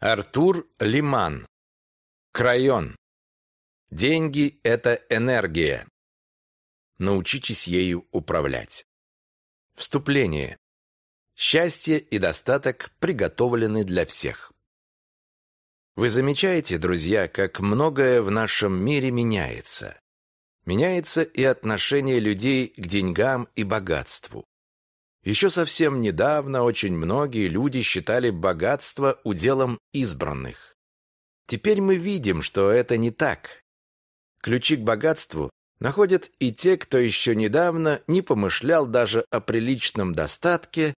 Артур Лиман. Крайон. Деньги – это энергия. Научитесь ею управлять. Вступление. Счастье и достаток приготовлены для всех. Вы замечаете, друзья, как многое в нашем мире меняется. Меняется и отношение людей к деньгам и богатству. Еще совсем недавно очень многие люди считали богатство уделом избранных. Теперь мы видим, что это не так. Ключи к богатству находят и те, кто еще недавно не помышлял даже о приличном достатке,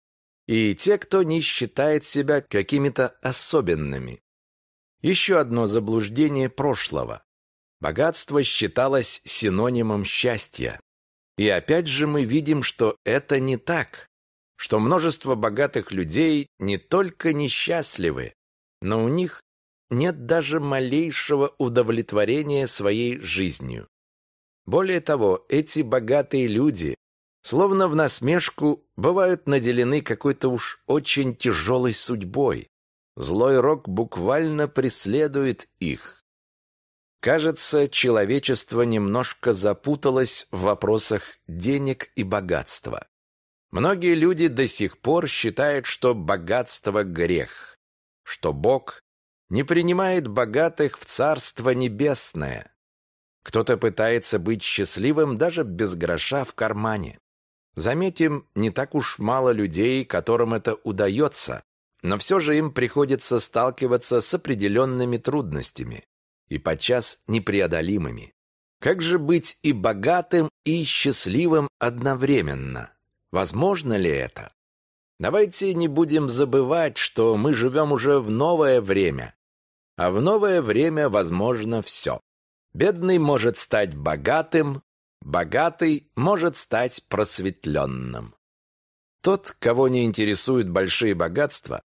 и те, кто не считает себя какими-то особенными. Еще одно заблуждение прошлого. Богатство считалось синонимом счастья. И опять же мы видим, что это не так что множество богатых людей не только несчастливы, но у них нет даже малейшего удовлетворения своей жизнью. Более того, эти богатые люди, словно в насмешку, бывают наделены какой-то уж очень тяжелой судьбой. Злой рок буквально преследует их. Кажется, человечество немножко запуталось в вопросах денег и богатства. Многие люди до сих пор считают, что богатство – грех, что Бог не принимает богатых в Царство Небесное. Кто-то пытается быть счастливым даже без гроша в кармане. Заметим, не так уж мало людей, которым это удается, но все же им приходится сталкиваться с определенными трудностями и подчас непреодолимыми. Как же быть и богатым, и счастливым одновременно? Возможно ли это? Давайте не будем забывать, что мы живем уже в новое время. А в новое время возможно все. Бедный может стать богатым, богатый может стать просветленным. Тот, кого не интересуют большие богатства,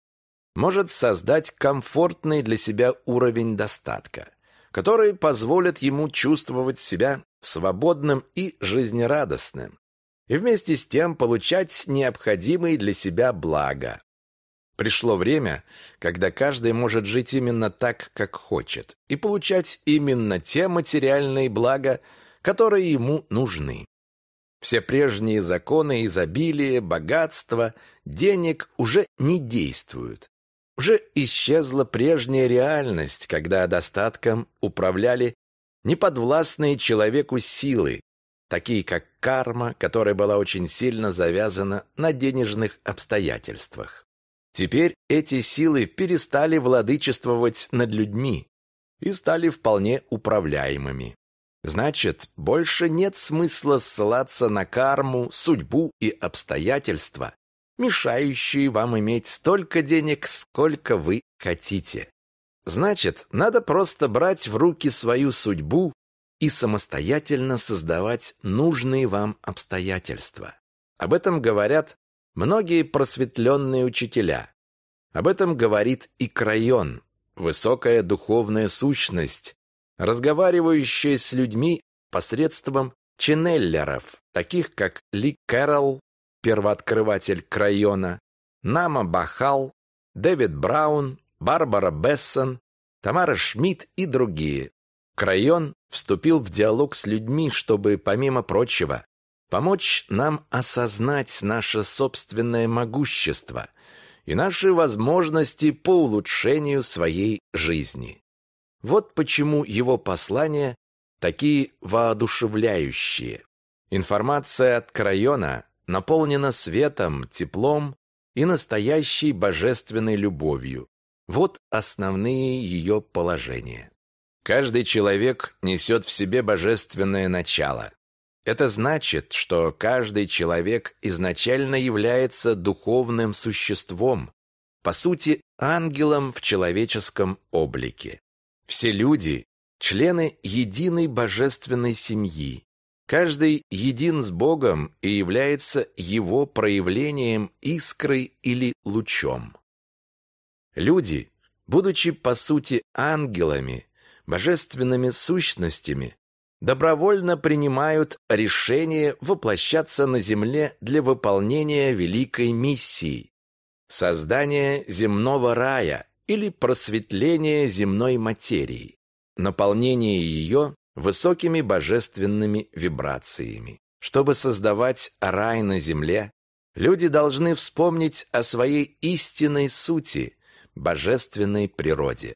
может создать комфортный для себя уровень достатка, который позволит ему чувствовать себя свободным и жизнерадостным и вместе с тем получать необходимые для себя блага. Пришло время, когда каждый может жить именно так, как хочет, и получать именно те материальные блага, которые ему нужны. Все прежние законы изобилия, богатства, денег уже не действуют. Уже исчезла прежняя реальность, когда достатком управляли неподвластные человеку силы, такие как карма, которая была очень сильно завязана на денежных обстоятельствах. Теперь эти силы перестали владычествовать над людьми и стали вполне управляемыми. Значит, больше нет смысла ссылаться на карму, судьбу и обстоятельства, мешающие вам иметь столько денег, сколько вы хотите. Значит, надо просто брать в руки свою судьбу и самостоятельно создавать нужные вам обстоятельства. Об этом говорят многие просветленные учителя. Об этом говорит и Крайон, высокая духовная сущность, разговаривающая с людьми посредством ченнеллеров, таких как Ли Кэрролл, первооткрыватель Крайона, Нама Бахал, Дэвид Браун, Барбара Бессон, Тамара Шмидт и другие. Крайон вступил в диалог с людьми, чтобы, помимо прочего, помочь нам осознать наше собственное могущество и наши возможности по улучшению своей жизни. Вот почему его послания такие воодушевляющие. Информация от Крайона наполнена светом, теплом и настоящей божественной любовью. Вот основные ее положения. Каждый человек несет в себе божественное начало. Это значит, что каждый человек изначально является духовным существом, по сути, ангелом в человеческом облике. Все люди – члены единой божественной семьи. Каждый един с Богом и является его проявлением искры или лучом. Люди, будучи по сути ангелами – божественными сущностями, добровольно принимают решение воплощаться на земле для выполнения великой миссии – создания земного рая или просветления земной материи, наполнение ее высокими божественными вибрациями. Чтобы создавать рай на земле, люди должны вспомнить о своей истинной сути, божественной природе.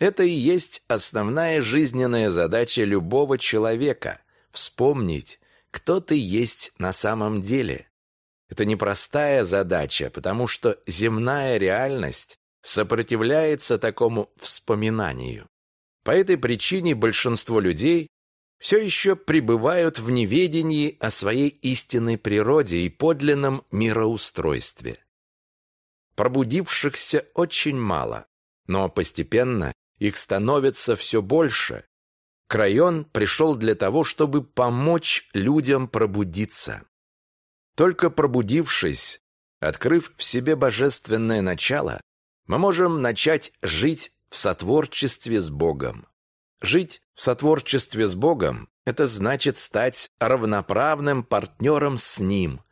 Это и есть основная жизненная задача любого человека – вспомнить, кто ты есть на самом деле. Это непростая задача, потому что земная реальность сопротивляется такому вспоминанию. По этой причине большинство людей все еще пребывают в неведении о своей истинной природе и подлинном мироустройстве. Пробудившихся очень мало, но постепенно их становится все больше. Крайон пришел для того, чтобы помочь людям пробудиться. Только пробудившись, открыв в себе божественное начало, мы можем начать жить в сотворчестве с Богом. Жить в сотворчестве с Богом – это значит стать равноправным партнером с Ним,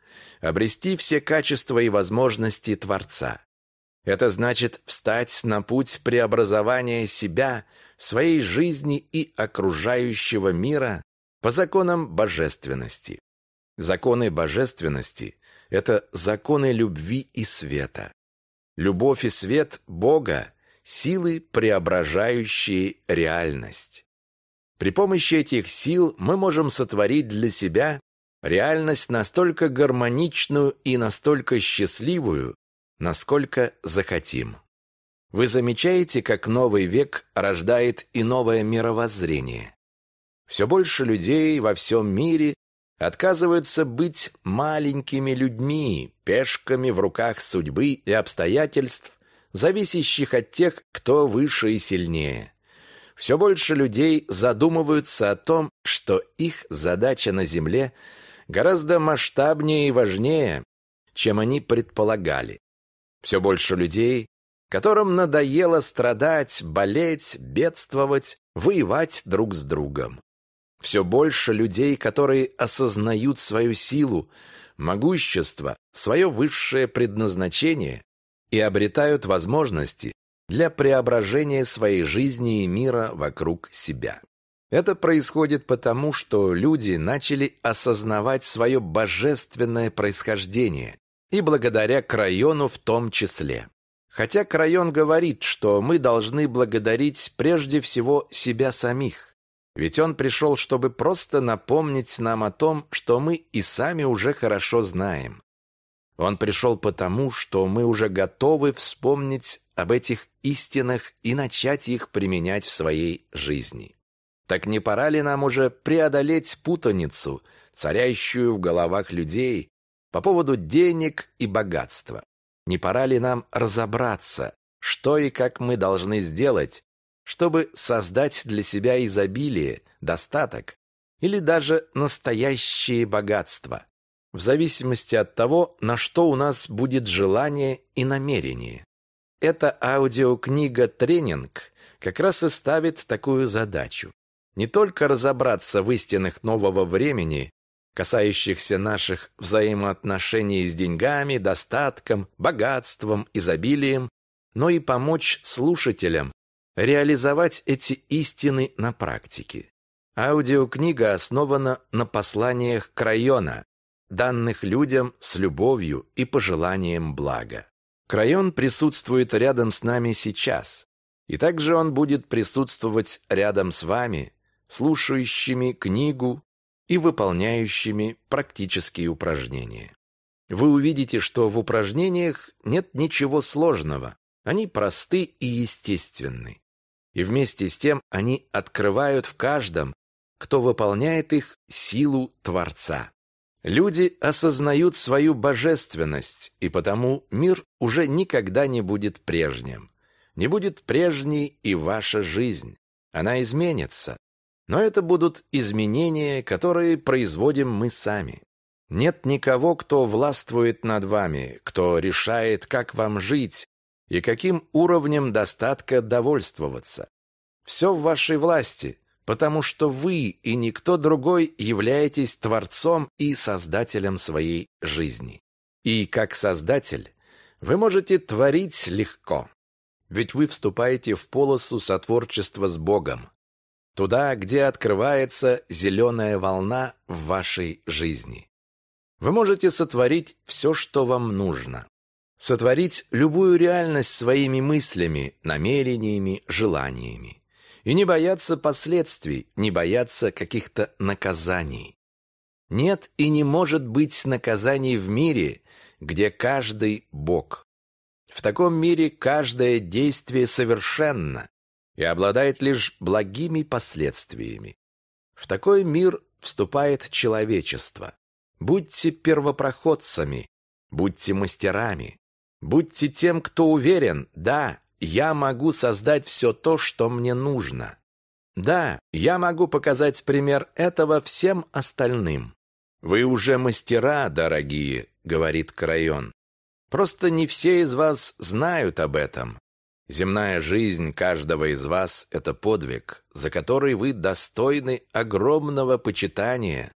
обрести все качества и возможности Творца. Это значит встать на путь преобразования себя, своей жизни и окружающего мира по законам божественности. Законы божественности – это законы любви и света. Любовь и свет Бога – силы, преображающие реальность. При помощи этих сил мы можем сотворить для себя реальность настолько гармоничную и настолько счастливую, насколько захотим. Вы замечаете, как новый век рождает и новое мировоззрение. Все больше людей во всем мире отказываются быть маленькими людьми, пешками в руках судьбы и обстоятельств, зависящих от тех, кто выше и сильнее. Все больше людей задумываются о том, что их задача на Земле гораздо масштабнее и важнее, чем они предполагали. Все больше людей, которым надоело страдать, болеть, бедствовать, воевать друг с другом. Все больше людей, которые осознают свою силу, могущество, свое высшее предназначение и обретают возможности для преображения своей жизни и мира вокруг себя. Это происходит потому, что люди начали осознавать свое божественное происхождение, и благодаря Крайону в том числе. Хотя Крайон говорит, что мы должны благодарить прежде всего себя самих. Ведь он пришел, чтобы просто напомнить нам о том, что мы и сами уже хорошо знаем. Он пришел потому, что мы уже готовы вспомнить об этих истинах и начать их применять в своей жизни. Так не пора ли нам уже преодолеть путаницу, царящую в головах людей, по поводу денег и богатства. Не пора ли нам разобраться, что и как мы должны сделать, чтобы создать для себя изобилие, достаток или даже настоящее богатство, в зависимости от того, на что у нас будет желание и намерение. Эта аудиокнига «Тренинг» как раз и ставит такую задачу. Не только разобраться в истинах нового времени касающихся наших взаимоотношений с деньгами, достатком, богатством, изобилием, но и помочь слушателям реализовать эти истины на практике. Аудиокнига основана на посланиях Крайона, данных людям с любовью и пожеланием блага. Крайон присутствует рядом с нами сейчас, и также он будет присутствовать рядом с вами, слушающими книгу и выполняющими практические упражнения. Вы увидите, что в упражнениях нет ничего сложного, они просты и естественны. И вместе с тем они открывают в каждом, кто выполняет их, силу Творца. Люди осознают свою божественность, и потому мир уже никогда не будет прежним. Не будет прежней и ваша жизнь. Она изменится. Но это будут изменения, которые производим мы сами. Нет никого, кто властвует над вами, кто решает, как вам жить и каким уровнем достатка довольствоваться. Все в вашей власти, потому что вы и никто другой являетесь Творцом и Создателем своей жизни. И как Создатель вы можете творить легко, ведь вы вступаете в полосу сотворчества с Богом туда, где открывается зеленая волна в вашей жизни. Вы можете сотворить все, что вам нужно. Сотворить любую реальность своими мыслями, намерениями, желаниями. И не бояться последствий, не бояться каких-то наказаний. Нет и не может быть наказаний в мире, где каждый Бог. В таком мире каждое действие совершенно, и обладает лишь благими последствиями. В такой мир вступает человечество. Будьте первопроходцами, будьте мастерами, будьте тем, кто уверен, да, я могу создать все то, что мне нужно. Да, я могу показать пример этого всем остальным. Вы уже мастера, дорогие, говорит Крайон. Просто не все из вас знают об этом. Земная жизнь каждого из вас – это подвиг, за который вы достойны огромного почитания,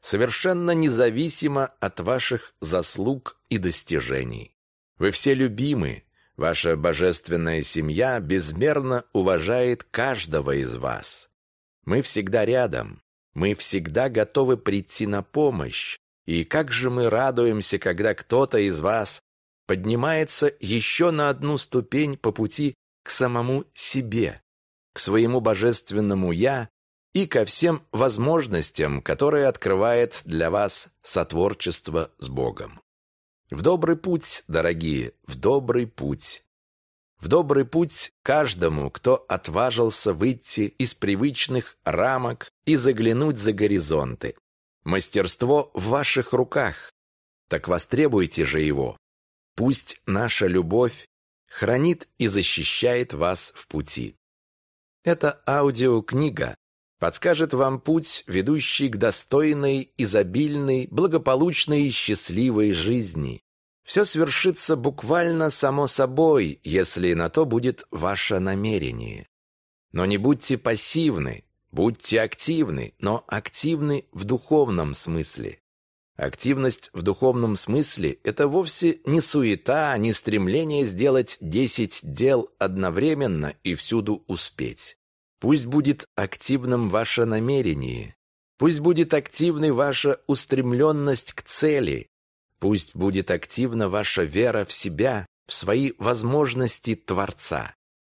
совершенно независимо от ваших заслуг и достижений. Вы все любимы, ваша божественная семья безмерно уважает каждого из вас. Мы всегда рядом, мы всегда готовы прийти на помощь, и как же мы радуемся, когда кто-то из вас поднимается еще на одну ступень по пути к самому себе, к своему божественному «я» и ко всем возможностям, которые открывает для вас сотворчество с Богом. В добрый путь, дорогие, в добрый путь. В добрый путь каждому, кто отважился выйти из привычных рамок и заглянуть за горизонты. Мастерство в ваших руках. Так востребуйте же его. Пусть наша любовь хранит и защищает вас в пути. Эта аудиокнига подскажет вам путь, ведущий к достойной, изобильной, благополучной и счастливой жизни. Все свершится буквально само собой, если на то будет ваше намерение. Но не будьте пассивны, будьте активны, но активны в духовном смысле. Активность в духовном смысле – это вовсе не суета, не стремление сделать десять дел одновременно и всюду успеть. Пусть будет активным ваше намерение. Пусть будет активной ваша устремленность к цели. Пусть будет активна ваша вера в себя, в свои возможности Творца.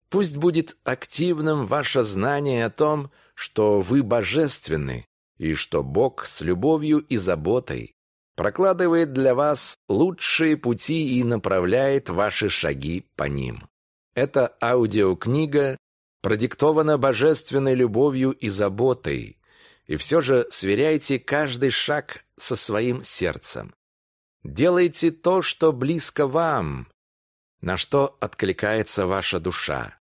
Пусть будет активным ваше знание о том, что вы божественны, и что Бог с любовью и заботой прокладывает для вас лучшие пути и направляет ваши шаги по ним. Эта аудиокнига продиктована божественной любовью и заботой, и все же сверяйте каждый шаг со своим сердцем. Делайте то, что близко вам, на что откликается ваша душа.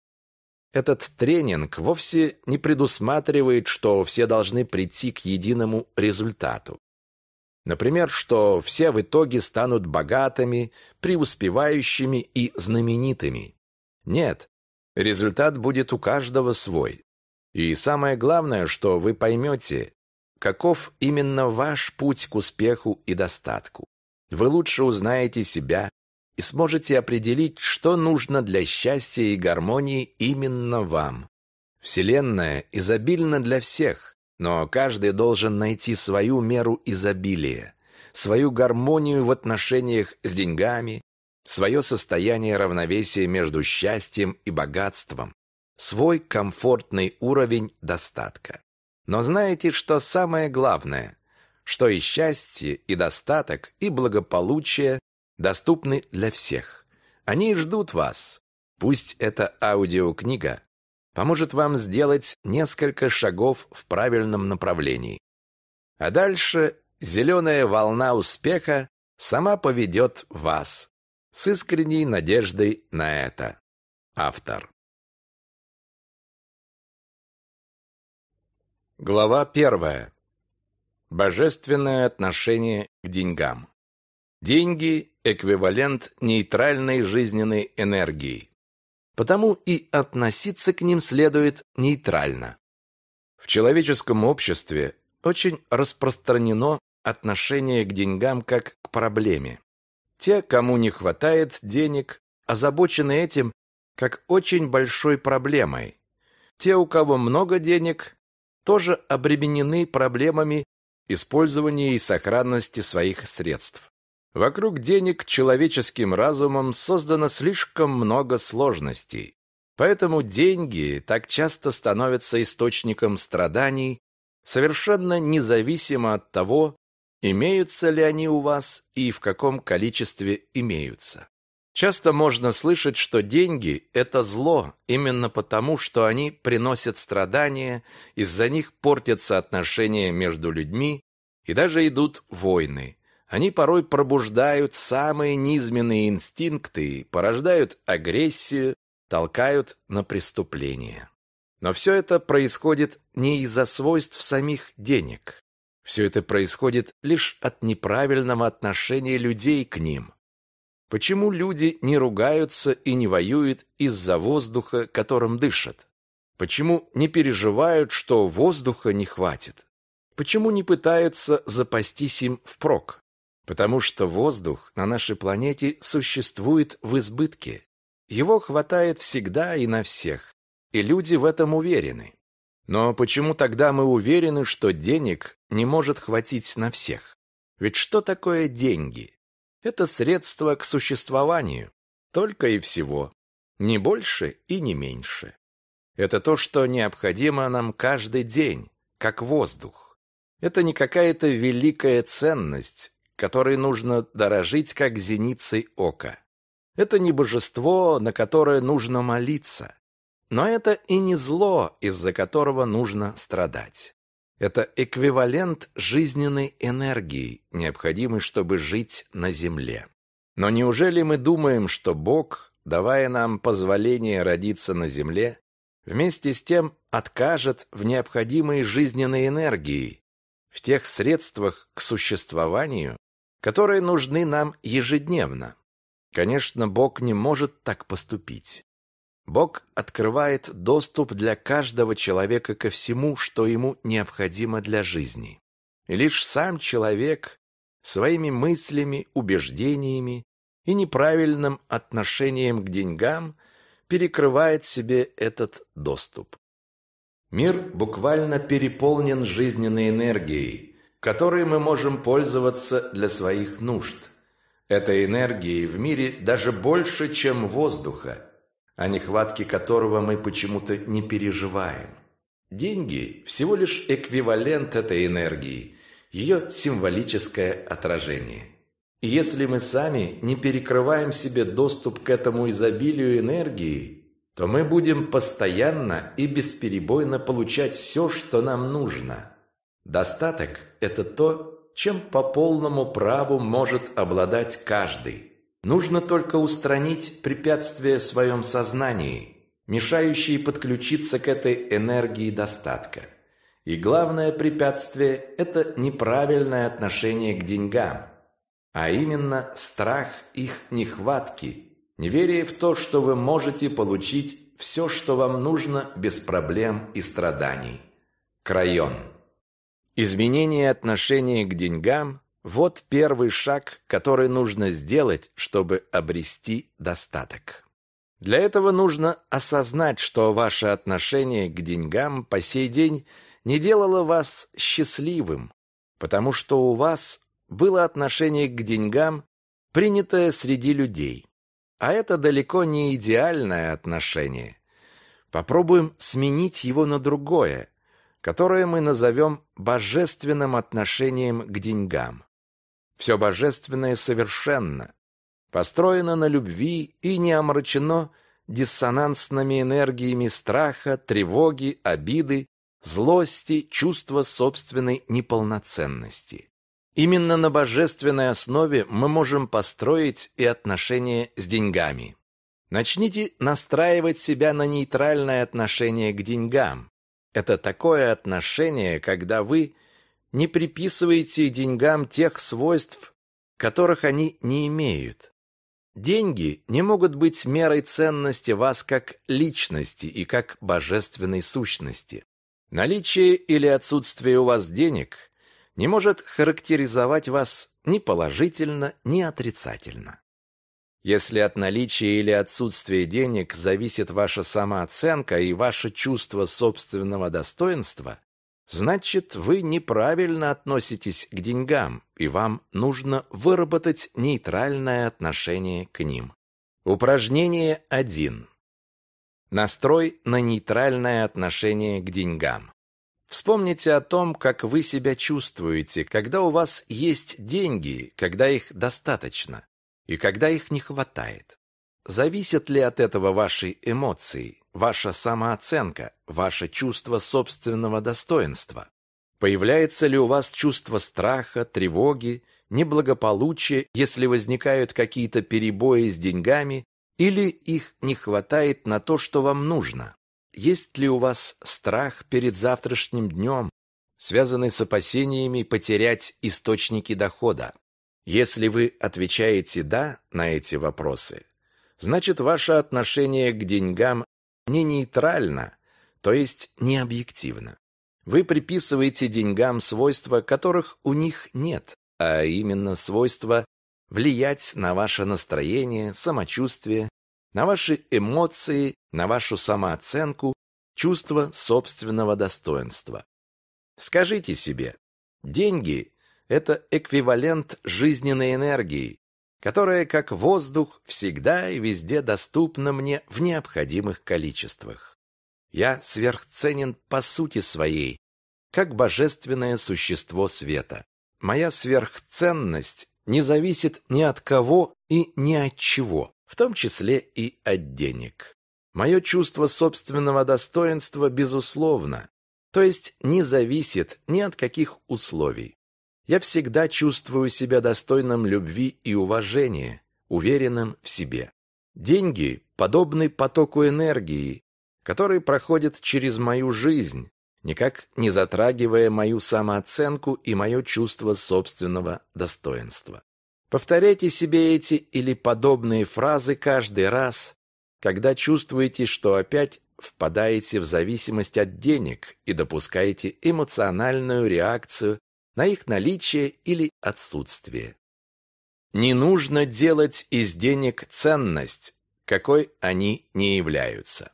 Этот тренинг вовсе не предусматривает, что все должны прийти к единому результату. Например, что все в итоге станут богатыми, преуспевающими и знаменитыми. Нет, результат будет у каждого свой. И самое главное, что вы поймете, каков именно ваш путь к успеху и достатку. Вы лучше узнаете себя, и сможете определить, что нужно для счастья и гармонии именно вам. Вселенная изобильна для всех, но каждый должен найти свою меру изобилия, свою гармонию в отношениях с деньгами, свое состояние равновесия между счастьем и богатством, свой комфортный уровень достатка. Но знаете, что самое главное? Что и счастье, и достаток, и благополучие доступны для всех. Они ждут вас. Пусть эта аудиокнига поможет вам сделать несколько шагов в правильном направлении. А дальше зеленая волна успеха сама поведет вас с искренней надеждой на это. Автор. Глава первая. Божественное отношение к деньгам. Деньги эквивалент нейтральной жизненной энергии. Потому и относиться к ним следует нейтрально. В человеческом обществе очень распространено отношение к деньгам как к проблеме. Те, кому не хватает денег, озабочены этим как очень большой проблемой. Те, у кого много денег, тоже обременены проблемами использования и сохранности своих средств. Вокруг денег человеческим разумом создано слишком много сложностей. Поэтому деньги так часто становятся источником страданий, совершенно независимо от того, имеются ли они у вас и в каком количестве имеются. Часто можно слышать, что деньги – это зло, именно потому, что они приносят страдания, из-за них портятся отношения между людьми и даже идут войны. Они порой пробуждают самые низменные инстинкты, порождают агрессию, толкают на преступление. Но все это происходит не из-за свойств самих денег. Все это происходит лишь от неправильного отношения людей к ним. Почему люди не ругаются и не воюют из-за воздуха, которым дышат? Почему не переживают, что воздуха не хватит? Почему не пытаются запастись им впрок? Потому что воздух на нашей планете существует в избытке. Его хватает всегда и на всех. И люди в этом уверены. Но почему тогда мы уверены, что денег не может хватить на всех? Ведь что такое деньги? Это средство к существованию. Только и всего. Не больше и не меньше. Это то, что необходимо нам каждый день, как воздух. Это не какая-то великая ценность, которой нужно дорожить как зеницей ока. Это не божество, на которое нужно молиться. Но это и не зло, из-за которого нужно страдать. Это эквивалент жизненной энергии, необходимой, чтобы жить на земле. Но неужели мы думаем, что Бог, давая нам позволение родиться на земле, вместе с тем откажет в необходимой жизненной энергии, в тех средствах к существованию, которые нужны нам ежедневно. Конечно, Бог не может так поступить. Бог открывает доступ для каждого человека ко всему, что ему необходимо для жизни. И лишь сам человек своими мыслями, убеждениями и неправильным отношением к деньгам перекрывает себе этот доступ. Мир буквально переполнен жизненной энергией, которые мы можем пользоваться для своих нужд. Этой энергии в мире даже больше, чем воздуха, о а нехватке которого мы почему-то не переживаем. Деньги – всего лишь эквивалент этой энергии, ее символическое отражение. И если мы сами не перекрываем себе доступ к этому изобилию энергии, то мы будем постоянно и бесперебойно получать все, что нам нужно – Достаток – это то, чем по полному праву может обладать каждый. Нужно только устранить препятствия в своем сознании, мешающие подключиться к этой энергии достатка. И главное препятствие – это неправильное отношение к деньгам, а именно страх их нехватки, неверие в то, что вы можете получить все, что вам нужно, без проблем и страданий. Крайон. Изменение отношения к деньгам – вот первый шаг, который нужно сделать, чтобы обрести достаток. Для этого нужно осознать, что ваше отношение к деньгам по сей день не делало вас счастливым, потому что у вас было отношение к деньгам, принятое среди людей. А это далеко не идеальное отношение. Попробуем сменить его на другое, которое мы назовем божественным отношением к деньгам. Все божественное совершенно, построено на любви и не омрачено диссонансными энергиями страха, тревоги, обиды, злости, чувства собственной неполноценности. Именно на божественной основе мы можем построить и отношения с деньгами. Начните настраивать себя на нейтральное отношение к деньгам, это такое отношение, когда вы не приписываете деньгам тех свойств, которых они не имеют. Деньги не могут быть мерой ценности вас как личности и как божественной сущности. Наличие или отсутствие у вас денег не может характеризовать вас ни положительно, ни отрицательно. Если от наличия или отсутствия денег зависит ваша самооценка и ваше чувство собственного достоинства, значит, вы неправильно относитесь к деньгам, и вам нужно выработать нейтральное отношение к ним. Упражнение 1. Настрой на нейтральное отношение к деньгам. Вспомните о том, как вы себя чувствуете, когда у вас есть деньги, когда их достаточно и когда их не хватает. Зависят ли от этого ваши эмоции, ваша самооценка, ваше чувство собственного достоинства? Появляется ли у вас чувство страха, тревоги, неблагополучия, если возникают какие-то перебои с деньгами или их не хватает на то, что вам нужно? Есть ли у вас страх перед завтрашним днем, связанный с опасениями потерять источники дохода? Если вы отвечаете «да» на эти вопросы, значит, ваше отношение к деньгам не нейтрально, то есть не объективно. Вы приписываете деньгам свойства, которых у них нет, а именно свойства влиять на ваше настроение, самочувствие, на ваши эмоции, на вашу самооценку, чувство собственного достоинства. Скажите себе, деньги это эквивалент жизненной энергии, которая, как воздух, всегда и везде доступна мне в необходимых количествах. Я сверхценен по сути своей, как божественное существо света. Моя сверхценность не зависит ни от кого и ни от чего, в том числе и от денег. Мое чувство собственного достоинства безусловно, то есть не зависит ни от каких условий. Я всегда чувствую себя достойным любви и уважения, уверенным в себе. Деньги подобны потоку энергии, который проходит через мою жизнь, никак не затрагивая мою самооценку и мое чувство собственного достоинства. Повторяйте себе эти или подобные фразы каждый раз, когда чувствуете, что опять впадаете в зависимость от денег и допускаете эмоциональную реакцию на их наличие или отсутствие. Не нужно делать из денег ценность, какой они не являются.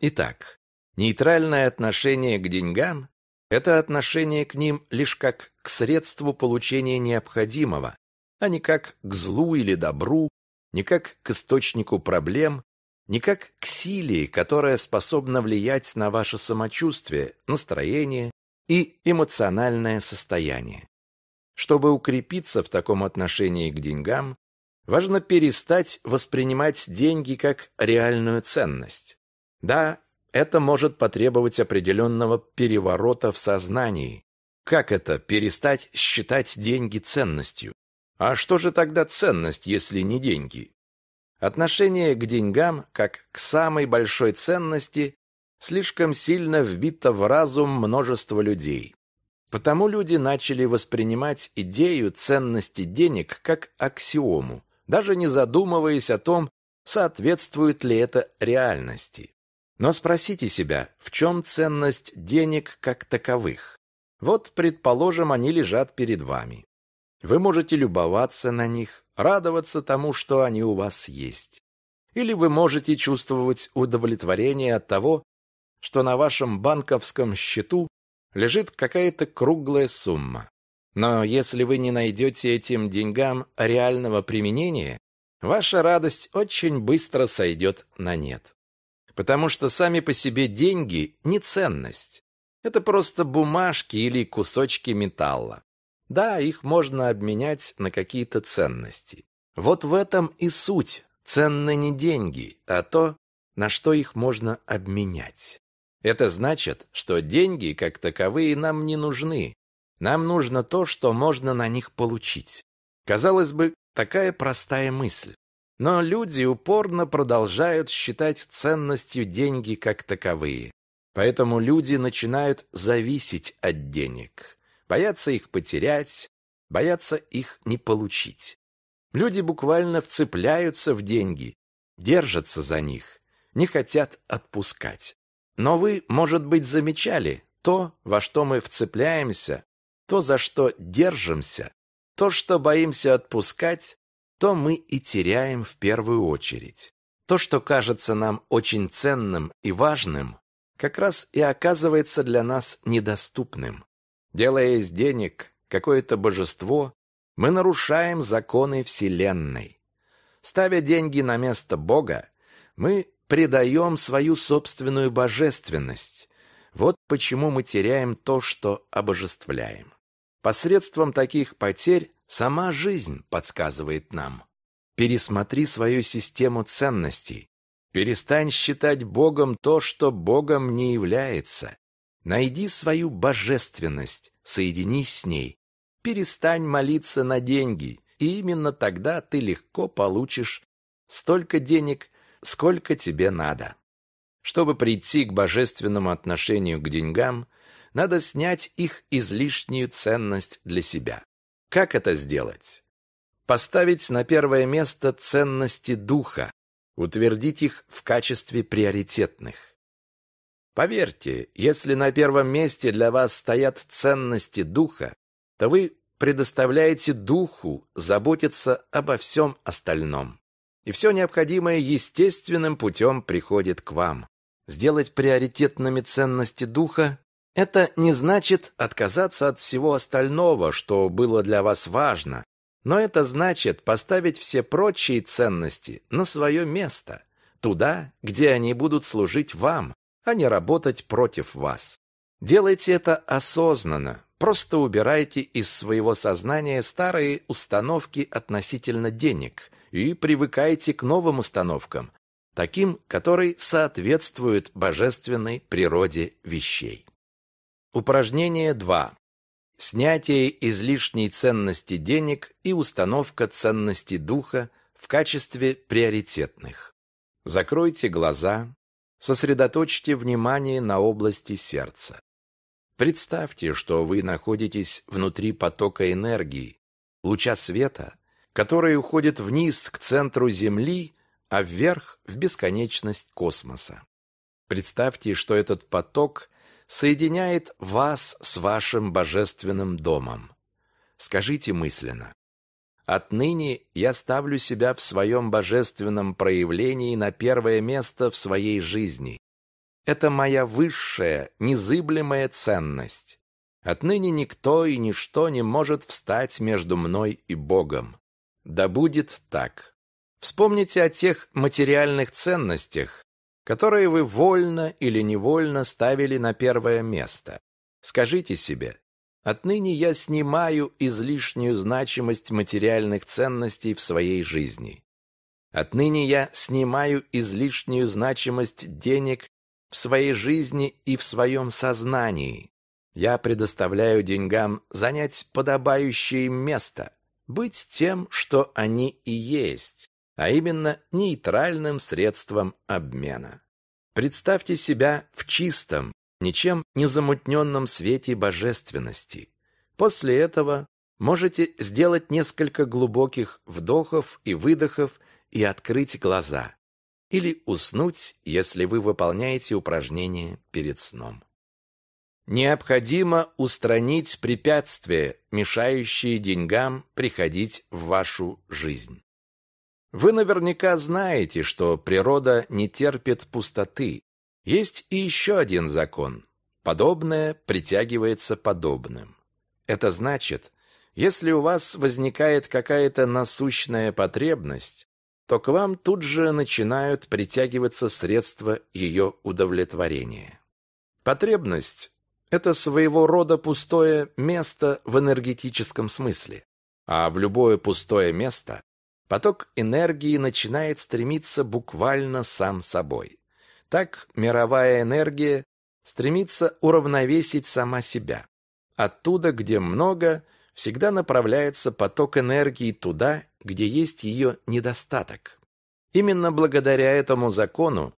Итак, нейтральное отношение к деньгам – это отношение к ним лишь как к средству получения необходимого, а не как к злу или добру, не как к источнику проблем, не как к силе, которая способна влиять на ваше самочувствие, настроение, и эмоциональное состояние. Чтобы укрепиться в таком отношении к деньгам, важно перестать воспринимать деньги как реальную ценность. Да, это может потребовать определенного переворота в сознании. Как это перестать считать деньги ценностью? А что же тогда ценность, если не деньги? Отношение к деньгам как к самой большой ценности слишком сильно вбито в разум множество людей. Потому люди начали воспринимать идею ценности денег как аксиому, даже не задумываясь о том, соответствует ли это реальности. Но спросите себя, в чем ценность денег как таковых? Вот, предположим, они лежат перед вами. Вы можете любоваться на них, радоваться тому, что они у вас есть. Или вы можете чувствовать удовлетворение от того, что на вашем банковском счету лежит какая-то круглая сумма. Но если вы не найдете этим деньгам реального применения, ваша радость очень быстро сойдет на нет. Потому что сами по себе деньги не ценность. Это просто бумажки или кусочки металла. Да, их можно обменять на какие-то ценности. Вот в этом и суть. Ценны не деньги, а то, на что их можно обменять. Это значит, что деньги как таковые нам не нужны. Нам нужно то, что можно на них получить. Казалось бы, такая простая мысль. Но люди упорно продолжают считать ценностью деньги как таковые. Поэтому люди начинают зависеть от денег, боятся их потерять, боятся их не получить. Люди буквально вцепляются в деньги, держатся за них, не хотят отпускать. Но вы, может быть, замечали то, во что мы вцепляемся, то, за что держимся, то, что боимся отпускать, то мы и теряем в первую очередь. То, что кажется нам очень ценным и важным, как раз и оказывается для нас недоступным. Делая из денег какое-то божество, мы нарушаем законы Вселенной. Ставя деньги на место Бога, мы предаем свою собственную божественность. Вот почему мы теряем то, что обожествляем. Посредством таких потерь сама жизнь подсказывает нам. Пересмотри свою систему ценностей. Перестань считать Богом то, что Богом не является. Найди свою божественность, соединись с ней. Перестань молиться на деньги, и именно тогда ты легко получишь столько денег, сколько тебе надо. Чтобы прийти к божественному отношению к деньгам, надо снять их излишнюю ценность для себя. Как это сделать? Поставить на первое место ценности духа, утвердить их в качестве приоритетных. Поверьте, если на первом месте для вас стоят ценности духа, то вы предоставляете духу заботиться обо всем остальном и все необходимое естественным путем приходит к вам. Сделать приоритетными ценности духа – это не значит отказаться от всего остального, что было для вас важно, но это значит поставить все прочие ценности на свое место, туда, где они будут служить вам, а не работать против вас. Делайте это осознанно, просто убирайте из своего сознания старые установки относительно денег – и привыкайте к новым установкам, таким, которые соответствуют божественной природе вещей. Упражнение 2. Снятие излишней ценности денег и установка ценности духа в качестве приоритетных. Закройте глаза, сосредоточьте внимание на области сердца. Представьте, что вы находитесь внутри потока энергии, луча света, который уходит вниз к центру Земли, а вверх в бесконечность космоса. Представьте, что этот поток соединяет вас с вашим божественным домом. Скажите мысленно. Отныне я ставлю себя в своем божественном проявлении на первое место в своей жизни. Это моя высшая, незыблемая ценность. Отныне никто и ничто не может встать между мной и Богом. Да будет так. Вспомните о тех материальных ценностях, которые вы вольно или невольно ставили на первое место. Скажите себе, отныне я снимаю излишнюю значимость материальных ценностей в своей жизни. Отныне я снимаю излишнюю значимость денег в своей жизни и в своем сознании. Я предоставляю деньгам занять подобающее им место быть тем, что они и есть, а именно нейтральным средством обмена. Представьте себя в чистом, ничем не замутненном свете божественности. После этого можете сделать несколько глубоких вдохов и выдохов и открыть глаза. Или уснуть, если вы выполняете упражнение перед сном. Необходимо устранить препятствия, мешающие деньгам приходить в вашу жизнь. Вы наверняка знаете, что природа не терпит пустоты. Есть и еще один закон. Подобное притягивается подобным. Это значит, если у вас возникает какая-то насущная потребность, то к вам тут же начинают притягиваться средства ее удовлетворения. Потребность это своего рода пустое место в энергетическом смысле. А в любое пустое место поток энергии начинает стремиться буквально сам собой. Так мировая энергия стремится уравновесить сама себя. Оттуда, где много, всегда направляется поток энергии туда, где есть ее недостаток. Именно благодаря этому закону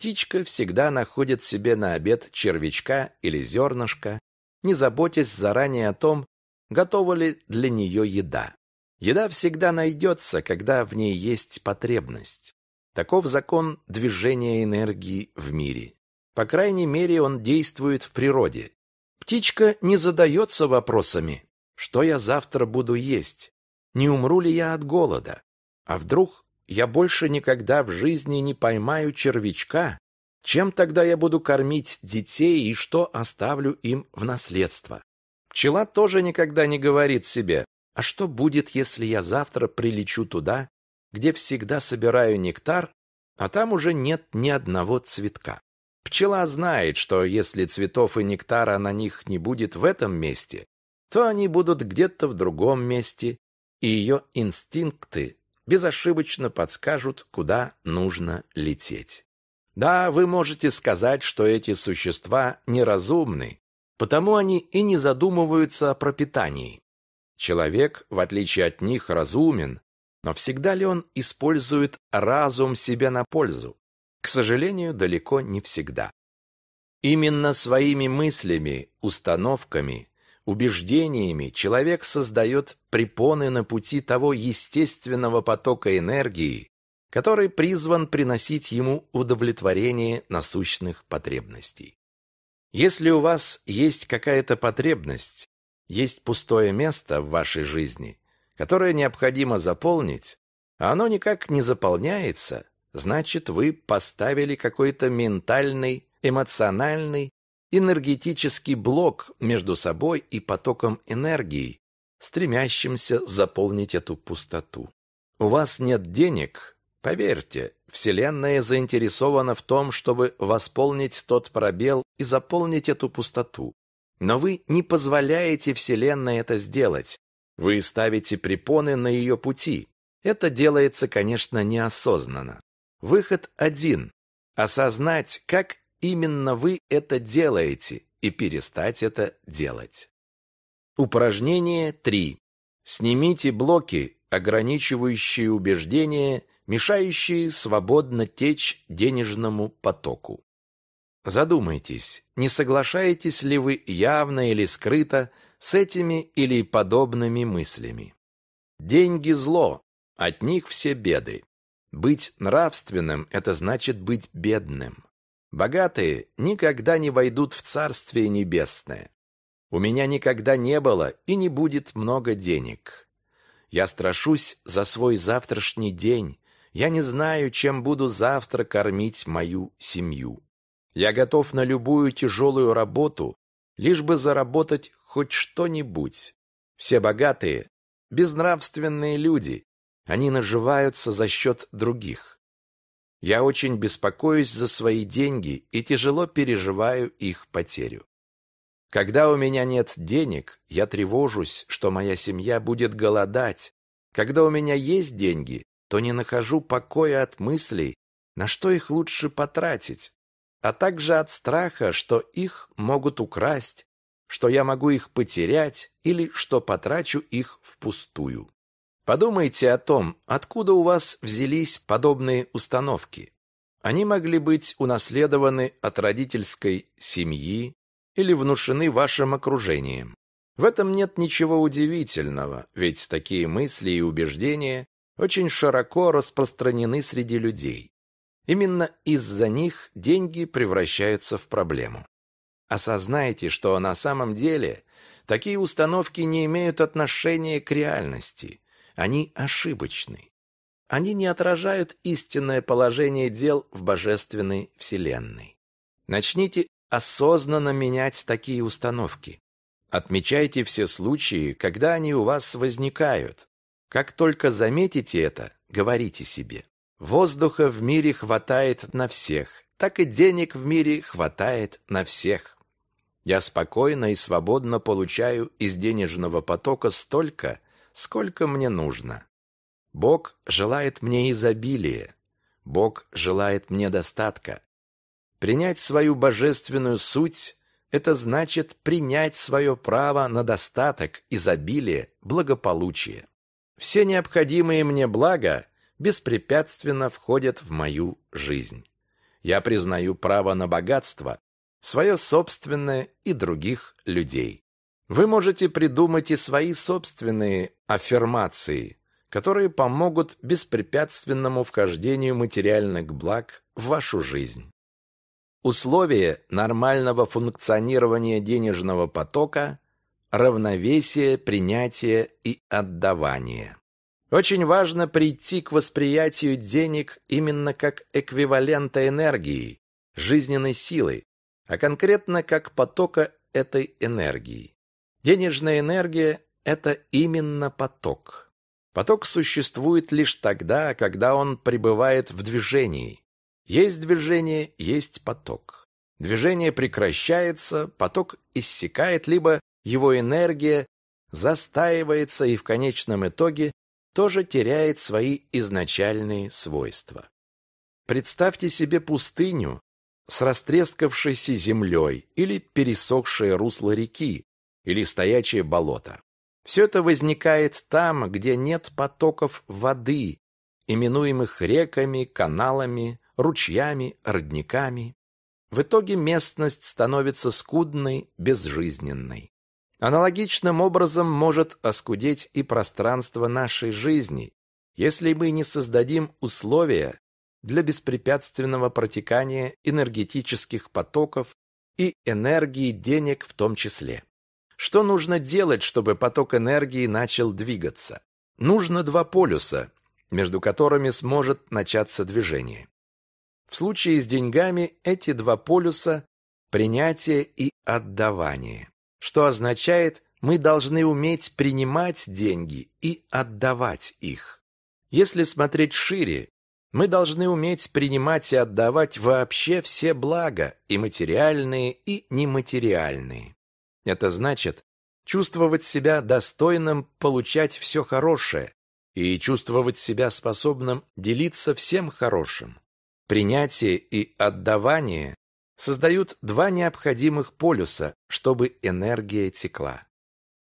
Птичка всегда находит себе на обед червячка или зернышко, не заботясь заранее о том, готова ли для нее еда. Еда всегда найдется, когда в ней есть потребность. Таков закон движения энергии в мире. По крайней мере, он действует в природе. Птичка не задается вопросами, что я завтра буду есть, не умру ли я от голода, а вдруг я больше никогда в жизни не поймаю червячка, чем тогда я буду кормить детей и что оставлю им в наследство? Пчела тоже никогда не говорит себе, а что будет, если я завтра прилечу туда, где всегда собираю нектар, а там уже нет ни одного цветка? Пчела знает, что если цветов и нектара на них не будет в этом месте, то они будут где-то в другом месте, и ее инстинкты безошибочно подскажут, куда нужно лететь. Да, вы можете сказать, что эти существа неразумны, потому они и не задумываются о пропитании. Человек, в отличие от них, разумен, но всегда ли он использует разум себе на пользу? К сожалению, далеко не всегда. Именно своими мыслями, установками, убеждениями человек создает препоны на пути того естественного потока энергии, который призван приносить ему удовлетворение насущных потребностей. Если у вас есть какая-то потребность, есть пустое место в вашей жизни, которое необходимо заполнить, а оно никак не заполняется, значит, вы поставили какой-то ментальный, эмоциональный энергетический блок между собой и потоком энергии, стремящимся заполнить эту пустоту. У вас нет денег? Поверьте, Вселенная заинтересована в том, чтобы восполнить тот пробел и заполнить эту пустоту. Но вы не позволяете Вселенной это сделать. Вы ставите препоны на ее пути. Это делается, конечно, неосознанно. Выход один – осознать, как именно вы это делаете и перестать это делать. Упражнение 3. Снимите блоки, ограничивающие убеждения, мешающие свободно течь денежному потоку. Задумайтесь, не соглашаетесь ли вы явно или скрыто с этими или подобными мыслями. Деньги – зло, от них все беды. Быть нравственным – это значит быть бедным. Богатые никогда не войдут в Царствие Небесное. У меня никогда не было и не будет много денег. Я страшусь за свой завтрашний день. Я не знаю, чем буду завтра кормить мою семью. Я готов на любую тяжелую работу, лишь бы заработать хоть что-нибудь. Все богатые – безнравственные люди. Они наживаются за счет других. Я очень беспокоюсь за свои деньги и тяжело переживаю их потерю. Когда у меня нет денег, я тревожусь, что моя семья будет голодать. Когда у меня есть деньги, то не нахожу покоя от мыслей, на что их лучше потратить, а также от страха, что их могут украсть, что я могу их потерять или что потрачу их впустую. Подумайте о том, откуда у вас взялись подобные установки. Они могли быть унаследованы от родительской семьи или внушены вашим окружением. В этом нет ничего удивительного, ведь такие мысли и убеждения очень широко распространены среди людей. Именно из-за них деньги превращаются в проблему. Осознайте, что на самом деле такие установки не имеют отношения к реальности – они ошибочны. Они не отражают истинное положение дел в божественной вселенной. Начните осознанно менять такие установки. Отмечайте все случаи, когда они у вас возникают. Как только заметите это, говорите себе. Воздуха в мире хватает на всех, так и денег в мире хватает на всех. Я спокойно и свободно получаю из денежного потока столько, сколько мне нужно. Бог желает мне изобилия. Бог желает мне достатка. Принять свою божественную суть – это значит принять свое право на достаток, изобилие, благополучие. Все необходимые мне блага беспрепятственно входят в мою жизнь. Я признаю право на богатство, свое собственное и других людей. Вы можете придумать и свои собственные аффирмации, которые помогут беспрепятственному вхождению материальных благ в вашу жизнь. Условие нормального функционирования денежного потока – равновесие, принятие и отдавание. Очень важно прийти к восприятию денег именно как эквивалента энергии, жизненной силы, а конкретно как потока этой энергии. Денежная энергия – это именно поток. Поток существует лишь тогда, когда он пребывает в движении. Есть движение, есть поток. Движение прекращается, поток иссякает, либо его энергия застаивается и в конечном итоге тоже теряет свои изначальные свойства. Представьте себе пустыню с растрескавшейся землей или пересохшее русло реки, или стоячее болото. Все это возникает там, где нет потоков воды, именуемых реками, каналами, ручьями, родниками. В итоге местность становится скудной, безжизненной. Аналогичным образом может оскудеть и пространство нашей жизни, если мы не создадим условия для беспрепятственного протекания энергетических потоков и энергии денег в том числе. Что нужно делать, чтобы поток энергии начал двигаться? Нужно два полюса, между которыми сможет начаться движение. В случае с деньгами эти два полюса – принятие и отдавание, что означает, мы должны уметь принимать деньги и отдавать их. Если смотреть шире, мы должны уметь принимать и отдавать вообще все блага, и материальные, и нематериальные. Это значит чувствовать себя достойным получать все хорошее и чувствовать себя способным делиться всем хорошим. Принятие и отдавание создают два необходимых полюса, чтобы энергия текла.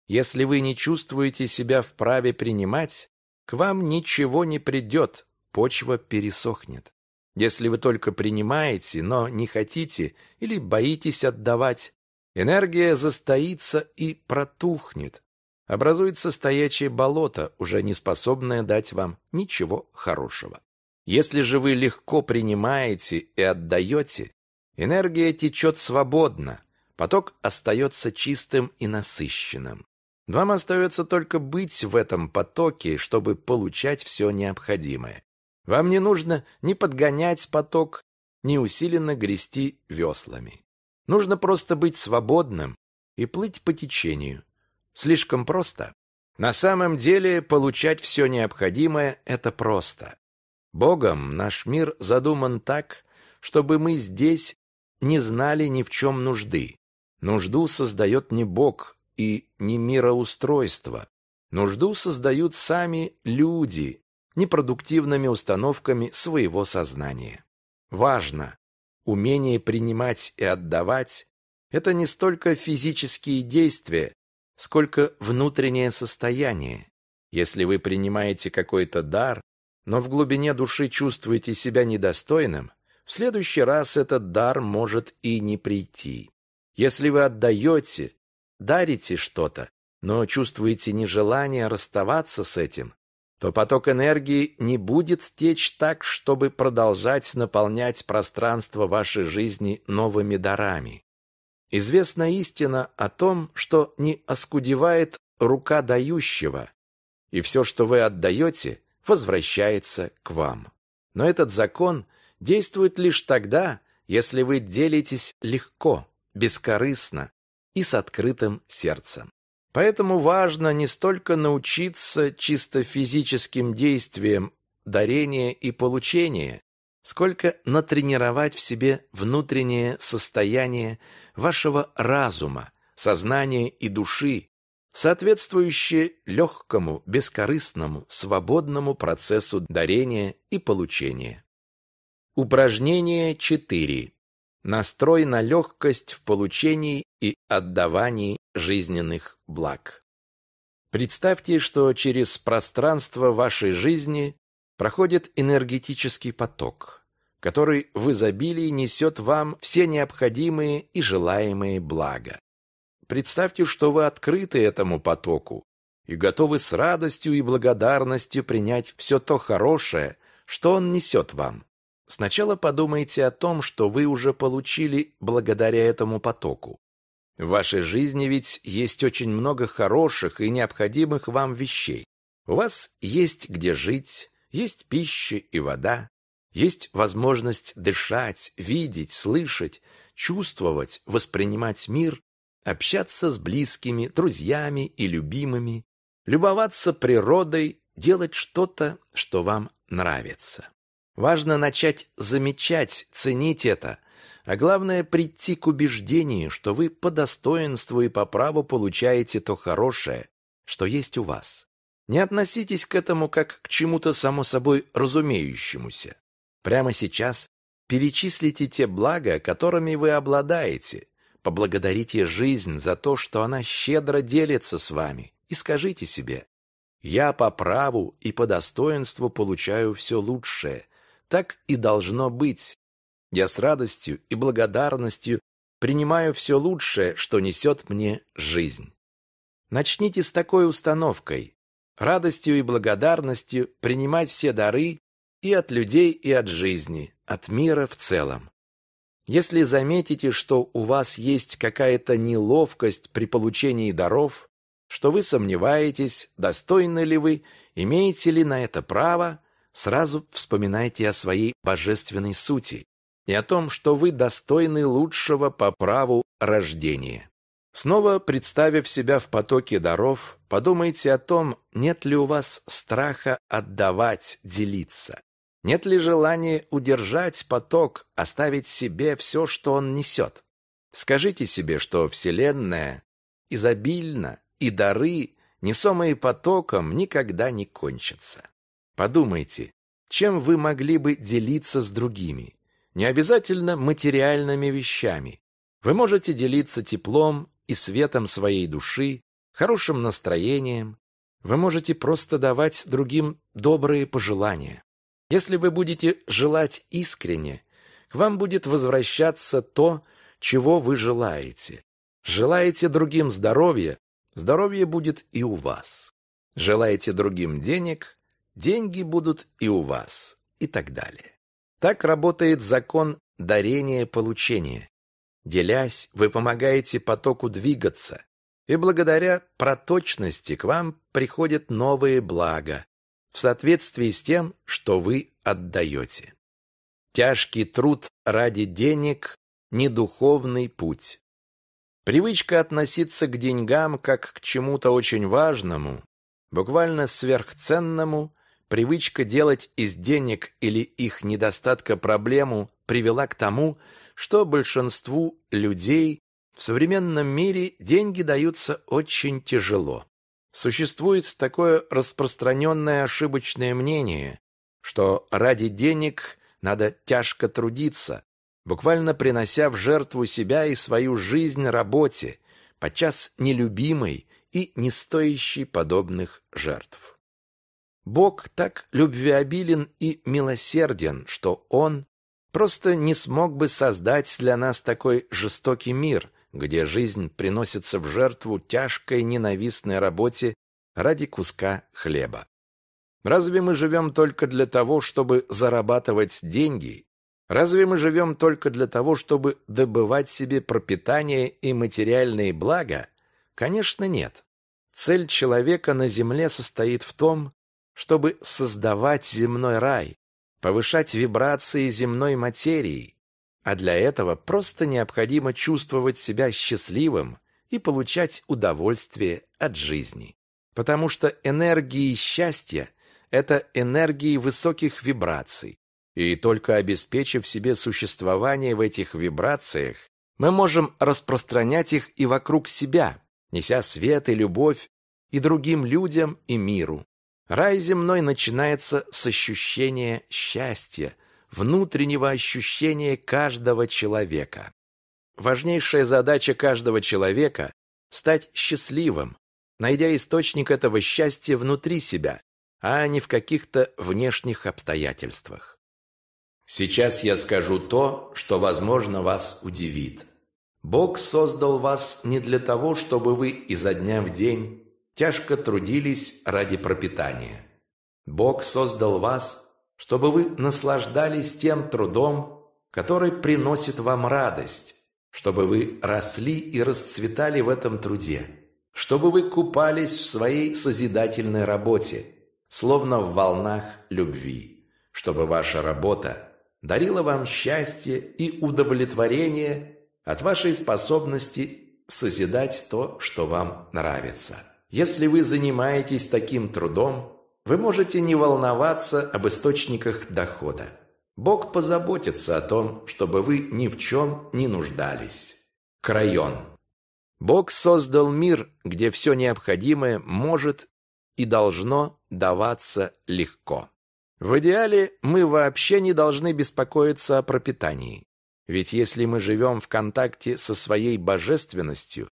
Если вы не чувствуете себя вправе принимать, к вам ничего не придет, почва пересохнет. Если вы только принимаете, но не хотите или боитесь отдавать, Энергия застоится и протухнет. Образуется стоячее болото, уже не способное дать вам ничего хорошего. Если же вы легко принимаете и отдаете, энергия течет свободно, поток остается чистым и насыщенным. Вам остается только быть в этом потоке, чтобы получать все необходимое. Вам не нужно ни подгонять поток, ни усиленно грести веслами. Нужно просто быть свободным и плыть по течению. Слишком просто. На самом деле, получать все необходимое – это просто. Богом наш мир задуман так, чтобы мы здесь не знали ни в чем нужды. Нужду создает не Бог и не мироустройство. Нужду создают сами люди непродуктивными установками своего сознания. Важно, Умение принимать и отдавать – это не столько физические действия, сколько внутреннее состояние. Если вы принимаете какой-то дар, но в глубине души чувствуете себя недостойным, в следующий раз этот дар может и не прийти. Если вы отдаете, дарите что-то, но чувствуете нежелание расставаться с этим, то поток энергии не будет течь так, чтобы продолжать наполнять пространство вашей жизни новыми дарами. Известна истина о том, что не оскудевает рука дающего, и все, что вы отдаете, возвращается к вам. Но этот закон действует лишь тогда, если вы делитесь легко, бескорыстно и с открытым сердцем. Поэтому важно не столько научиться чисто физическим действиям дарения и получения, сколько натренировать в себе внутреннее состояние вашего разума, сознания и души, соответствующее легкому, бескорыстному, свободному процессу дарения и получения. Упражнение 4. Настрой на легкость в получении и отдавании жизненных благ. Представьте, что через пространство вашей жизни проходит энергетический поток, который в изобилии несет вам все необходимые и желаемые блага. Представьте, что вы открыты этому потоку и готовы с радостью и благодарностью принять все то хорошее, что он несет вам. Сначала подумайте о том, что вы уже получили благодаря этому потоку. В вашей жизни ведь есть очень много хороших и необходимых вам вещей. У вас есть где жить, есть пища и вода, есть возможность дышать, видеть, слышать, чувствовать, воспринимать мир, общаться с близкими, друзьями и любимыми, любоваться природой, делать что-то, что вам нравится. Важно начать замечать, ценить это, а главное прийти к убеждению, что вы по достоинству и по праву получаете то хорошее, что есть у вас. Не относитесь к этому как к чему-то само собой разумеющемуся. Прямо сейчас перечислите те блага, которыми вы обладаете, поблагодарите жизнь за то, что она щедро делится с вами, и скажите себе «Я по праву и по достоинству получаю все лучшее, так и должно быть, я с радостью и благодарностью принимаю все лучшее, что несет мне жизнь. Начните с такой установкой. Радостью и благодарностью принимать все дары и от людей, и от жизни, от мира в целом. Если заметите, что у вас есть какая-то неловкость при получении даров, что вы сомневаетесь, достойны ли вы, имеете ли на это право, сразу вспоминайте о своей божественной сути, и о том, что вы достойны лучшего по праву рождения. Снова представив себя в потоке даров, подумайте о том, нет ли у вас страха отдавать, делиться. Нет ли желания удержать поток, оставить себе все, что он несет? Скажите себе, что Вселенная изобильна, и дары, несомые потоком, никогда не кончатся. Подумайте, чем вы могли бы делиться с другими? не обязательно материальными вещами. Вы можете делиться теплом и светом своей души, хорошим настроением. Вы можете просто давать другим добрые пожелания. Если вы будете желать искренне, к вам будет возвращаться то, чего вы желаете. Желаете другим здоровья, здоровье будет и у вас. Желаете другим денег, деньги будут и у вас. И так далее. Так работает закон дарения-получения. Делясь, вы помогаете потоку двигаться, и благодаря проточности к вам приходят новые блага в соответствии с тем, что вы отдаете. Тяжкий труд ради денег – не духовный путь. Привычка относиться к деньгам как к чему-то очень важному, буквально сверхценному, Привычка делать из денег или их недостатка проблему привела к тому, что большинству людей в современном мире деньги даются очень тяжело. Существует такое распространенное ошибочное мнение, что ради денег надо тяжко трудиться, буквально принося в жертву себя и свою жизнь работе, подчас нелюбимой и не стоящей подобных жертв. Бог так любвеобилен и милосерден, что Он просто не смог бы создать для нас такой жестокий мир, где жизнь приносится в жертву тяжкой ненавистной работе ради куска хлеба. Разве мы живем только для того, чтобы зарабатывать деньги? Разве мы живем только для того, чтобы добывать себе пропитание и материальные блага? Конечно, нет. Цель человека на земле состоит в том, чтобы создавать земной рай, повышать вибрации земной материи. А для этого просто необходимо чувствовать себя счастливым и получать удовольствие от жизни. Потому что энергии счастья – это энергии высоких вибраций. И только обеспечив себе существование в этих вибрациях, мы можем распространять их и вокруг себя, неся свет и любовь и другим людям, и миру. Рай земной начинается с ощущения счастья, внутреннего ощущения каждого человека. Важнейшая задача каждого человека – стать счастливым, найдя источник этого счастья внутри себя, а не в каких-то внешних обстоятельствах. Сейчас я скажу то, что, возможно, вас удивит. Бог создал вас не для того, чтобы вы изо дня в день тяжко трудились ради пропитания. Бог создал вас, чтобы вы наслаждались тем трудом, который приносит вам радость, чтобы вы росли и расцветали в этом труде, чтобы вы купались в своей созидательной работе, словно в волнах любви, чтобы ваша работа дарила вам счастье и удовлетворение от вашей способности созидать то, что вам нравится. Если вы занимаетесь таким трудом, вы можете не волноваться об источниках дохода. Бог позаботится о том, чтобы вы ни в чем не нуждались. Крайон. Бог создал мир, где все необходимое может и должно даваться легко. В идеале мы вообще не должны беспокоиться о пропитании. Ведь если мы живем в контакте со своей божественностью,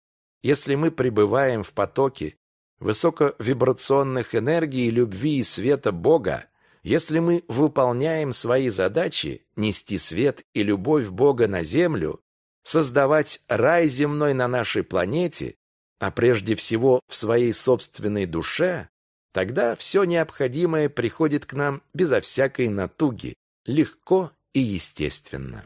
если мы пребываем в потоке, высоковибрационных энергий любви и света Бога, если мы выполняем свои задачи нести свет и любовь Бога на землю, создавать рай земной на нашей планете, а прежде всего в своей собственной душе, тогда все необходимое приходит к нам безо всякой натуги, легко и естественно.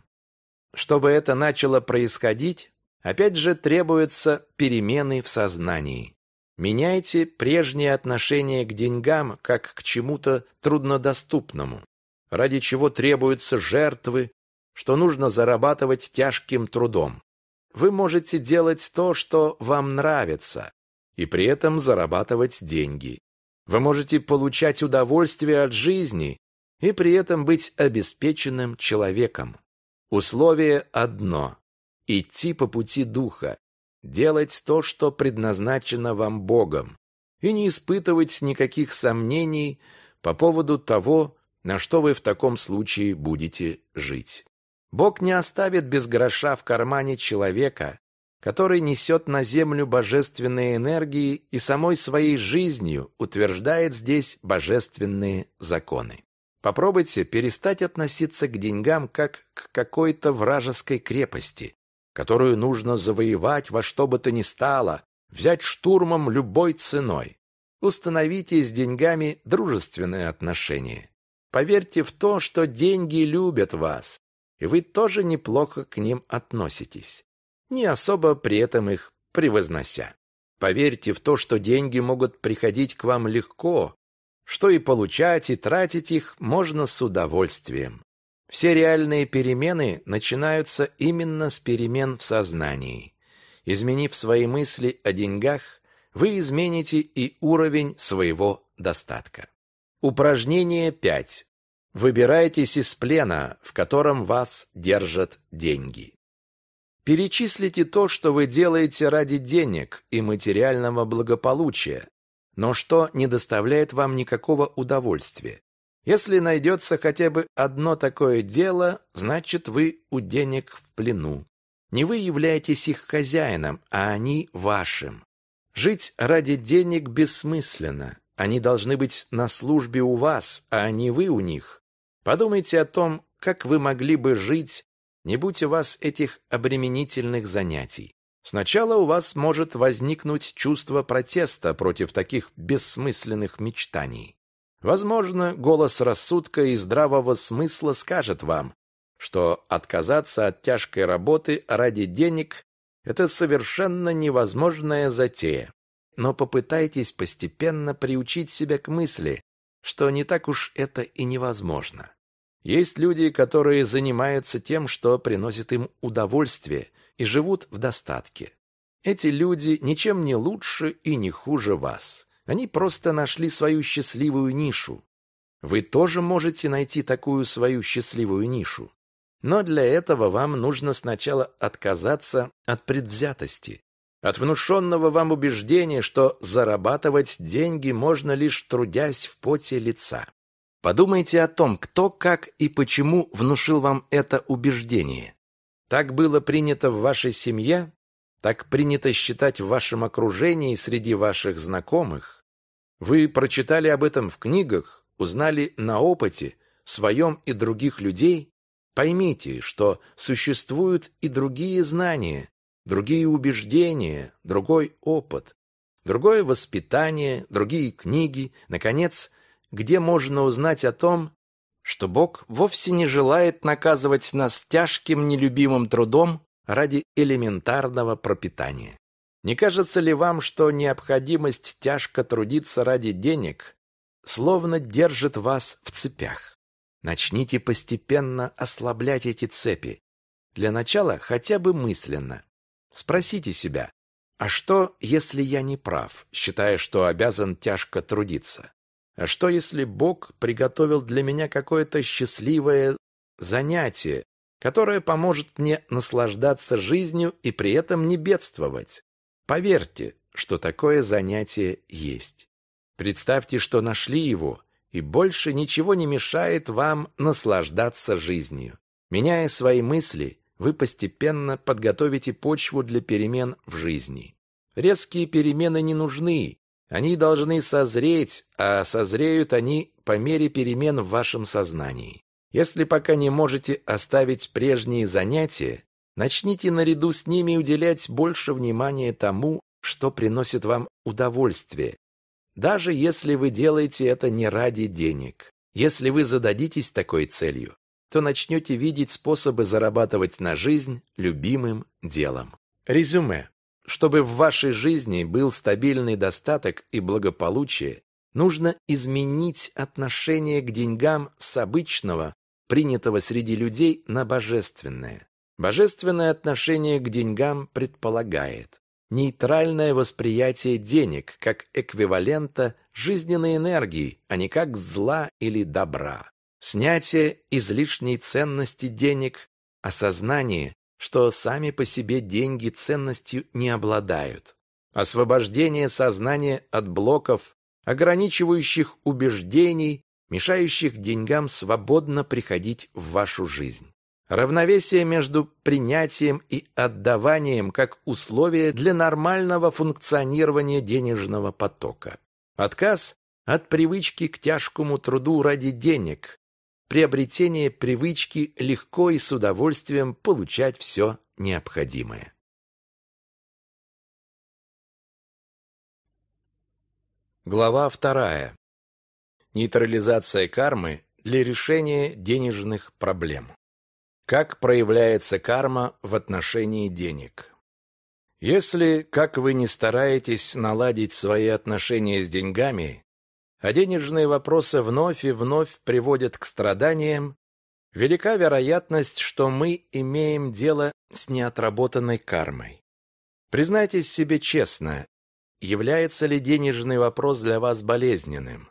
Чтобы это начало происходить, опять же требуются перемены в сознании. Меняйте прежнее отношение к деньгам как к чему-то труднодоступному, ради чего требуются жертвы, что нужно зарабатывать тяжким трудом. Вы можете делать то, что вам нравится, и при этом зарабатывать деньги. Вы можете получать удовольствие от жизни и при этом быть обеспеченным человеком. Условие одно – идти по пути духа, делать то, что предназначено вам Богом, и не испытывать никаких сомнений по поводу того, на что вы в таком случае будете жить. Бог не оставит без гроша в кармане человека, который несет на землю божественные энергии и самой своей жизнью утверждает здесь божественные законы. Попробуйте перестать относиться к деньгам как к какой-то вражеской крепости, которую нужно завоевать во что бы то ни стало, взять штурмом любой ценой. Установите с деньгами дружественные отношения. Поверьте в то, что деньги любят вас, и вы тоже неплохо к ним относитесь, не особо при этом их превознося. Поверьте в то, что деньги могут приходить к вам легко, что и получать, и тратить их можно с удовольствием. Все реальные перемены начинаются именно с перемен в сознании. Изменив свои мысли о деньгах, вы измените и уровень своего достатка. Упражнение 5. Выбирайтесь из плена, в котором вас держат деньги. Перечислите то, что вы делаете ради денег и материального благополучия, но что не доставляет вам никакого удовольствия. Если найдется хотя бы одно такое дело, значит, вы у денег в плену. Не вы являетесь их хозяином, а они вашим. Жить ради денег бессмысленно. Они должны быть на службе у вас, а не вы у них. Подумайте о том, как вы могли бы жить, не будь у вас этих обременительных занятий. Сначала у вас может возникнуть чувство протеста против таких бессмысленных мечтаний. Возможно, голос рассудка и здравого смысла скажет вам, что отказаться от тяжкой работы ради денег – это совершенно невозможная затея. Но попытайтесь постепенно приучить себя к мысли, что не так уж это и невозможно. Есть люди, которые занимаются тем, что приносит им удовольствие и живут в достатке. Эти люди ничем не лучше и не хуже вас. Они просто нашли свою счастливую нишу. Вы тоже можете найти такую свою счастливую нишу. Но для этого вам нужно сначала отказаться от предвзятости, от внушенного вам убеждения, что зарабатывать деньги можно лишь трудясь в поте лица. Подумайте о том, кто, как и почему внушил вам это убеждение. Так было принято в вашей семье, так принято считать в вашем окружении среди ваших знакомых, вы прочитали об этом в книгах, узнали на опыте своем и других людей. Поймите, что существуют и другие знания, другие убеждения, другой опыт, другое воспитание, другие книги, наконец, где можно узнать о том, что Бог вовсе не желает наказывать нас тяжким нелюбимым трудом ради элементарного пропитания. Не кажется ли вам, что необходимость тяжко трудиться ради денег словно держит вас в цепях? Начните постепенно ослаблять эти цепи. Для начала хотя бы мысленно. Спросите себя, а что, если я не прав, считая, что обязан тяжко трудиться? А что, если Бог приготовил для меня какое-то счастливое занятие, которое поможет мне наслаждаться жизнью и при этом не бедствовать? Поверьте, что такое занятие есть. Представьте, что нашли его, и больше ничего не мешает вам наслаждаться жизнью. Меняя свои мысли, вы постепенно подготовите почву для перемен в жизни. Резкие перемены не нужны, они должны созреть, а созреют они по мере перемен в вашем сознании. Если пока не можете оставить прежние занятия, Начните наряду с ними уделять больше внимания тому, что приносит вам удовольствие, даже если вы делаете это не ради денег. Если вы зададитесь такой целью, то начнете видеть способы зарабатывать на жизнь любимым делом. Резюме. Чтобы в вашей жизни был стабильный достаток и благополучие, нужно изменить отношение к деньгам с обычного, принятого среди людей, на божественное. Божественное отношение к деньгам предполагает нейтральное восприятие денег как эквивалента жизненной энергии, а не как зла или добра. Снятие излишней ценности денег, осознание, что сами по себе деньги ценностью не обладают. Освобождение сознания от блоков, ограничивающих убеждений, мешающих деньгам свободно приходить в вашу жизнь. Равновесие между принятием и отдаванием как условие для нормального функционирования денежного потока. Отказ от привычки к тяжкому труду ради денег. Приобретение привычки легко и с удовольствием получать все необходимое. Глава вторая. Нейтрализация кармы для решения денежных проблем. Как проявляется карма в отношении денег? Если, как вы не стараетесь наладить свои отношения с деньгами, а денежные вопросы вновь и вновь приводят к страданиям, велика вероятность, что мы имеем дело с неотработанной кармой. Признайтесь себе честно, является ли денежный вопрос для вас болезненным?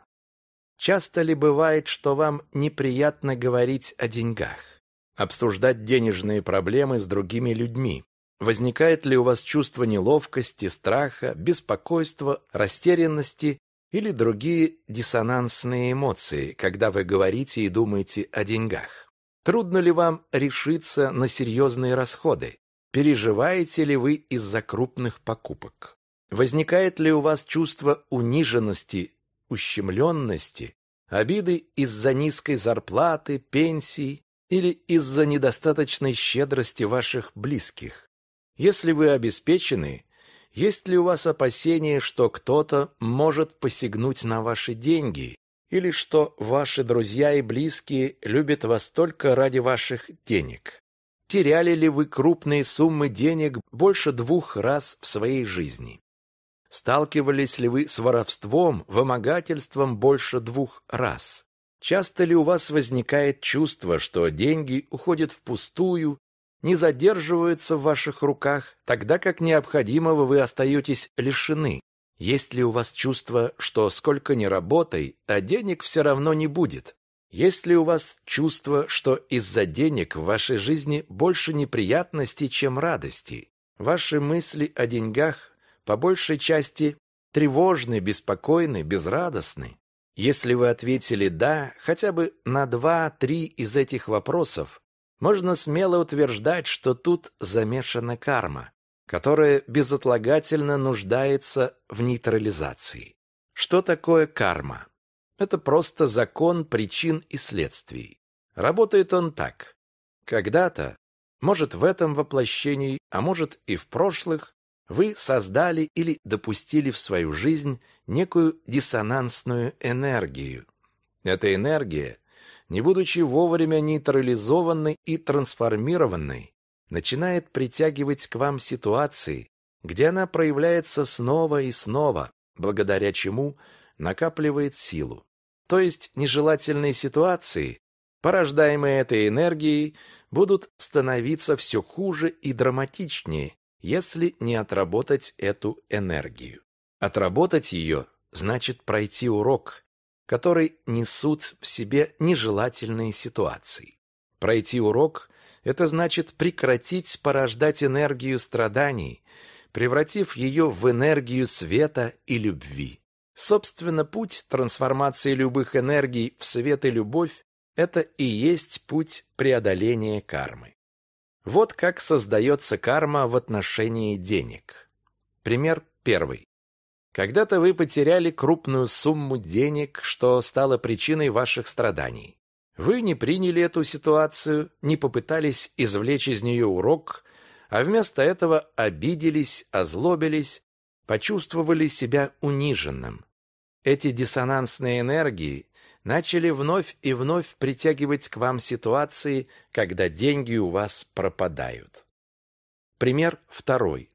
Часто ли бывает, что вам неприятно говорить о деньгах? обсуждать денежные проблемы с другими людьми. Возникает ли у вас чувство неловкости, страха, беспокойства, растерянности или другие диссонансные эмоции, когда вы говорите и думаете о деньгах? Трудно ли вам решиться на серьезные расходы? Переживаете ли вы из-за крупных покупок? Возникает ли у вас чувство униженности, ущемленности, обиды из-за низкой зарплаты, пенсии, или из-за недостаточной щедрости ваших близких? Если вы обеспечены, есть ли у вас опасение, что кто-то может посягнуть на ваши деньги, или что ваши друзья и близкие любят вас только ради ваших денег? Теряли ли вы крупные суммы денег больше двух раз в своей жизни? Сталкивались ли вы с воровством, вымогательством больше двух раз? Часто ли у вас возникает чувство, что деньги уходят впустую, не задерживаются в ваших руках, тогда как необходимого вы остаетесь лишены? Есть ли у вас чувство, что сколько ни работай, а денег все равно не будет? Есть ли у вас чувство, что из-за денег в вашей жизни больше неприятностей, чем радостей? Ваши мысли о деньгах по большей части тревожны, беспокойны, безрадостны. Если вы ответили «да» хотя бы на два-три из этих вопросов, можно смело утверждать, что тут замешана карма, которая безотлагательно нуждается в нейтрализации. Что такое карма? Это просто закон причин и следствий. Работает он так. Когда-то, может в этом воплощении, а может и в прошлых, вы создали или допустили в свою жизнь некую диссонансную энергию. Эта энергия, не будучи вовремя нейтрализованной и трансформированной, начинает притягивать к вам ситуации, где она проявляется снова и снова, благодаря чему накапливает силу. То есть нежелательные ситуации, порождаемые этой энергией, будут становиться все хуже и драматичнее, если не отработать эту энергию. Отработать ее значит пройти урок, который несут в себе нежелательные ситуации. Пройти урок – это значит прекратить порождать энергию страданий, превратив ее в энергию света и любви. Собственно, путь трансформации любых энергий в свет и любовь – это и есть путь преодоления кармы. Вот как создается карма в отношении денег. Пример первый. Когда-то вы потеряли крупную сумму денег, что стало причиной ваших страданий. Вы не приняли эту ситуацию, не попытались извлечь из нее урок, а вместо этого обиделись, озлобились, почувствовали себя униженным. Эти диссонансные энергии начали вновь и вновь притягивать к вам ситуации, когда деньги у вас пропадают. Пример второй.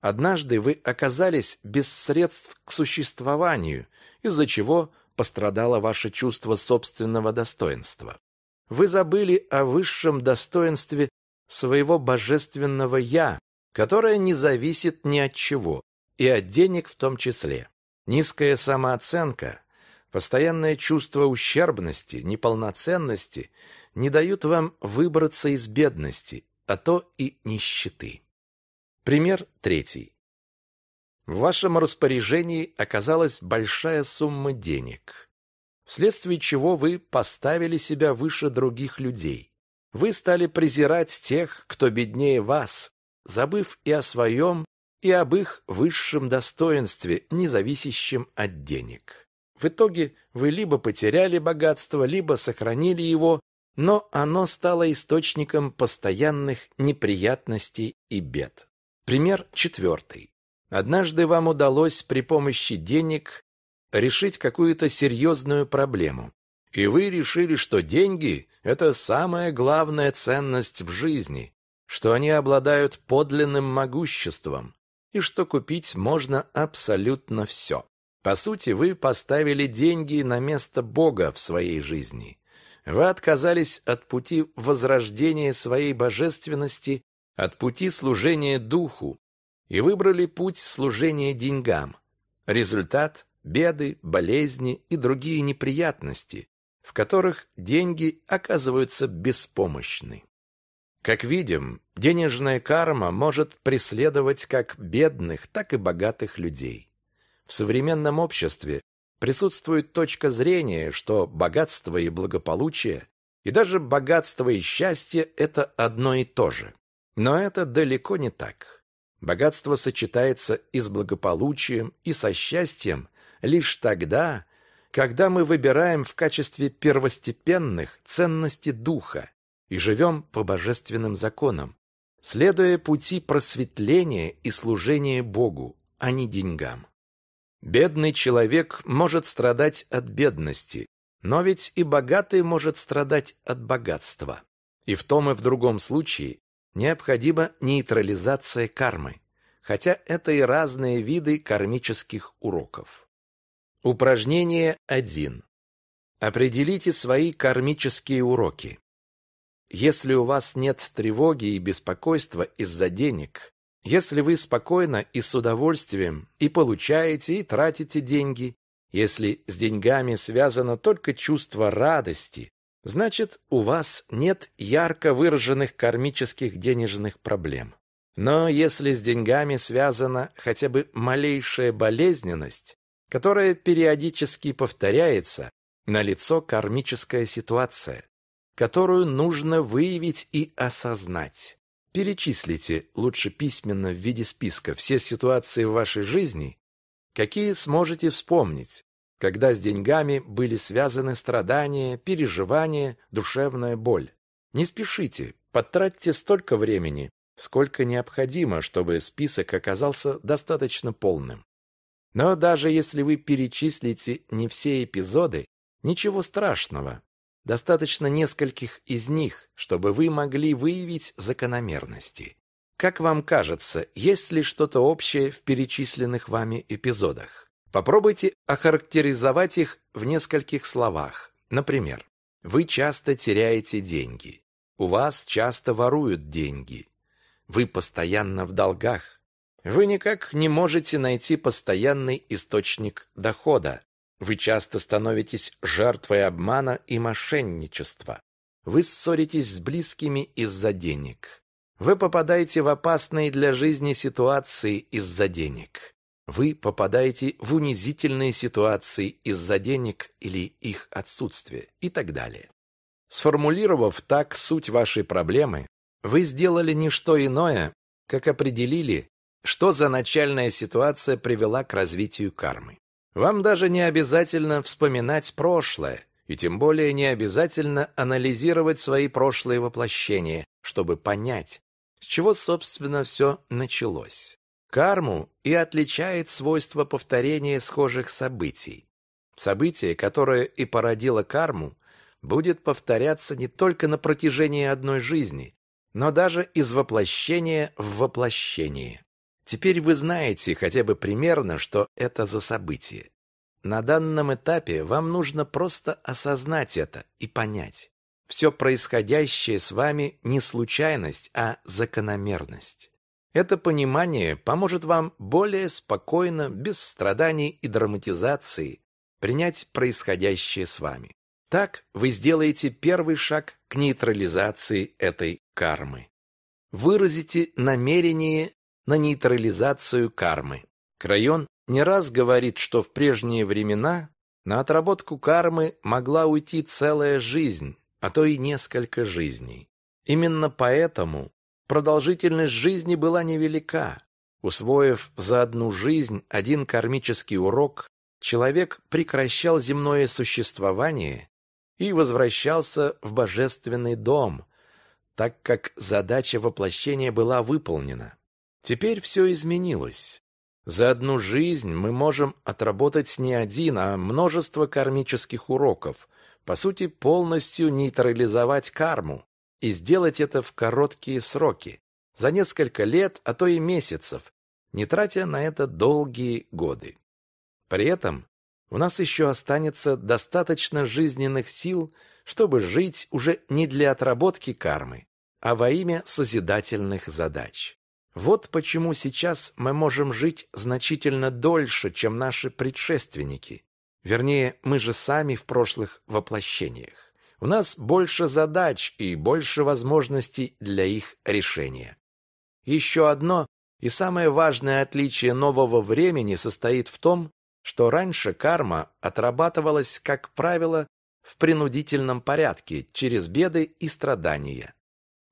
Однажды вы оказались без средств к существованию, из-за чего пострадало ваше чувство собственного достоинства. Вы забыли о высшем достоинстве своего божественного «я», которое не зависит ни от чего, и от денег в том числе. Низкая самооценка Постоянное чувство ущербности, неполноценности не дают вам выбраться из бедности, а то и нищеты. Пример третий. В вашем распоряжении оказалась большая сумма денег, вследствие чего вы поставили себя выше других людей. Вы стали презирать тех, кто беднее вас, забыв и о своем, и об их высшем достоинстве, не зависящем от денег. В итоге вы либо потеряли богатство, либо сохранили его, но оно стало источником постоянных неприятностей и бед. Пример четвертый. Однажды вам удалось при помощи денег решить какую-то серьезную проблему. И вы решили, что деньги – это самая главная ценность в жизни, что они обладают подлинным могуществом и что купить можно абсолютно все. По сути, вы поставили деньги на место Бога в своей жизни. Вы отказались от пути возрождения своей божественности, от пути служения Духу и выбрали путь служения деньгам. Результат – беды, болезни и другие неприятности, в которых деньги оказываются беспомощны. Как видим, денежная карма может преследовать как бедных, так и богатых людей. В современном обществе присутствует точка зрения, что богатство и благополучие, и даже богатство и счастье – это одно и то же. Но это далеко не так. Богатство сочетается и с благополучием, и со счастьем лишь тогда, когда мы выбираем в качестве первостепенных ценности духа и живем по божественным законам, следуя пути просветления и служения Богу, а не деньгам. Бедный человек может страдать от бедности, но ведь и богатый может страдать от богатства. И в том и в другом случае необходима нейтрализация кармы, хотя это и разные виды кармических уроков. Упражнение 1. Определите свои кармические уроки. Если у вас нет тревоги и беспокойства из-за денег, если вы спокойно и с удовольствием и получаете, и тратите деньги, если с деньгами связано только чувство радости, значит, у вас нет ярко выраженных кармических денежных проблем. Но если с деньгами связана хотя бы малейшая болезненность, которая периодически повторяется, налицо кармическая ситуация, которую нужно выявить и осознать. Перечислите, лучше письменно в виде списка, все ситуации в вашей жизни, какие сможете вспомнить, когда с деньгами были связаны страдания, переживания, душевная боль. Не спешите, потратьте столько времени, сколько необходимо, чтобы список оказался достаточно полным. Но даже если вы перечислите не все эпизоды, ничего страшного. Достаточно нескольких из них, чтобы вы могли выявить закономерности. Как вам кажется, есть ли что-то общее в перечисленных вами эпизодах? Попробуйте охарактеризовать их в нескольких словах. Например, вы часто теряете деньги. У вас часто воруют деньги. Вы постоянно в долгах. Вы никак не можете найти постоянный источник дохода. Вы часто становитесь жертвой обмана и мошенничества. Вы ссоритесь с близкими из-за денег. Вы попадаете в опасные для жизни ситуации из-за денег. Вы попадаете в унизительные ситуации из-за денег или их отсутствия и так далее. Сформулировав так суть вашей проблемы, вы сделали не что иное, как определили, что за начальная ситуация привела к развитию кармы. Вам даже не обязательно вспоминать прошлое, и тем более не обязательно анализировать свои прошлые воплощения, чтобы понять, с чего, собственно, все началось. Карму и отличает свойство повторения схожих событий. Событие, которое и породило карму, будет повторяться не только на протяжении одной жизни, но даже из воплощения в воплощение. Теперь вы знаете хотя бы примерно, что это за событие. На данном этапе вам нужно просто осознать это и понять. Все происходящее с вами не случайность, а закономерность. Это понимание поможет вам более спокойно, без страданий и драматизации, принять происходящее с вами. Так вы сделаете первый шаг к нейтрализации этой кармы. Выразите намерение на нейтрализацию кармы. Крайон не раз говорит, что в прежние времена на отработку кармы могла уйти целая жизнь, а то и несколько жизней. Именно поэтому продолжительность жизни была невелика. Усвоив за одну жизнь один кармический урок, человек прекращал земное существование и возвращался в божественный дом, так как задача воплощения была выполнена. Теперь все изменилось. За одну жизнь мы можем отработать не один, а множество кармических уроков, по сути, полностью нейтрализовать карму и сделать это в короткие сроки, за несколько лет, а то и месяцев, не тратя на это долгие годы. При этом у нас еще останется достаточно жизненных сил, чтобы жить уже не для отработки кармы, а во имя созидательных задач. Вот почему сейчас мы можем жить значительно дольше, чем наши предшественники. Вернее, мы же сами в прошлых воплощениях. У нас больше задач и больше возможностей для их решения. Еще одно и самое важное отличие нового времени состоит в том, что раньше карма отрабатывалась, как правило, в принудительном порядке, через беды и страдания.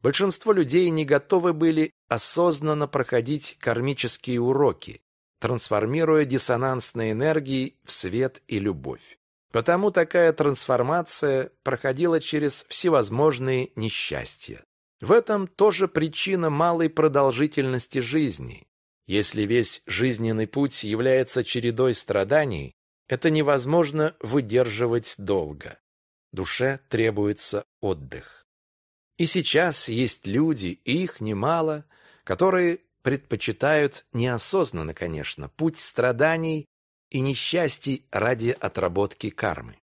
Большинство людей не готовы были осознанно проходить кармические уроки, трансформируя диссонансные энергии в свет и любовь. Потому такая трансформация проходила через всевозможные несчастья. В этом тоже причина малой продолжительности жизни. Если весь жизненный путь является чередой страданий, это невозможно выдерживать долго. Душе требуется отдых. И сейчас есть люди, и их немало, которые предпочитают неосознанно, конечно, путь страданий и несчастий ради отработки кармы.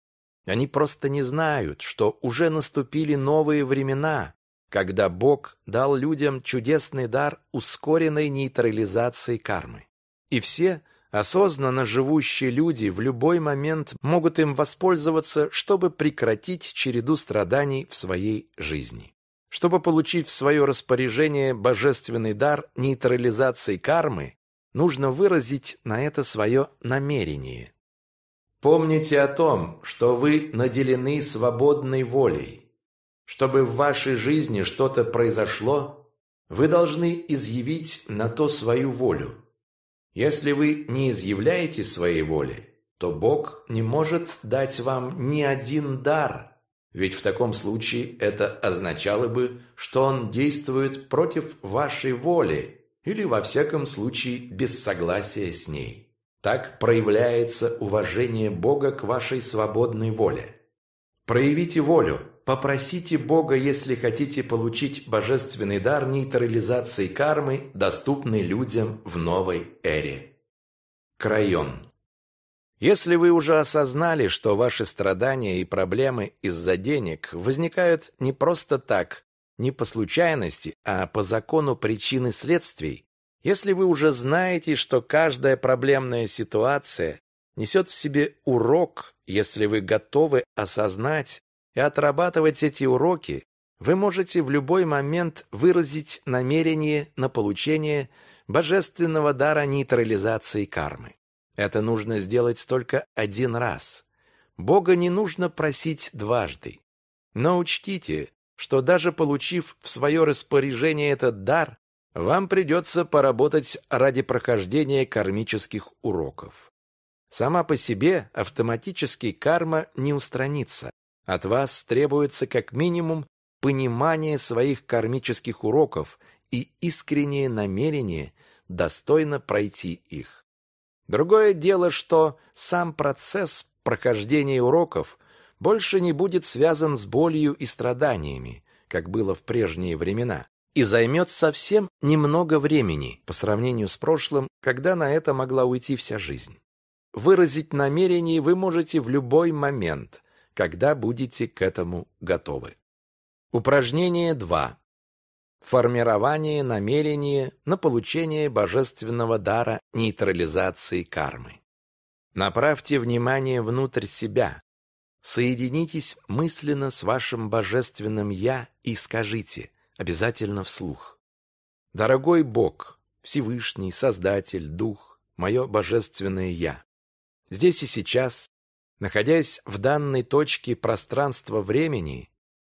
Они просто не знают, что уже наступили новые времена, когда Бог дал людям чудесный дар ускоренной нейтрализации кармы. И все осознанно живущие люди в любой момент могут им воспользоваться, чтобы прекратить череду страданий в своей жизни. Чтобы получить в свое распоряжение божественный дар нейтрализации кармы, нужно выразить на это свое намерение. Помните о том, что вы наделены свободной волей. Чтобы в вашей жизни что-то произошло, вы должны изъявить на то свою волю. Если вы не изъявляете своей воли, то Бог не может дать вам ни один дар – ведь в таком случае это означало бы, что он действует против вашей воли или, во всяком случае, без согласия с ней. Так проявляется уважение Бога к вашей свободной воле. Проявите волю, попросите Бога, если хотите получить божественный дар нейтрализации кармы, доступный людям в новой эре. Крайон. Если вы уже осознали, что ваши страдания и проблемы из-за денег возникают не просто так, не по случайности, а по закону причин и следствий, если вы уже знаете, что каждая проблемная ситуация несет в себе урок, если вы готовы осознать и отрабатывать эти уроки, вы можете в любой момент выразить намерение на получение божественного дара нейтрализации кармы. Это нужно сделать только один раз. Бога не нужно просить дважды. Но учтите, что даже получив в свое распоряжение этот дар, вам придется поработать ради прохождения кармических уроков. Сама по себе автоматически карма не устранится. От вас требуется как минимум понимание своих кармических уроков и искреннее намерение достойно пройти их. Другое дело, что сам процесс прохождения уроков больше не будет связан с болью и страданиями, как было в прежние времена, и займет совсем немного времени по сравнению с прошлым, когда на это могла уйти вся жизнь. Выразить намерение вы можете в любой момент, когда будете к этому готовы. Упражнение 2. Формирование намерения на получение божественного дара нейтрализации кармы. Направьте внимание внутрь себя. Соединитесь мысленно с вашим божественным «Я» и скажите, обязательно вслух. «Дорогой Бог, Всевышний, Создатель, Дух, мое божественное «Я». Здесь и сейчас, находясь в данной точке пространства-времени,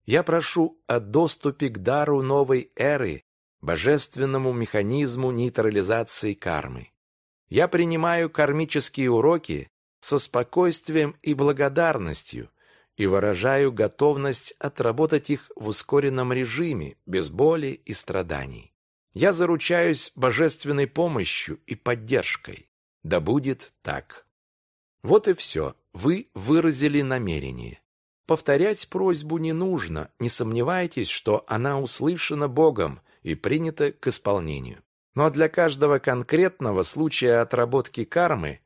я прошу о доступе к дару новой эры, божественному механизму нейтрализации кармы. Я принимаю кармические уроки со спокойствием и благодарностью и выражаю готовность отработать их в ускоренном режиме, без боли и страданий. Я заручаюсь божественной помощью и поддержкой. Да будет так. Вот и все. Вы выразили намерение. Повторять просьбу не нужно, не сомневайтесь, что она услышана Богом и принята к исполнению. Но ну а для каждого конкретного случая отработки кармы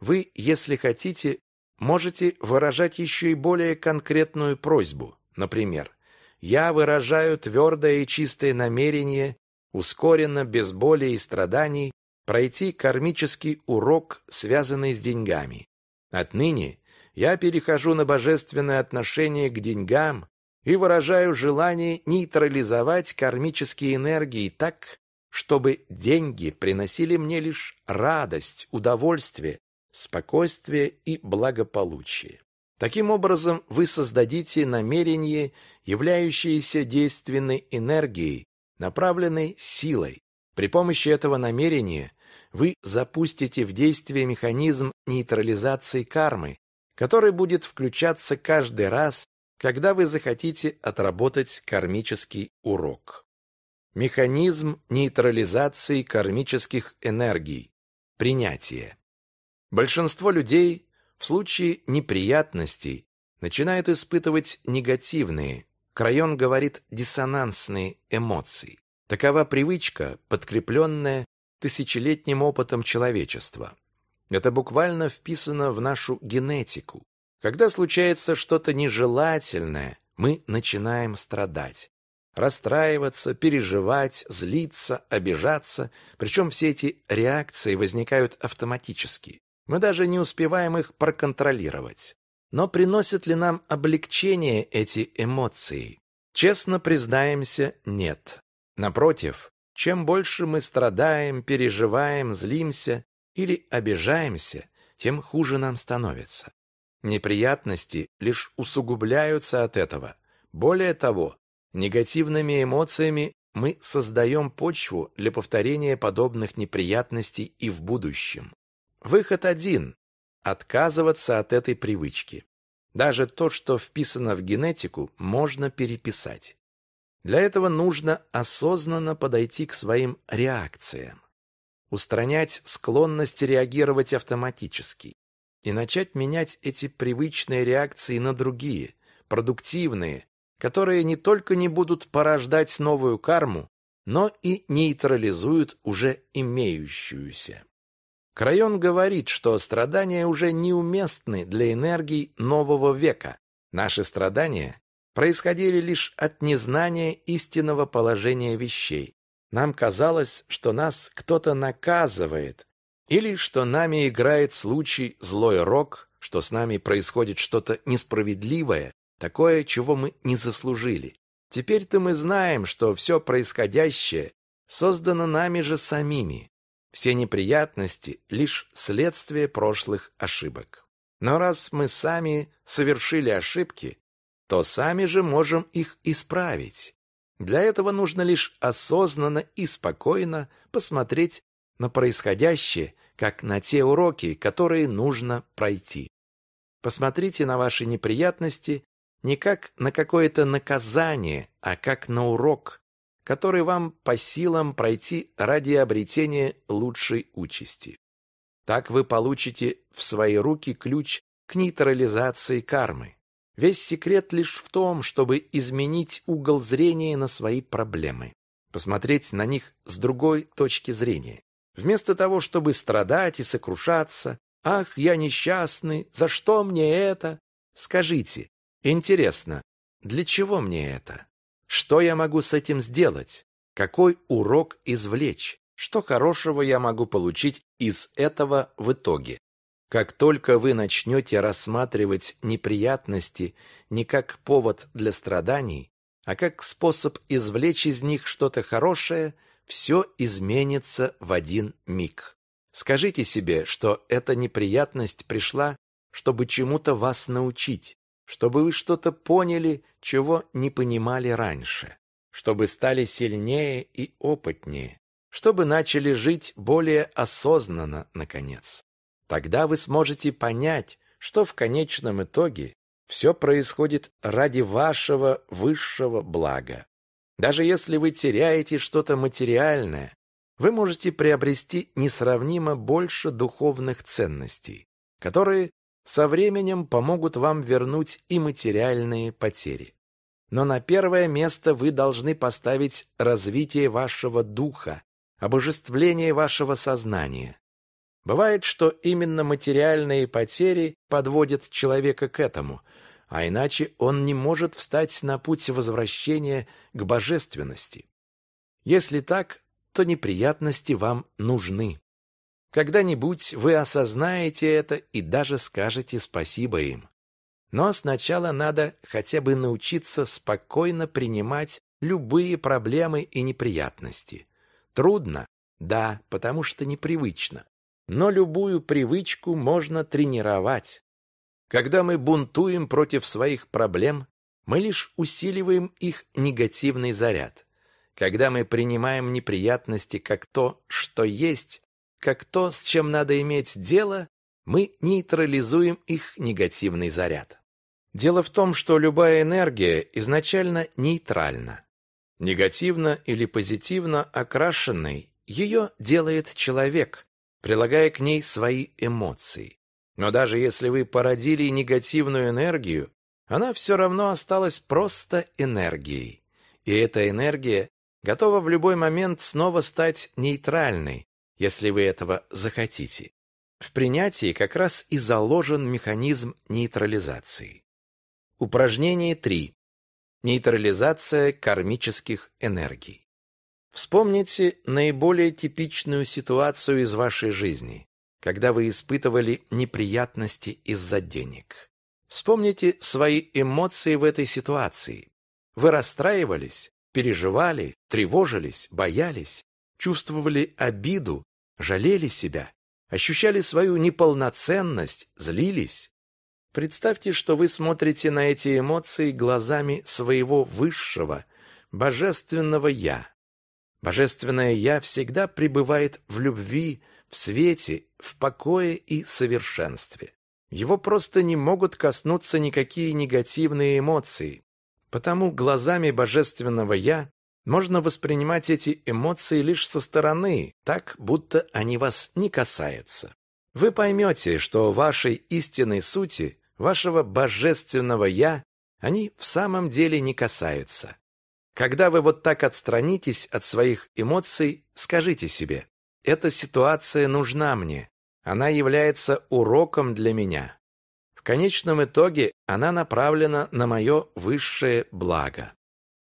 вы, если хотите, можете выражать еще и более конкретную просьбу. Например, «Я выражаю твердое и чистое намерение ускоренно, без боли и страданий пройти кармический урок, связанный с деньгами. Отныне я перехожу на божественное отношение к деньгам и выражаю желание нейтрализовать кармические энергии так, чтобы деньги приносили мне лишь радость, удовольствие, спокойствие и благополучие. Таким образом, вы создадите намерение, являющееся действенной энергией, направленной силой. При помощи этого намерения вы запустите в действие механизм нейтрализации кармы, который будет включаться каждый раз, когда вы захотите отработать кармический урок. Механизм нейтрализации кармических энергий. Принятие. Большинство людей в случае неприятностей начинают испытывать негативные, Крайон говорит диссонансные эмоции. Такова привычка, подкрепленная тысячелетним опытом человечества. Это буквально вписано в нашу генетику. Когда случается что-то нежелательное, мы начинаем страдать, расстраиваться, переживать, злиться, обижаться. Причем все эти реакции возникают автоматически. Мы даже не успеваем их проконтролировать. Но приносят ли нам облегчение эти эмоции? Честно признаемся, нет. Напротив, чем больше мы страдаем, переживаем, злимся, или обижаемся, тем хуже нам становится. Неприятности лишь усугубляются от этого. Более того, негативными эмоциями мы создаем почву для повторения подобных неприятностей и в будущем. Выход один – отказываться от этой привычки. Даже то, что вписано в генетику, можно переписать. Для этого нужно осознанно подойти к своим реакциям устранять склонность реагировать автоматически и начать менять эти привычные реакции на другие, продуктивные, которые не только не будут порождать новую карму, но и нейтрализуют уже имеющуюся. Крайон говорит, что страдания уже неуместны для энергий нового века. Наши страдания происходили лишь от незнания истинного положения вещей. Нам казалось, что нас кто-то наказывает, или что нами играет случай злой рок, что с нами происходит что-то несправедливое, такое, чего мы не заслужили. Теперь-то мы знаем, что все происходящее создано нами же самими. Все неприятности – лишь следствие прошлых ошибок. Но раз мы сами совершили ошибки, то сами же можем их исправить. Для этого нужно лишь осознанно и спокойно посмотреть на происходящее, как на те уроки, которые нужно пройти. Посмотрите на ваши неприятности не как на какое-то наказание, а как на урок, который вам по силам пройти ради обретения лучшей участи. Так вы получите в свои руки ключ к нейтрализации кармы. Весь секрет лишь в том, чтобы изменить угол зрения на свои проблемы, посмотреть на них с другой точки зрения. Вместо того, чтобы страдать и сокрушаться, «Ах, я несчастный, за что мне это?» Скажите, интересно, для чего мне это? Что я могу с этим сделать? Какой урок извлечь? Что хорошего я могу получить из этого в итоге? Как только вы начнете рассматривать неприятности не как повод для страданий, а как способ извлечь из них что-то хорошее, все изменится в один миг. Скажите себе, что эта неприятность пришла, чтобы чему-то вас научить, чтобы вы что-то поняли, чего не понимали раньше, чтобы стали сильнее и опытнее, чтобы начали жить более осознанно, наконец. Тогда вы сможете понять, что в конечном итоге все происходит ради вашего высшего блага. Даже если вы теряете что-то материальное, вы можете приобрести несравнимо больше духовных ценностей, которые со временем помогут вам вернуть и материальные потери. Но на первое место вы должны поставить развитие вашего духа, обожествление вашего сознания. Бывает, что именно материальные потери подводят человека к этому, а иначе он не может встать на путь возвращения к божественности. Если так, то неприятности вам нужны. Когда-нибудь вы осознаете это и даже скажете спасибо им. Но сначала надо хотя бы научиться спокойно принимать любые проблемы и неприятности. Трудно, да, потому что непривычно. Но любую привычку можно тренировать. Когда мы бунтуем против своих проблем, мы лишь усиливаем их негативный заряд. Когда мы принимаем неприятности как то, что есть, как то, с чем надо иметь дело, мы нейтрализуем их негативный заряд. Дело в том, что любая энергия изначально нейтральна. Негативно или позитивно окрашенной ее делает человек, прилагая к ней свои эмоции. Но даже если вы породили негативную энергию, она все равно осталась просто энергией. И эта энергия готова в любой момент снова стать нейтральной, если вы этого захотите. В принятии как раз и заложен механизм нейтрализации. Упражнение 3. Нейтрализация кармических энергий. Вспомните наиболее типичную ситуацию из вашей жизни, когда вы испытывали неприятности из-за денег. Вспомните свои эмоции в этой ситуации. Вы расстраивались, переживали, тревожились, боялись, чувствовали обиду, жалели себя, ощущали свою неполноценность, злились. Представьте, что вы смотрите на эти эмоции глазами своего высшего, божественного «я». Божественное «Я» всегда пребывает в любви, в свете, в покое и совершенстве. Его просто не могут коснуться никакие негативные эмоции, потому глазами божественного «Я» можно воспринимать эти эмоции лишь со стороны, так, будто они вас не касаются. Вы поймете, что вашей истинной сути, вашего божественного «Я» они в самом деле не касаются. Когда вы вот так отстранитесь от своих эмоций, скажите себе, эта ситуация нужна мне, она является уроком для меня. В конечном итоге она направлена на мое высшее благо.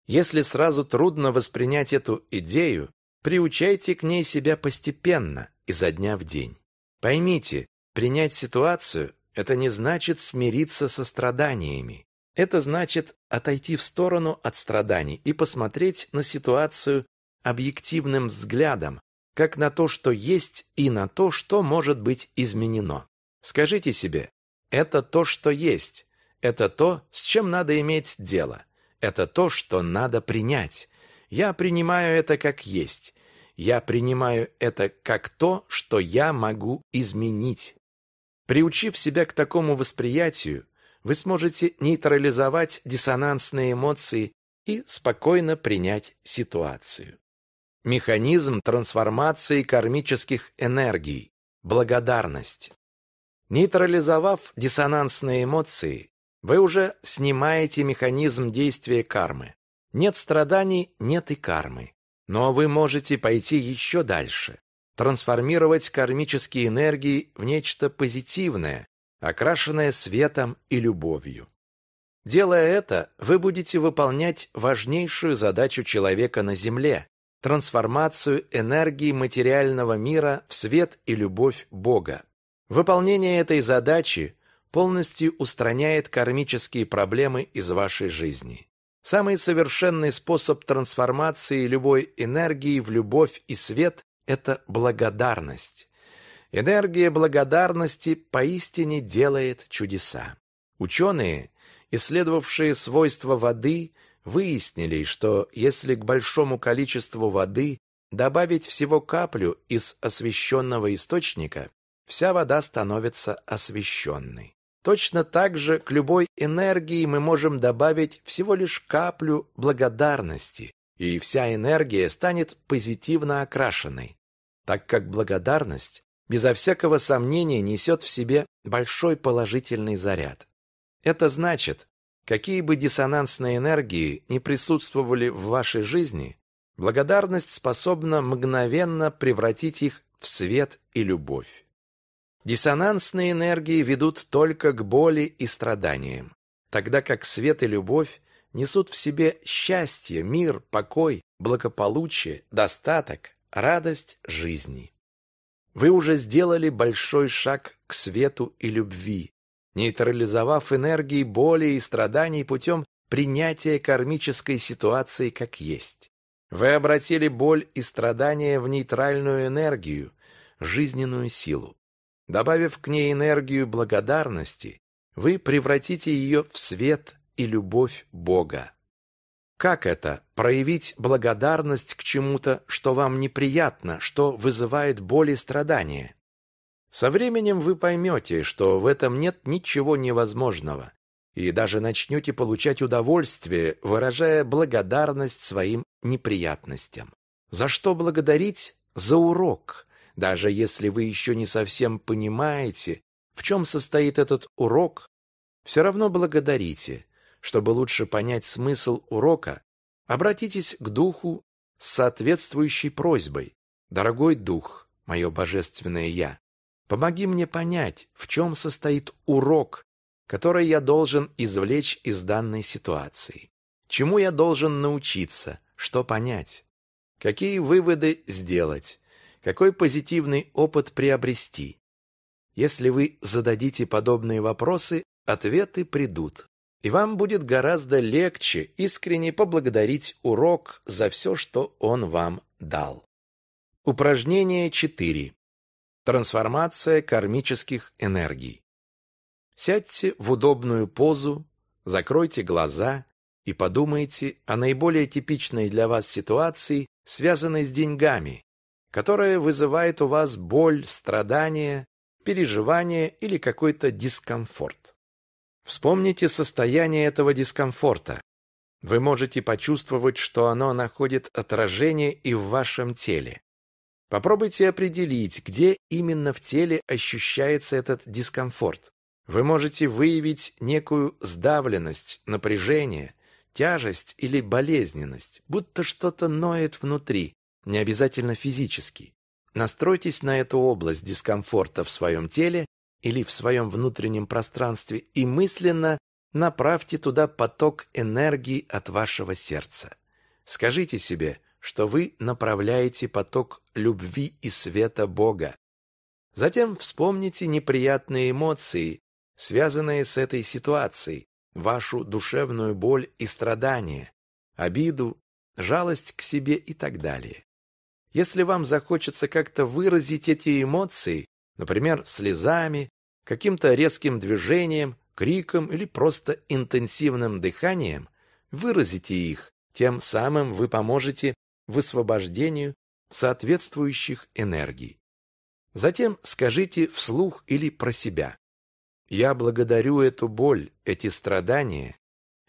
Если сразу трудно воспринять эту идею, приучайте к ней себя постепенно, изо дня в день. Поймите, принять ситуацию – это не значит смириться со страданиями. Это значит отойти в сторону от страданий и посмотреть на ситуацию объективным взглядом, как на то, что есть, и на то, что может быть изменено. Скажите себе, это то, что есть, это то, с чем надо иметь дело, это то, что надо принять. Я принимаю это как есть, я принимаю это как то, что я могу изменить. Приучив себя к такому восприятию, вы сможете нейтрализовать диссонансные эмоции и спокойно принять ситуацию. Механизм трансформации кармических энергий. Благодарность. Нейтрализовав диссонансные эмоции, вы уже снимаете механизм действия кармы. Нет страданий, нет и кармы. Но вы можете пойти еще дальше. Трансформировать кармические энергии в нечто позитивное, окрашенная светом и любовью. Делая это, вы будете выполнять важнейшую задачу человека на Земле – трансформацию энергии материального мира в свет и любовь Бога. Выполнение этой задачи полностью устраняет кармические проблемы из вашей жизни. Самый совершенный способ трансформации любой энергии в любовь и свет – это благодарность. Энергия благодарности поистине делает чудеса. Ученые, исследовавшие свойства воды, выяснили, что если к большому количеству воды добавить всего каплю из освещенного источника, вся вода становится освещенной. Точно так же к любой энергии мы можем добавить всего лишь каплю благодарности, и вся энергия станет позитивно окрашенной, так как благодарность безо всякого сомнения несет в себе большой положительный заряд. Это значит, какие бы диссонансные энергии не присутствовали в вашей жизни, благодарность способна мгновенно превратить их в свет и любовь. Диссонансные энергии ведут только к боли и страданиям, тогда как свет и любовь несут в себе счастье, мир, покой, благополучие, достаток, радость жизни. Вы уже сделали большой шаг к свету и любви, нейтрализовав энергии боли и страданий путем принятия кармической ситуации как есть. Вы обратили боль и страдания в нейтральную энергию, жизненную силу. Добавив к ней энергию благодарности, вы превратите ее в свет и любовь Бога. Как это? Проявить благодарность к чему-то, что вам неприятно, что вызывает боль и страдания. Со временем вы поймете, что в этом нет ничего невозможного, и даже начнете получать удовольствие, выражая благодарность своим неприятностям. За что благодарить? За урок. Даже если вы еще не совсем понимаете, в чем состоит этот урок, все равно благодарите. Чтобы лучше понять смысл урока, обратитесь к духу с соответствующей просьбой. «Дорогой дух, мое божественное я, помоги мне понять, в чем состоит урок, который я должен извлечь из данной ситуации. Чему я должен научиться, что понять, какие выводы сделать, какой позитивный опыт приобрести». Если вы зададите подобные вопросы, ответы придут и вам будет гораздо легче искренне поблагодарить урок за все, что он вам дал. Упражнение 4. Трансформация кармических энергий. Сядьте в удобную позу, закройте глаза и подумайте о наиболее типичной для вас ситуации, связанной с деньгами, которая вызывает у вас боль, страдания, переживания или какой-то дискомфорт. Вспомните состояние этого дискомфорта. Вы можете почувствовать, что оно находит отражение и в вашем теле. Попробуйте определить, где именно в теле ощущается этот дискомфорт. Вы можете выявить некую сдавленность, напряжение, тяжесть или болезненность, будто что-то ноет внутри, не обязательно физически. Настройтесь на эту область дискомфорта в своем теле или в своем внутреннем пространстве и мысленно направьте туда поток энергии от вашего сердца. Скажите себе, что вы направляете поток любви и света Бога. Затем вспомните неприятные эмоции, связанные с этой ситуацией, вашу душевную боль и страдания, обиду, жалость к себе и так далее. Если вам захочется как-то выразить эти эмоции, Например, слезами, каким-то резким движением, криком или просто интенсивным дыханием, выразите их, тем самым вы поможете высвобождению соответствующих энергий. Затем скажите вслух или про себя. «Я благодарю эту боль, эти страдания,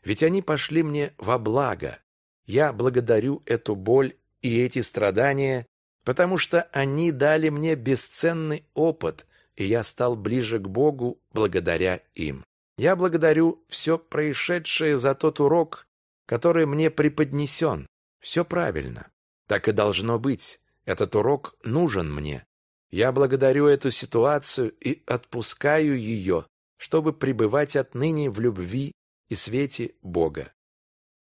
ведь они пошли мне во благо. Я благодарю эту боль и эти страдания, потому что они дали мне бесценный опыт, и я стал ближе к Богу благодаря им. Я благодарю все происшедшее за тот урок, который мне преподнесен. Все правильно. Так и должно быть. Этот урок нужен мне. Я благодарю эту ситуацию и отпускаю ее, чтобы пребывать отныне в любви и свете Бога.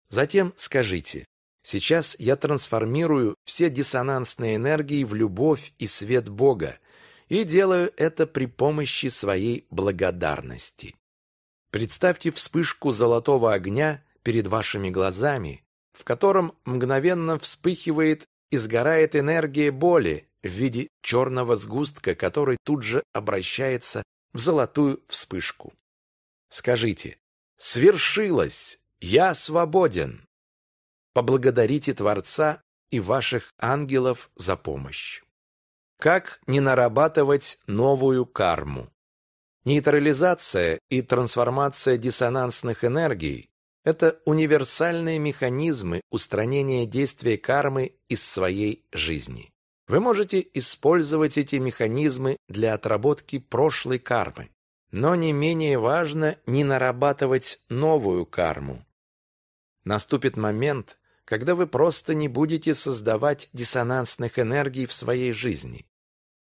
Затем скажите, Сейчас я трансформирую все диссонансные энергии в любовь и свет Бога и делаю это при помощи своей благодарности. Представьте вспышку золотого огня перед вашими глазами, в котором мгновенно вспыхивает и сгорает энергия боли в виде черного сгустка, который тут же обращается в золотую вспышку. Скажите «Свершилось! Я свободен!» поблагодарите Творца и ваших ангелов за помощь. Как не нарабатывать новую карму? Нейтрализация и трансформация диссонансных энергий – это универсальные механизмы устранения действия кармы из своей жизни. Вы можете использовать эти механизмы для отработки прошлой кармы, но не менее важно не нарабатывать новую карму. Наступит момент, когда вы просто не будете создавать диссонансных энергий в своей жизни.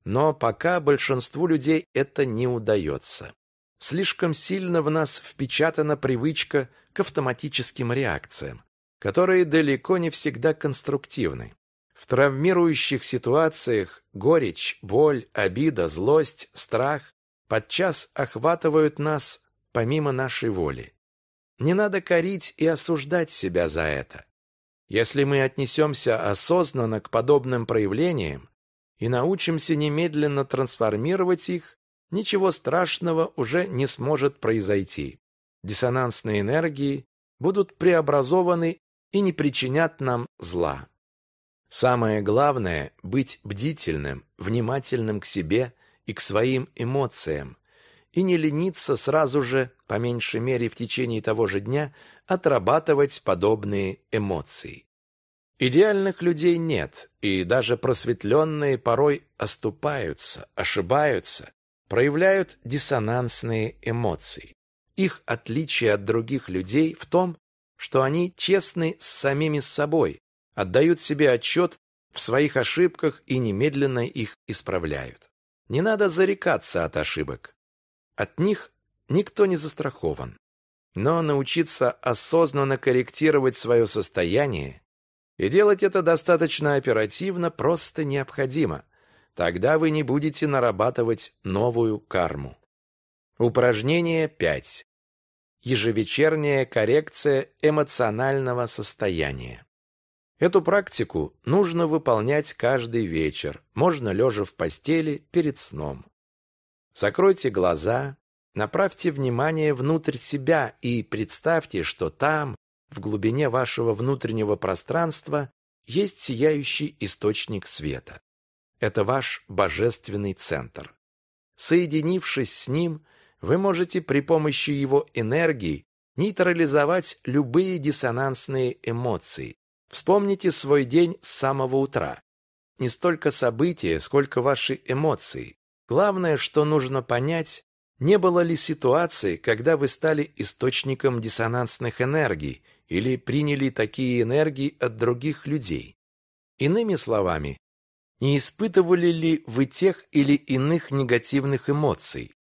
Но пока большинству людей это не удается. Слишком сильно в нас впечатана привычка к автоматическим реакциям, которые далеко не всегда конструктивны. В травмирующих ситуациях горечь, боль, обида, злость, страх подчас охватывают нас помимо нашей воли. Не надо корить и осуждать себя за это. Если мы отнесемся осознанно к подобным проявлениям и научимся немедленно трансформировать их, ничего страшного уже не сможет произойти. Диссонансные энергии будут преобразованы и не причинят нам зла. Самое главное – быть бдительным, внимательным к себе и к своим эмоциям, и не лениться сразу же, по меньшей мере в течение того же дня, отрабатывать подобные эмоции. Идеальных людей нет, и даже просветленные порой оступаются, ошибаются, проявляют диссонансные эмоции. Их отличие от других людей в том, что они честны с самими собой, отдают себе отчет в своих ошибках и немедленно их исправляют. Не надо зарекаться от ошибок. От них никто не застрахован. Но научиться осознанно корректировать свое состояние и делать это достаточно оперативно просто необходимо. Тогда вы не будете нарабатывать новую карму. Упражнение 5. Ежевечерняя коррекция эмоционального состояния. Эту практику нужно выполнять каждый вечер, можно лежа в постели перед сном. Закройте глаза, направьте внимание внутрь себя и представьте, что там, в глубине вашего внутреннего пространства, есть сияющий источник света. Это ваш божественный центр. Соединившись с ним, вы можете при помощи его энергии нейтрализовать любые диссонансные эмоции. Вспомните свой день с самого утра. Не столько события, сколько ваши эмоции. Главное, что нужно понять, не было ли ситуации, когда вы стали источником диссонансных энергий или приняли такие энергии от других людей? Иными словами, не испытывали ли вы тех или иных негативных эмоций?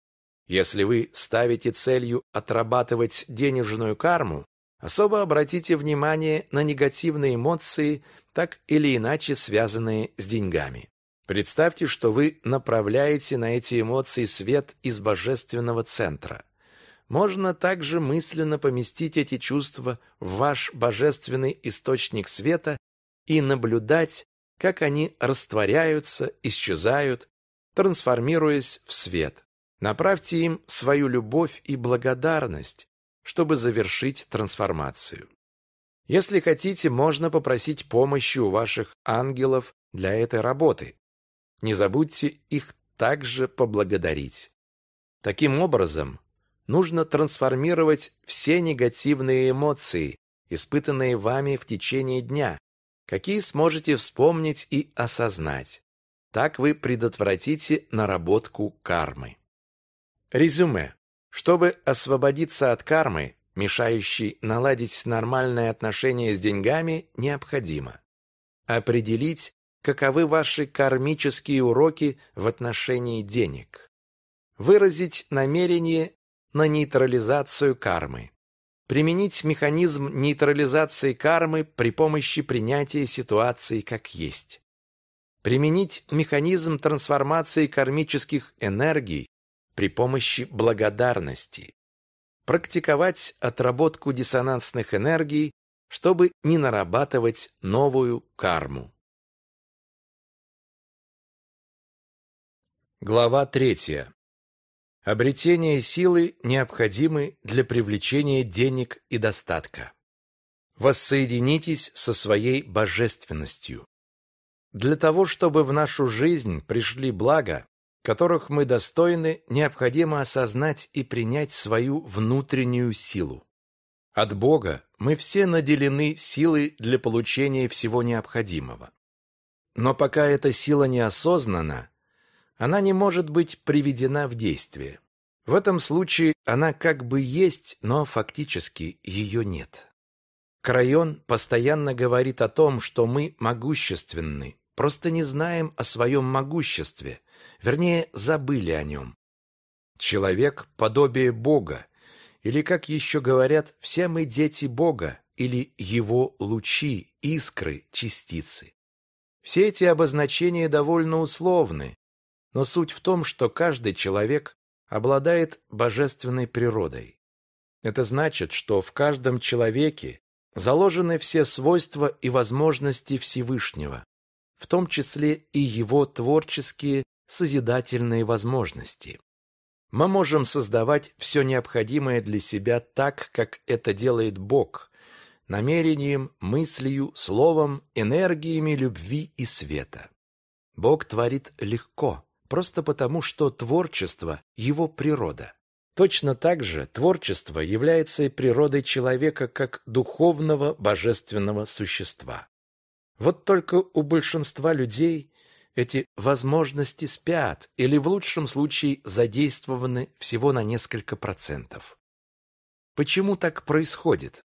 Если вы ставите целью отрабатывать денежную карму, особо обратите внимание на негативные эмоции, так или иначе связанные с деньгами. Представьте, что вы направляете на эти эмоции свет из божественного центра. Можно также мысленно поместить эти чувства в ваш божественный источник света и наблюдать, как они растворяются, исчезают, трансформируясь в свет. Направьте им свою любовь и благодарность, чтобы завершить трансформацию. Если хотите, можно попросить помощи у ваших ангелов для этой работы. Не забудьте их также поблагодарить. Таким образом, нужно трансформировать все негативные эмоции, испытанные вами в течение дня, какие сможете вспомнить и осознать. Так вы предотвратите наработку кармы. Резюме. Чтобы освободиться от кармы, мешающей наладить нормальное отношение с деньгами, необходимо определить каковы ваши кармические уроки в отношении денег. Выразить намерение на нейтрализацию кармы. Применить механизм нейтрализации кармы при помощи принятия ситуации как есть. Применить механизм трансформации кармических энергий при помощи благодарности. Практиковать отработку диссонансных энергий, чтобы не нарабатывать новую карму. Глава 3. Обретение силы необходимы для привлечения денег и достатка. Воссоединитесь со своей божественностью. Для того, чтобы в нашу жизнь пришли блага, которых мы достойны, необходимо осознать и принять свою внутреннюю силу. От Бога мы все наделены силой для получения всего необходимого. Но пока эта сила не осознана, она не может быть приведена в действие. В этом случае она как бы есть, но фактически ее нет. Крайон постоянно говорит о том, что мы могущественны, просто не знаем о своем могуществе, вернее, забыли о нем. Человек – подобие Бога, или, как еще говорят, все мы дети Бога, или его лучи, искры, частицы. Все эти обозначения довольно условны, но суть в том, что каждый человек обладает божественной природой. Это значит, что в каждом человеке заложены все свойства и возможности Всевышнего, в том числе и его творческие созидательные возможности. Мы можем создавать все необходимое для себя так, как это делает Бог, намерением, мыслью, словом, энергиями любви и света. Бог творит легко просто потому, что творчество – его природа. Точно так же творчество является и природой человека как духовного божественного существа. Вот только у большинства людей эти возможности спят или в лучшем случае задействованы всего на несколько процентов. Почему так происходит?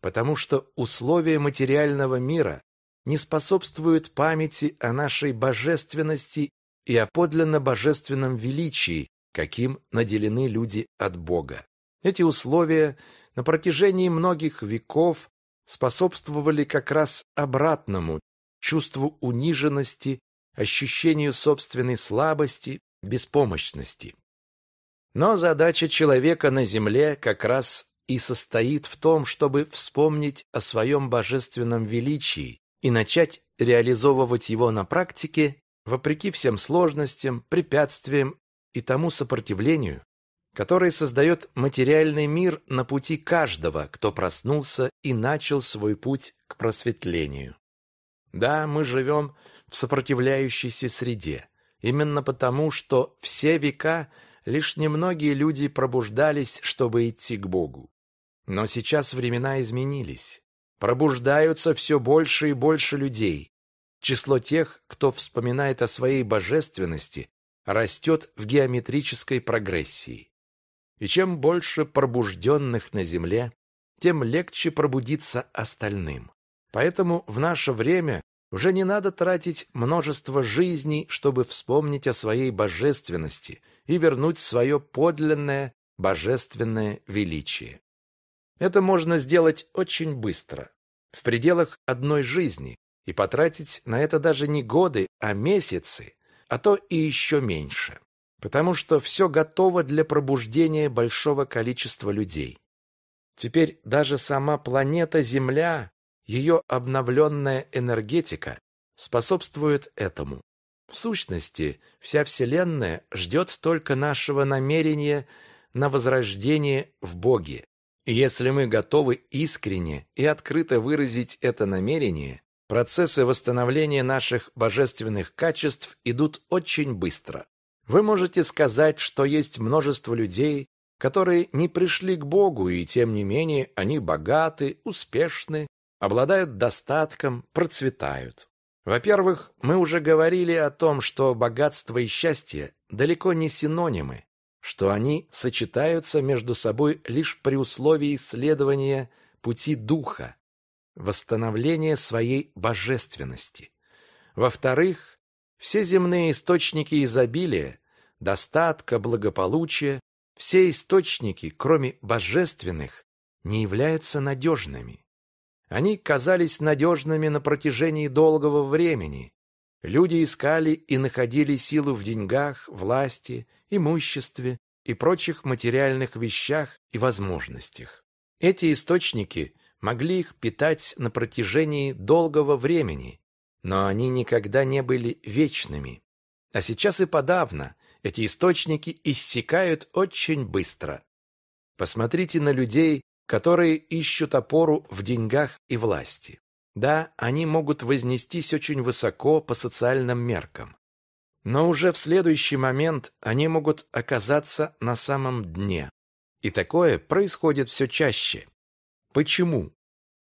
Потому что условия материального мира не способствуют памяти о нашей божественности и о подлинно божественном величии, каким наделены люди от Бога. Эти условия на протяжении многих веков способствовали как раз обратному чувству униженности, ощущению собственной слабости, беспомощности. Но задача человека на земле как раз и состоит в том, чтобы вспомнить о своем божественном величии и начать реализовывать его на практике вопреки всем сложностям, препятствиям и тому сопротивлению, которое создает материальный мир на пути каждого, кто проснулся и начал свой путь к просветлению. Да, мы живем в сопротивляющейся среде, именно потому, что все века лишь немногие люди пробуждались, чтобы идти к Богу. Но сейчас времена изменились. Пробуждаются все больше и больше людей, Число тех, кто вспоминает о своей божественности, растет в геометрической прогрессии. И чем больше пробужденных на земле, тем легче пробудиться остальным. Поэтому в наше время уже не надо тратить множество жизней, чтобы вспомнить о своей божественности и вернуть свое подлинное божественное величие. Это можно сделать очень быстро, в пределах одной жизни, и потратить на это даже не годы, а месяцы, а то и еще меньше. Потому что все готово для пробуждения большого количества людей. Теперь даже сама планета Земля, ее обновленная энергетика, способствует этому. В сущности, вся Вселенная ждет только нашего намерения на возрождение в Боге. И если мы готовы искренне и открыто выразить это намерение, Процессы восстановления наших божественных качеств идут очень быстро. Вы можете сказать, что есть множество людей, которые не пришли к Богу, и тем не менее они богаты, успешны, обладают достатком, процветают. Во-первых, мы уже говорили о том, что богатство и счастье далеко не синонимы, что они сочетаются между собой лишь при условии следования пути духа, восстановление своей божественности. Во-вторых, все земные источники изобилия, достатка, благополучия, все источники, кроме божественных, не являются надежными. Они казались надежными на протяжении долгого времени. Люди искали и находили силу в деньгах, власти, имуществе и прочих материальных вещах и возможностях. Эти источники могли их питать на протяжении долгого времени, но они никогда не были вечными. А сейчас и подавно эти источники истекают очень быстро. Посмотрите на людей, которые ищут опору в деньгах и власти. Да, они могут вознестись очень высоко по социальным меркам. Но уже в следующий момент они могут оказаться на самом дне. И такое происходит все чаще. Почему?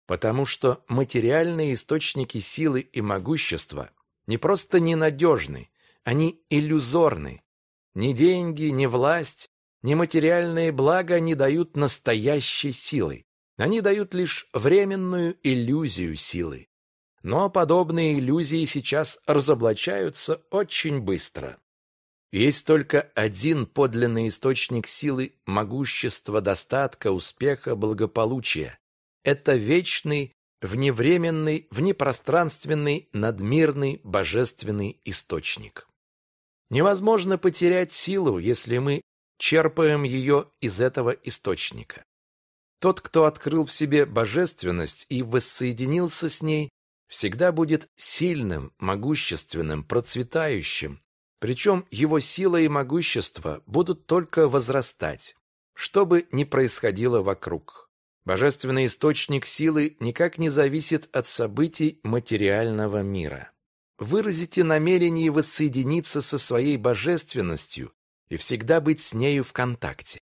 Потому что материальные источники силы и могущества не просто ненадежны, они иллюзорны. Ни деньги, ни власть, ни материальные блага не дают настоящей силы. Они дают лишь временную иллюзию силы. Но подобные иллюзии сейчас разоблачаются очень быстро. Есть только один подлинный источник силы, могущества, достатка, успеха, благополучия. Это вечный, вневременный, внепространственный, надмирный, божественный источник. Невозможно потерять силу, если мы черпаем ее из этого источника. Тот, кто открыл в себе божественность и воссоединился с ней, всегда будет сильным, могущественным, процветающим, причем его сила и могущество будут только возрастать, что бы ни происходило вокруг. Божественный источник силы никак не зависит от событий материального мира. Выразите намерение воссоединиться со своей божественностью и всегда быть с нею в контакте.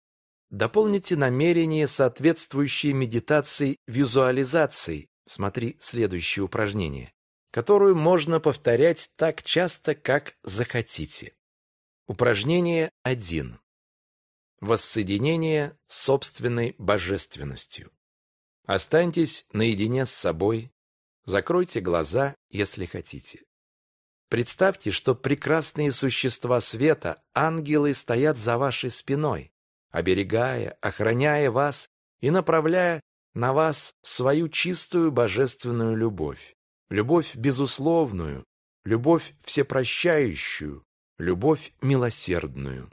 Дополните намерение соответствующей медитацией визуализацией. Смотри следующее упражнение которую можно повторять так часто, как захотите. Упражнение 1. Воссоединение с собственной божественностью. Останьтесь наедине с собой, закройте глаза, если хотите. Представьте, что прекрасные существа света, ангелы, стоят за вашей спиной, оберегая, охраняя вас и направляя на вас свою чистую божественную любовь любовь безусловную, любовь всепрощающую, любовь милосердную.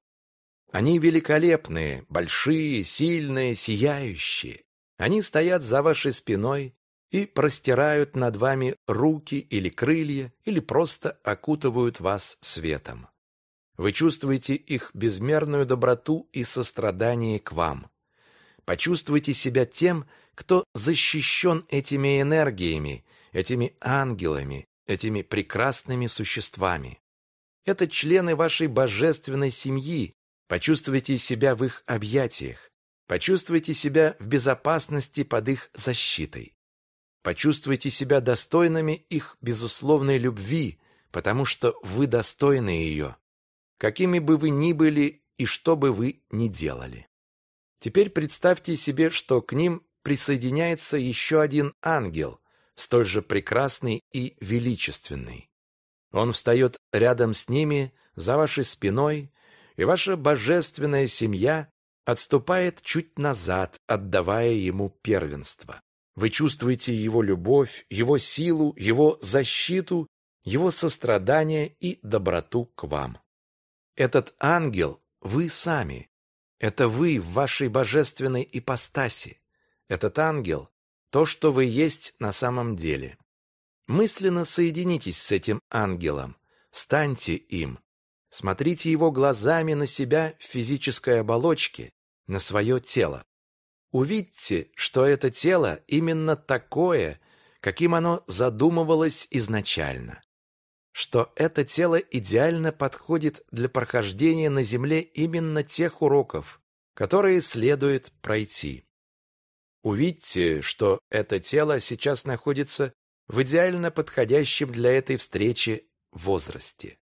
Они великолепные, большие, сильные, сияющие. Они стоят за вашей спиной и простирают над вами руки или крылья, или просто окутывают вас светом. Вы чувствуете их безмерную доброту и сострадание к вам. Почувствуйте себя тем, кто защищен этими энергиями этими ангелами, этими прекрасными существами. Это члены вашей божественной семьи. Почувствуйте себя в их объятиях. Почувствуйте себя в безопасности под их защитой. Почувствуйте себя достойными их безусловной любви, потому что вы достойны ее, какими бы вы ни были и что бы вы ни делали. Теперь представьте себе, что к ним присоединяется еще один ангел – столь же прекрасный и величественный. Он встает рядом с ними, за вашей спиной, и ваша божественная семья отступает чуть назад, отдавая ему первенство. Вы чувствуете его любовь, его силу, его защиту, его сострадание и доброту к вам. Этот ангел – вы сами. Это вы в вашей божественной ипостаси. Этот ангел то, что вы есть на самом деле. Мысленно соединитесь с этим ангелом, станьте им. Смотрите его глазами на себя в физической оболочке, на свое тело. Увидьте, что это тело именно такое, каким оно задумывалось изначально. Что это тело идеально подходит для прохождения на земле именно тех уроков, которые следует пройти. Увидьте, что это тело сейчас находится в идеально подходящем для этой встречи возрасте.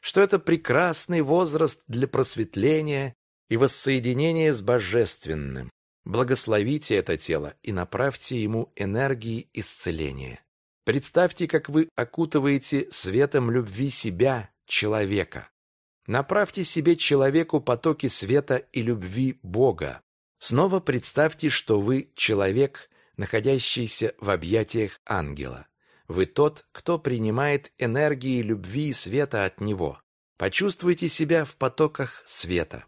Что это прекрасный возраст для просветления и воссоединения с божественным. Благословите это тело и направьте ему энергии исцеления. Представьте, как вы окутываете светом любви себя, человека. Направьте себе человеку потоки света и любви Бога. Снова представьте, что вы человек, находящийся в объятиях ангела. Вы тот, кто принимает энергии любви и света от него. Почувствуйте себя в потоках света.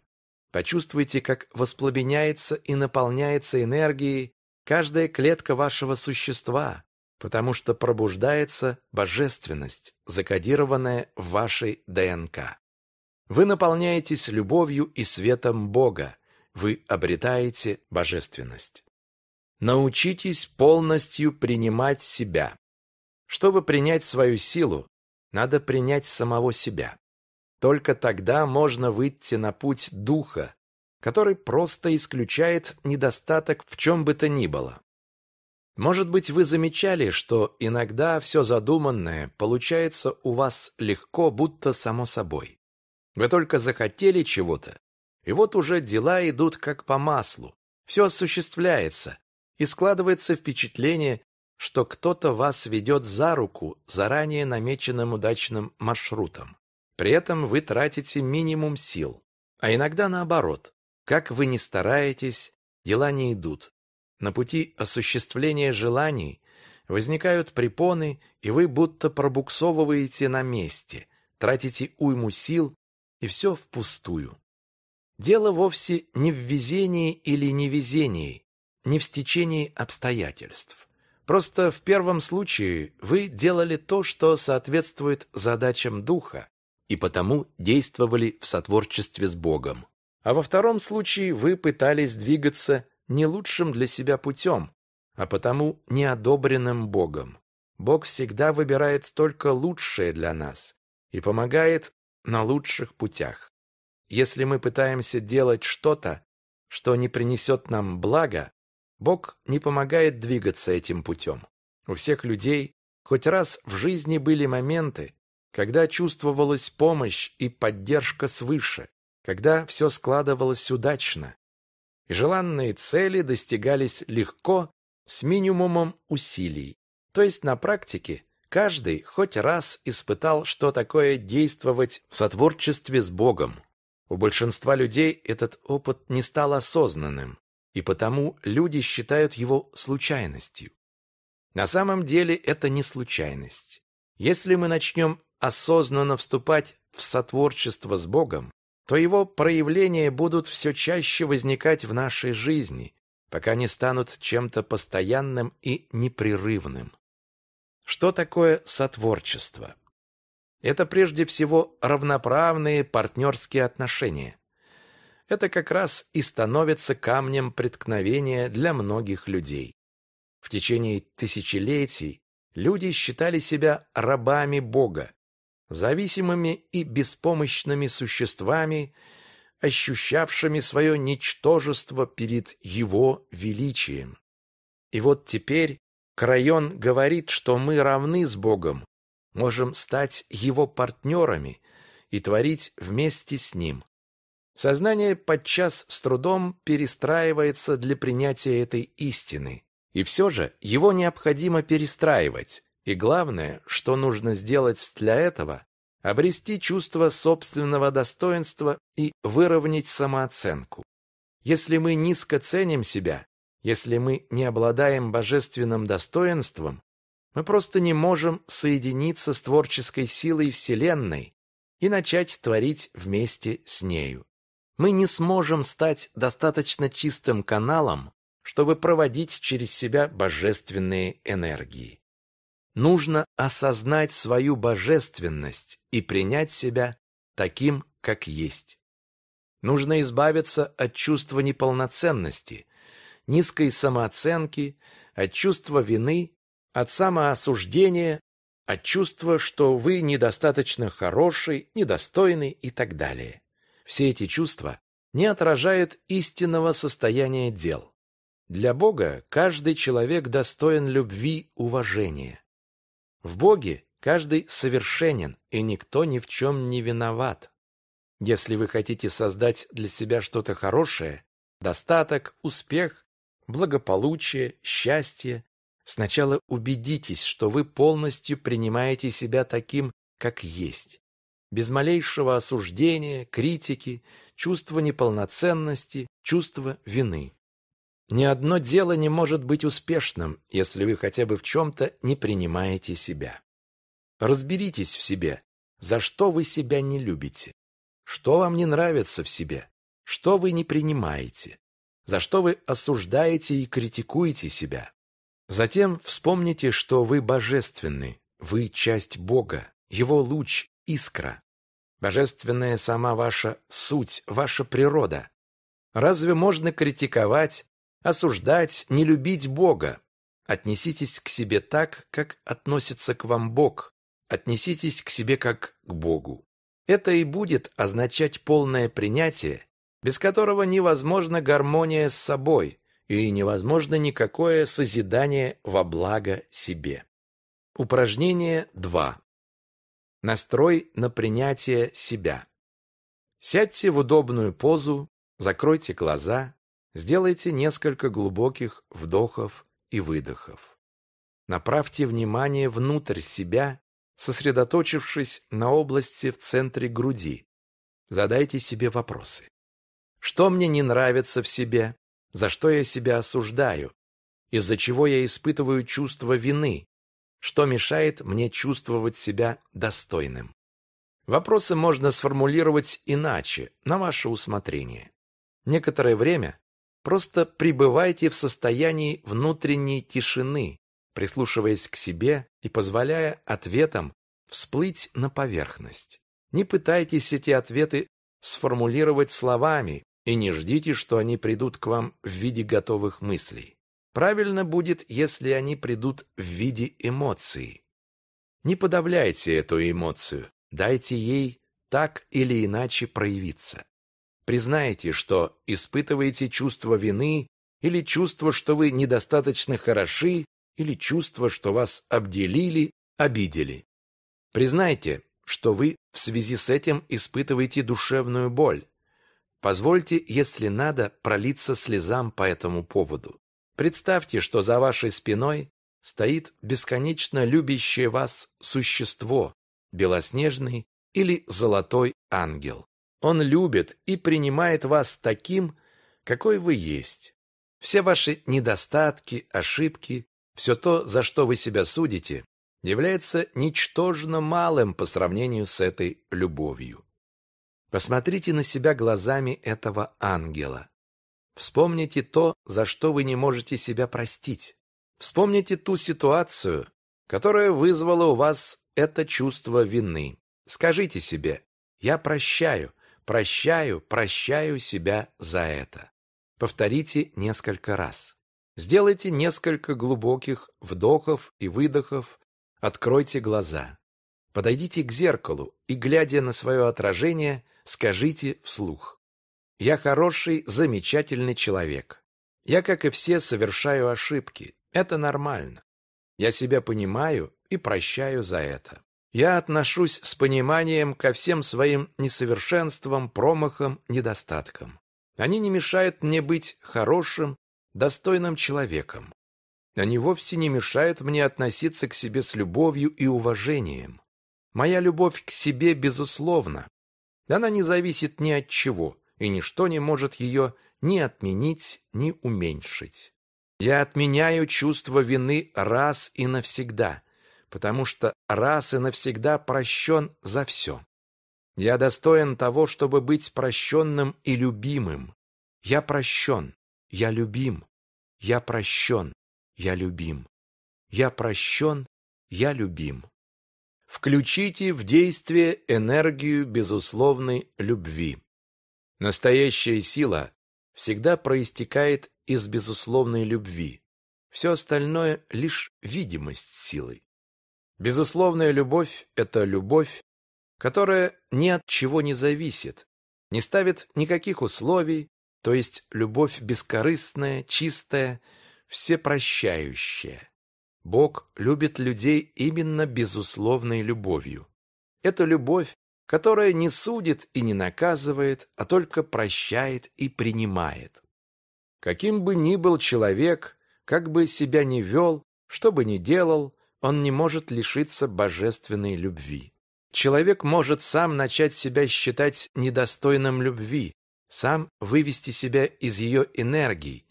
Почувствуйте, как воспламеняется и наполняется энергией каждая клетка вашего существа, потому что пробуждается божественность, закодированная в вашей ДНК. Вы наполняетесь любовью и светом Бога, вы обретаете божественность. Научитесь полностью принимать себя. Чтобы принять свою силу, надо принять самого себя. Только тогда можно выйти на путь духа, который просто исключает недостаток в чем бы то ни было. Может быть, вы замечали, что иногда все задуманное получается у вас легко, будто само собой. Вы только захотели чего-то, и вот уже дела идут как по маслу. Все осуществляется. И складывается впечатление, что кто-то вас ведет за руку заранее намеченным удачным маршрутом. При этом вы тратите минимум сил. А иногда наоборот. Как вы не стараетесь, дела не идут. На пути осуществления желаний возникают препоны, и вы будто пробуксовываете на месте, тратите уйму сил, и все впустую. Дело вовсе не в везении или невезении, не в стечении обстоятельств. Просто в первом случае вы делали то, что соответствует задачам духа, и потому действовали в сотворчестве с Богом. А во втором случае вы пытались двигаться не лучшим для себя путем, а потому неодобренным Богом. Бог всегда выбирает только лучшее для нас и помогает на лучших путях. Если мы пытаемся делать что-то, что не принесет нам блага, Бог не помогает двигаться этим путем. У всех людей хоть раз в жизни были моменты, когда чувствовалась помощь и поддержка свыше, когда все складывалось удачно, и желанные цели достигались легко с минимумом усилий. То есть на практике каждый хоть раз испытал, что такое действовать в сотворчестве с Богом, у большинства людей этот опыт не стал осознанным, и потому люди считают его случайностью. На самом деле это не случайность. Если мы начнем осознанно вступать в сотворчество с Богом, то его проявления будут все чаще возникать в нашей жизни, пока не станут чем-то постоянным и непрерывным. Что такое сотворчество? Это прежде всего равноправные партнерские отношения. Это как раз и становится камнем преткновения для многих людей. В течение тысячелетий люди считали себя рабами Бога, зависимыми и беспомощными существами, ощущавшими свое ничтожество перед его величием. И вот теперь Крайон говорит, что мы равны с Богом, можем стать его партнерами и творить вместе с ним. Сознание подчас с трудом перестраивается для принятия этой истины. И все же его необходимо перестраивать. И главное, что нужно сделать для этого – обрести чувство собственного достоинства и выровнять самооценку. Если мы низко ценим себя, если мы не обладаем божественным достоинством, мы просто не можем соединиться с творческой силой Вселенной и начать творить вместе с нею. Мы не сможем стать достаточно чистым каналом, чтобы проводить через себя божественные энергии. Нужно осознать свою божественность и принять себя таким, как есть. Нужно избавиться от чувства неполноценности, низкой самооценки, от чувства вины от самоосуждения, от чувства, что вы недостаточно хороший, недостойный и так далее. Все эти чувства не отражают истинного состояния дел. Для Бога каждый человек достоин любви, уважения. В Боге каждый совершенен, и никто ни в чем не виноват. Если вы хотите создать для себя что-то хорошее, достаток, успех, благополучие, счастье, Сначала убедитесь, что вы полностью принимаете себя таким, как есть. Без малейшего осуждения, критики, чувства неполноценности, чувства вины. Ни одно дело не может быть успешным, если вы хотя бы в чем-то не принимаете себя. Разберитесь в себе, за что вы себя не любите, что вам не нравится в себе, что вы не принимаете, за что вы осуждаете и критикуете себя. Затем вспомните, что вы божественны, вы часть Бога, его луч, искра. Божественная сама ваша суть, ваша природа. Разве можно критиковать, осуждать, не любить Бога? Отнеситесь к себе так, как относится к вам Бог. Отнеситесь к себе как к Богу. Это и будет означать полное принятие, без которого невозможна гармония с собой, и невозможно никакое созидание во благо себе. Упражнение 2. Настрой на принятие себя. Сядьте в удобную позу, закройте глаза, сделайте несколько глубоких вдохов и выдохов. Направьте внимание внутрь себя, сосредоточившись на области в центре груди. Задайте себе вопросы. Что мне не нравится в себе? за что я себя осуждаю, из-за чего я испытываю чувство вины, что мешает мне чувствовать себя достойным. Вопросы можно сформулировать иначе, на ваше усмотрение. Некоторое время просто пребывайте в состоянии внутренней тишины, прислушиваясь к себе и позволяя ответам всплыть на поверхность. Не пытайтесь эти ответы сформулировать словами и не ждите, что они придут к вам в виде готовых мыслей. Правильно будет, если они придут в виде эмоций. Не подавляйте эту эмоцию, дайте ей так или иначе проявиться. Признайте, что испытываете чувство вины или чувство, что вы недостаточно хороши, или чувство, что вас обделили, обидели. Признайте, что вы в связи с этим испытываете душевную боль, Позвольте, если надо, пролиться слезам по этому поводу. Представьте, что за вашей спиной стоит бесконечно любящее вас существо, белоснежный или золотой ангел. Он любит и принимает вас таким, какой вы есть. Все ваши недостатки, ошибки, все то, за что вы себя судите, является ничтожно малым по сравнению с этой любовью. Посмотрите на себя глазами этого ангела. Вспомните то, за что вы не можете себя простить. Вспомните ту ситуацию, которая вызвала у вас это чувство вины. Скажите себе «Я прощаю, прощаю, прощаю себя за это». Повторите несколько раз. Сделайте несколько глубоких вдохов и выдохов, откройте глаза. Подойдите к зеркалу и, глядя на свое отражение, Скажите вслух. Я хороший, замечательный человек. Я, как и все, совершаю ошибки. Это нормально. Я себя понимаю и прощаю за это. Я отношусь с пониманием ко всем своим несовершенствам, промахам, недостаткам. Они не мешают мне быть хорошим, достойным человеком. Они вовсе не мешают мне относиться к себе с любовью и уважением. Моя любовь к себе безусловна, она не зависит ни от чего, и ничто не может ее ни отменить, ни уменьшить. Я отменяю чувство вины раз и навсегда, потому что раз и навсегда прощен за все. Я достоин того, чтобы быть прощенным и любимым. Я прощен, я любим, я прощен, я любим, я прощен, я любим. Включите в действие энергию безусловной любви. Настоящая сила всегда проистекает из безусловной любви. Все остальное – лишь видимость силы. Безусловная любовь – это любовь, которая ни от чего не зависит, не ставит никаких условий, то есть любовь бескорыстная, чистая, всепрощающая. Бог любит людей именно безусловной любовью. Это любовь, которая не судит и не наказывает, а только прощает и принимает. Каким бы ни был человек, как бы себя ни вел, что бы ни делал, он не может лишиться божественной любви. Человек может сам начать себя считать недостойным любви, сам вывести себя из ее энергии,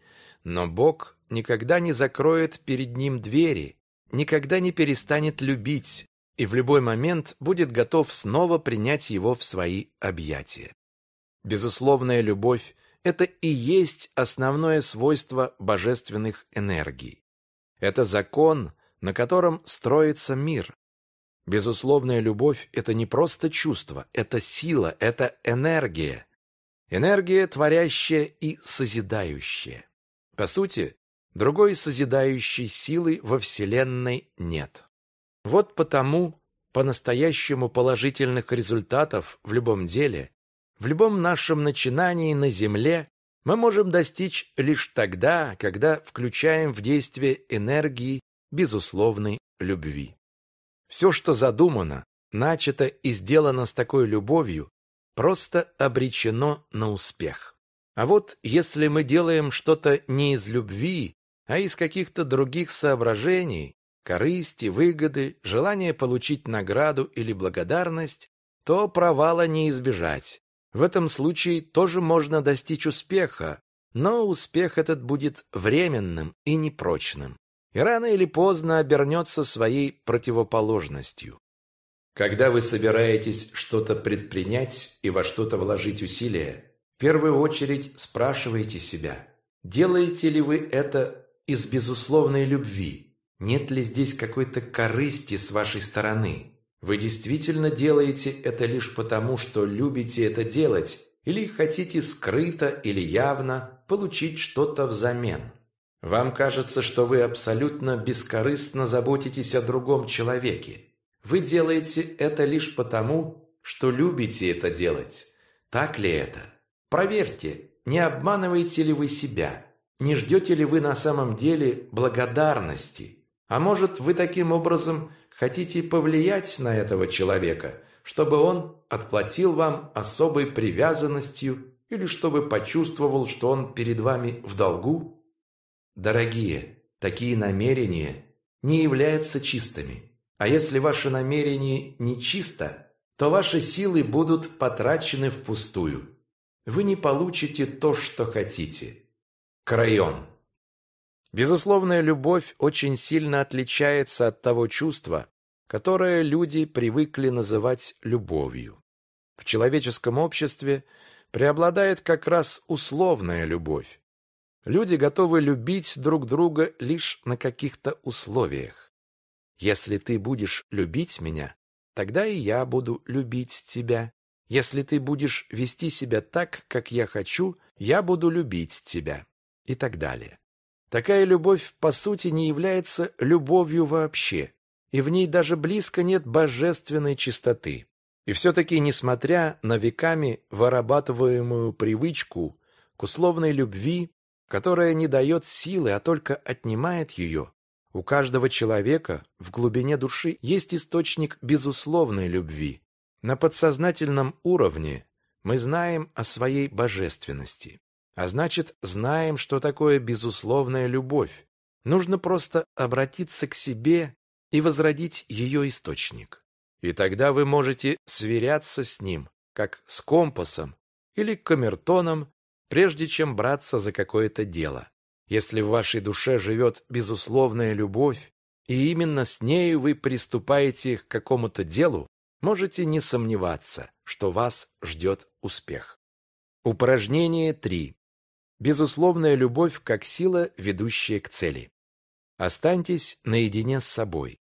но Бог никогда не закроет перед ним двери, никогда не перестанет любить и в любой момент будет готов снова принять его в свои объятия. Безусловная любовь – это и есть основное свойство божественных энергий. Это закон, на котором строится мир. Безусловная любовь – это не просто чувство, это сила, это энергия. Энергия, творящая и созидающая. По сути, Другой созидающей силы во Вселенной нет. Вот потому по-настоящему положительных результатов в любом деле, в любом нашем начинании на Земле мы можем достичь лишь тогда, когда включаем в действие энергии безусловной любви. Все, что задумано, начато и сделано с такой любовью, просто обречено на успех. А вот если мы делаем что-то не из любви, а из каких-то других соображений, корысти, выгоды, желания получить награду или благодарность, то провала не избежать. В этом случае тоже можно достичь успеха, но успех этот будет временным и непрочным, и рано или поздно обернется своей противоположностью. Когда вы собираетесь что-то предпринять и во что-то вложить усилия, в первую очередь спрашивайте себя, делаете ли вы это из безусловной любви? Нет ли здесь какой-то корысти с вашей стороны? Вы действительно делаете это лишь потому, что любите это делать, или хотите скрыто или явно получить что-то взамен? Вам кажется, что вы абсолютно бескорыстно заботитесь о другом человеке. Вы делаете это лишь потому, что любите это делать. Так ли это? Проверьте, не обманываете ли вы себя. Не ждете ли вы на самом деле благодарности? А может, вы таким образом хотите повлиять на этого человека, чтобы он отплатил вам особой привязанностью или чтобы почувствовал, что он перед вами в долгу? Дорогие, такие намерения не являются чистыми. А если ваше намерение не чисто, то ваши силы будут потрачены впустую. Вы не получите то, что хотите. Крайон. Безусловная любовь очень сильно отличается от того чувства, которое люди привыкли называть любовью. В человеческом обществе преобладает как раз условная любовь. Люди готовы любить друг друга лишь на каких-то условиях. Если ты будешь любить меня, тогда и я буду любить тебя. Если ты будешь вести себя так, как я хочу, я буду любить тебя и так далее. Такая любовь, по сути, не является любовью вообще, и в ней даже близко нет божественной чистоты. И все-таки, несмотря на веками вырабатываемую привычку к условной любви, которая не дает силы, а только отнимает ее, у каждого человека в глубине души есть источник безусловной любви. На подсознательном уровне мы знаем о своей божественности. А значит, знаем, что такое безусловная любовь. Нужно просто обратиться к себе и возродить ее источник. И тогда вы можете сверяться с ним, как с компасом или камертоном, прежде чем браться за какое-то дело. Если в вашей душе живет безусловная любовь, и именно с нею вы приступаете к какому-то делу, можете не сомневаться, что вас ждет успех. Упражнение 3 безусловная любовь как сила, ведущая к цели. Останьтесь наедине с собой.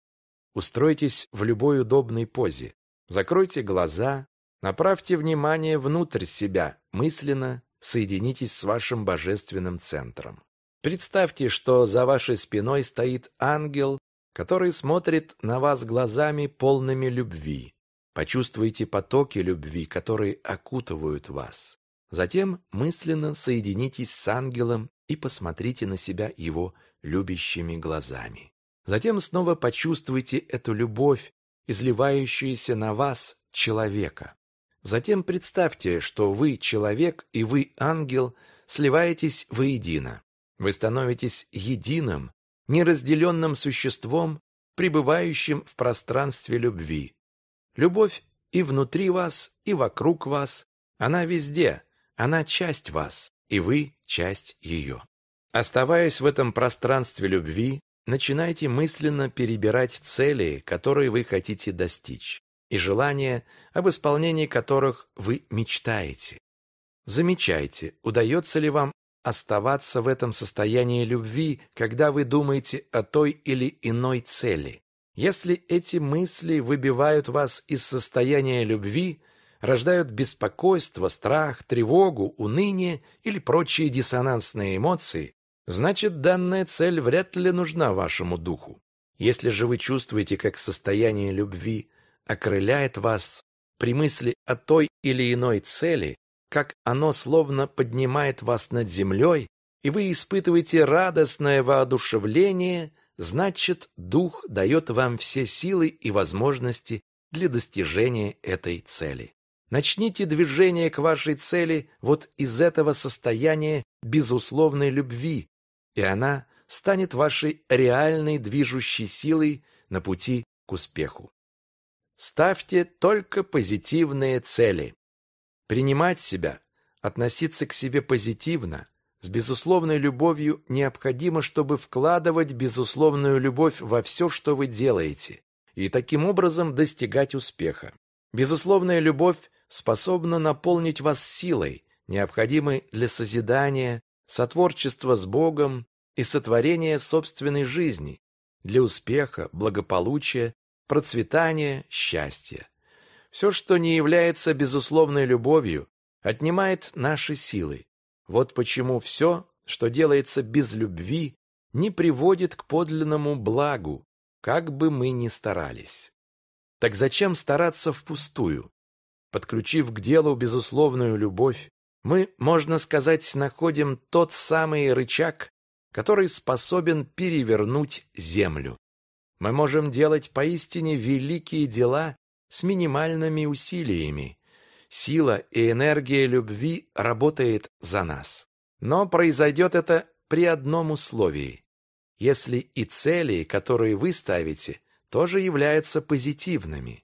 Устройтесь в любой удобной позе. Закройте глаза, направьте внимание внутрь себя, мысленно соединитесь с вашим божественным центром. Представьте, что за вашей спиной стоит ангел, который смотрит на вас глазами полными любви. Почувствуйте потоки любви, которые окутывают вас. Затем мысленно соединитесь с ангелом и посмотрите на себя его любящими глазами. Затем снова почувствуйте эту любовь, изливающуюся на вас, человека. Затем представьте, что вы человек и вы ангел сливаетесь воедино. Вы становитесь единым, неразделенным существом, пребывающим в пространстве любви. Любовь и внутри вас, и вокруг вас. Она везде, она часть вас, и вы часть ее. Оставаясь в этом пространстве любви, начинайте мысленно перебирать цели, которые вы хотите достичь, и желания, об исполнении которых вы мечтаете. Замечайте, удается ли вам оставаться в этом состоянии любви, когда вы думаете о той или иной цели. Если эти мысли выбивают вас из состояния любви, рождают беспокойство, страх, тревогу, уныние или прочие диссонансные эмоции, значит данная цель вряд ли нужна вашему духу. Если же вы чувствуете, как состояние любви окрыляет вас при мысли о той или иной цели, как оно словно поднимает вас над землей, и вы испытываете радостное воодушевление, значит, Дух дает вам все силы и возможности для достижения этой цели. Начните движение к вашей цели вот из этого состояния безусловной любви, и она станет вашей реальной движущей силой на пути к успеху. Ставьте только позитивные цели. Принимать себя, относиться к себе позитивно, с безусловной любовью необходимо, чтобы вкладывать безусловную любовь во все, что вы делаете, и таким образом достигать успеха. Безусловная любовь способна наполнить вас силой, необходимой для созидания, сотворчества с Богом и сотворения собственной жизни, для успеха, благополучия, процветания, счастья. Все, что не является безусловной любовью, отнимает наши силы. Вот почему все, что делается без любви, не приводит к подлинному благу, как бы мы ни старались. Так зачем стараться впустую? подключив к делу безусловную любовь, мы, можно сказать, находим тот самый рычаг, который способен перевернуть землю. Мы можем делать поистине великие дела с минимальными усилиями. Сила и энергия любви работает за нас. Но произойдет это при одном условии. Если и цели, которые вы ставите, тоже являются позитивными.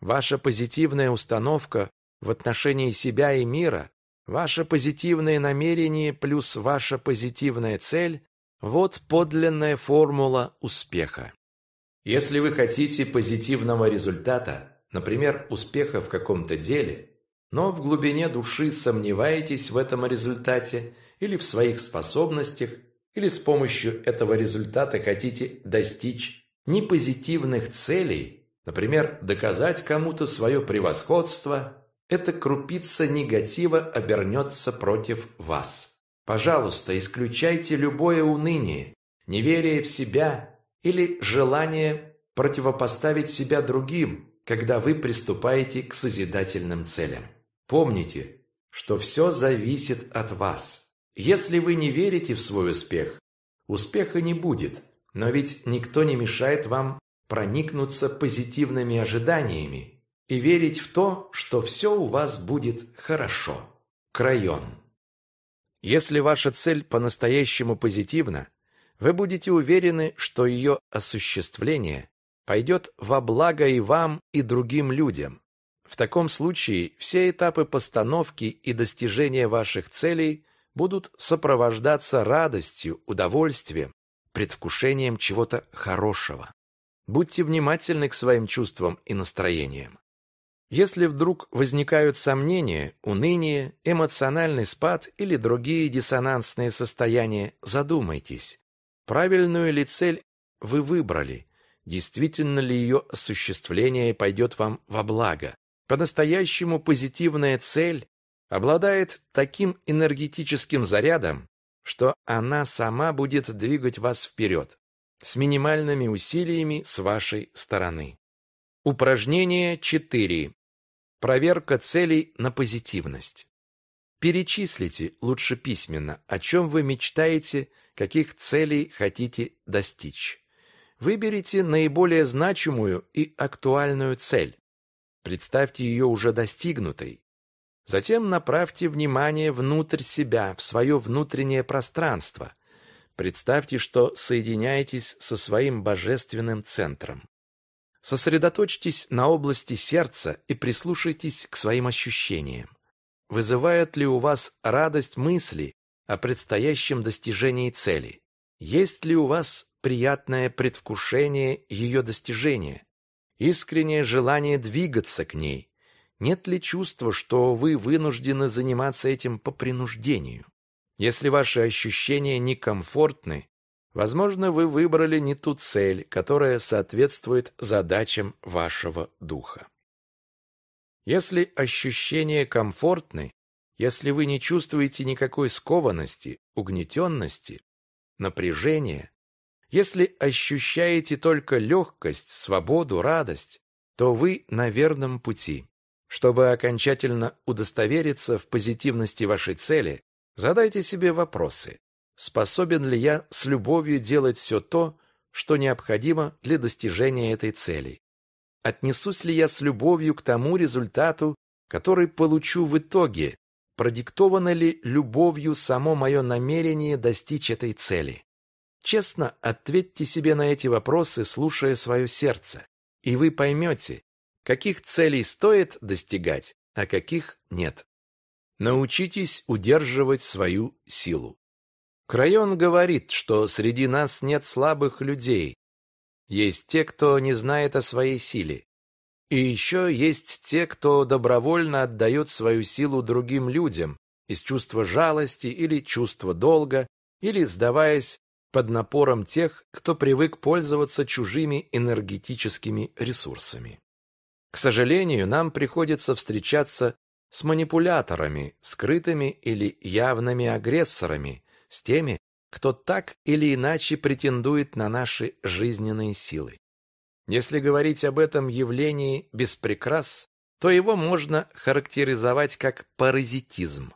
Ваша позитивная установка в отношении себя и мира, ваше позитивное намерение плюс ваша позитивная цель – вот подлинная формула успеха. Если вы хотите позитивного результата, например, успеха в каком-то деле, но в глубине души сомневаетесь в этом результате или в своих способностях, или с помощью этого результата хотите достичь непозитивных целей – Например, доказать кому-то свое превосходство – эта крупица негатива обернется против вас. Пожалуйста, исключайте любое уныние, неверие в себя или желание противопоставить себя другим, когда вы приступаете к созидательным целям. Помните, что все зависит от вас. Если вы не верите в свой успех, успеха не будет, но ведь никто не мешает вам проникнуться позитивными ожиданиями и верить в то, что все у вас будет хорошо. Крайон. Если ваша цель по-настоящему позитивна, вы будете уверены, что ее осуществление пойдет во благо и вам, и другим людям. В таком случае все этапы постановки и достижения ваших целей будут сопровождаться радостью, удовольствием, предвкушением чего-то хорошего. Будьте внимательны к своим чувствам и настроениям. Если вдруг возникают сомнения, уныние, эмоциональный спад или другие диссонансные состояния, задумайтесь, правильную ли цель вы выбрали, действительно ли ее осуществление пойдет вам во благо. По-настоящему позитивная цель обладает таким энергетическим зарядом, что она сама будет двигать вас вперед с минимальными усилиями с вашей стороны. Упражнение 4. Проверка целей на позитивность. Перечислите, лучше письменно, о чем вы мечтаете, каких целей хотите достичь. Выберите наиболее значимую и актуальную цель. Представьте ее уже достигнутой. Затем направьте внимание внутрь себя, в свое внутреннее пространство – Представьте, что соединяетесь со своим божественным центром. Сосредоточьтесь на области сердца и прислушайтесь к своим ощущениям. Вызывает ли у вас радость мысли о предстоящем достижении цели? Есть ли у вас приятное предвкушение ее достижения? Искреннее желание двигаться к ней? Нет ли чувства, что вы вынуждены заниматься этим по принуждению? Если ваши ощущения некомфортны, возможно, вы выбрали не ту цель, которая соответствует задачам вашего духа. Если ощущения комфортны, если вы не чувствуете никакой скованности, угнетенности, напряжения, если ощущаете только легкость, свободу, радость, то вы на верном пути. Чтобы окончательно удостовериться в позитивности вашей цели, Задайте себе вопросы. Способен ли я с любовью делать все то, что необходимо для достижения этой цели? Отнесусь ли я с любовью к тому результату, который получу в итоге? Продиктовано ли любовью само мое намерение достичь этой цели? Честно ответьте себе на эти вопросы, слушая свое сердце, и вы поймете, каких целей стоит достигать, а каких нет. Научитесь удерживать свою силу. Крайон говорит, что среди нас нет слабых людей. Есть те, кто не знает о своей силе. И еще есть те, кто добровольно отдает свою силу другим людям из чувства жалости или чувства долга, или сдаваясь под напором тех, кто привык пользоваться чужими энергетическими ресурсами. К сожалению, нам приходится встречаться с манипуляторами, скрытыми или явными агрессорами, с теми, кто так или иначе претендует на наши жизненные силы. Если говорить об этом явлении без прикрас, то его можно характеризовать как паразитизм.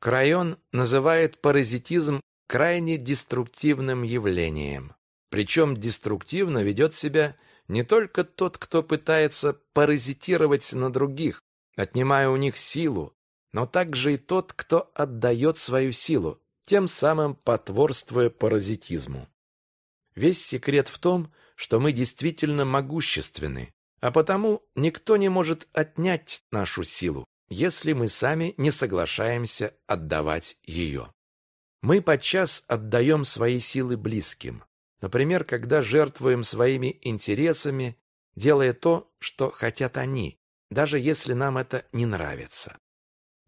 Крайон называет паразитизм крайне деструктивным явлением. Причем деструктивно ведет себя не только тот, кто пытается паразитировать на других, отнимая у них силу, но также и тот, кто отдает свою силу, тем самым потворствуя паразитизму. Весь секрет в том, что мы действительно могущественны, а потому никто не может отнять нашу силу, если мы сами не соглашаемся отдавать ее. Мы подчас отдаем свои силы близким, например, когда жертвуем своими интересами, делая то, что хотят они, даже если нам это не нравится.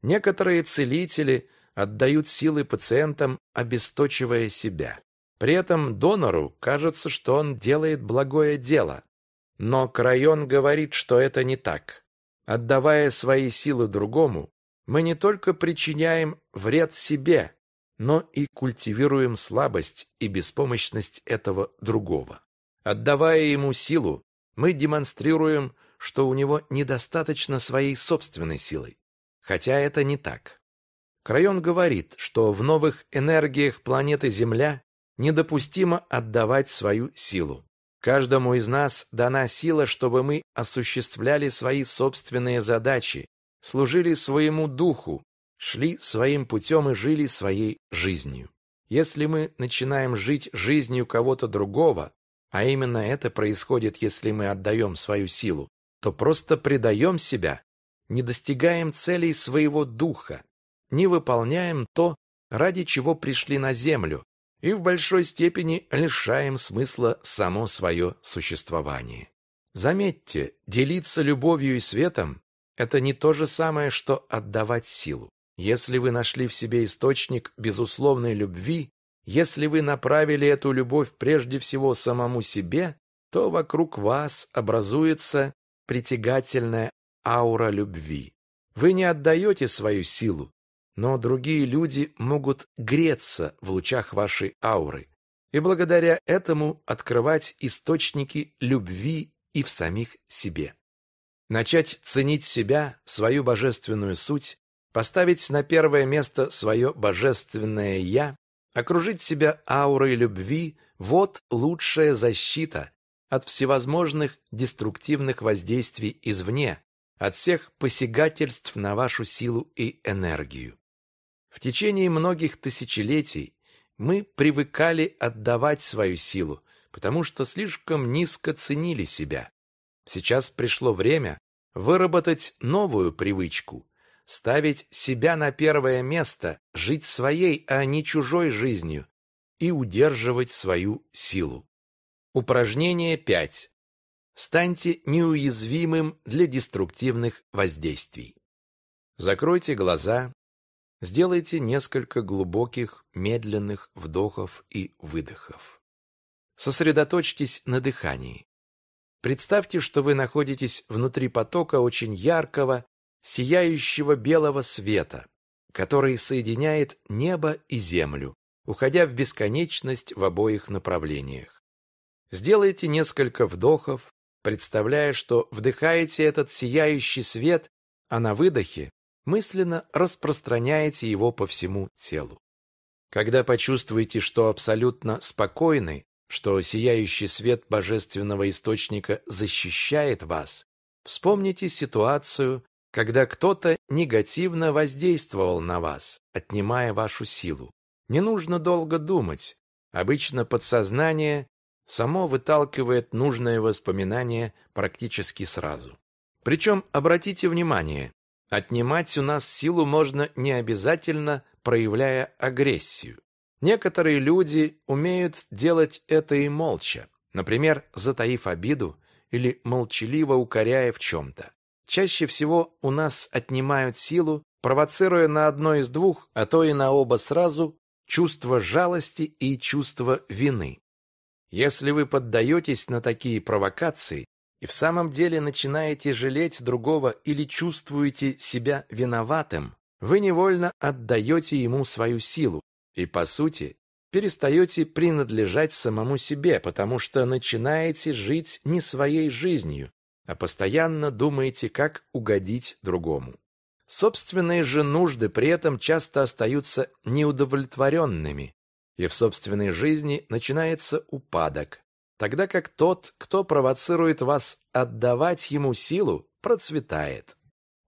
Некоторые целители отдают силы пациентам, обесточивая себя. При этом донору кажется, что он делает благое дело. Но Крайон говорит, что это не так. Отдавая свои силы другому, мы не только причиняем вред себе, но и культивируем слабость и беспомощность этого другого. Отдавая ему силу, мы демонстрируем, что у него недостаточно своей собственной силы. Хотя это не так. Крайон говорит, что в новых энергиях планеты Земля недопустимо отдавать свою силу. Каждому из нас дана сила, чтобы мы осуществляли свои собственные задачи, служили своему духу, шли своим путем и жили своей жизнью. Если мы начинаем жить жизнью кого-то другого, а именно это происходит, если мы отдаем свою силу, то просто предаем себя, не достигаем целей своего духа, не выполняем то, ради чего пришли на землю, и в большой степени лишаем смысла само свое существование. Заметьте, делиться любовью и светом – это не то же самое, что отдавать силу. Если вы нашли в себе источник безусловной любви, если вы направили эту любовь прежде всего самому себе, то вокруг вас образуется притягательная аура любви. Вы не отдаете свою силу, но другие люди могут греться в лучах вашей ауры и благодаря этому открывать источники любви и в самих себе. Начать ценить себя, свою божественную суть, поставить на первое место свое божественное «я», окружить себя аурой любви – вот лучшая защита, от всевозможных деструктивных воздействий извне, от всех посягательств на вашу силу и энергию. В течение многих тысячелетий мы привыкали отдавать свою силу, потому что слишком низко ценили себя. Сейчас пришло время выработать новую привычку, ставить себя на первое место, жить своей, а не чужой жизнью и удерживать свою силу. Упражнение 5. Станьте неуязвимым для деструктивных воздействий. Закройте глаза, сделайте несколько глубоких, медленных вдохов и выдохов. Сосредоточьтесь на дыхании. Представьте, что вы находитесь внутри потока очень яркого, сияющего белого света, который соединяет небо и землю, уходя в бесконечность в обоих направлениях. Сделайте несколько вдохов, представляя, что вдыхаете этот сияющий свет, а на выдохе мысленно распространяете его по всему телу. Когда почувствуете, что абсолютно спокойны, что сияющий свет божественного источника защищает вас, вспомните ситуацию, когда кто-то негативно воздействовал на вас, отнимая вашу силу. Не нужно долго думать. Обычно подсознание само выталкивает нужное воспоминание практически сразу. Причем, обратите внимание, отнимать у нас силу можно не обязательно, проявляя агрессию. Некоторые люди умеют делать это и молча, например, затаив обиду или молчаливо укоряя в чем-то. Чаще всего у нас отнимают силу, провоцируя на одно из двух, а то и на оба сразу, чувство жалости и чувство вины. Если вы поддаетесь на такие провокации и в самом деле начинаете жалеть другого или чувствуете себя виноватым, вы невольно отдаете ему свою силу и, по сути, перестаете принадлежать самому себе, потому что начинаете жить не своей жизнью, а постоянно думаете, как угодить другому. Собственные же нужды при этом часто остаются неудовлетворенными, и в собственной жизни начинается упадок, тогда как тот, кто провоцирует вас отдавать ему силу, процветает.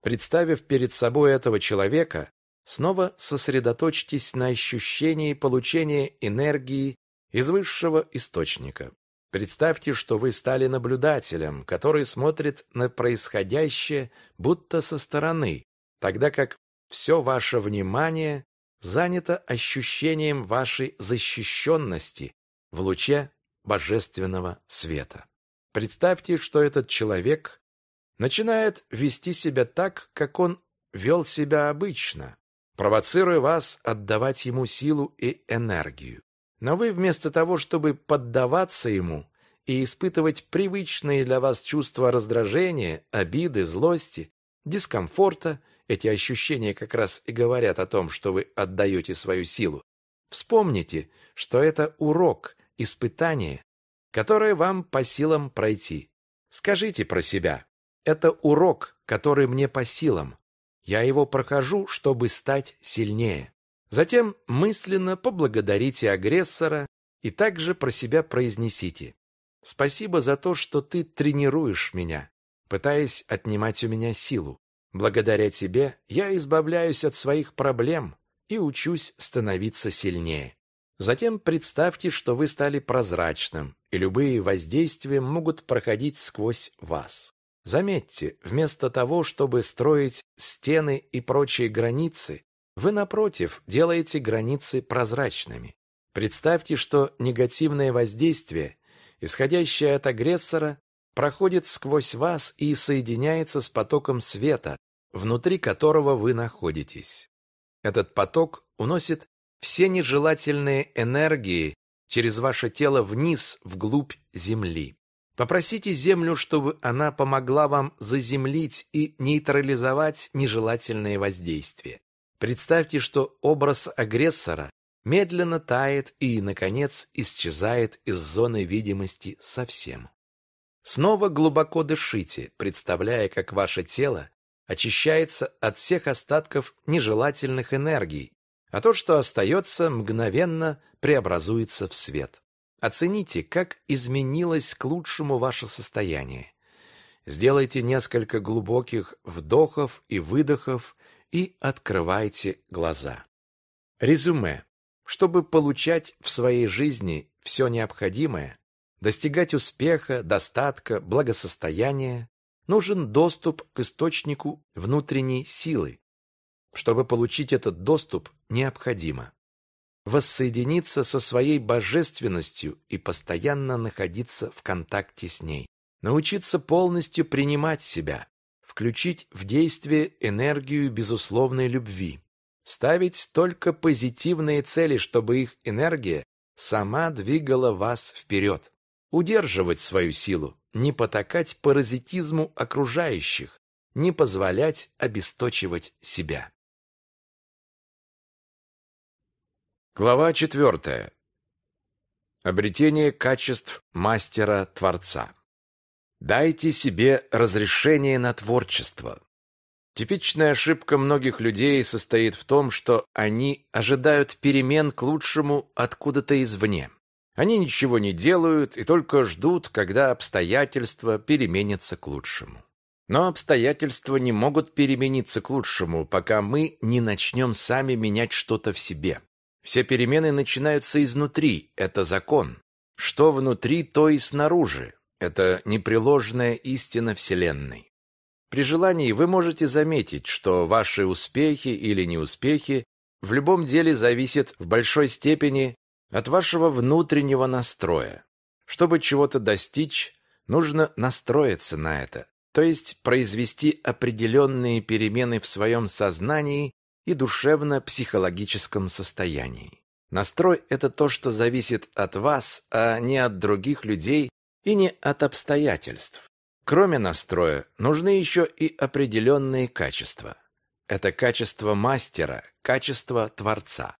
Представив перед собой этого человека, снова сосредоточьтесь на ощущении получения энергии из высшего источника. Представьте, что вы стали наблюдателем, который смотрит на происходящее будто со стороны, тогда как все ваше внимание занято ощущением вашей защищенности в луче божественного света. Представьте, что этот человек начинает вести себя так, как он вел себя обычно, провоцируя вас отдавать ему силу и энергию. Но вы вместо того, чтобы поддаваться ему и испытывать привычные для вас чувства раздражения, обиды, злости, дискомфорта эти ощущения как раз и говорят о том, что вы отдаете свою силу. Вспомните, что это урок, испытание, которое вам по силам пройти. Скажите про себя. Это урок, который мне по силам. Я его прохожу, чтобы стать сильнее. Затем мысленно поблагодарите агрессора и также про себя произнесите. Спасибо за то, что ты тренируешь меня, пытаясь отнимать у меня силу. Благодаря тебе я избавляюсь от своих проблем и учусь становиться сильнее. Затем представьте, что вы стали прозрачным, и любые воздействия могут проходить сквозь вас. Заметьте, вместо того, чтобы строить стены и прочие границы, вы, напротив, делаете границы прозрачными. Представьте, что негативное воздействие, исходящее от агрессора, проходит сквозь вас и соединяется с потоком света, внутри которого вы находитесь. Этот поток уносит все нежелательные энергии через ваше тело вниз, вглубь земли. Попросите землю, чтобы она помогла вам заземлить и нейтрализовать нежелательные воздействия. Представьте, что образ агрессора медленно тает и, наконец, исчезает из зоны видимости совсем. Снова глубоко дышите, представляя, как ваше тело очищается от всех остатков нежелательных энергий, а то, что остается, мгновенно преобразуется в свет. Оцените, как изменилось к лучшему ваше состояние. Сделайте несколько глубоких вдохов и выдохов и открывайте глаза. Резюме. Чтобы получать в своей жизни все необходимое, достигать успеха, достатка, благосостояния, нужен доступ к источнику внутренней силы. Чтобы получить этот доступ, необходимо воссоединиться со своей божественностью и постоянно находиться в контакте с ней, научиться полностью принимать себя, включить в действие энергию безусловной любви, ставить только позитивные цели, чтобы их энергия сама двигала вас вперед удерживать свою силу, не потакать паразитизму окружающих, не позволять обесточивать себя. Глава четвертая. Обретение качеств мастера-творца. Дайте себе разрешение на творчество. Типичная ошибка многих людей состоит в том, что они ожидают перемен к лучшему откуда-то извне. Они ничего не делают и только ждут, когда обстоятельства переменятся к лучшему. Но обстоятельства не могут перемениться к лучшему, пока мы не начнем сами менять что-то в себе. Все перемены начинаются изнутри, это закон. Что внутри, то и снаружи. Это непреложная истина Вселенной. При желании вы можете заметить, что ваши успехи или неуспехи в любом деле зависят в большой степени от вашего внутреннего настроя. Чтобы чего-то достичь, нужно настроиться на это, то есть произвести определенные перемены в своем сознании и душевно-психологическом состоянии. Настрой – это то, что зависит от вас, а не от других людей и не от обстоятельств. Кроме настроя, нужны еще и определенные качества. Это качество мастера, качество творца.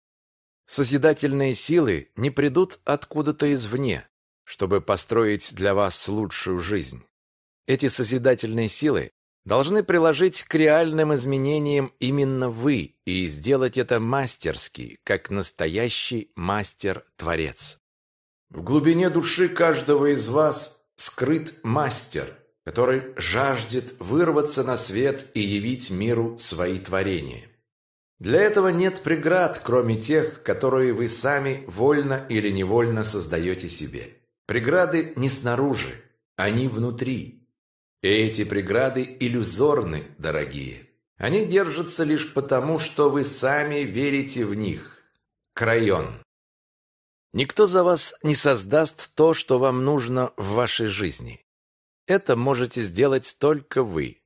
Созидательные силы не придут откуда-то извне, чтобы построить для вас лучшую жизнь. Эти созидательные силы должны приложить к реальным изменениям именно вы и сделать это мастерски, как настоящий мастер-творец. В глубине души каждого из вас скрыт мастер, который жаждет вырваться на свет и явить миру свои творения. Для этого нет преград, кроме тех, которые вы сами вольно или невольно создаете себе. Преграды не снаружи, они внутри. И эти преграды иллюзорны, дорогие. Они держатся лишь потому, что вы сами верите в них. Крайон. Никто за вас не создаст то, что вам нужно в вашей жизни. Это можете сделать только вы.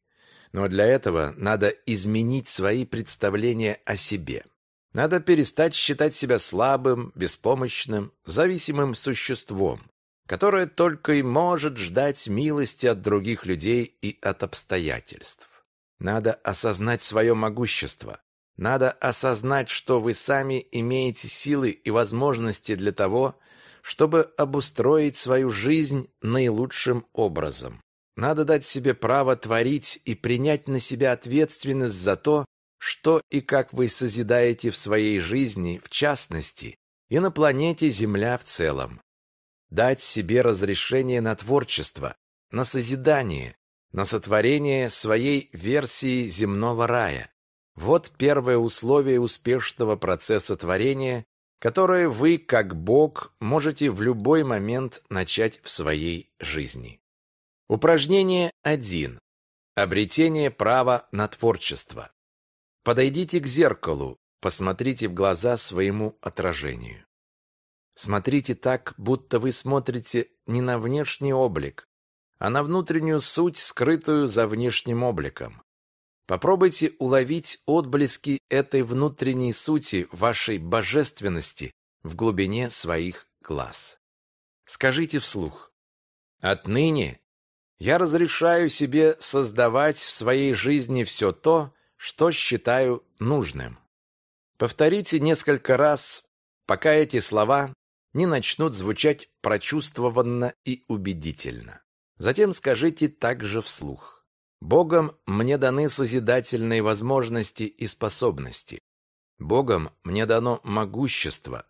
Но для этого надо изменить свои представления о себе. Надо перестать считать себя слабым, беспомощным, зависимым существом, которое только и может ждать милости от других людей и от обстоятельств. Надо осознать свое могущество. Надо осознать, что вы сами имеете силы и возможности для того, чтобы обустроить свою жизнь наилучшим образом. Надо дать себе право творить и принять на себя ответственность за то, что и как вы созидаете в своей жизни, в частности, и на планете Земля в целом. Дать себе разрешение на творчество, на созидание, на сотворение своей версии земного рая. Вот первое условие успешного процесса творения, которое вы, как Бог, можете в любой момент начать в своей жизни. Упражнение 1. Обретение права на творчество. Подойдите к зеркалу, посмотрите в глаза своему отражению. Смотрите так, будто вы смотрите не на внешний облик, а на внутреннюю суть, скрытую за внешним обликом. Попробуйте уловить отблески этой внутренней сути вашей божественности в глубине своих глаз. Скажите вслух. Отныне я разрешаю себе создавать в своей жизни все то, что считаю нужным. Повторите несколько раз, пока эти слова не начнут звучать прочувствованно и убедительно. Затем скажите также вслух. Богом мне даны созидательные возможности и способности. Богом мне дано могущество.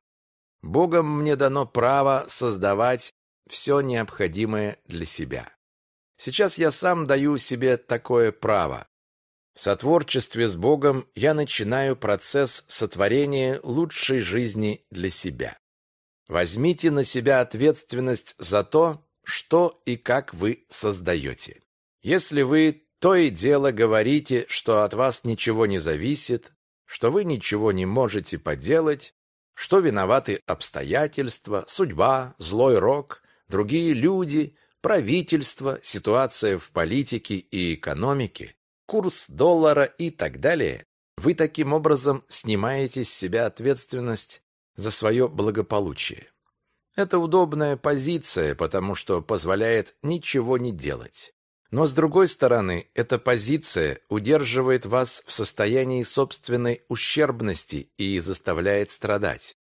Богом мне дано право создавать все необходимое для себя. Сейчас я сам даю себе такое право. В сотворчестве с Богом я начинаю процесс сотворения лучшей жизни для себя. Возьмите на себя ответственность за то, что и как вы создаете. Если вы то и дело говорите, что от вас ничего не зависит, что вы ничего не можете поделать, что виноваты обстоятельства, судьба, злой рок, другие люди – правительство, ситуация в политике и экономике, курс доллара и так далее, вы таким образом снимаете с себя ответственность за свое благополучие. Это удобная позиция, потому что позволяет ничего не делать. Но с другой стороны, эта позиция удерживает вас в состоянии собственной ущербности и заставляет страдать.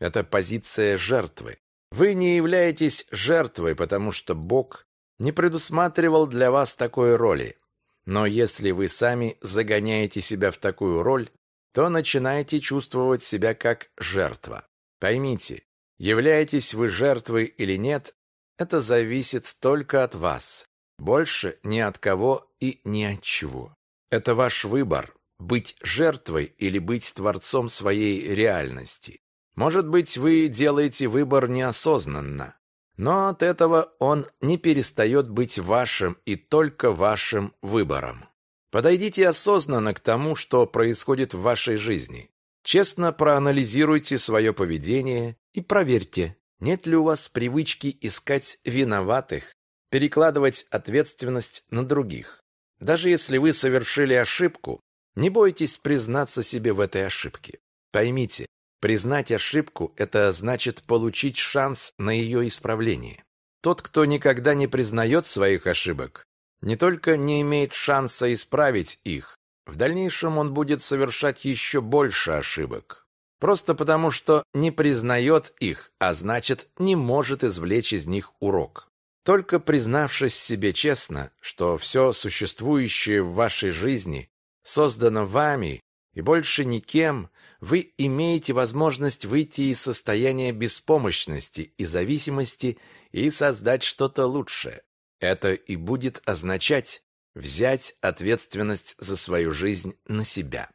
Это позиция жертвы. Вы не являетесь жертвой, потому что Бог не предусматривал для вас такой роли. Но если вы сами загоняете себя в такую роль, то начинаете чувствовать себя как жертва. Поймите, являетесь вы жертвой или нет, это зависит только от вас. Больше ни от кого и ни от чего. Это ваш выбор – быть жертвой или быть творцом своей реальности. Может быть, вы делаете выбор неосознанно, но от этого он не перестает быть вашим и только вашим выбором. Подойдите осознанно к тому, что происходит в вашей жизни. Честно проанализируйте свое поведение и проверьте, нет ли у вас привычки искать виноватых, перекладывать ответственность на других. Даже если вы совершили ошибку, не бойтесь признаться себе в этой ошибке. Поймите, Признать ошибку – это значит получить шанс на ее исправление. Тот, кто никогда не признает своих ошибок, не только не имеет шанса исправить их, в дальнейшем он будет совершать еще больше ошибок. Просто потому, что не признает их, а значит, не может извлечь из них урок. Только признавшись себе честно, что все существующее в вашей жизни создано вами и больше никем, вы имеете возможность выйти из состояния беспомощности и зависимости и создать что-то лучшее. Это и будет означать взять ответственность за свою жизнь на себя.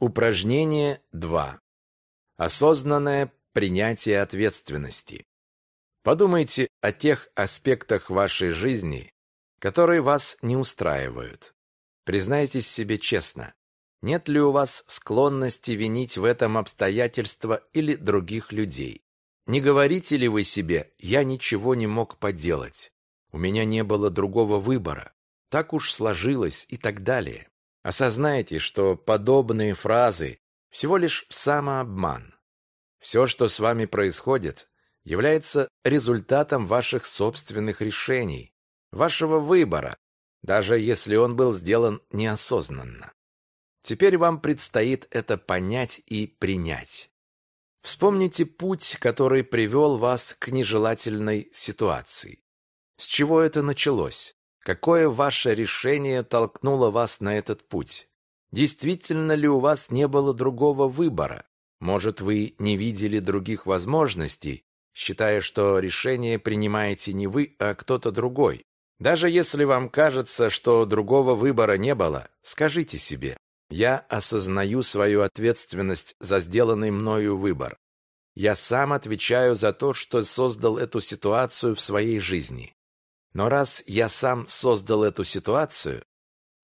Упражнение 2. Осознанное принятие ответственности. Подумайте о тех аспектах вашей жизни, которые вас не устраивают. Признайтесь себе честно, нет ли у вас склонности винить в этом обстоятельства или других людей? Не говорите ли вы себе «я ничего не мог поделать», «у меня не было другого выбора», «так уж сложилось» и так далее? Осознайте, что подобные фразы – всего лишь самообман. Все, что с вами происходит, является результатом ваших собственных решений, вашего выбора, даже если он был сделан неосознанно. Теперь вам предстоит это понять и принять. Вспомните путь, который привел вас к нежелательной ситуации. С чего это началось? Какое ваше решение толкнуло вас на этот путь? Действительно ли у вас не было другого выбора? Может, вы не видели других возможностей, считая, что решение принимаете не вы, а кто-то другой? Даже если вам кажется, что другого выбора не было, скажите себе, я осознаю свою ответственность за сделанный мною выбор. Я сам отвечаю за то, что создал эту ситуацию в своей жизни. Но раз я сам создал эту ситуацию,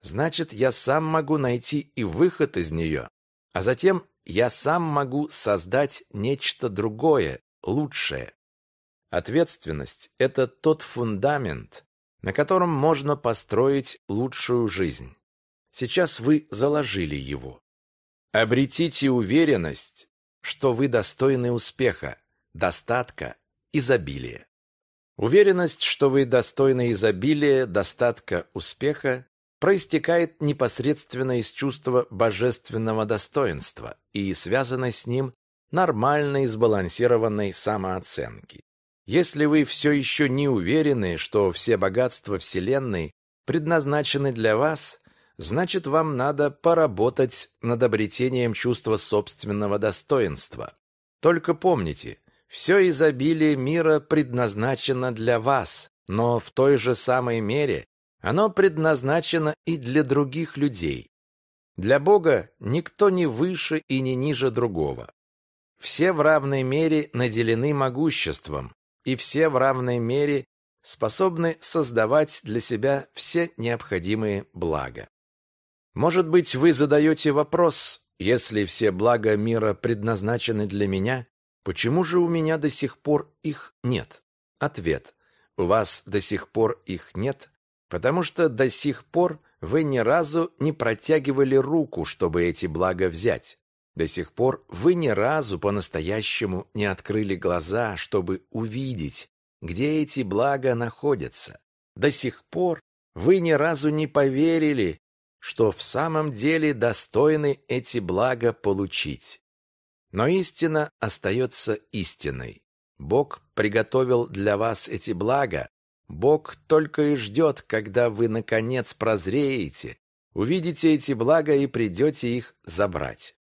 значит, я сам могу найти и выход из нее. А затем я сам могу создать нечто другое, лучшее. Ответственность – это тот фундамент, на котором можно построить лучшую жизнь. Сейчас вы заложили его. Обретите уверенность, что вы достойны успеха, достатка, изобилия. Уверенность, что вы достойны изобилия, достатка, успеха, проистекает непосредственно из чувства божественного достоинства и связанной с ним нормальной сбалансированной самооценки. Если вы все еще не уверены, что все богатства Вселенной предназначены для вас, значит, вам надо поработать над обретением чувства собственного достоинства. Только помните, все изобилие мира предназначено для вас, но в той же самой мере оно предназначено и для других людей. Для Бога никто не выше и не ниже другого. Все в равной мере наделены могуществом, и все в равной мере способны создавать для себя все необходимые блага. Может быть, вы задаете вопрос, если все блага мира предназначены для меня, почему же у меня до сих пор их нет? Ответ. У вас до сих пор их нет, потому что до сих пор вы ни разу не протягивали руку, чтобы эти блага взять. До сих пор вы ни разу по-настоящему не открыли глаза, чтобы увидеть, где эти блага находятся. До сих пор вы ни разу не поверили, что в самом деле достойны эти блага получить. Но истина остается истиной. Бог приготовил для вас эти блага. Бог только и ждет, когда вы, наконец, прозреете, увидите эти блага и придете их забрать.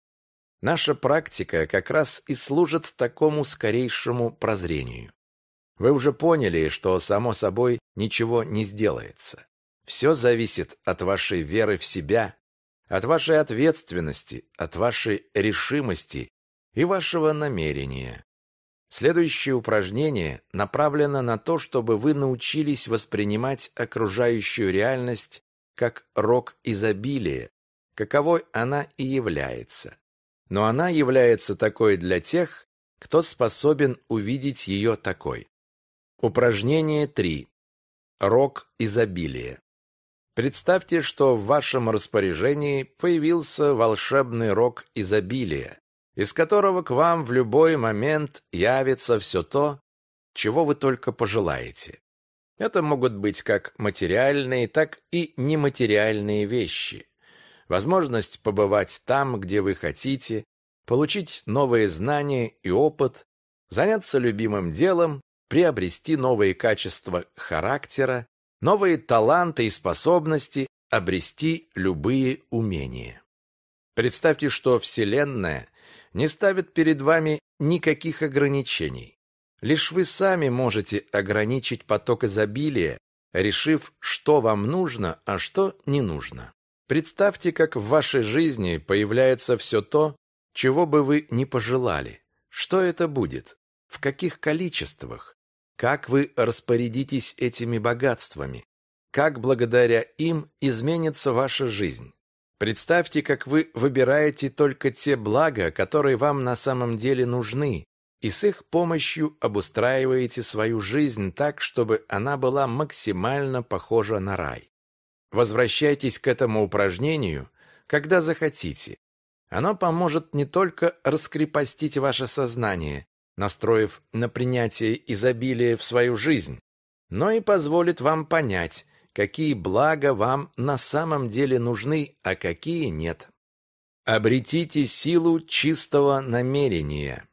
Наша практика как раз и служит такому скорейшему прозрению. Вы уже поняли, что само собой ничего не сделается. Все зависит от вашей веры в себя, от вашей ответственности, от вашей решимости и вашего намерения. Следующее упражнение направлено на то, чтобы вы научились воспринимать окружающую реальность как рок изобилия, каковой она и является. Но она является такой для тех, кто способен увидеть ее такой. Упражнение 3. Рок изобилия. Представьте, что в вашем распоряжении появился волшебный рог изобилия, из которого к вам в любой момент явится все то, чего вы только пожелаете. Это могут быть как материальные, так и нематериальные вещи. Возможность побывать там, где вы хотите, получить новые знания и опыт, заняться любимым делом, приобрести новые качества характера, новые таланты и способности, обрести любые умения. Представьте, что Вселенная не ставит перед вами никаких ограничений. Лишь вы сами можете ограничить поток изобилия, решив, что вам нужно, а что не нужно. Представьте, как в вашей жизни появляется все то, чего бы вы не пожелали. Что это будет? В каких количествах? Как вы распорядитесь этими богатствами? Как благодаря им изменится ваша жизнь? Представьте, как вы выбираете только те блага, которые вам на самом деле нужны, и с их помощью обустраиваете свою жизнь так, чтобы она была максимально похожа на рай. Возвращайтесь к этому упражнению, когда захотите. Оно поможет не только раскрепостить ваше сознание, настроив на принятие изобилия в свою жизнь, но и позволит вам понять, какие блага вам на самом деле нужны, а какие нет. Обретите силу чистого намерения.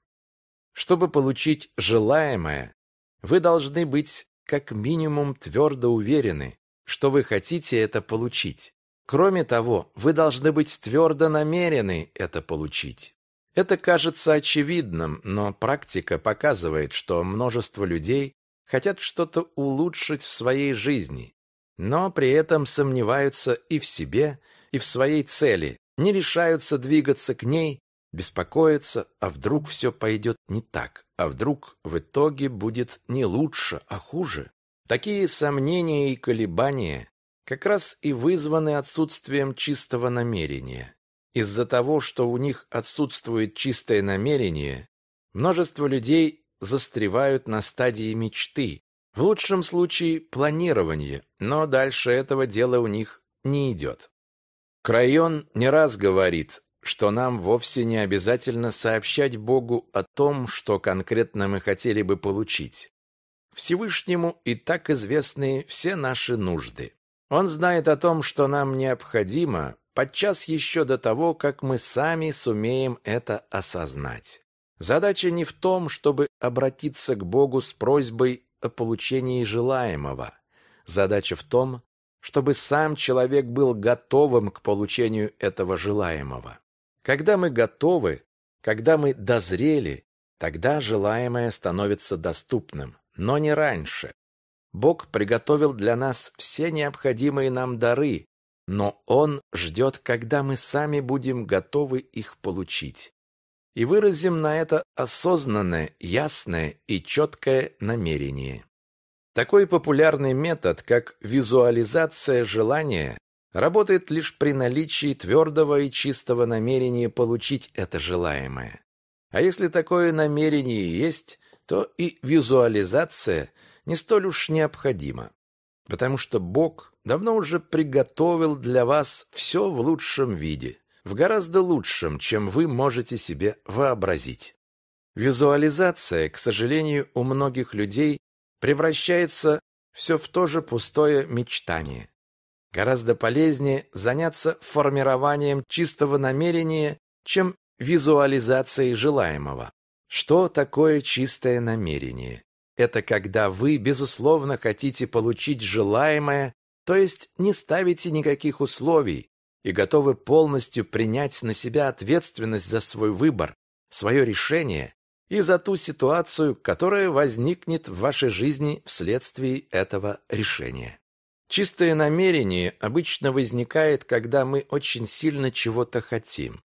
Чтобы получить желаемое, вы должны быть как минимум твердо уверены, что вы хотите это получить. Кроме того, вы должны быть твердо намерены это получить. Это кажется очевидным, но практика показывает, что множество людей хотят что-то улучшить в своей жизни, но при этом сомневаются и в себе, и в своей цели, не решаются двигаться к ней, беспокоятся, а вдруг все пойдет не так, а вдруг в итоге будет не лучше, а хуже. Такие сомнения и колебания как раз и вызваны отсутствием чистого намерения. Из-за того, что у них отсутствует чистое намерение, множество людей застревают на стадии мечты, в лучшем случае планирования, но дальше этого дела у них не идет. Крайон не раз говорит, что нам вовсе не обязательно сообщать Богу о том, что конкретно мы хотели бы получить. Всевышнему и так известны все наши нужды. Он знает о том, что нам необходимо, подчас еще до того, как мы сами сумеем это осознать. Задача не в том, чтобы обратиться к Богу с просьбой о получении желаемого. Задача в том, чтобы сам человек был готовым к получению этого желаемого. Когда мы готовы, когда мы дозрели, тогда желаемое становится доступным, но не раньше. Бог приготовил для нас все необходимые нам дары, но он ждет, когда мы сами будем готовы их получить. И выразим на это осознанное, ясное и четкое намерение. Такой популярный метод, как визуализация желания, работает лишь при наличии твердого и чистого намерения получить это желаемое. А если такое намерение есть, то и визуализация не столь уж необходима потому что Бог давно уже приготовил для вас все в лучшем виде, в гораздо лучшем, чем вы можете себе вообразить. Визуализация, к сожалению, у многих людей превращается все в то же пустое мечтание. Гораздо полезнее заняться формированием чистого намерения, чем визуализацией желаемого. Что такое чистое намерение? Это когда вы, безусловно, хотите получить желаемое, то есть не ставите никаких условий и готовы полностью принять на себя ответственность за свой выбор, свое решение и за ту ситуацию, которая возникнет в вашей жизни вследствие этого решения. Чистое намерение обычно возникает, когда мы очень сильно чего-то хотим.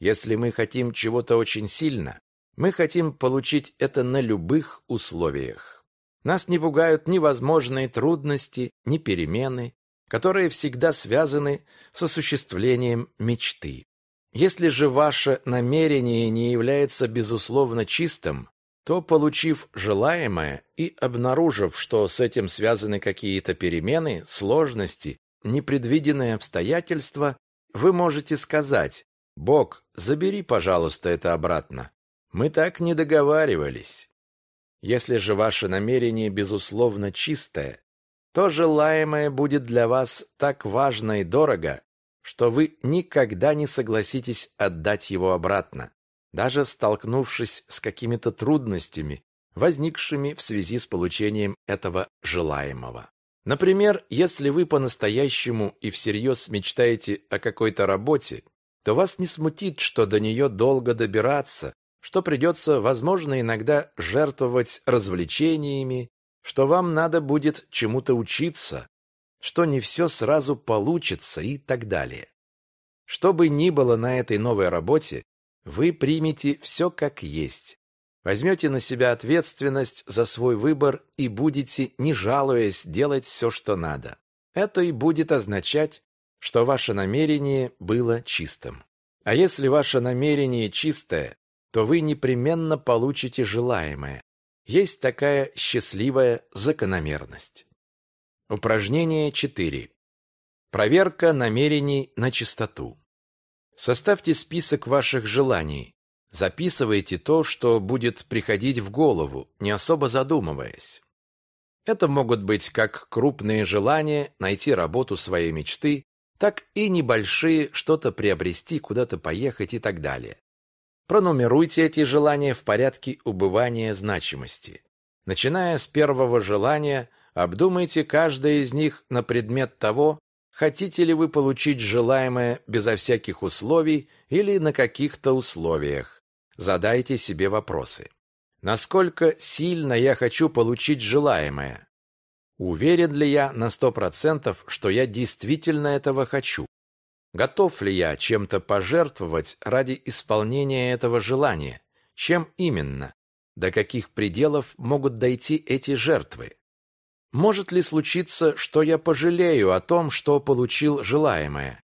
Если мы хотим чего-то очень сильно, мы хотим получить это на любых условиях. Нас не пугают ни возможные трудности, ни перемены, которые всегда связаны с осуществлением мечты. Если же ваше намерение не является безусловно чистым, то, получив желаемое и обнаружив, что с этим связаны какие-то перемены, сложности, непредвиденные обстоятельства, вы можете сказать «Бог, забери, пожалуйста, это обратно. Мы так не договаривались. Если же ваше намерение безусловно чистое, то желаемое будет для вас так важно и дорого, что вы никогда не согласитесь отдать его обратно, даже столкнувшись с какими-то трудностями, возникшими в связи с получением этого желаемого. Например, если вы по-настоящему и всерьез мечтаете о какой-то работе, то вас не смутит, что до нее долго добираться, что придется, возможно, иногда жертвовать развлечениями, что вам надо будет чему-то учиться, что не все сразу получится и так далее. Что бы ни было на этой новой работе, вы примете все как есть. Возьмете на себя ответственность за свой выбор и будете, не жалуясь, делать все, что надо. Это и будет означать, что ваше намерение было чистым. А если ваше намерение чистое, то вы непременно получите желаемое. Есть такая счастливая закономерность. Упражнение 4. Проверка намерений на чистоту. Составьте список ваших желаний. Записывайте то, что будет приходить в голову, не особо задумываясь. Это могут быть как крупные желания найти работу своей мечты, так и небольшие что-то приобрести, куда-то поехать и так далее. Пронумеруйте эти желания в порядке убывания значимости. Начиная с первого желания, обдумайте каждое из них на предмет того, хотите ли вы получить желаемое безо всяких условий или на каких-то условиях. Задайте себе вопросы. Насколько сильно я хочу получить желаемое? Уверен ли я на сто процентов, что я действительно этого хочу? Готов ли я чем-то пожертвовать ради исполнения этого желания? Чем именно? До каких пределов могут дойти эти жертвы? Может ли случиться, что я пожалею о том, что получил желаемое?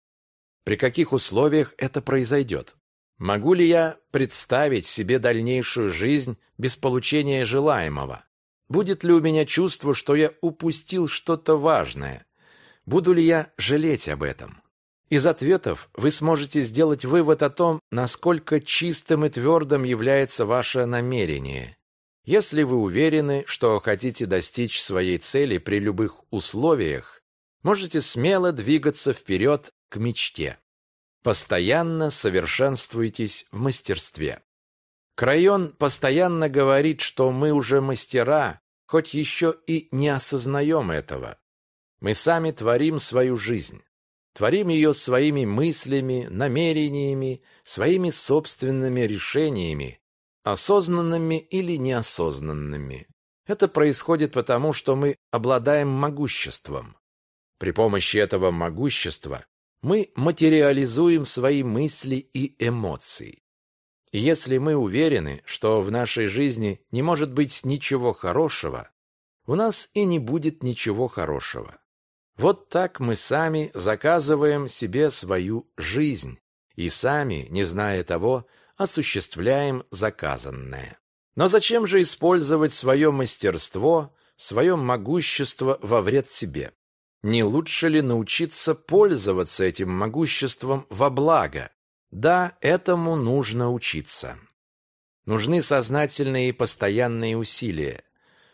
При каких условиях это произойдет? Могу ли я представить себе дальнейшую жизнь без получения желаемого? Будет ли у меня чувство, что я упустил что-то важное? Буду ли я жалеть об этом? Из ответов вы сможете сделать вывод о том, насколько чистым и твердым является ваше намерение. Если вы уверены, что хотите достичь своей цели при любых условиях, можете смело двигаться вперед к мечте. Постоянно совершенствуйтесь в мастерстве. Крайон постоянно говорит, что мы уже мастера, хоть еще и не осознаем этого. Мы сами творим свою жизнь. Творим ее своими мыслями, намерениями, своими собственными решениями, осознанными или неосознанными. Это происходит потому, что мы обладаем могуществом. При помощи этого могущества мы материализуем свои мысли и эмоции. И если мы уверены, что в нашей жизни не может быть ничего хорошего, у нас и не будет ничего хорошего. Вот так мы сами заказываем себе свою жизнь и сами, не зная того, осуществляем заказанное. Но зачем же использовать свое мастерство, свое могущество во вред себе? Не лучше ли научиться пользоваться этим могуществом во благо? Да, этому нужно учиться. Нужны сознательные и постоянные усилия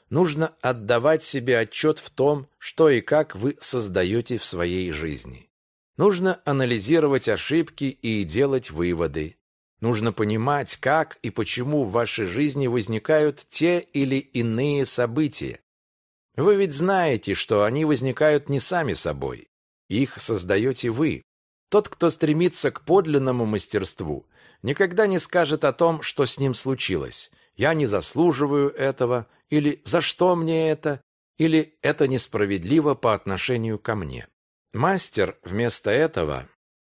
нужно отдавать себе отчет в том, что и как вы создаете в своей жизни. Нужно анализировать ошибки и делать выводы. Нужно понимать, как и почему в вашей жизни возникают те или иные события. Вы ведь знаете, что они возникают не сами собой. Их создаете вы. Тот, кто стремится к подлинному мастерству, никогда не скажет о том, что с ним случилось я не заслуживаю этого, или за что мне это, или это несправедливо по отношению ко мне. Мастер вместо этого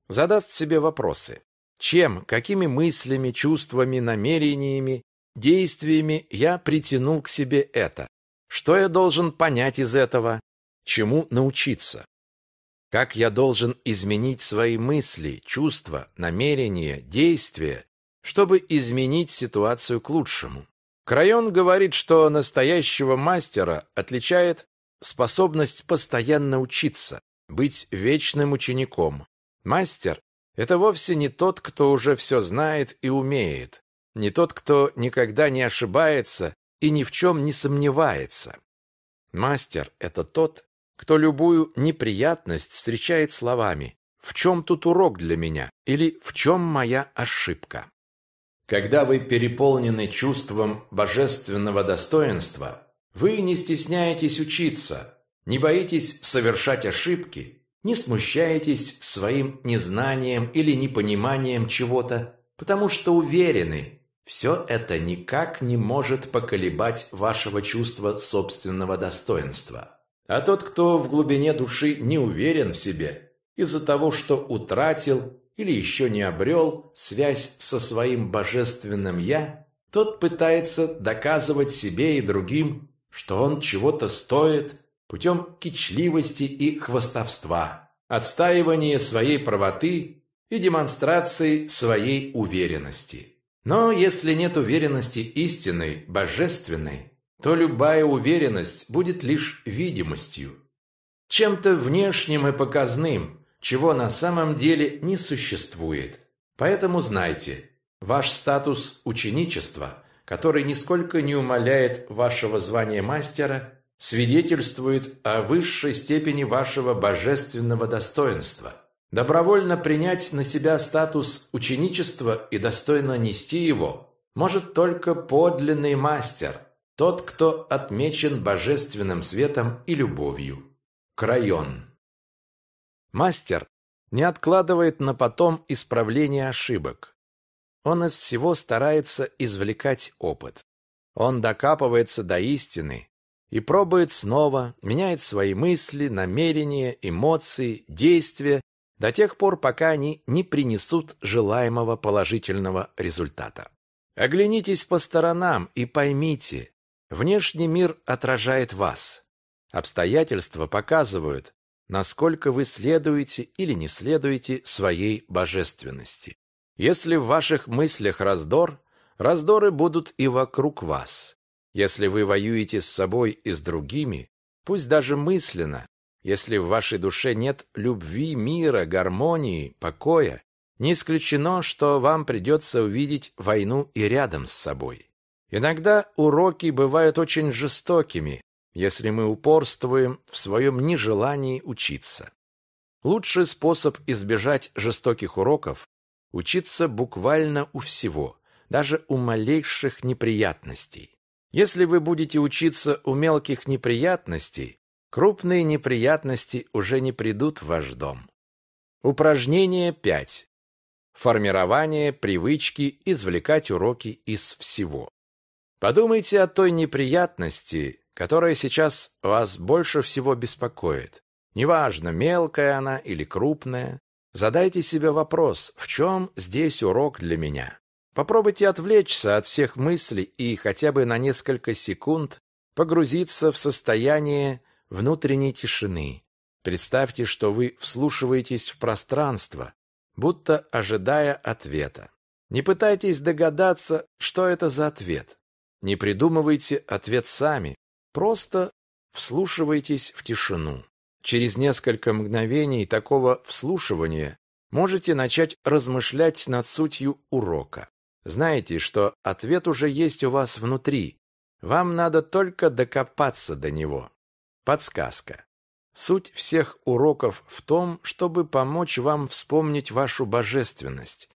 задаст себе вопросы. Чем, какими мыслями, чувствами, намерениями, действиями я притянул к себе это? Что я должен понять из этого? Чему научиться? Как я должен изменить свои мысли, чувства, намерения, действия, чтобы изменить ситуацию к лучшему. Крайон говорит, что настоящего мастера отличает способность постоянно учиться, быть вечным учеником. Мастер – это вовсе не тот, кто уже все знает и умеет, не тот, кто никогда не ошибается и ни в чем не сомневается. Мастер – это тот, кто любую неприятность встречает словами «В чем тут урок для меня?» или «В чем моя ошибка?» Когда вы переполнены чувством божественного достоинства, вы не стесняетесь учиться, не боитесь совершать ошибки, не смущаетесь своим незнанием или непониманием чего-то, потому что уверены, все это никак не может поколебать вашего чувства собственного достоинства. А тот, кто в глубине души не уверен в себе, из-за того, что утратил или еще не обрел связь со своим божественным «я», тот пытается доказывать себе и другим, что он чего-то стоит путем кичливости и хвостовства, отстаивания своей правоты и демонстрации своей уверенности. Но если нет уверенности истинной, божественной, то любая уверенность будет лишь видимостью, чем-то внешним и показным, чего на самом деле не существует. Поэтому знайте, ваш статус ученичества, который нисколько не умаляет вашего звания мастера, свидетельствует о высшей степени вашего божественного достоинства. Добровольно принять на себя статус ученичества и достойно нести его может только подлинный мастер, тот, кто отмечен божественным светом и любовью. Крайон. Мастер не откладывает на потом исправление ошибок. Он из всего старается извлекать опыт. Он докапывается до истины и пробует снова, меняет свои мысли, намерения, эмоции, действия до тех пор, пока они не принесут желаемого положительного результата. Оглянитесь по сторонам и поймите, внешний мир отражает вас. Обстоятельства показывают, насколько вы следуете или не следуете своей божественности. Если в ваших мыслях раздор, раздоры будут и вокруг вас. Если вы воюете с собой и с другими, пусть даже мысленно, если в вашей душе нет любви, мира, гармонии, покоя, не исключено, что вам придется увидеть войну и рядом с собой. Иногда уроки бывают очень жестокими, если мы упорствуем в своем нежелании учиться. Лучший способ избежать жестоких уроков – учиться буквально у всего, даже у малейших неприятностей. Если вы будете учиться у мелких неприятностей, крупные неприятности уже не придут в ваш дом. Упражнение 5. Формирование привычки извлекать уроки из всего. Подумайте о той неприятности, которая сейчас вас больше всего беспокоит. Неважно, мелкая она или крупная, задайте себе вопрос, в чем здесь урок для меня? Попробуйте отвлечься от всех мыслей и хотя бы на несколько секунд погрузиться в состояние внутренней тишины. Представьте, что вы вслушиваетесь в пространство, будто ожидая ответа. Не пытайтесь догадаться, что это за ответ. Не придумывайте ответ сами, Просто вслушивайтесь в тишину. Через несколько мгновений такого вслушивания можете начать размышлять над сутью урока. Знаете, что ответ уже есть у вас внутри. Вам надо только докопаться до него. Подсказка. Суть всех уроков в том, чтобы помочь вам вспомнить вашу божественность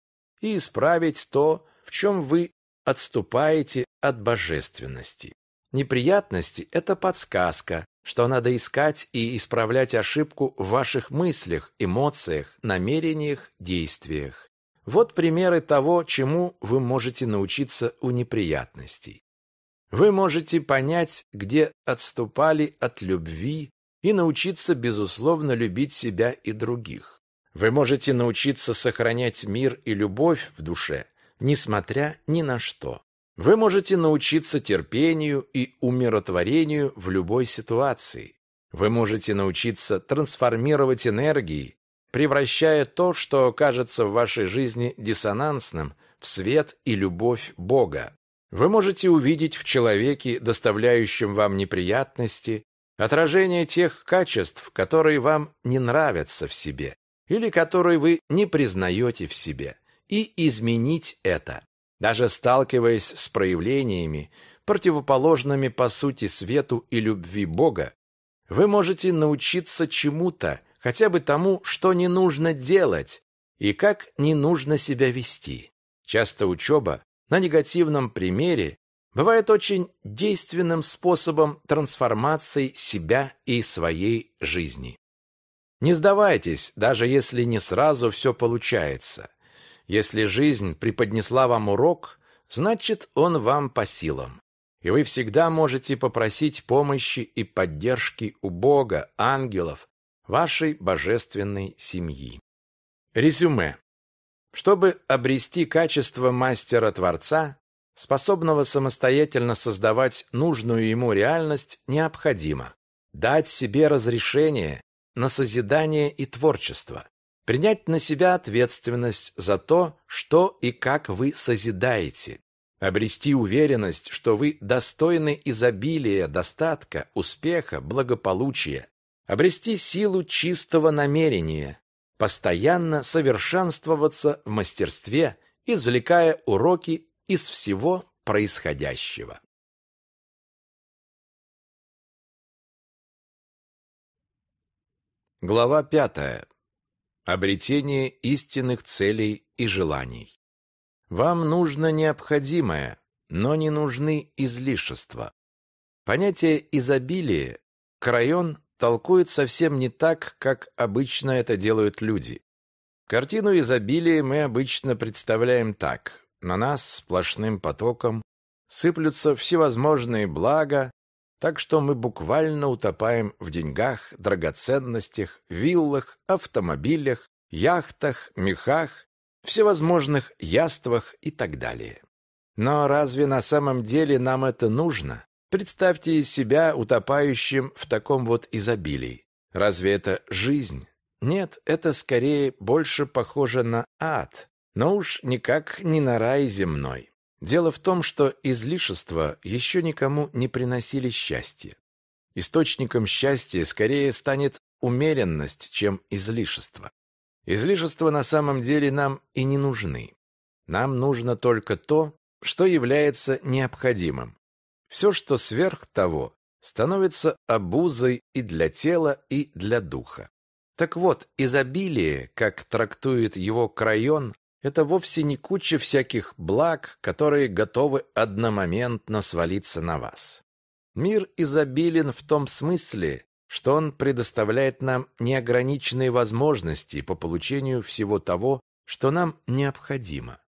и исправить то, в чем вы отступаете от божественности. Неприятности – это подсказка, что надо искать и исправлять ошибку в ваших мыслях, эмоциях, намерениях, действиях. Вот примеры того, чему вы можете научиться у неприятностей. Вы можете понять, где отступали от любви и научиться, безусловно, любить себя и других. Вы можете научиться сохранять мир и любовь в душе, несмотря ни на что. Вы можете научиться терпению и умиротворению в любой ситуации. Вы можете научиться трансформировать энергии, превращая то, что кажется в вашей жизни диссонансным, в свет и любовь Бога. Вы можете увидеть в человеке, доставляющем вам неприятности, отражение тех качеств, которые вам не нравятся в себе или которые вы не признаете в себе, и изменить это даже сталкиваясь с проявлениями, противоположными по сути свету и любви Бога, вы можете научиться чему-то, хотя бы тому, что не нужно делать и как не нужно себя вести. Часто учеба на негативном примере бывает очень действенным способом трансформации себя и своей жизни. Не сдавайтесь, даже если не сразу все получается. Если жизнь преподнесла вам урок, значит, он вам по силам. И вы всегда можете попросить помощи и поддержки у Бога, ангелов, вашей божественной семьи. Резюме. Чтобы обрести качество мастера-творца, способного самостоятельно создавать нужную ему реальность, необходимо дать себе разрешение на созидание и творчество, принять на себя ответственность за то, что и как вы созидаете, обрести уверенность, что вы достойны изобилия, достатка, успеха, благополучия, обрести силу чистого намерения, постоянно совершенствоваться в мастерстве, извлекая уроки из всего происходящего. Глава пятая. Обретение истинных целей и желаний. Вам нужно необходимое, но не нужны излишества. Понятие изобилие Крайон толкует совсем не так, как обычно это делают люди. Картину изобилия мы обычно представляем так. На нас сплошным потоком сыплются всевозможные блага, так что мы буквально утопаем в деньгах, драгоценностях, виллах, автомобилях, яхтах, мехах, всевозможных яствах и так далее. Но разве на самом деле нам это нужно? Представьте себя утопающим в таком вот изобилии. Разве это жизнь? Нет, это скорее больше похоже на ад, но уж никак не на рай земной. Дело в том, что излишества еще никому не приносили счастья. Источником счастья скорее станет умеренность, чем излишество. Излишества на самом деле нам и не нужны. Нам нужно только то, что является необходимым. Все, что сверх того, становится обузой и для тела, и для духа. Так вот, изобилие, как трактует его Крайон, это вовсе не куча всяких благ, которые готовы одномоментно свалиться на вас. Мир изобилен в том смысле, что он предоставляет нам неограниченные возможности по получению всего того, что нам необходимо.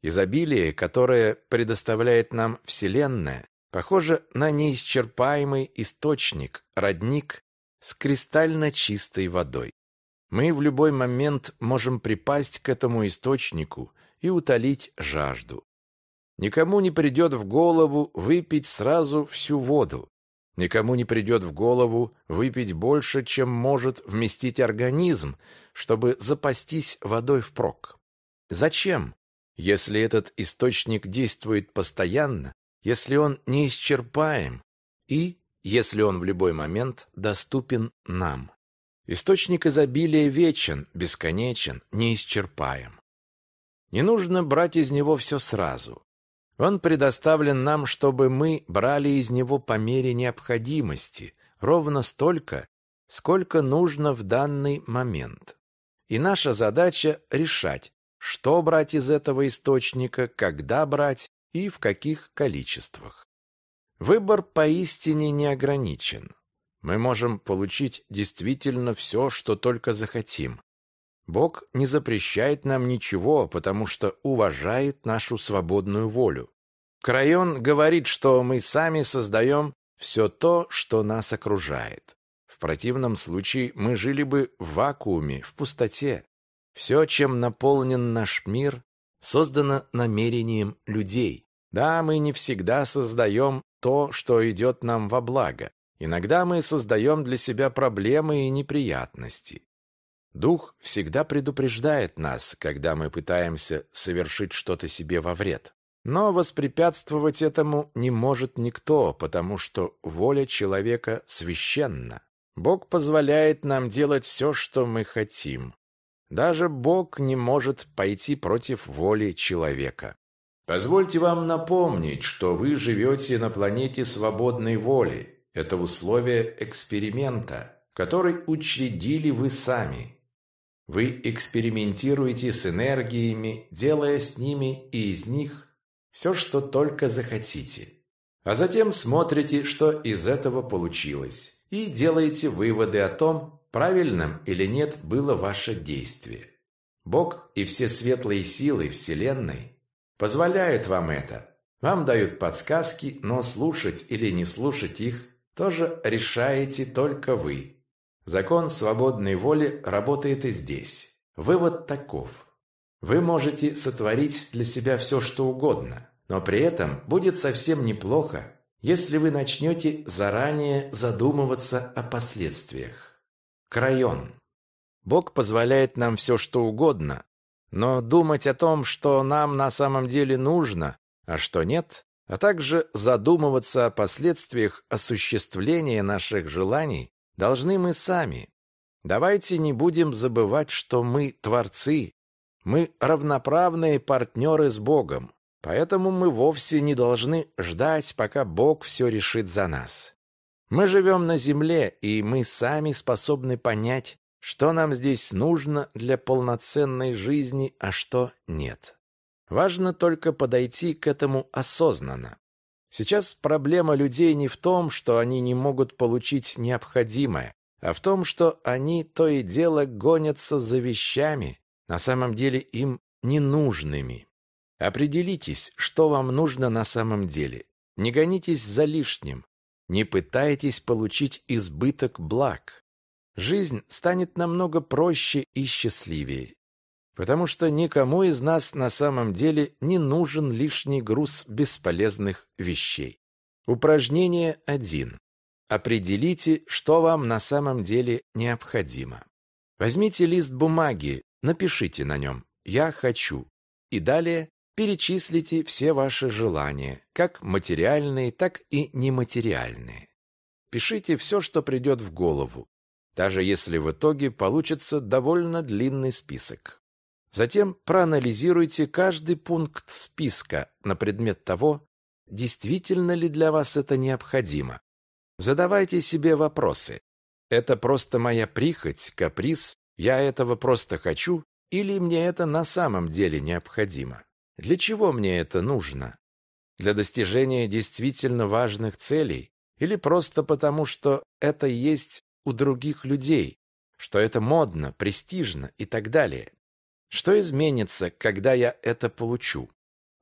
Изобилие, которое предоставляет нам Вселенная, похоже на неисчерпаемый источник, родник с кристально чистой водой. Мы в любой момент можем припасть к этому источнику и утолить жажду. Никому не придет в голову выпить сразу всю воду. Никому не придет в голову выпить больше, чем может вместить организм, чтобы запастись водой впрок. Зачем? Если этот источник действует постоянно, если он неисчерпаем и если он в любой момент доступен нам. Источник изобилия вечен, бесконечен, неисчерпаем. Не нужно брать из него все сразу. Он предоставлен нам, чтобы мы брали из него по мере необходимости, ровно столько, сколько нужно в данный момент. И наша задача – решать, что брать из этого источника, когда брать и в каких количествах. Выбор поистине не ограничен мы можем получить действительно все, что только захотим. Бог не запрещает нам ничего, потому что уважает нашу свободную волю. Крайон говорит, что мы сами создаем все то, что нас окружает. В противном случае мы жили бы в вакууме, в пустоте. Все, чем наполнен наш мир, создано намерением людей. Да, мы не всегда создаем то, что идет нам во благо. Иногда мы создаем для себя проблемы и неприятности. Дух всегда предупреждает нас, когда мы пытаемся совершить что-то себе во вред. Но воспрепятствовать этому не может никто, потому что воля человека священна. Бог позволяет нам делать все, что мы хотим. Даже Бог не может пойти против воли человека. Позвольте вам напомнить, что вы живете на планете свободной воли, это условие эксперимента, который учредили вы сами. Вы экспериментируете с энергиями, делая с ними и из них все, что только захотите. А затем смотрите, что из этого получилось, и делаете выводы о том, правильным или нет было ваше действие. Бог и все светлые силы Вселенной позволяют вам это. Вам дают подсказки, но слушать или не слушать их тоже решаете только вы. Закон свободной воли работает и здесь. Вывод таков. Вы можете сотворить для себя все, что угодно, но при этом будет совсем неплохо, если вы начнете заранее задумываться о последствиях. Крайон. Бог позволяет нам все, что угодно, но думать о том, что нам на самом деле нужно, а что нет, а также задумываться о последствиях осуществления наших желаний должны мы сами. Давайте не будем забывать, что мы творцы, мы равноправные партнеры с Богом, поэтому мы вовсе не должны ждать, пока Бог все решит за нас. Мы живем на земле, и мы сами способны понять, что нам здесь нужно для полноценной жизни, а что нет. Важно только подойти к этому осознанно. Сейчас проблема людей не в том, что они не могут получить необходимое, а в том, что они то и дело гонятся за вещами, на самом деле им ненужными. Определитесь, что вам нужно на самом деле. Не гонитесь за лишним. Не пытайтесь получить избыток благ. Жизнь станет намного проще и счастливее потому что никому из нас на самом деле не нужен лишний груз бесполезных вещей. Упражнение 1. Определите, что вам на самом деле необходимо. Возьмите лист бумаги, напишите на нем «Я хочу» и далее перечислите все ваши желания, как материальные, так и нематериальные. Пишите все, что придет в голову, даже если в итоге получится довольно длинный список. Затем проанализируйте каждый пункт списка на предмет того, действительно ли для вас это необходимо. Задавайте себе вопросы. Это просто моя прихоть, каприз, я этого просто хочу или мне это на самом деле необходимо? Для чего мне это нужно? Для достижения действительно важных целей или просто потому, что это есть у других людей, что это модно, престижно и так далее? Что изменится, когда я это получу?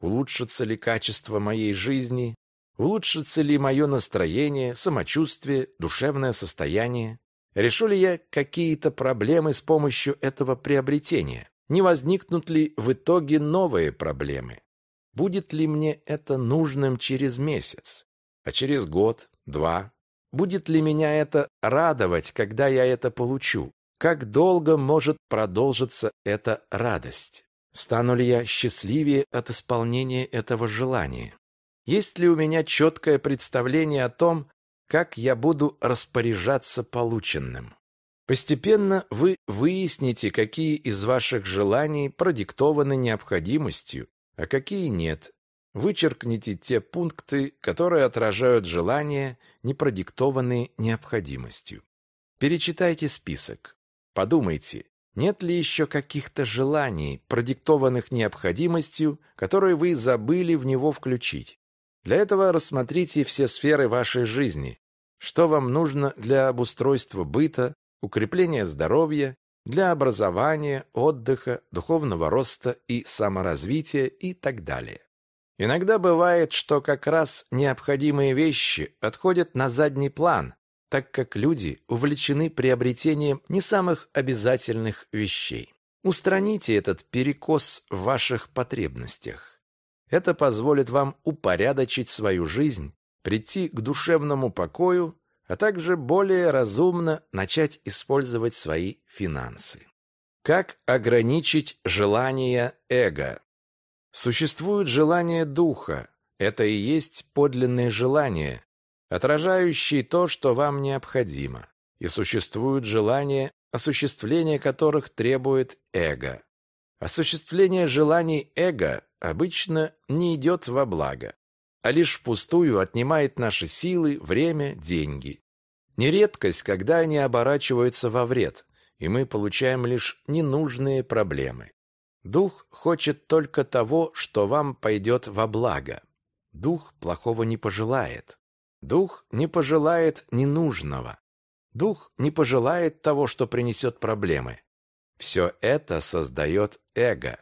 Улучшится ли качество моей жизни? Улучшится ли мое настроение, самочувствие, душевное состояние? Решу ли я какие-то проблемы с помощью этого приобретения? Не возникнут ли в итоге новые проблемы? Будет ли мне это нужным через месяц? А через год? Два? Будет ли меня это радовать, когда я это получу? Как долго может продолжиться эта радость? Стану ли я счастливее от исполнения этого желания? Есть ли у меня четкое представление о том, как я буду распоряжаться полученным? Постепенно вы выясните, какие из ваших желаний продиктованы необходимостью, а какие нет. Вычеркните те пункты, которые отражают желания, не продиктованные необходимостью. Перечитайте список. Подумайте, нет ли еще каких-то желаний, продиктованных необходимостью, которые вы забыли в него включить? Для этого рассмотрите все сферы вашей жизни. Что вам нужно для обустройства быта, укрепления здоровья, для образования, отдыха, духовного роста и саморазвития и так далее. Иногда бывает, что как раз необходимые вещи отходят на задний план, так как люди увлечены приобретением не самых обязательных вещей. Устраните этот перекос в ваших потребностях. Это позволит вам упорядочить свою жизнь, прийти к душевному покою, а также более разумно начать использовать свои финансы. Как ограничить желание эго? Существует желание духа. Это и есть подлинное желание, отражающий то, что вам необходимо. И существуют желания, осуществление которых требует эго. Осуществление желаний эго обычно не идет во благо, а лишь впустую отнимает наши силы, время, деньги. Нередкость, когда они оборачиваются во вред, и мы получаем лишь ненужные проблемы. Дух хочет только того, что вам пойдет во благо. Дух плохого не пожелает. Дух не пожелает ненужного. Дух не пожелает того, что принесет проблемы. Все это создает эго.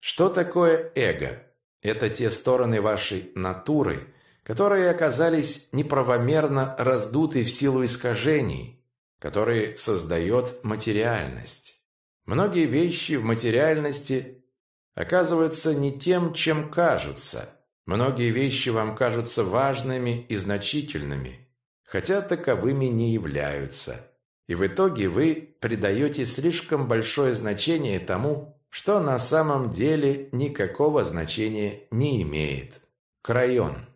Что такое эго? Это те стороны вашей натуры, которые оказались неправомерно раздуты в силу искажений, которые создает материальность. Многие вещи в материальности оказываются не тем, чем кажутся – Многие вещи вам кажутся важными и значительными, хотя таковыми не являются. И в итоге вы придаете слишком большое значение тому, что на самом деле никакого значения не имеет. Крайон.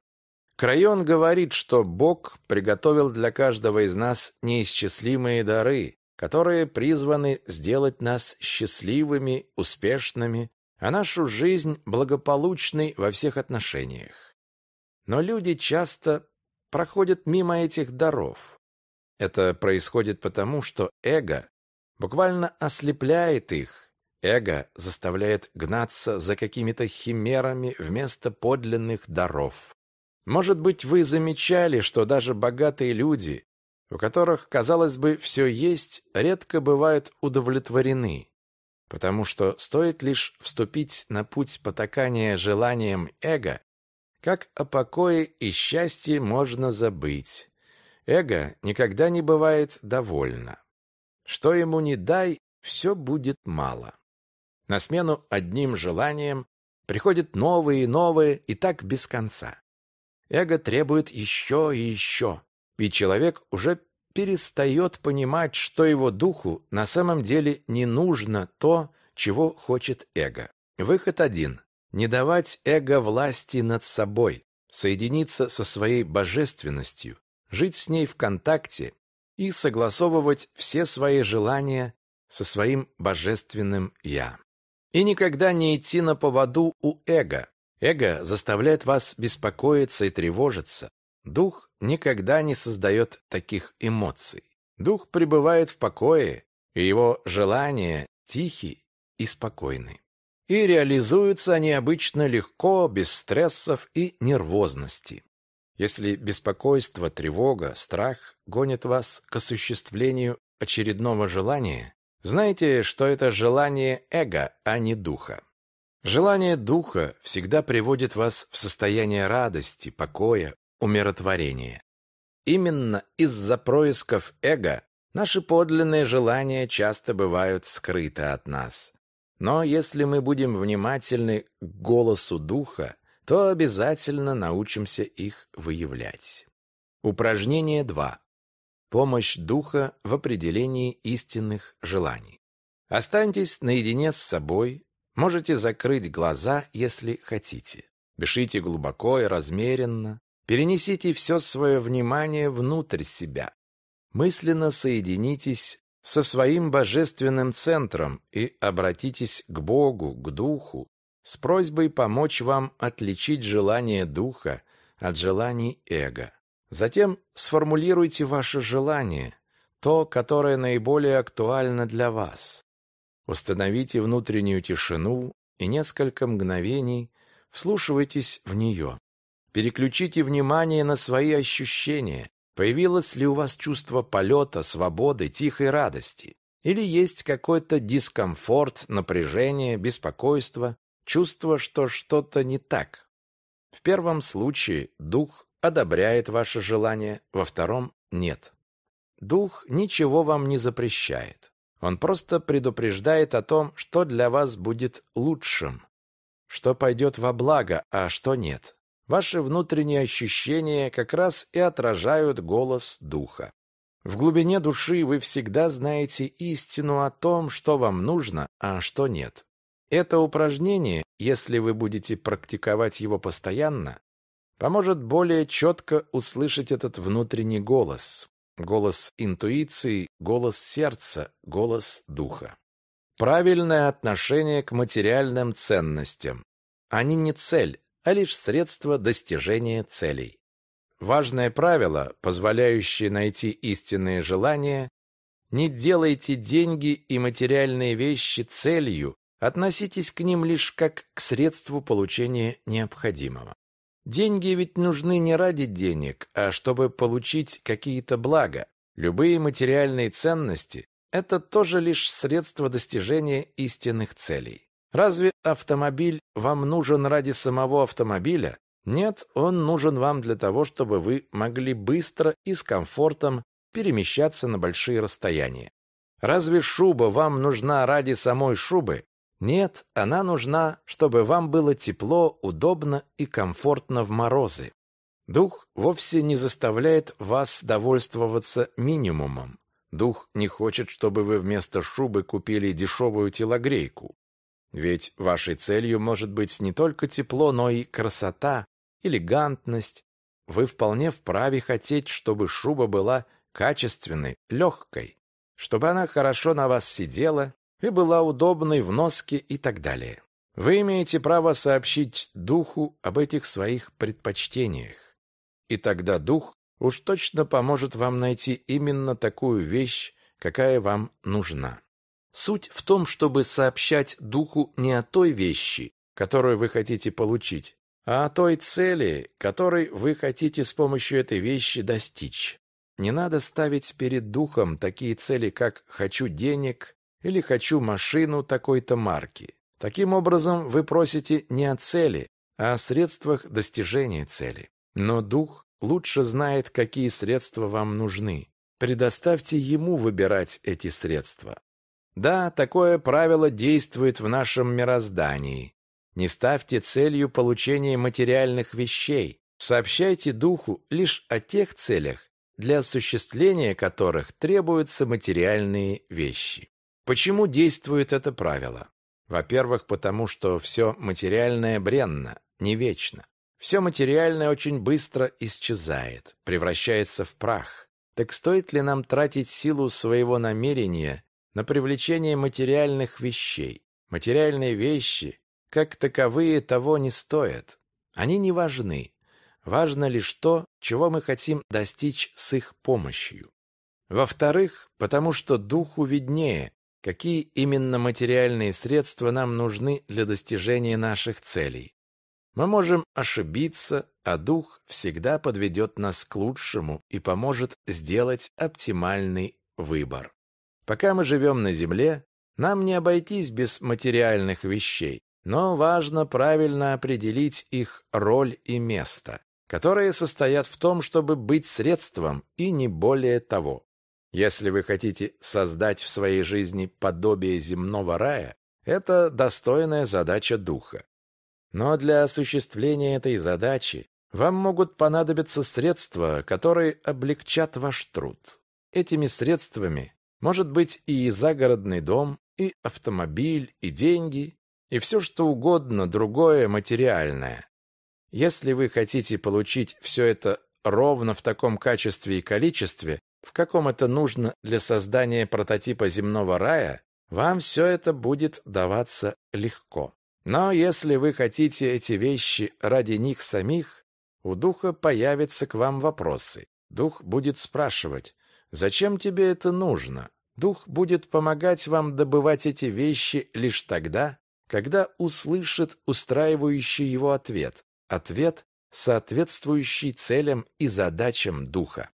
Крайон говорит, что Бог приготовил для каждого из нас неисчислимые дары, которые призваны сделать нас счастливыми, успешными, а нашу жизнь благополучной во всех отношениях. Но люди часто проходят мимо этих даров. Это происходит потому, что эго буквально ослепляет их. Эго заставляет гнаться за какими-то химерами вместо подлинных даров. Может быть, вы замечали, что даже богатые люди, у которых, казалось бы, все есть, редко бывают удовлетворены потому что стоит лишь вступить на путь потакания желанием эго, как о покое и счастье можно забыть. Эго никогда не бывает довольно. Что ему не дай, все будет мало. На смену одним желанием приходят новые и новые, и так без конца. Эго требует еще и еще, и человек уже перестает понимать, что его духу на самом деле не нужно то, чего хочет эго. Выход один. Не давать эго власти над собой, соединиться со своей божественностью, жить с ней в контакте и согласовывать все свои желания со своим божественным «я». И никогда не идти на поводу у эго. Эго заставляет вас беспокоиться и тревожиться. Дух никогда не создает таких эмоций. Дух пребывает в покое, и его желания тихи и спокойны. И реализуются они обычно легко, без стрессов и нервозности. Если беспокойство, тревога, страх гонят вас к осуществлению очередного желания, знайте, что это желание эго, а не духа. Желание духа всегда приводит вас в состояние радости, покоя, умиротворение. Именно из-за происков эго наши подлинные желания часто бывают скрыты от нас. Но если мы будем внимательны к голосу духа, то обязательно научимся их выявлять. Упражнение 2. Помощь духа в определении истинных желаний. Останьтесь наедине с собой, можете закрыть глаза, если хотите. Дышите глубоко и размеренно, Перенесите все свое внимание внутрь себя. Мысленно соединитесь со своим божественным центром и обратитесь к Богу, к Духу, с просьбой помочь вам отличить желание Духа от желаний эго. Затем сформулируйте ваше желание, то, которое наиболее актуально для вас. Установите внутреннюю тишину и несколько мгновений вслушивайтесь в нее. Переключите внимание на свои ощущения. Появилось ли у вас чувство полета, свободы, тихой радости? Или есть какой-то дискомфорт, напряжение, беспокойство, чувство, что что-то не так? В первом случае дух одобряет ваше желание, во втором – нет. Дух ничего вам не запрещает. Он просто предупреждает о том, что для вас будет лучшим, что пойдет во благо, а что нет. Ваши внутренние ощущения как раз и отражают голос духа. В глубине души вы всегда знаете истину о том, что вам нужно, а что нет. Это упражнение, если вы будете практиковать его постоянно, поможет более четко услышать этот внутренний голос. Голос интуиции, голос сердца, голос духа. Правильное отношение к материальным ценностям. Они не цель, а лишь средство достижения целей. Важное правило, позволяющее найти истинные желания – не делайте деньги и материальные вещи целью, относитесь к ним лишь как к средству получения необходимого. Деньги ведь нужны не ради денег, а чтобы получить какие-то блага. Любые материальные ценности – это тоже лишь средство достижения истинных целей. Разве автомобиль вам нужен ради самого автомобиля? Нет, он нужен вам для того, чтобы вы могли быстро и с комфортом перемещаться на большие расстояния. Разве шуба вам нужна ради самой шубы? Нет, она нужна, чтобы вам было тепло, удобно и комфортно в морозы. Дух вовсе не заставляет вас довольствоваться минимумом. Дух не хочет, чтобы вы вместо шубы купили дешевую телогрейку. Ведь вашей целью может быть не только тепло, но и красота, элегантность. Вы вполне вправе хотеть, чтобы шуба была качественной, легкой, чтобы она хорошо на вас сидела и была удобной в носке и так далее. Вы имеете право сообщить духу об этих своих предпочтениях. И тогда дух уж точно поможет вам найти именно такую вещь, какая вам нужна. Суть в том, чтобы сообщать духу не о той вещи, которую вы хотите получить, а о той цели, которой вы хотите с помощью этой вещи достичь. Не надо ставить перед духом такие цели, как «хочу денег» или «хочу машину такой-то марки». Таким образом, вы просите не о цели, а о средствах достижения цели. Но дух лучше знает, какие средства вам нужны. Предоставьте ему выбирать эти средства. Да, такое правило действует в нашем мироздании. Не ставьте целью получение материальных вещей. Сообщайте духу лишь о тех целях, для осуществления которых требуются материальные вещи. Почему действует это правило? Во-первых, потому что все материальное бренно, не вечно. Все материальное очень быстро исчезает, превращается в прах. Так стоит ли нам тратить силу своего намерения на привлечение материальных вещей. Материальные вещи, как таковые, того не стоят. Они не важны. Важно лишь то, чего мы хотим достичь с их помощью. Во-вторых, потому что духу виднее, какие именно материальные средства нам нужны для достижения наших целей. Мы можем ошибиться, а дух всегда подведет нас к лучшему и поможет сделать оптимальный выбор. Пока мы живем на земле, нам не обойтись без материальных вещей, но важно правильно определить их роль и место, которые состоят в том, чтобы быть средством и не более того. Если вы хотите создать в своей жизни подобие земного рая, это достойная задача духа. Но для осуществления этой задачи вам могут понадобиться средства, которые облегчат ваш труд. Этими средствами может быть и загородный дом, и автомобиль, и деньги, и все что угодно другое материальное. Если вы хотите получить все это ровно в таком качестве и количестве, в каком это нужно для создания прототипа земного рая, вам все это будет даваться легко. Но если вы хотите эти вещи ради них самих, у духа появятся к вам вопросы. Дух будет спрашивать, Зачем тебе это нужно? Дух будет помогать вам добывать эти вещи лишь тогда, когда услышит устраивающий его ответ. Ответ, соответствующий целям и задачам духа.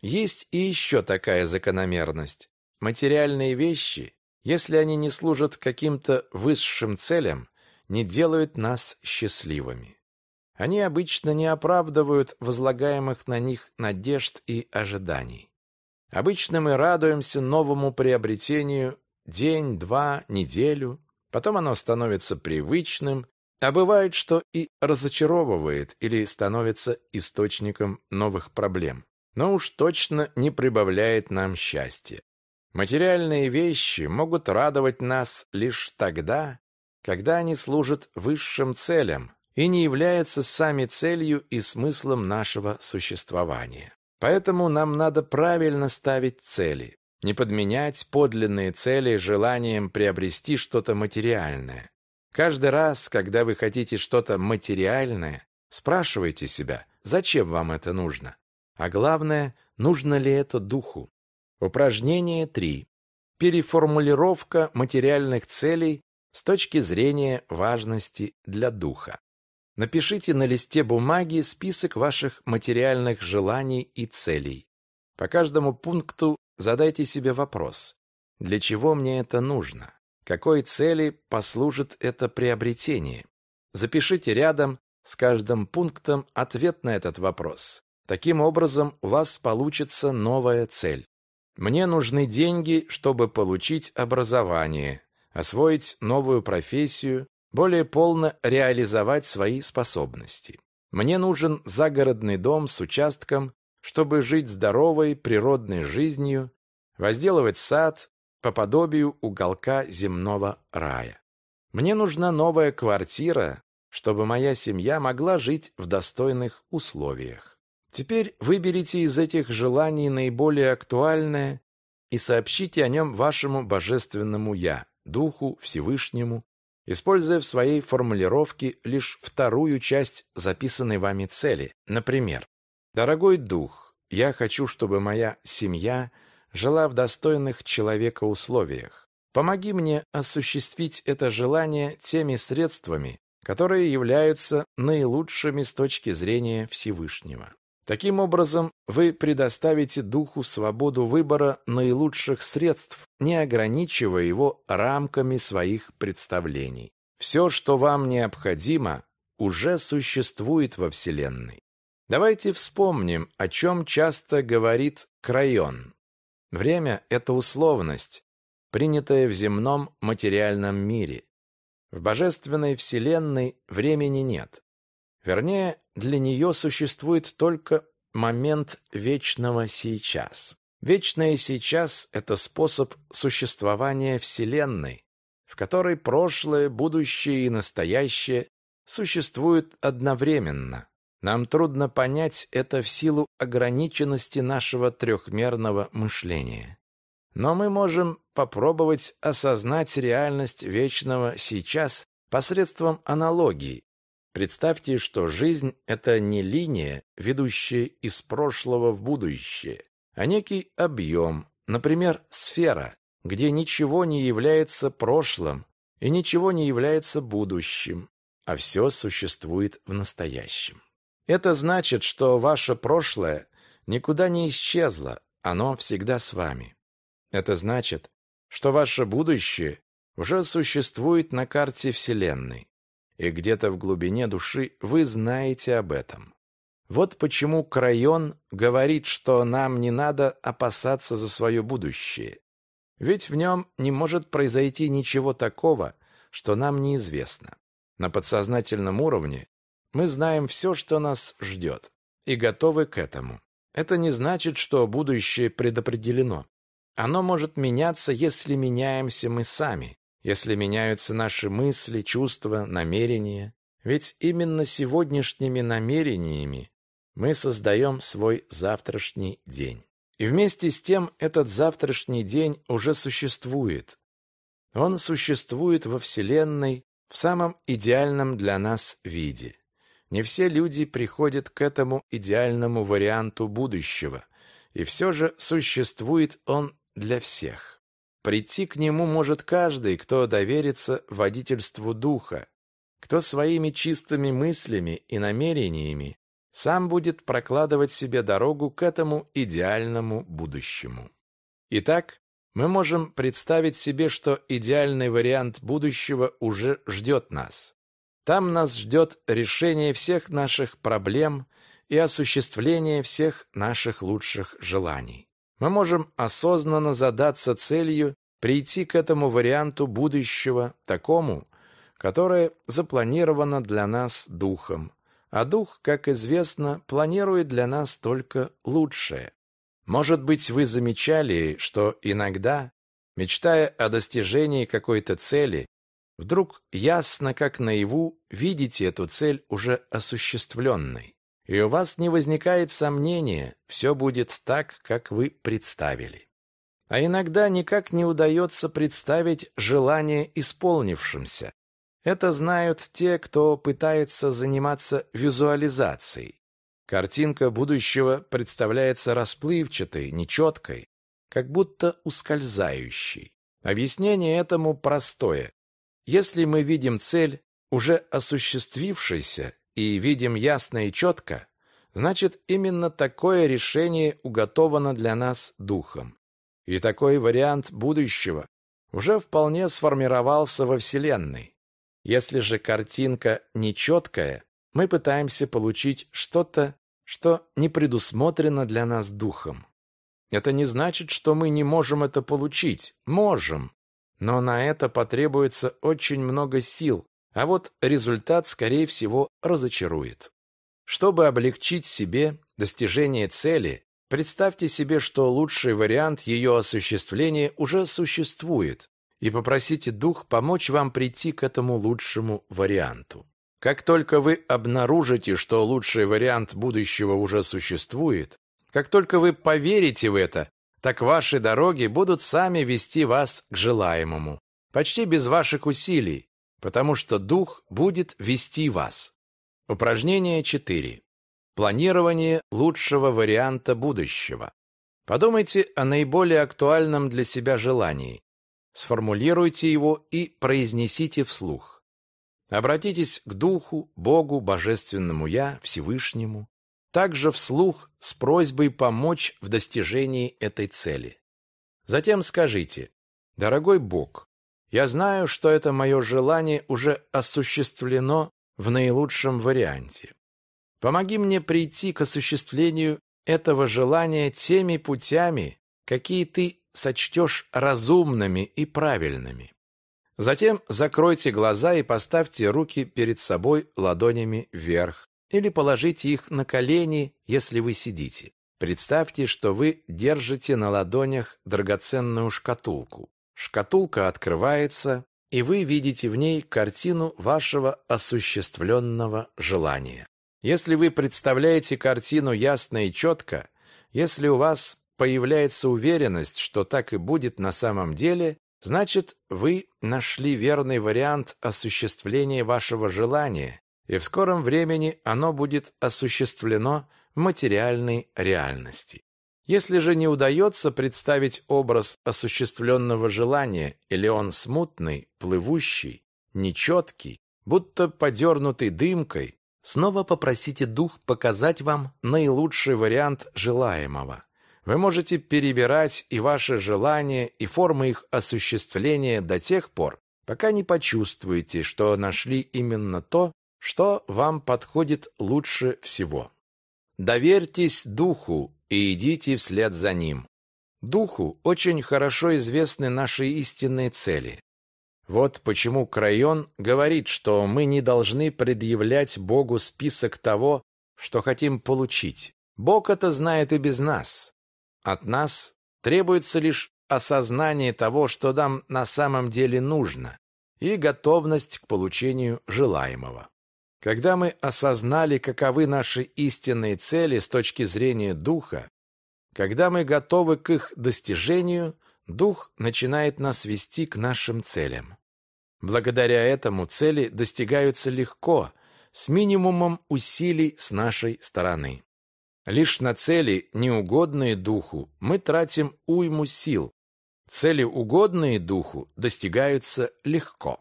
Есть и еще такая закономерность. Материальные вещи, если они не служат каким-то высшим целям, не делают нас счастливыми. Они обычно не оправдывают возлагаемых на них надежд и ожиданий. Обычно мы радуемся новому приобретению день, два, неделю. Потом оно становится привычным, а бывает, что и разочаровывает или становится источником новых проблем. Но уж точно не прибавляет нам счастья. Материальные вещи могут радовать нас лишь тогда, когда они служат высшим целям и не являются сами целью и смыслом нашего существования. Поэтому нам надо правильно ставить цели, не подменять подлинные цели желанием приобрести что-то материальное. Каждый раз, когда вы хотите что-то материальное, спрашивайте себя, зачем вам это нужно? А главное, нужно ли это духу? Упражнение 3. Переформулировка материальных целей с точки зрения важности для духа. Напишите на листе бумаги список ваших материальных желаний и целей. По каждому пункту задайте себе вопрос: для чего мне это нужно? Какой цели послужит это приобретение? Запишите рядом с каждым пунктом ответ на этот вопрос. Таким образом, у вас получится новая цель. Мне нужны деньги, чтобы получить образование, освоить новую профессию, более полно реализовать свои способности. Мне нужен загородный дом с участком, чтобы жить здоровой природной жизнью, возделывать сад по подобию уголка земного рая. Мне нужна новая квартира, чтобы моя семья могла жить в достойных условиях. Теперь выберите из этих желаний наиболее актуальное и сообщите о нем вашему божественному «Я», Духу Всевышнему, используя в своей формулировке лишь вторую часть записанной вами цели. Например, «Дорогой дух, я хочу, чтобы моя семья жила в достойных человека условиях. Помоги мне осуществить это желание теми средствами, которые являются наилучшими с точки зрения Всевышнего». Таким образом, вы предоставите духу свободу выбора наилучших средств, не ограничивая его рамками своих представлений. Все, что вам необходимо, уже существует во Вселенной. Давайте вспомним, о чем часто говорит Крайон. Время – это условность, принятая в земном материальном мире. В божественной Вселенной времени нет. Вернее, для нее существует только момент вечного сейчас. Вечное сейчас – это способ существования Вселенной, в которой прошлое, будущее и настоящее существуют одновременно. Нам трудно понять это в силу ограниченности нашего трехмерного мышления. Но мы можем попробовать осознать реальность вечного сейчас посредством аналогии, Представьте, что жизнь – это не линия, ведущая из прошлого в будущее, а некий объем, например, сфера, где ничего не является прошлым и ничего не является будущим, а все существует в настоящем. Это значит, что ваше прошлое никуда не исчезло, оно всегда с вами. Это значит, что ваше будущее уже существует на карте Вселенной и где-то в глубине души вы знаете об этом. Вот почему Крайон говорит, что нам не надо опасаться за свое будущее. Ведь в нем не может произойти ничего такого, что нам неизвестно. На подсознательном уровне мы знаем все, что нас ждет, и готовы к этому. Это не значит, что будущее предопределено. Оно может меняться, если меняемся мы сами если меняются наши мысли, чувства, намерения. Ведь именно сегодняшними намерениями мы создаем свой завтрашний день. И вместе с тем этот завтрашний день уже существует. Он существует во Вселенной в самом идеальном для нас виде. Не все люди приходят к этому идеальному варианту будущего, и все же существует он для всех. Прийти к нему может каждый, кто доверится водительству духа, кто своими чистыми мыслями и намерениями сам будет прокладывать себе дорогу к этому идеальному будущему. Итак, мы можем представить себе, что идеальный вариант будущего уже ждет нас. Там нас ждет решение всех наших проблем и осуществление всех наших лучших желаний мы можем осознанно задаться целью прийти к этому варианту будущего, такому, которое запланировано для нас духом. А дух, как известно, планирует для нас только лучшее. Может быть, вы замечали, что иногда, мечтая о достижении какой-то цели, вдруг ясно, как наяву, видите эту цель уже осуществленной. И у вас не возникает сомнения, все будет так, как вы представили. А иногда никак не удается представить желание исполнившимся. Это знают те, кто пытается заниматься визуализацией. Картинка будущего представляется расплывчатой, нечеткой, как будто ускользающей. Объяснение этому простое. Если мы видим цель, уже осуществившейся, и видим ясно и четко, значит, именно такое решение уготовано для нас духом. И такой вариант будущего уже вполне сформировался во Вселенной. Если же картинка нечеткая, мы пытаемся получить что-то, что не предусмотрено для нас духом. Это не значит, что мы не можем это получить. Можем. Но на это потребуется очень много сил, а вот результат, скорее всего, разочарует. Чтобы облегчить себе достижение цели, представьте себе, что лучший вариант ее осуществления уже существует, и попросите дух помочь вам прийти к этому лучшему варианту. Как только вы обнаружите, что лучший вариант будущего уже существует, как только вы поверите в это, так ваши дороги будут сами вести вас к желаемому, почти без ваших усилий, потому что дух будет вести вас. Упражнение 4. Планирование лучшего варианта будущего. Подумайте о наиболее актуальном для себя желании. Сформулируйте его и произнесите вслух. Обратитесь к Духу, Богу, Божественному Я, Всевышнему, также вслух с просьбой помочь в достижении этой цели. Затем скажите «Дорогой Бог, я знаю, что это мое желание уже осуществлено в наилучшем варианте. Помоги мне прийти к осуществлению этого желания теми путями, какие ты сочтешь разумными и правильными. Затем закройте глаза и поставьте руки перед собой ладонями вверх или положите их на колени, если вы сидите. Представьте, что вы держите на ладонях драгоценную шкатулку. Шкатулка открывается, и вы видите в ней картину вашего осуществленного желания. Если вы представляете картину ясно и четко, если у вас появляется уверенность, что так и будет на самом деле, значит, вы нашли верный вариант осуществления вашего желания, и в скором времени оно будет осуществлено в материальной реальности. Если же не удается представить образ осуществленного желания, или он смутный, плывущий, нечеткий, будто подернутый дымкой, снова попросите дух показать вам наилучший вариант желаемого. Вы можете перебирать и ваши желания, и формы их осуществления до тех пор, пока не почувствуете, что нашли именно то, что вам подходит лучше всего. Доверьтесь духу, и идите вслед за ним. Духу очень хорошо известны наши истинные цели. Вот почему Крайон говорит, что мы не должны предъявлять Богу список того, что хотим получить. Бог это знает и без нас. От нас требуется лишь осознание того, что нам на самом деле нужно, и готовность к получению желаемого. Когда мы осознали, каковы наши истинные цели с точки зрения духа, когда мы готовы к их достижению, дух начинает нас вести к нашим целям. Благодаря этому цели достигаются легко, с минимумом усилий с нашей стороны. Лишь на цели, неугодные духу, мы тратим уйму сил. Цели, угодные духу, достигаются легко.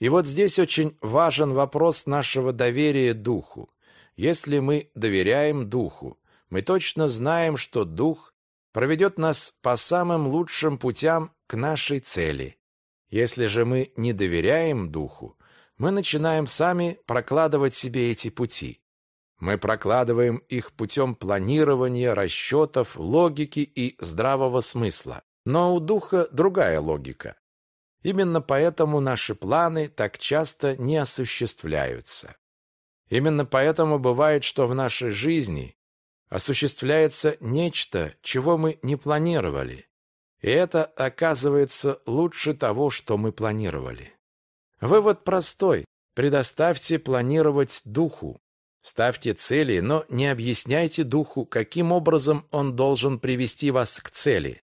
И вот здесь очень важен вопрос нашего доверия духу. Если мы доверяем духу, мы точно знаем, что дух проведет нас по самым лучшим путям к нашей цели. Если же мы не доверяем духу, мы начинаем сами прокладывать себе эти пути. Мы прокладываем их путем планирования, расчетов, логики и здравого смысла. Но у духа другая логика. Именно поэтому наши планы так часто не осуществляются. Именно поэтому бывает, что в нашей жизни осуществляется нечто, чего мы не планировали. И это оказывается лучше того, что мы планировали. Вывод простой. Предоставьте планировать духу. Ставьте цели, но не объясняйте духу, каким образом он должен привести вас к цели.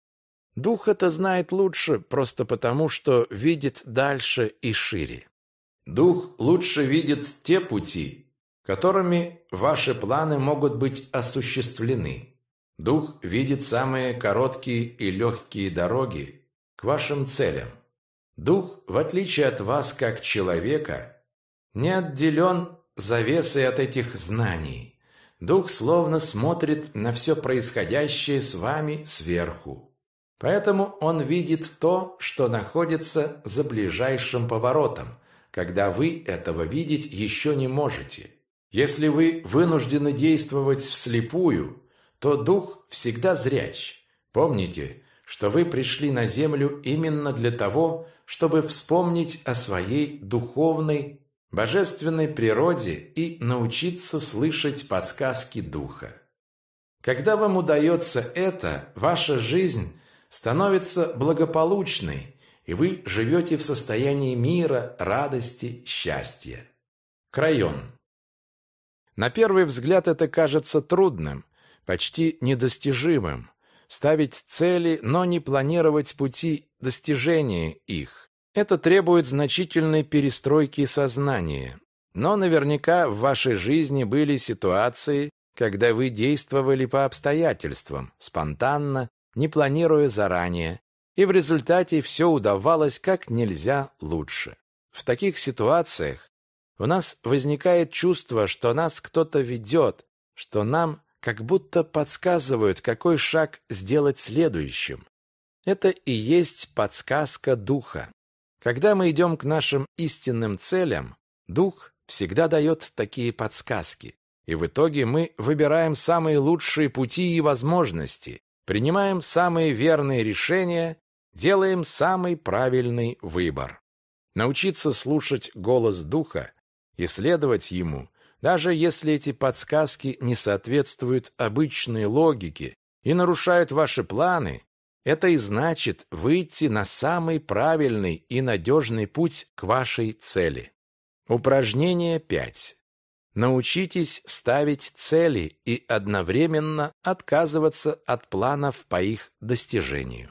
Дух это знает лучше, просто потому, что видит дальше и шире. Дух лучше видит те пути, которыми ваши планы могут быть осуществлены. Дух видит самые короткие и легкие дороги к вашим целям. Дух, в отличие от вас как человека, не отделен завесой от этих знаний. Дух словно смотрит на все происходящее с вами сверху. Поэтому он видит то, что находится за ближайшим поворотом, когда вы этого видеть еще не можете. Если вы вынуждены действовать вслепую, то дух всегда зряч. Помните, что вы пришли на землю именно для того, чтобы вспомнить о своей духовной, божественной природе и научиться слышать подсказки духа. Когда вам удается это, ваша жизнь становится благополучной, и вы живете в состоянии мира, радости, счастья. Крайон. На первый взгляд это кажется трудным, почти недостижимым. Ставить цели, но не планировать пути достижения их. Это требует значительной перестройки сознания. Но наверняка в вашей жизни были ситуации, когда вы действовали по обстоятельствам, спонтанно, не планируя заранее, и в результате все удавалось как нельзя лучше. В таких ситуациях у нас возникает чувство, что нас кто-то ведет, что нам как будто подсказывают, какой шаг сделать следующим. Это и есть подсказка духа. Когда мы идем к нашим истинным целям, дух всегда дает такие подсказки. И в итоге мы выбираем самые лучшие пути и возможности, Принимаем самые верные решения, делаем самый правильный выбор. Научиться слушать голос духа и следовать ему, даже если эти подсказки не соответствуют обычной логике и нарушают ваши планы, это и значит выйти на самый правильный и надежный путь к вашей цели. Упражнение 5. Научитесь ставить цели и одновременно отказываться от планов по их достижению.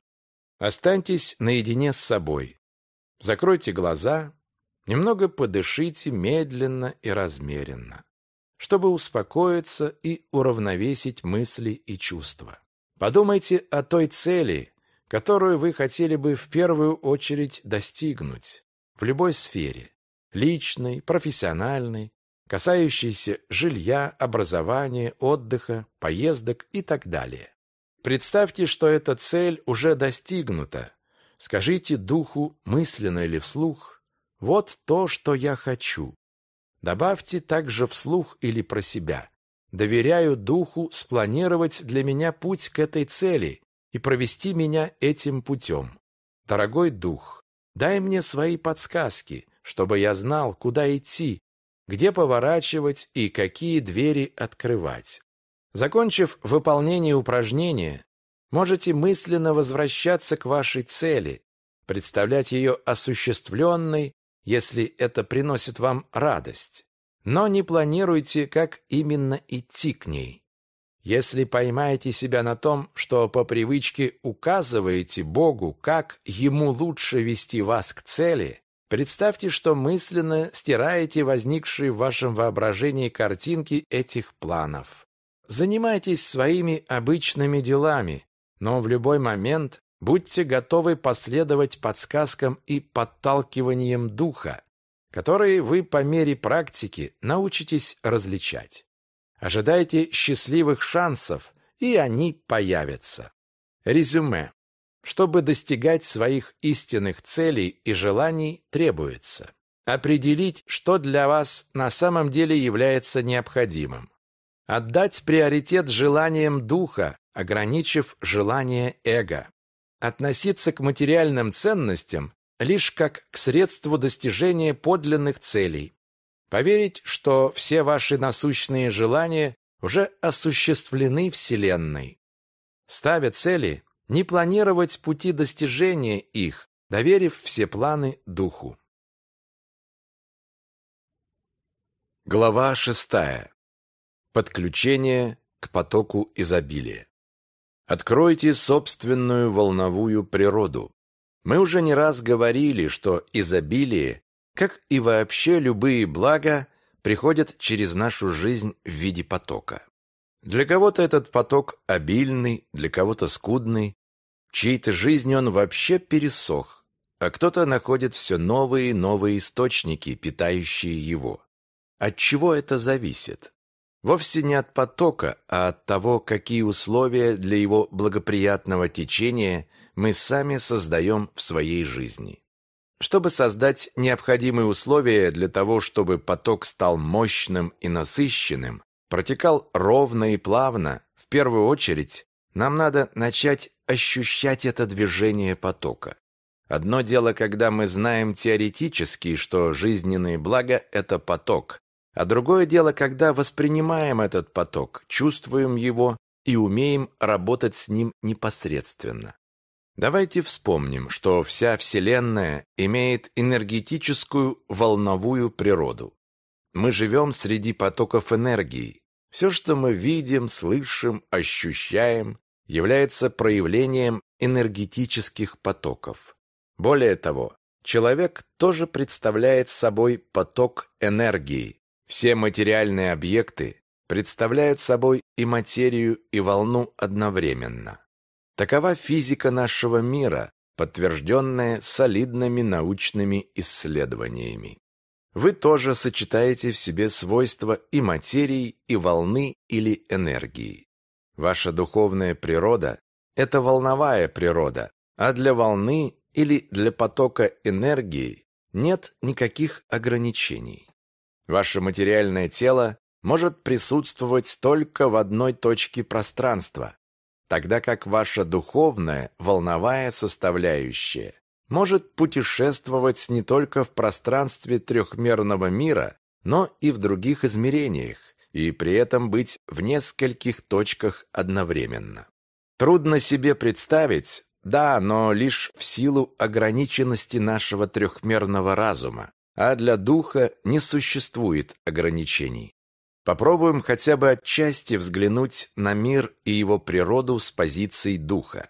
Останьтесь наедине с собой. Закройте глаза, немного подышите медленно и размеренно, чтобы успокоиться и уравновесить мысли и чувства. Подумайте о той цели, которую вы хотели бы в первую очередь достигнуть в любой сфере – личной, профессиональной, касающиеся жилья, образования, отдыха, поездок и так далее. Представьте, что эта цель уже достигнута. Скажите духу, мысленно или вслух, «Вот то, что я хочу». Добавьте также вслух или про себя. «Доверяю духу спланировать для меня путь к этой цели и провести меня этим путем. Дорогой дух, дай мне свои подсказки, чтобы я знал, куда идти, где поворачивать и какие двери открывать. Закончив выполнение упражнения, можете мысленно возвращаться к вашей цели, представлять ее осуществленной, если это приносит вам радость. Но не планируйте, как именно идти к ней. Если поймаете себя на том, что по привычке указываете Богу, как Ему лучше вести вас к цели, Представьте, что мысленно стираете возникшие в вашем воображении картинки этих планов. Занимайтесь своими обычными делами, но в любой момент будьте готовы последовать подсказкам и подталкиваниям духа, которые вы по мере практики научитесь различать. Ожидайте счастливых шансов, и они появятся. Резюме. Чтобы достигать своих истинных целей и желаний, требуется определить, что для вас на самом деле является необходимым. Отдать приоритет желаниям духа, ограничив желание эго. Относиться к материальным ценностям лишь как к средству достижения подлинных целей. Поверить, что все ваши насущные желания уже осуществлены Вселенной. Ставя цели, не планировать пути достижения их, доверив все планы духу. Глава шестая. Подключение к потоку изобилия. Откройте собственную волновую природу. Мы уже не раз говорили, что изобилие, как и вообще любые блага, приходят через нашу жизнь в виде потока. Для кого-то этот поток обильный, для кого-то скудный, чьей-то жизни он вообще пересох, а кто-то находит все новые и новые источники, питающие его. От чего это зависит? Вовсе не от потока, а от того, какие условия для его благоприятного течения мы сами создаем в своей жизни. Чтобы создать необходимые условия для того, чтобы поток стал мощным и насыщенным, протекал ровно и плавно, в первую очередь нам надо начать ощущать это движение потока. Одно дело, когда мы знаем теоретически, что жизненные блага – это поток, а другое дело, когда воспринимаем этот поток, чувствуем его и умеем работать с ним непосредственно. Давайте вспомним, что вся Вселенная имеет энергетическую волновую природу. Мы живем среди потоков энергии. Все, что мы видим, слышим, ощущаем, является проявлением энергетических потоков. Более того, человек тоже представляет собой поток энергии. Все материальные объекты представляют собой и материю, и волну одновременно. Такова физика нашего мира, подтвержденная солидными научными исследованиями. Вы тоже сочетаете в себе свойства и материи, и волны или энергии. Ваша духовная природа – это волновая природа, а для волны или для потока энергии нет никаких ограничений. Ваше материальное тело может присутствовать только в одной точке пространства, тогда как ваша духовная волновая составляющая может путешествовать не только в пространстве трехмерного мира, но и в других измерениях, и при этом быть в нескольких точках одновременно. Трудно себе представить, да, но лишь в силу ограниченности нашего трехмерного разума, а для духа не существует ограничений. Попробуем хотя бы отчасти взглянуть на мир и его природу с позиции духа.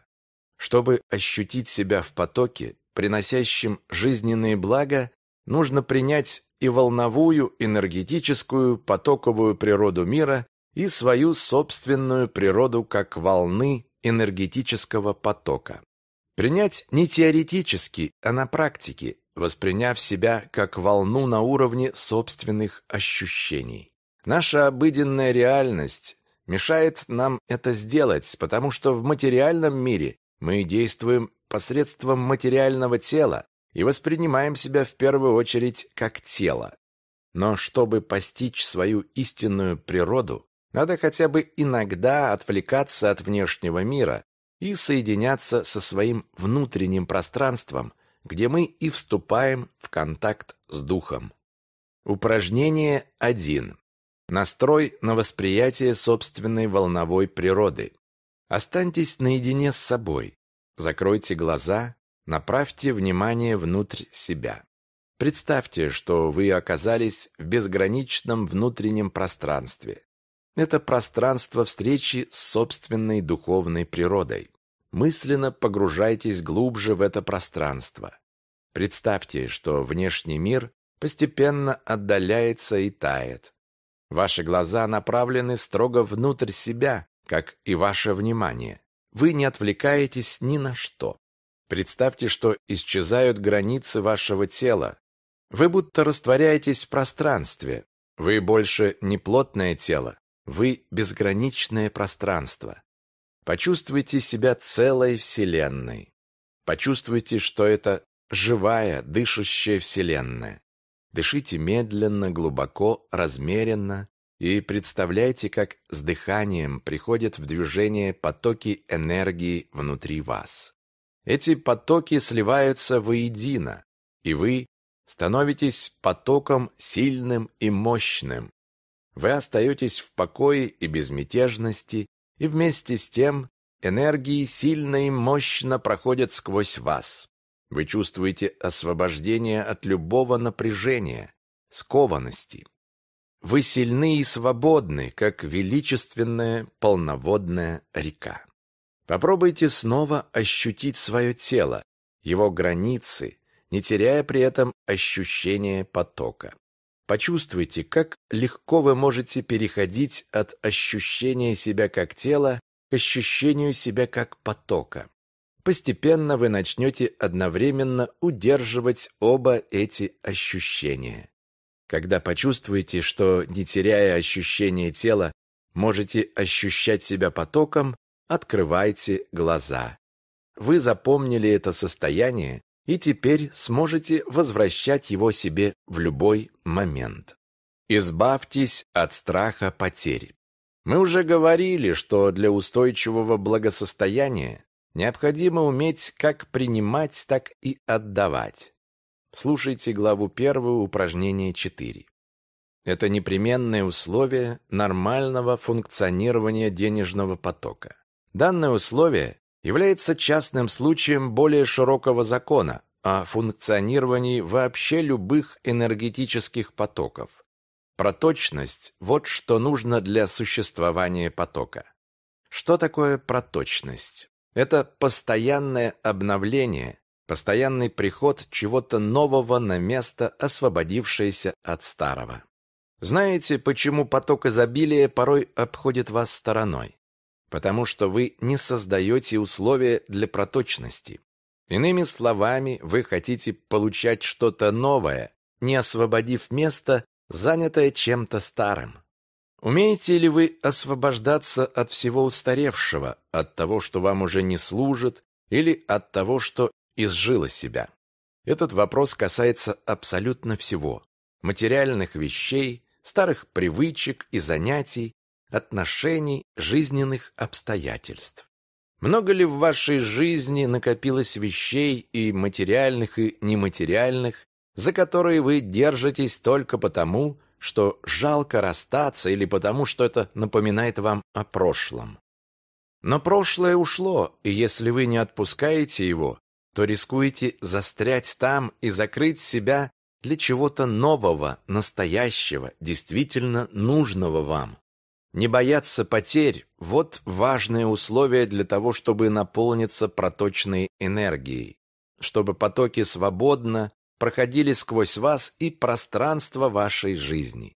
Чтобы ощутить себя в потоке, приносящим жизненные блага, нужно принять и волновую, энергетическую, потоковую природу мира и свою собственную природу как волны энергетического потока. Принять не теоретически, а на практике, восприняв себя как волну на уровне собственных ощущений. Наша обыденная реальность мешает нам это сделать, потому что в материальном мире мы действуем посредством материального тела и воспринимаем себя в первую очередь как тело. Но чтобы постичь свою истинную природу, надо хотя бы иногда отвлекаться от внешнего мира и соединяться со своим внутренним пространством, где мы и вступаем в контакт с духом. Упражнение 1. Настрой на восприятие собственной волновой природы. Останьтесь наедине с собой. Закройте глаза, направьте внимание внутрь себя. Представьте, что вы оказались в безграничном внутреннем пространстве. Это пространство встречи с собственной духовной природой. Мысленно погружайтесь глубже в это пространство. Представьте, что внешний мир постепенно отдаляется и тает. Ваши глаза направлены строго внутрь себя, как и ваше внимание вы не отвлекаетесь ни на что. Представьте, что исчезают границы вашего тела. Вы будто растворяетесь в пространстве. Вы больше не плотное тело, вы безграничное пространство. Почувствуйте себя целой вселенной. Почувствуйте, что это живая, дышащая вселенная. Дышите медленно, глубоко, размеренно, и представляете, как с дыханием приходят в движение потоки энергии внутри вас. Эти потоки сливаются воедино, и вы становитесь потоком сильным и мощным. Вы остаетесь в покое и безмятежности, и вместе с тем энергии сильно и мощно проходят сквозь вас. Вы чувствуете освобождение от любого напряжения, скованности. Вы сильны и свободны, как величественная полноводная река. Попробуйте снова ощутить свое тело, его границы, не теряя при этом ощущения потока. Почувствуйте, как легко вы можете переходить от ощущения себя как тела к ощущению себя как потока. Постепенно вы начнете одновременно удерживать оба эти ощущения. Когда почувствуете, что, не теряя ощущения тела, можете ощущать себя потоком, открывайте глаза. Вы запомнили это состояние и теперь сможете возвращать его себе в любой момент. Избавьтесь от страха потерь. Мы уже говорили, что для устойчивого благосостояния необходимо уметь как принимать, так и отдавать. Слушайте главу первую, упражнение 4. Это непременное условие нормального функционирования денежного потока. Данное условие является частным случаем более широкого закона о функционировании вообще любых энергетических потоков. Проточность – вот что нужно для существования потока. Что такое проточность? Это постоянное обновление, Постоянный приход чего-то нового на место, освободившееся от старого. Знаете, почему поток изобилия порой обходит вас стороной? Потому что вы не создаете условия для проточности. Иными словами, вы хотите получать что-то новое, не освободив место, занятое чем-то старым. Умеете ли вы освобождаться от всего устаревшего, от того, что вам уже не служит, или от того, что изжила себя. Этот вопрос касается абсолютно всего: материальных вещей, старых привычек и занятий, отношений, жизненных обстоятельств. Много ли в вашей жизни накопилось вещей и материальных, и нематериальных, за которые вы держитесь только потому, что жалко расстаться или потому, что это напоминает вам о прошлом? Но прошлое ушло, и если вы не отпускаете его, то рискуете застрять там и закрыть себя для чего-то нового, настоящего, действительно нужного вам. Не бояться потерь – вот важное условие для того, чтобы наполниться проточной энергией, чтобы потоки свободно проходили сквозь вас и пространство вашей жизни.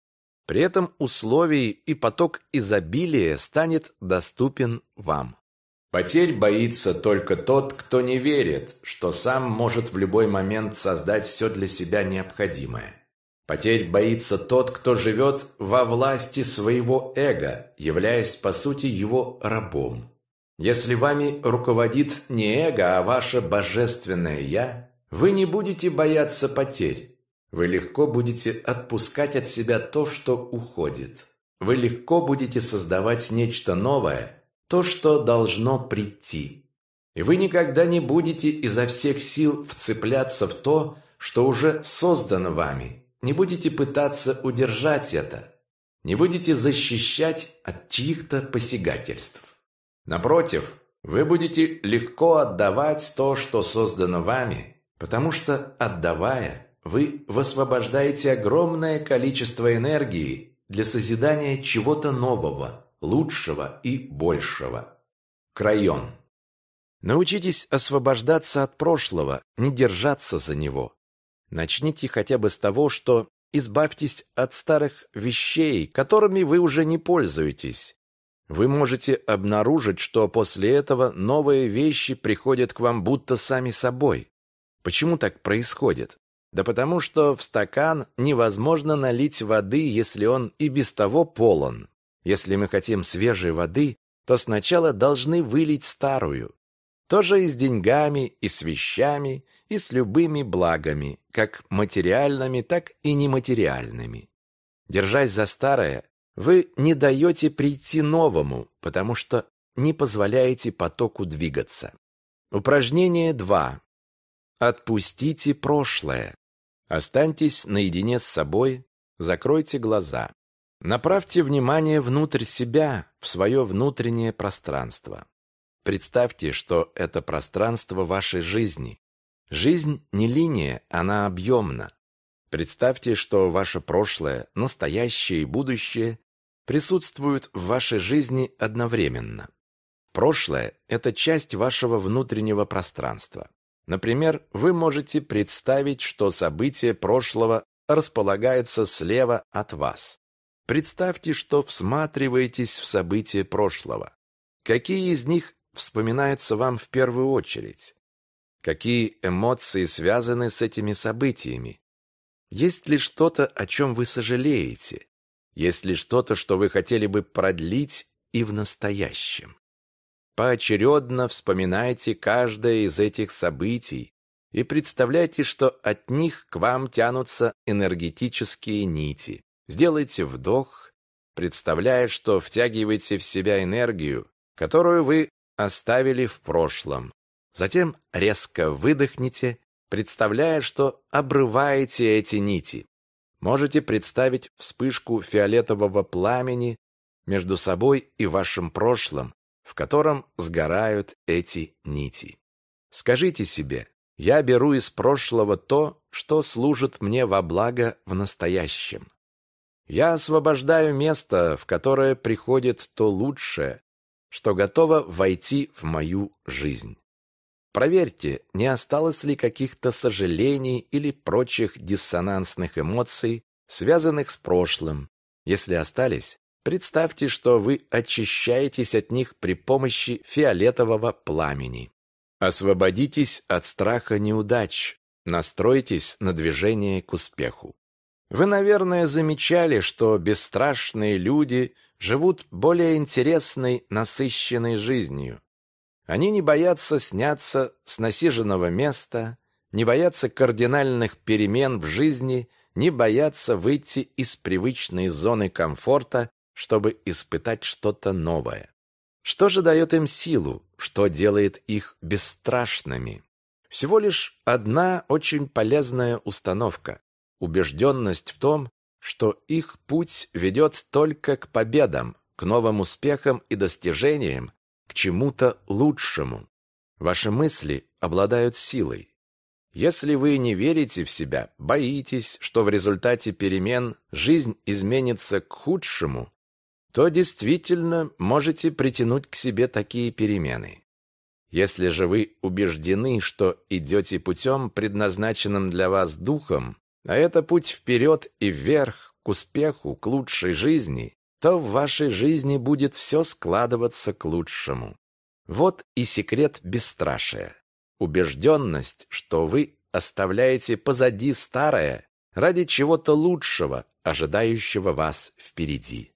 При этом условий и поток изобилия станет доступен вам. Потерь боится только тот, кто не верит, что сам может в любой момент создать все для себя необходимое. Потерь боится тот, кто живет во власти своего эго, являясь по сути его рабом. Если вами руководит не эго, а ваше божественное «я», вы не будете бояться потерь. Вы легко будете отпускать от себя то, что уходит. Вы легко будете создавать нечто новое – то, что должно прийти. И вы никогда не будете изо всех сил вцепляться в то, что уже создано вами. Не будете пытаться удержать это. Не будете защищать от чьих-то посягательств. Напротив, вы будете легко отдавать то, что создано вами, потому что, отдавая, вы высвобождаете огромное количество энергии для созидания чего-то нового – лучшего и большего. Крайон. Научитесь освобождаться от прошлого, не держаться за него. Начните хотя бы с того, что избавьтесь от старых вещей, которыми вы уже не пользуетесь. Вы можете обнаружить, что после этого новые вещи приходят к вам будто сами собой. Почему так происходит? Да потому что в стакан невозможно налить воды, если он и без того полон. Если мы хотим свежей воды, то сначала должны вылить старую. То же и с деньгами, и с вещами, и с любыми благами, как материальными, так и нематериальными. Держась за старое, вы не даете прийти новому, потому что не позволяете потоку двигаться. Упражнение 2. Отпустите прошлое. Останьтесь наедине с собой, закройте глаза. Направьте внимание внутрь себя, в свое внутреннее пространство. Представьте, что это пространство вашей жизни. Жизнь не линия, она объемна. Представьте, что ваше прошлое, настоящее и будущее присутствуют в вашей жизни одновременно. Прошлое – это часть вашего внутреннего пространства. Например, вы можете представить, что события прошлого располагаются слева от вас. Представьте, что всматриваетесь в события прошлого. Какие из них вспоминаются вам в первую очередь? Какие эмоции связаны с этими событиями? Есть ли что-то, о чем вы сожалеете? Есть ли что-то, что вы хотели бы продлить и в настоящем? Поочередно вспоминайте каждое из этих событий и представляйте, что от них к вам тянутся энергетические нити. Сделайте вдох, представляя, что втягиваете в себя энергию, которую вы оставили в прошлом. Затем резко выдохните, представляя, что обрываете эти нити. Можете представить вспышку фиолетового пламени между собой и вашим прошлым, в котором сгорают эти нити. Скажите себе, я беру из прошлого то, что служит мне во благо в настоящем. Я освобождаю место, в которое приходит то лучшее, что готово войти в мою жизнь. Проверьте, не осталось ли каких-то сожалений или прочих диссонансных эмоций, связанных с прошлым. Если остались, представьте, что вы очищаетесь от них при помощи фиолетового пламени. Освободитесь от страха неудач, настройтесь на движение к успеху. Вы, наверное, замечали, что бесстрашные люди живут более интересной, насыщенной жизнью. Они не боятся сняться с насиженного места, не боятся кардинальных перемен в жизни, не боятся выйти из привычной зоны комфорта, чтобы испытать что-то новое. Что же дает им силу? Что делает их бесстрашными? Всего лишь одна очень полезная установка убежденность в том, что их путь ведет только к победам, к новым успехам и достижениям, к чему-то лучшему. Ваши мысли обладают силой. Если вы не верите в себя, боитесь, что в результате перемен жизнь изменится к худшему, то действительно можете притянуть к себе такие перемены. Если же вы убеждены, что идете путем, предназначенным для вас духом, а это путь вперед и вверх, к успеху, к лучшей жизни, то в вашей жизни будет все складываться к лучшему. Вот и секрет бесстрашия. Убежденность, что вы оставляете позади старое ради чего-то лучшего, ожидающего вас впереди.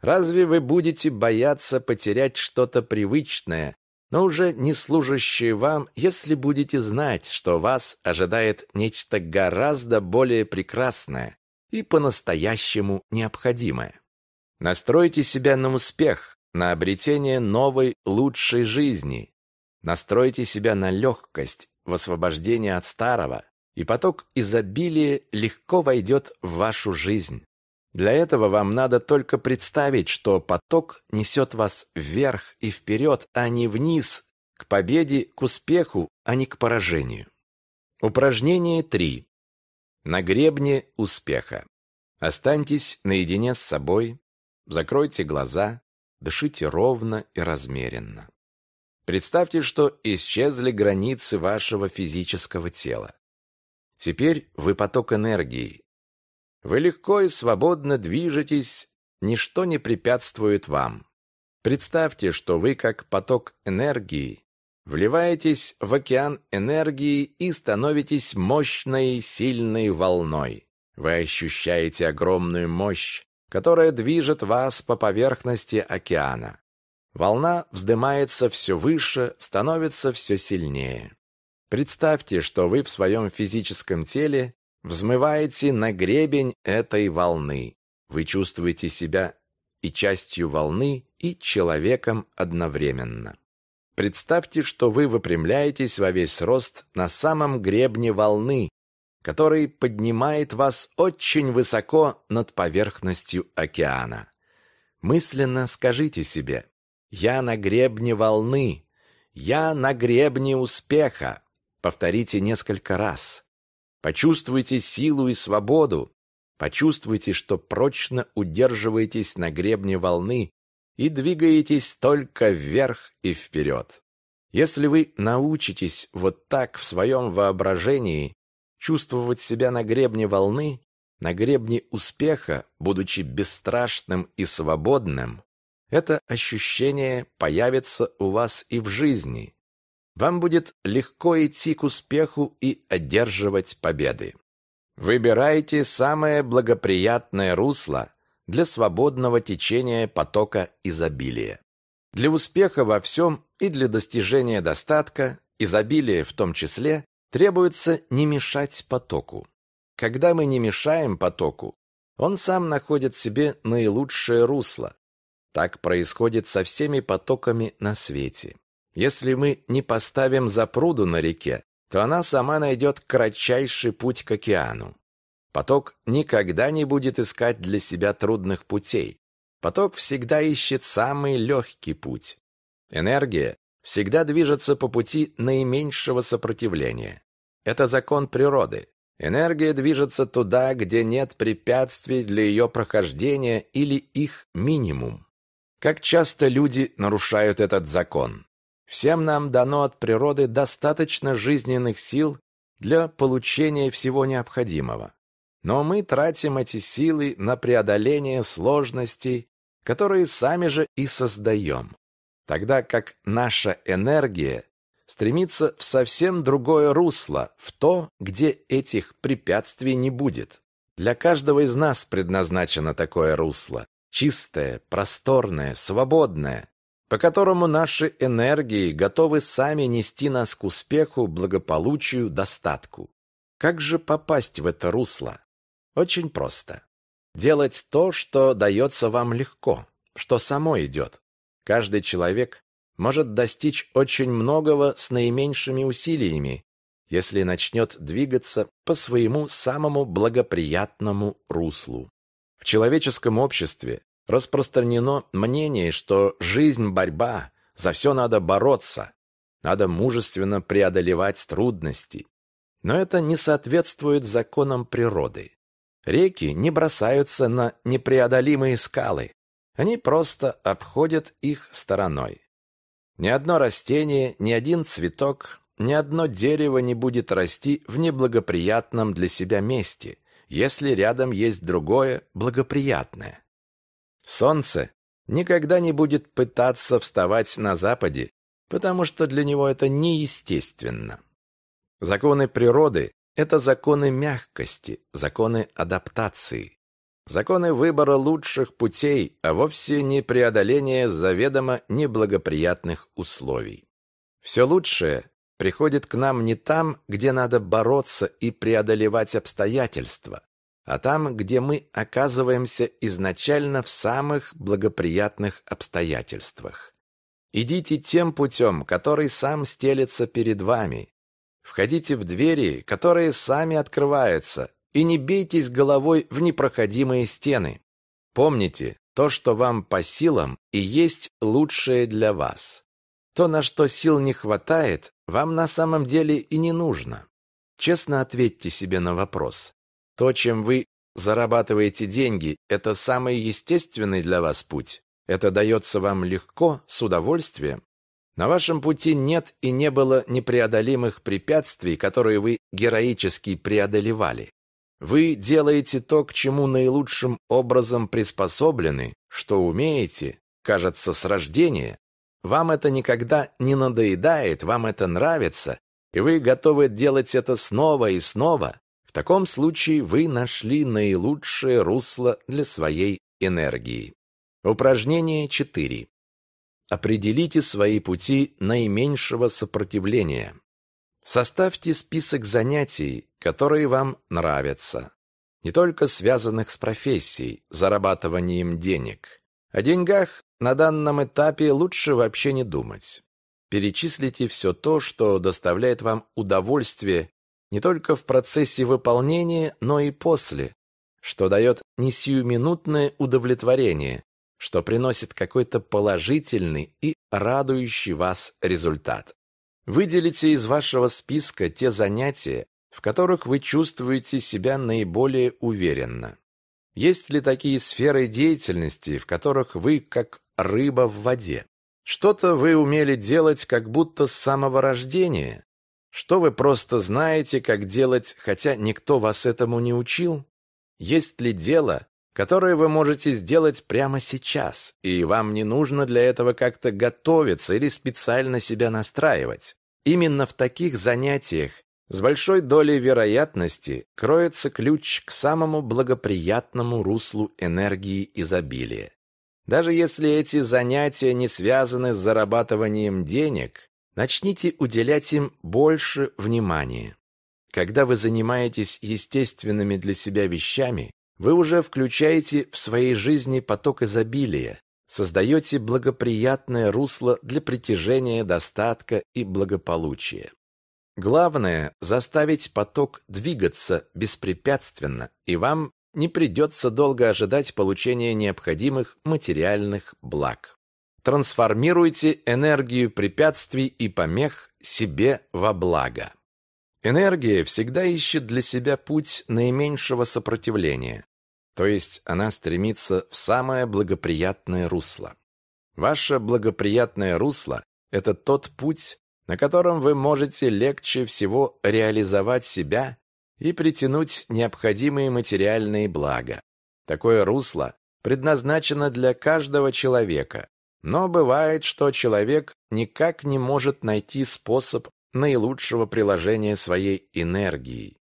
Разве вы будете бояться потерять что-то привычное, но уже не служащие вам, если будете знать, что вас ожидает нечто гораздо более прекрасное и по-настоящему необходимое. Настройте себя на успех, на обретение новой, лучшей жизни. Настройте себя на легкость, в освобождение от старого, и поток изобилия легко войдет в вашу жизнь. Для этого вам надо только представить, что поток несет вас вверх и вперед, а не вниз, к победе, к успеху, а не к поражению. Упражнение 3. На гребне успеха. Останьтесь наедине с собой, закройте глаза, дышите ровно и размеренно. Представьте, что исчезли границы вашего физического тела. Теперь вы поток энергии, вы легко и свободно движетесь, ничто не препятствует вам. Представьте, что вы как поток энергии вливаетесь в океан энергии и становитесь мощной, сильной волной. Вы ощущаете огромную мощь, которая движет вас по поверхности океана. Волна вздымается все выше, становится все сильнее. Представьте, что вы в своем физическом теле Взмываете на гребень этой волны. Вы чувствуете себя и частью волны, и человеком одновременно. Представьте, что вы выпрямляетесь во весь рост на самом гребне волны, который поднимает вас очень высоко над поверхностью океана. Мысленно скажите себе «Я на гребне волны», «Я на гребне успеха». Повторите несколько раз. Почувствуйте силу и свободу. Почувствуйте, что прочно удерживаетесь на гребне волны и двигаетесь только вверх и вперед. Если вы научитесь вот так в своем воображении чувствовать себя на гребне волны, на гребне успеха, будучи бесстрашным и свободным, это ощущение появится у вас и в жизни вам будет легко идти к успеху и одерживать победы. Выбирайте самое благоприятное русло для свободного течения потока изобилия. Для успеха во всем и для достижения достатка, изобилия в том числе, требуется не мешать потоку. Когда мы не мешаем потоку, он сам находит себе наилучшее русло. Так происходит со всеми потоками на свете. Если мы не поставим запруду на реке, то она сама найдет кратчайший путь к океану. Поток никогда не будет искать для себя трудных путей. Поток всегда ищет самый легкий путь. Энергия всегда движется по пути наименьшего сопротивления. Это закон природы. Энергия движется туда, где нет препятствий для ее прохождения или их минимум. Как часто люди нарушают этот закон? Всем нам дано от природы достаточно жизненных сил для получения всего необходимого. Но мы тратим эти силы на преодоление сложностей, которые сами же и создаем. Тогда как наша энергия стремится в совсем другое русло, в то, где этих препятствий не будет. Для каждого из нас предназначено такое русло. Чистое, просторное, свободное, по которому наши энергии готовы сами нести нас к успеху, благополучию, достатку. Как же попасть в это русло? Очень просто. Делать то, что дается вам легко, что само идет. Каждый человек может достичь очень многого с наименьшими усилиями, если начнет двигаться по своему самому благоприятному руслу. В человеческом обществе Распространено мнение, что жизнь – борьба, за все надо бороться, надо мужественно преодолевать трудности. Но это не соответствует законам природы. Реки не бросаются на непреодолимые скалы, они просто обходят их стороной. Ни одно растение, ни один цветок, ни одно дерево не будет расти в неблагоприятном для себя месте, если рядом есть другое благоприятное. Солнце никогда не будет пытаться вставать на западе, потому что для него это неестественно. Законы природы – это законы мягкости, законы адаптации, законы выбора лучших путей, а вовсе не преодоление заведомо неблагоприятных условий. Все лучшее приходит к нам не там, где надо бороться и преодолевать обстоятельства, а там, где мы оказываемся изначально в самых благоприятных обстоятельствах. Идите тем путем, который сам стелется перед вами. Входите в двери, которые сами открываются, и не бейтесь головой в непроходимые стены. Помните, то, что вам по силам, и есть лучшее для вас. То, на что сил не хватает, вам на самом деле и не нужно. Честно ответьте себе на вопрос, то, чем вы зарабатываете деньги, это самый естественный для вас путь. Это дается вам легко, с удовольствием. На вашем пути нет и не было непреодолимых препятствий, которые вы героически преодолевали. Вы делаете то, к чему наилучшим образом приспособлены, что умеете, кажется, с рождения. Вам это никогда не надоедает, вам это нравится, и вы готовы делать это снова и снова. В таком случае вы нашли наилучшее русло для своей энергии. Упражнение 4. Определите свои пути наименьшего сопротивления. Составьте список занятий, которые вам нравятся. Не только связанных с профессией, зарабатыванием денег. О деньгах на данном этапе лучше вообще не думать. Перечислите все то, что доставляет вам удовольствие не только в процессе выполнения, но и после, что дает не сиюминутное удовлетворение, что приносит какой-то положительный и радующий вас результат. Выделите из вашего списка те занятия, в которых вы чувствуете себя наиболее уверенно. Есть ли такие сферы деятельности, в которых вы как рыба в воде? Что-то вы умели делать как будто с самого рождения, что вы просто знаете, как делать, хотя никто вас этому не учил? Есть ли дело, которое вы можете сделать прямо сейчас, и вам не нужно для этого как-то готовиться или специально себя настраивать? Именно в таких занятиях с большой долей вероятности кроется ключ к самому благоприятному руслу энергии изобилия. Даже если эти занятия не связаны с зарабатыванием денег, Начните уделять им больше внимания. Когда вы занимаетесь естественными для себя вещами, вы уже включаете в своей жизни поток изобилия, создаете благоприятное русло для притяжения достатка и благополучия. Главное – заставить поток двигаться беспрепятственно, и вам не придется долго ожидать получения необходимых материальных благ. Трансформируйте энергию препятствий и помех себе во благо. Энергия всегда ищет для себя путь наименьшего сопротивления, то есть она стремится в самое благоприятное русло. Ваше благоприятное русло – это тот путь, на котором вы можете легче всего реализовать себя и притянуть необходимые материальные блага. Такое русло предназначено для каждого человека, но бывает, что человек никак не может найти способ наилучшего приложения своей энергии.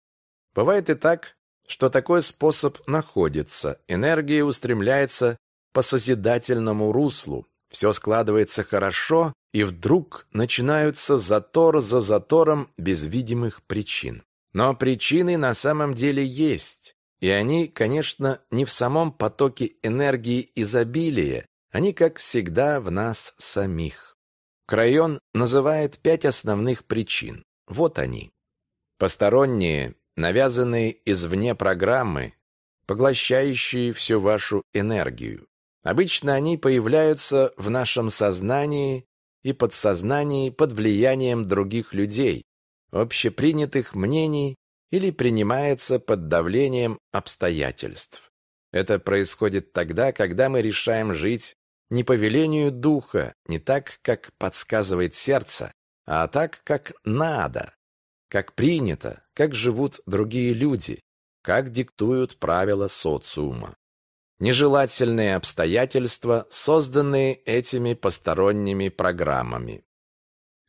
Бывает и так, что такой способ находится, энергия устремляется по созидательному руслу, все складывается хорошо, и вдруг начинаются затор за затором без видимых причин. Но причины на самом деле есть, и они, конечно, не в самом потоке энергии изобилия, они, как всегда, в нас самих. Крайон называет пять основных причин. Вот они. Посторонние, навязанные извне программы, поглощающие всю вашу энергию. Обычно они появляются в нашем сознании и подсознании под влиянием других людей, общепринятых мнений или принимается под давлением обстоятельств. Это происходит тогда, когда мы решаем жить не по велению духа, не так, как подсказывает сердце, а так, как надо, как принято, как живут другие люди, как диктуют правила социума. Нежелательные обстоятельства, созданные этими посторонними программами.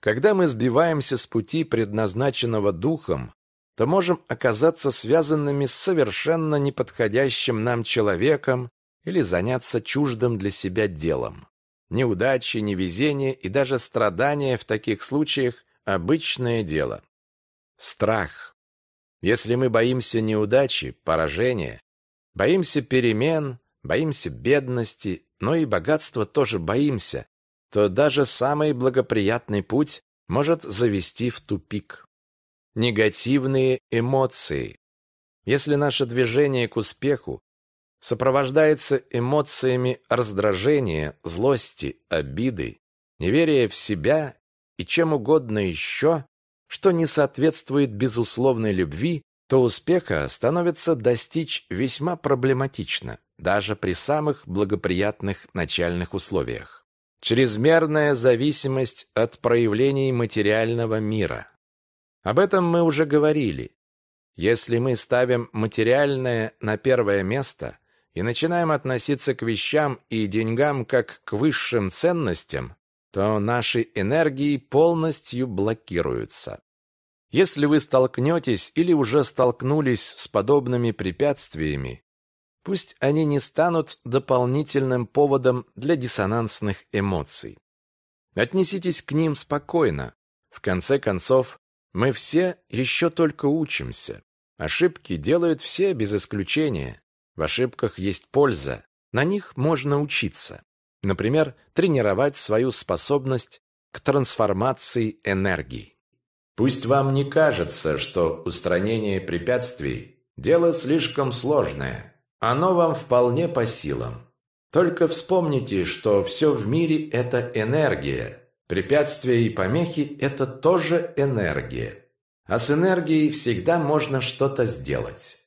Когда мы сбиваемся с пути, предназначенного духом, то можем оказаться связанными с совершенно неподходящим нам человеком, или заняться чуждым для себя делом. Неудачи, невезение и даже страдания в таких случаях – обычное дело. Страх. Если мы боимся неудачи, поражения, боимся перемен, боимся бедности, но и богатства тоже боимся, то даже самый благоприятный путь может завести в тупик. Негативные эмоции. Если наше движение к успеху сопровождается эмоциями раздражения, злости, обиды, неверия в себя и чем угодно еще, что не соответствует безусловной любви, то успеха становится достичь весьма проблематично, даже при самых благоприятных начальных условиях. Чрезмерная зависимость от проявлений материального мира. Об этом мы уже говорили. Если мы ставим материальное на первое место, и начинаем относиться к вещам и деньгам как к высшим ценностям, то наши энергии полностью блокируются. Если вы столкнетесь или уже столкнулись с подобными препятствиями, пусть они не станут дополнительным поводом для диссонансных эмоций. Отнеситесь к ним спокойно. В конце концов, мы все еще только учимся. Ошибки делают все без исключения. В ошибках есть польза, на них можно учиться. Например, тренировать свою способность к трансформации энергии. Пусть вам не кажется, что устранение препятствий – дело слишком сложное. Оно вам вполне по силам. Только вспомните, что все в мире – это энергия. Препятствия и помехи – это тоже энергия. А с энергией всегда можно что-то сделать.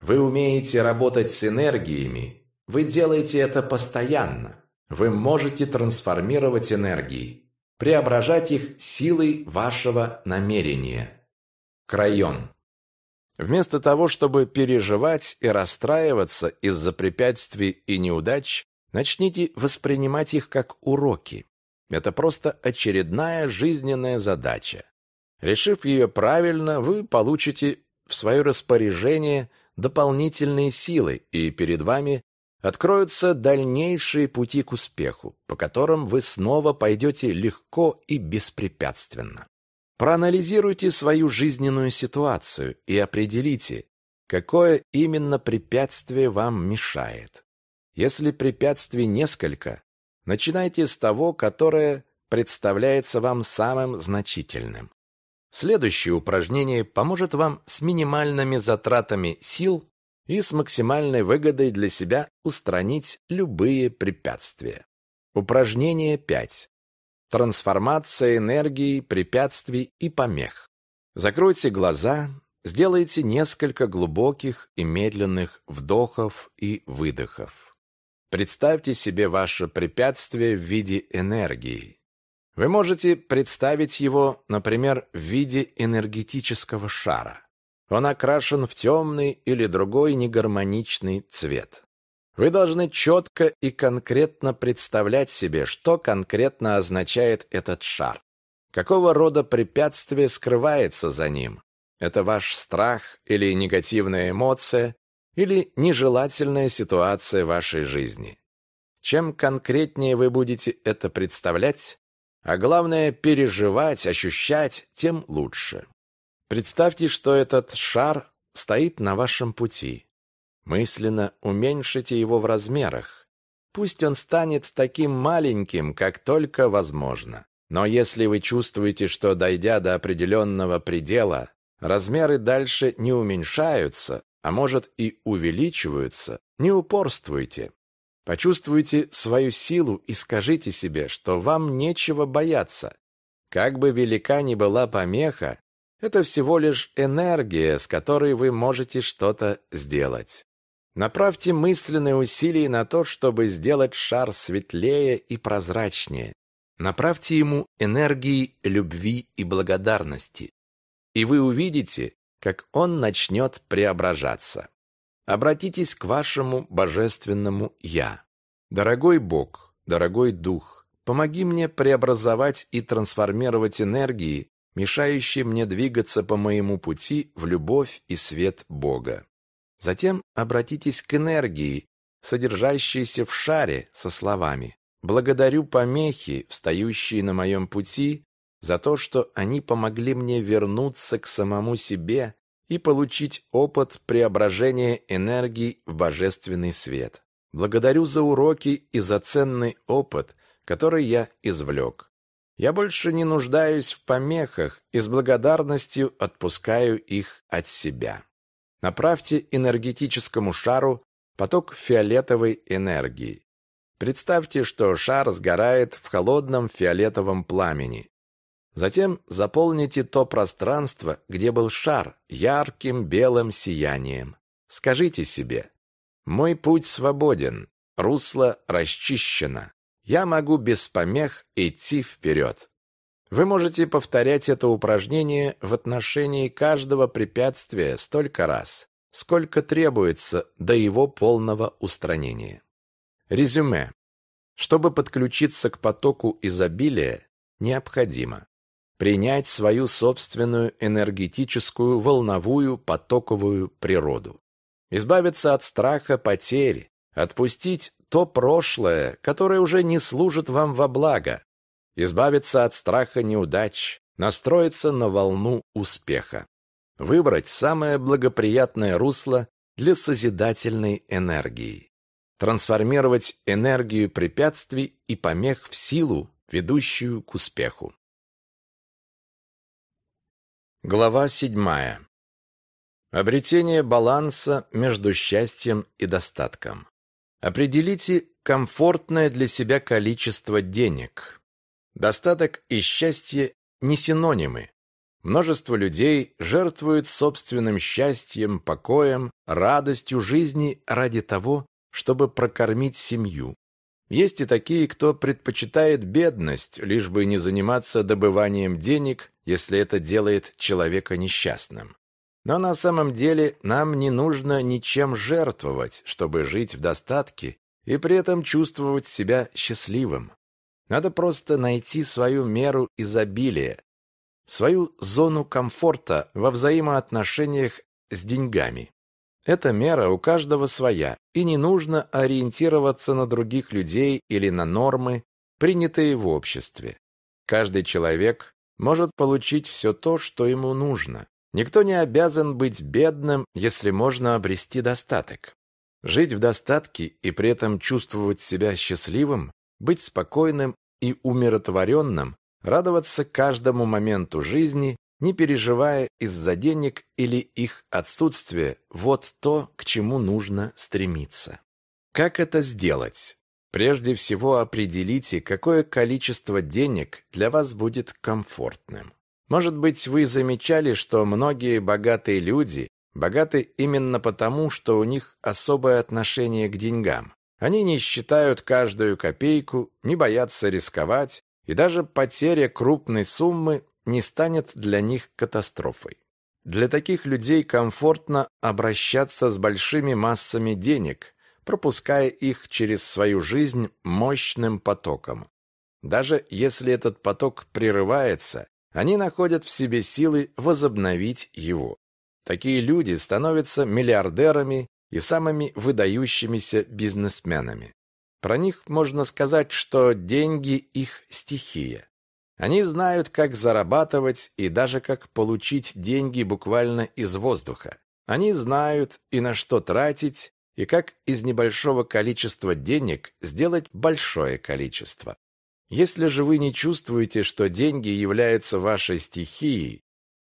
Вы умеете работать с энергиями. Вы делаете это постоянно. Вы можете трансформировать энергии, преображать их силой вашего намерения. Крайон. Вместо того, чтобы переживать и расстраиваться из-за препятствий и неудач, начните воспринимать их как уроки. Это просто очередная жизненная задача. Решив ее правильно, вы получите в свое распоряжение – дополнительные силы, и перед вами откроются дальнейшие пути к успеху, по которым вы снова пойдете легко и беспрепятственно. Проанализируйте свою жизненную ситуацию и определите, какое именно препятствие вам мешает. Если препятствий несколько, начинайте с того, которое представляется вам самым значительным. Следующее упражнение поможет вам с минимальными затратами сил и с максимальной выгодой для себя устранить любые препятствия. Упражнение 5. Трансформация энергии, препятствий и помех. Закройте глаза, сделайте несколько глубоких и медленных вдохов и выдохов. Представьте себе ваше препятствие в виде энергии. Вы можете представить его, например, в виде энергетического шара. Он окрашен в темный или другой негармоничный цвет. Вы должны четко и конкретно представлять себе, что конкретно означает этот шар. Какого рода препятствие скрывается за ним? Это ваш страх или негативная эмоция, или нежелательная ситуация вашей жизни. Чем конкретнее вы будете это представлять, а главное, переживать, ощущать, тем лучше. Представьте, что этот шар стоит на вашем пути. Мысленно уменьшите его в размерах. Пусть он станет таким маленьким, как только возможно. Но если вы чувствуете, что, дойдя до определенного предела, размеры дальше не уменьшаются, а может и увеличиваются, не упорствуйте. Почувствуйте свою силу и скажите себе, что вам нечего бояться. Как бы велика ни была помеха, это всего лишь энергия, с которой вы можете что-то сделать. Направьте мысленные усилия на то, чтобы сделать шар светлее и прозрачнее. Направьте ему энергии любви и благодарности. И вы увидите, как он начнет преображаться. Обратитесь к вашему божественному «Я». Дорогой Бог, дорогой Дух, помоги мне преобразовать и трансформировать энергии, мешающие мне двигаться по моему пути в любовь и свет Бога. Затем обратитесь к энергии, содержащейся в шаре, со словами «Благодарю помехи, встающие на моем пути, за то, что они помогли мне вернуться к самому себе и получить опыт преображения энергии в божественный свет. Благодарю за уроки и за ценный опыт, который я извлек. Я больше не нуждаюсь в помехах и с благодарностью отпускаю их от себя. Направьте энергетическому шару поток фиолетовой энергии. Представьте, что шар сгорает в холодном фиолетовом пламени. Затем заполните то пространство, где был шар, ярким белым сиянием. Скажите себе, мой путь свободен, русло расчищено. Я могу без помех идти вперед. Вы можете повторять это упражнение в отношении каждого препятствия столько раз, сколько требуется до его полного устранения. Резюме. Чтобы подключиться к потоку изобилия, необходимо принять свою собственную энергетическую, волновую, потоковую природу. Избавиться от страха потери, отпустить то прошлое, которое уже не служит вам во благо, избавиться от страха неудач, настроиться на волну успеха. Выбрать самое благоприятное русло для созидательной энергии. Трансформировать энергию препятствий и помех в силу, ведущую к успеху. Глава седьмая. Обретение баланса между счастьем и достатком. Определите комфортное для себя количество денег. Достаток и счастье не синонимы. Множество людей жертвуют собственным счастьем, покоем, радостью жизни ради того, чтобы прокормить семью. Есть и такие, кто предпочитает бедность, лишь бы не заниматься добыванием денег, если это делает человека несчастным. Но на самом деле нам не нужно ничем жертвовать, чтобы жить в достатке и при этом чувствовать себя счастливым. Надо просто найти свою меру изобилия, свою зону комфорта во взаимоотношениях с деньгами. Эта мера у каждого своя, и не нужно ориентироваться на других людей или на нормы, принятые в обществе. Каждый человек может получить все то, что ему нужно. Никто не обязан быть бедным, если можно обрести достаток. Жить в достатке и при этом чувствовать себя счастливым, быть спокойным и умиротворенным, радоваться каждому моменту жизни не переживая из-за денег или их отсутствия. Вот то, к чему нужно стремиться. Как это сделать? Прежде всего определите, какое количество денег для вас будет комфортным. Может быть, вы замечали, что многие богатые люди богаты именно потому, что у них особое отношение к деньгам. Они не считают каждую копейку, не боятся рисковать, и даже потеря крупной суммы не станет для них катастрофой. Для таких людей комфортно обращаться с большими массами денег, пропуская их через свою жизнь мощным потоком. Даже если этот поток прерывается, они находят в себе силы возобновить его. Такие люди становятся миллиардерами и самыми выдающимися бизнесменами. Про них можно сказать, что деньги – их стихия. Они знают, как зарабатывать и даже как получить деньги буквально из воздуха. Они знают и на что тратить, и как из небольшого количества денег сделать большое количество. Если же вы не чувствуете, что деньги являются вашей стихией,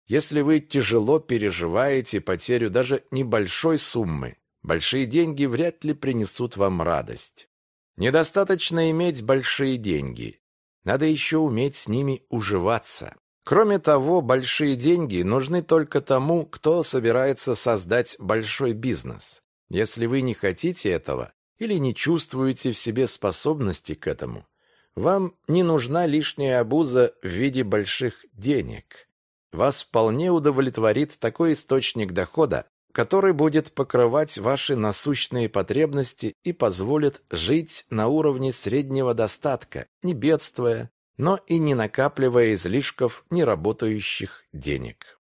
если вы тяжело переживаете потерю даже небольшой суммы, большие деньги вряд ли принесут вам радость. Недостаточно иметь большие деньги – надо еще уметь с ними уживаться. Кроме того, большие деньги нужны только тому, кто собирается создать большой бизнес. Если вы не хотите этого или не чувствуете в себе способности к этому, вам не нужна лишняя обуза в виде больших денег. Вас вполне удовлетворит такой источник дохода, который будет покрывать ваши насущные потребности и позволит жить на уровне среднего достатка, не бедствуя, но и не накапливая излишков неработающих денег.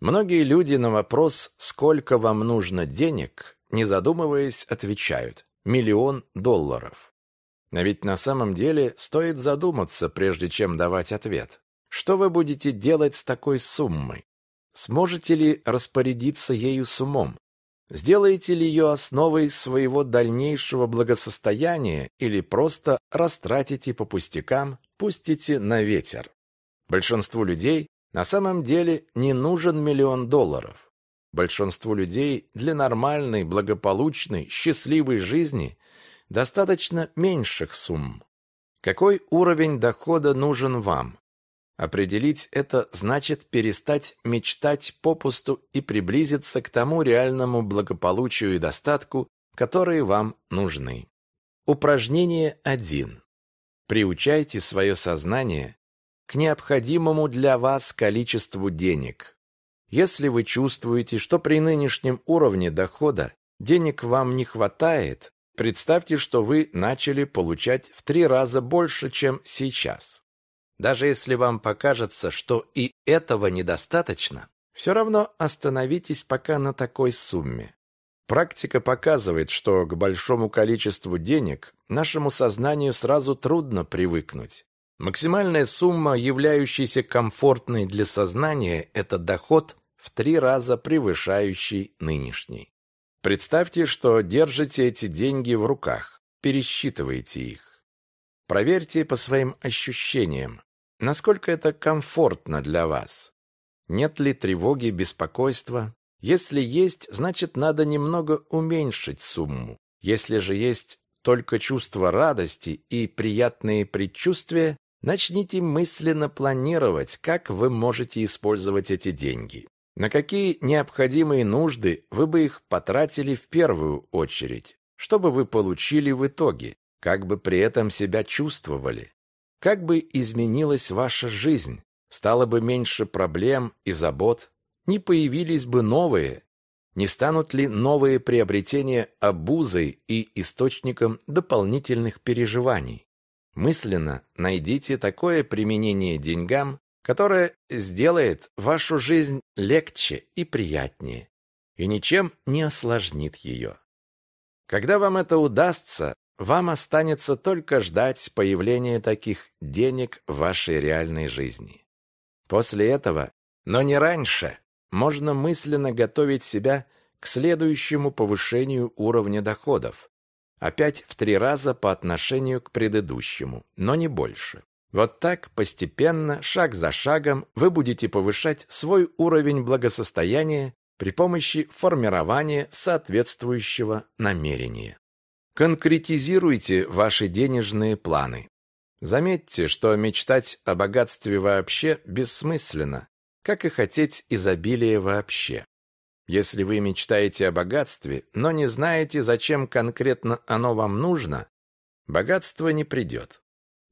Многие люди на вопрос «Сколько вам нужно денег?» не задумываясь отвечают «Миллион долларов». Но ведь на самом деле стоит задуматься, прежде чем давать ответ. Что вы будете делать с такой суммой? Сможете ли распорядиться ею с умом? Сделаете ли ее основой своего дальнейшего благосостояния или просто растратите по пустякам, пустите на ветер? Большинству людей на самом деле не нужен миллион долларов. Большинству людей для нормальной, благополучной, счастливой жизни достаточно меньших сумм. Какой уровень дохода нужен вам? Определить это значит перестать мечтать попусту и приблизиться к тому реальному благополучию и достатку, которые вам нужны. Упражнение 1. Приучайте свое сознание к необходимому для вас количеству денег. Если вы чувствуете, что при нынешнем уровне дохода денег вам не хватает, представьте, что вы начали получать в три раза больше, чем сейчас. Даже если вам покажется, что и этого недостаточно, все равно остановитесь пока на такой сумме. Практика показывает, что к большому количеству денег нашему сознанию сразу трудно привыкнуть. Максимальная сумма, являющаяся комфортной для сознания, это доход в три раза превышающий нынешний. Представьте, что держите эти деньги в руках, пересчитываете их. Проверьте по своим ощущениям, Насколько это комфортно для вас? Нет ли тревоги, беспокойства? Если есть, значит, надо немного уменьшить сумму. Если же есть только чувство радости и приятные предчувствия, начните мысленно планировать, как вы можете использовать эти деньги. На какие необходимые нужды вы бы их потратили в первую очередь? Что бы вы получили в итоге? Как бы при этом себя чувствовали? Как бы изменилась ваша жизнь? Стало бы меньше проблем и забот? Не появились бы новые? Не станут ли новые приобретения обузой и источником дополнительных переживаний? Мысленно найдите такое применение деньгам, которое сделает вашу жизнь легче и приятнее, и ничем не осложнит ее. Когда вам это удастся, вам останется только ждать появления таких денег в вашей реальной жизни. После этого, но не раньше, можно мысленно готовить себя к следующему повышению уровня доходов. Опять в три раза по отношению к предыдущему, но не больше. Вот так постепенно, шаг за шагом, вы будете повышать свой уровень благосостояния при помощи формирования соответствующего намерения. Конкретизируйте ваши денежные планы. Заметьте, что мечтать о богатстве вообще бессмысленно, как и хотеть изобилия вообще. Если вы мечтаете о богатстве, но не знаете, зачем конкретно оно вам нужно, богатство не придет.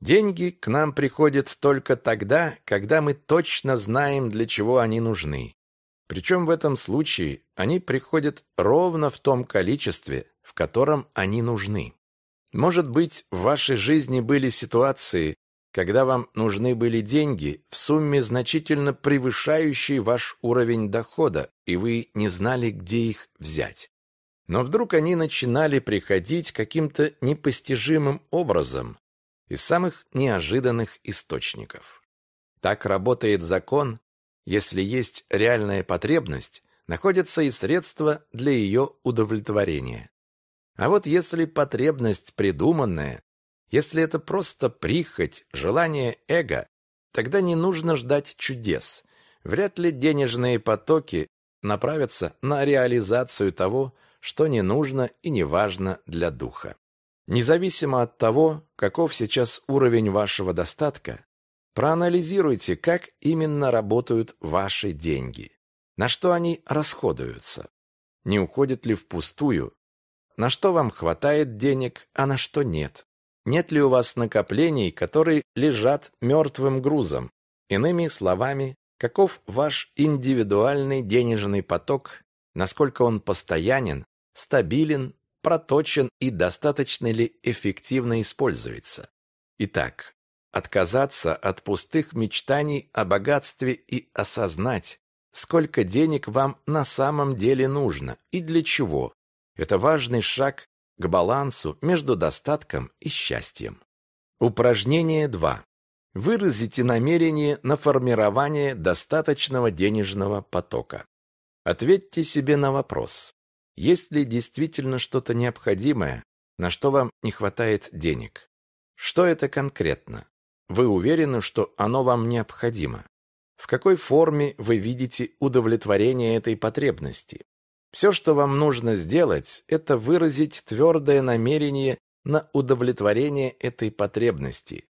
Деньги к нам приходят только тогда, когда мы точно знаем, для чего они нужны. Причем в этом случае они приходят ровно в том количестве, в котором они нужны. Может быть, в вашей жизни были ситуации, когда вам нужны были деньги в сумме, значительно превышающей ваш уровень дохода, и вы не знали, где их взять. Но вдруг они начинали приходить каким-то непостижимым образом из самых неожиданных источников. Так работает закон если есть реальная потребность, находятся и средства для ее удовлетворения. А вот если потребность придуманная, если это просто прихоть, желание эго, тогда не нужно ждать чудес. Вряд ли денежные потоки направятся на реализацию того, что не нужно и не важно для духа. Независимо от того, каков сейчас уровень вашего достатка, Проанализируйте, как именно работают ваши деньги, на что они расходуются, не уходят ли впустую, на что вам хватает денег, а на что нет. Нет ли у вас накоплений, которые лежат мертвым грузом? Иными словами, каков ваш индивидуальный денежный поток, насколько он постоянен, стабилен, проточен и достаточно ли эффективно используется? Итак, Отказаться от пустых мечтаний о богатстве и осознать, сколько денег вам на самом деле нужно и для чего. Это важный шаг к балансу между достатком и счастьем. Упражнение 2. Выразите намерение на формирование достаточного денежного потока. Ответьте себе на вопрос. Есть ли действительно что-то необходимое, на что вам не хватает денег? Что это конкретно? Вы уверены, что оно вам необходимо? В какой форме вы видите удовлетворение этой потребности? Все, что вам нужно сделать, это выразить твердое намерение на удовлетворение этой потребности.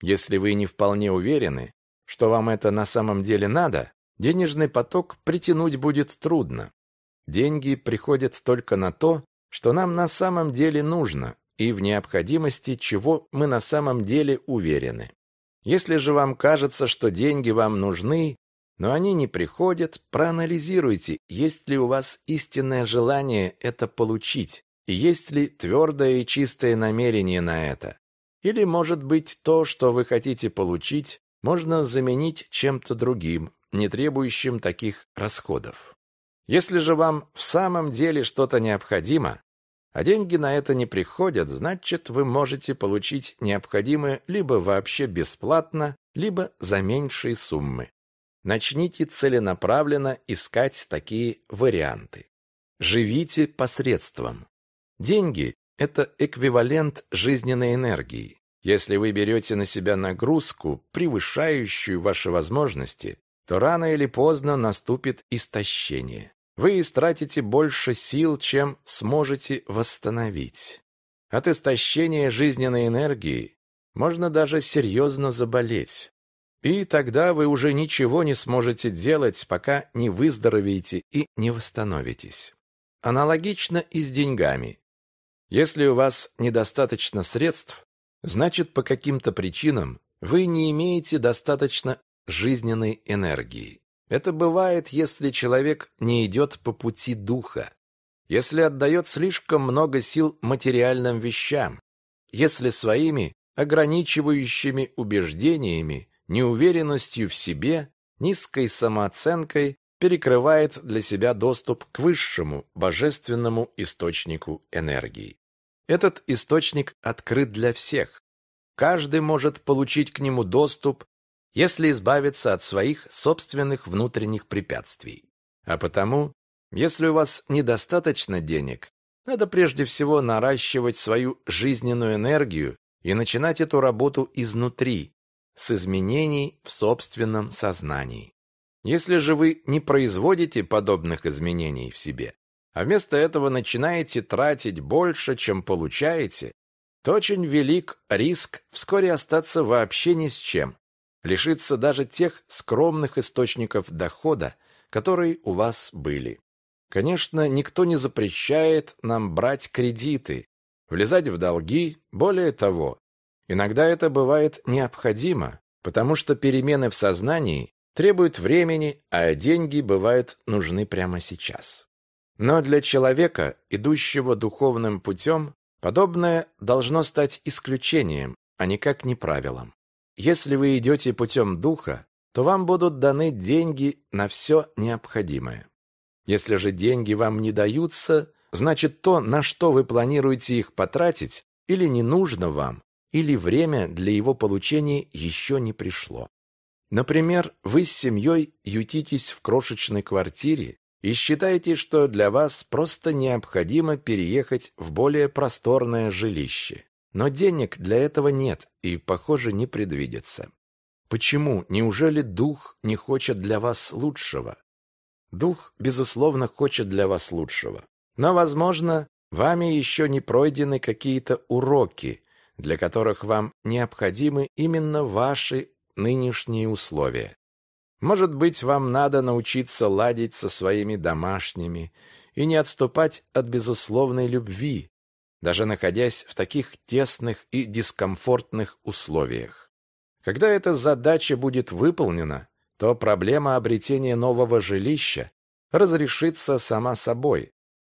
Если вы не вполне уверены, что вам это на самом деле надо, денежный поток притянуть будет трудно. Деньги приходят только на то, что нам на самом деле нужно, и в необходимости чего мы на самом деле уверены. Если же вам кажется, что деньги вам нужны, но они не приходят, проанализируйте, есть ли у вас истинное желание это получить, и есть ли твердое и чистое намерение на это. Или, может быть, то, что вы хотите получить, можно заменить чем-то другим, не требующим таких расходов. Если же вам в самом деле что-то необходимо, а деньги на это не приходят, значит, вы можете получить необходимое либо вообще бесплатно, либо за меньшие суммы. Начните целенаправленно искать такие варианты. Живите посредством. Деньги – это эквивалент жизненной энергии. Если вы берете на себя нагрузку, превышающую ваши возможности, то рано или поздно наступит истощение вы истратите больше сил, чем сможете восстановить. От истощения жизненной энергии можно даже серьезно заболеть. И тогда вы уже ничего не сможете делать, пока не выздоровеете и не восстановитесь. Аналогично и с деньгами. Если у вас недостаточно средств, значит по каким-то причинам вы не имеете достаточно жизненной энергии. Это бывает, если человек не идет по пути духа, если отдает слишком много сил материальным вещам, если своими ограничивающими убеждениями, неуверенностью в себе, низкой самооценкой перекрывает для себя доступ к высшему, божественному источнику энергии. Этот источник открыт для всех. Каждый может получить к нему доступ если избавиться от своих собственных внутренних препятствий. А потому, если у вас недостаточно денег, надо прежде всего наращивать свою жизненную энергию и начинать эту работу изнутри, с изменений в собственном сознании. Если же вы не производите подобных изменений в себе, а вместо этого начинаете тратить больше, чем получаете, то очень велик риск вскоре остаться вообще ни с чем лишиться даже тех скромных источников дохода, которые у вас были. Конечно, никто не запрещает нам брать кредиты, влезать в долги, более того, иногда это бывает необходимо, потому что перемены в сознании требуют времени, а деньги бывают нужны прямо сейчас. Но для человека, идущего духовным путем, подобное должно стать исключением, а никак не правилом. Если вы идете путем духа, то вам будут даны деньги на все необходимое. Если же деньги вам не даются, значит то, на что вы планируете их потратить, или не нужно вам, или время для его получения еще не пришло. Например, вы с семьей ютитесь в крошечной квартире и считаете, что для вас просто необходимо переехать в более просторное жилище. Но денег для этого нет и, похоже, не предвидится. Почему? Неужели дух не хочет для вас лучшего? Дух, безусловно, хочет для вас лучшего. Но, возможно, вами еще не пройдены какие-то уроки, для которых вам необходимы именно ваши нынешние условия. Может быть, вам надо научиться ладить со своими домашними и не отступать от безусловной любви, даже находясь в таких тесных и дискомфортных условиях. Когда эта задача будет выполнена, то проблема обретения нового жилища разрешится сама собой,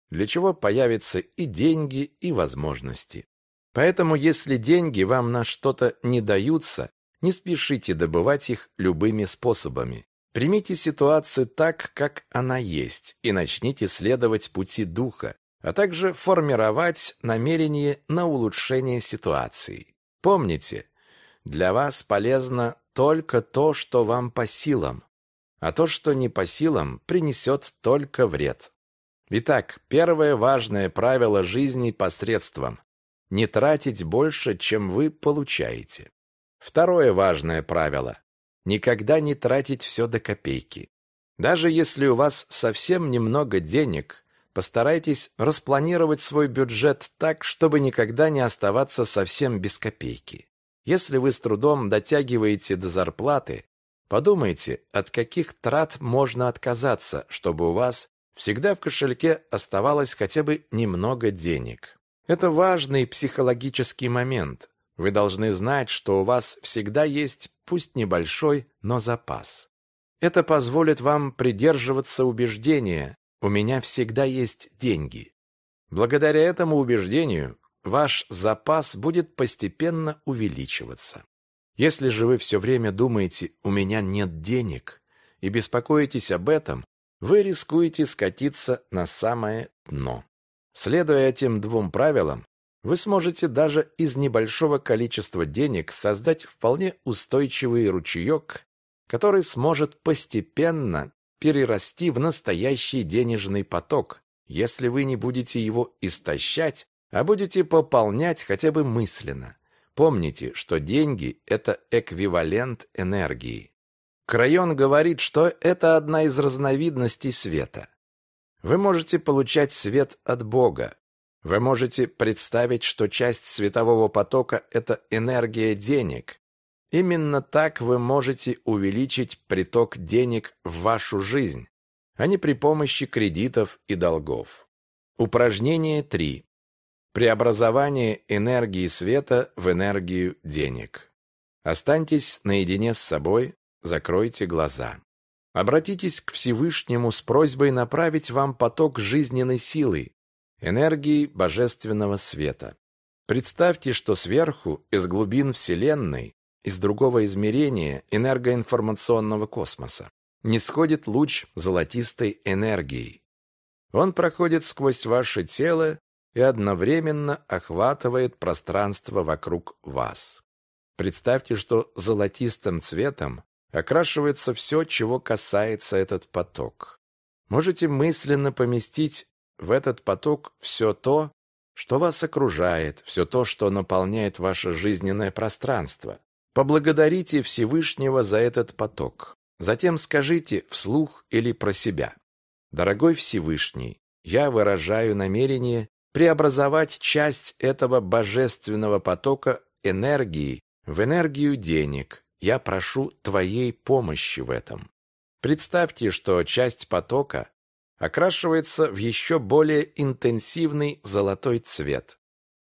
для чего появятся и деньги, и возможности. Поэтому, если деньги вам на что-то не даются, не спешите добывать их любыми способами. Примите ситуацию так, как она есть, и начните следовать пути духа, а также формировать намерение на улучшение ситуации. Помните, для вас полезно только то, что вам по силам, а то, что не по силам, принесет только вред. Итак, первое важное правило жизни посредством – не тратить больше, чем вы получаете. Второе важное правило – никогда не тратить все до копейки. Даже если у вас совсем немного денег, Постарайтесь распланировать свой бюджет так, чтобы никогда не оставаться совсем без копейки. Если вы с трудом дотягиваете до зарплаты, подумайте, от каких трат можно отказаться, чтобы у вас всегда в кошельке оставалось хотя бы немного денег. Это важный психологический момент. Вы должны знать, что у вас всегда есть, пусть небольшой, но запас. Это позволит вам придерживаться убеждения, у меня всегда есть деньги. Благодаря этому убеждению ваш запас будет постепенно увеличиваться. Если же вы все время думаете «у меня нет денег» и беспокоитесь об этом, вы рискуете скатиться на самое дно. Следуя этим двум правилам, вы сможете даже из небольшого количества денег создать вполне устойчивый ручеек, который сможет постепенно перерасти в настоящий денежный поток, если вы не будете его истощать, а будете пополнять хотя бы мысленно. Помните, что деньги – это эквивалент энергии. Крайон говорит, что это одна из разновидностей света. Вы можете получать свет от Бога. Вы можете представить, что часть светового потока – это энергия денег, Именно так вы можете увеличить приток денег в вашу жизнь, а не при помощи кредитов и долгов. Упражнение 3. Преобразование энергии света в энергию денег. Останьтесь наедине с собой, закройте глаза. Обратитесь к Всевышнему с просьбой направить вам поток жизненной силы, энергии божественного света. Представьте, что сверху, из глубин Вселенной, из другого измерения энергоинформационного космоса. Нисходит луч золотистой энергии. Он проходит сквозь ваше тело и одновременно охватывает пространство вокруг вас. Представьте, что золотистым цветом окрашивается все, чего касается этот поток. Можете мысленно поместить в этот поток все то, что вас окружает, все то, что наполняет ваше жизненное пространство. Поблагодарите Всевышнего за этот поток. Затем скажите вслух или про себя. Дорогой Всевышний, я выражаю намерение преобразовать часть этого божественного потока энергии в энергию денег. Я прошу твоей помощи в этом. Представьте, что часть потока окрашивается в еще более интенсивный золотой цвет.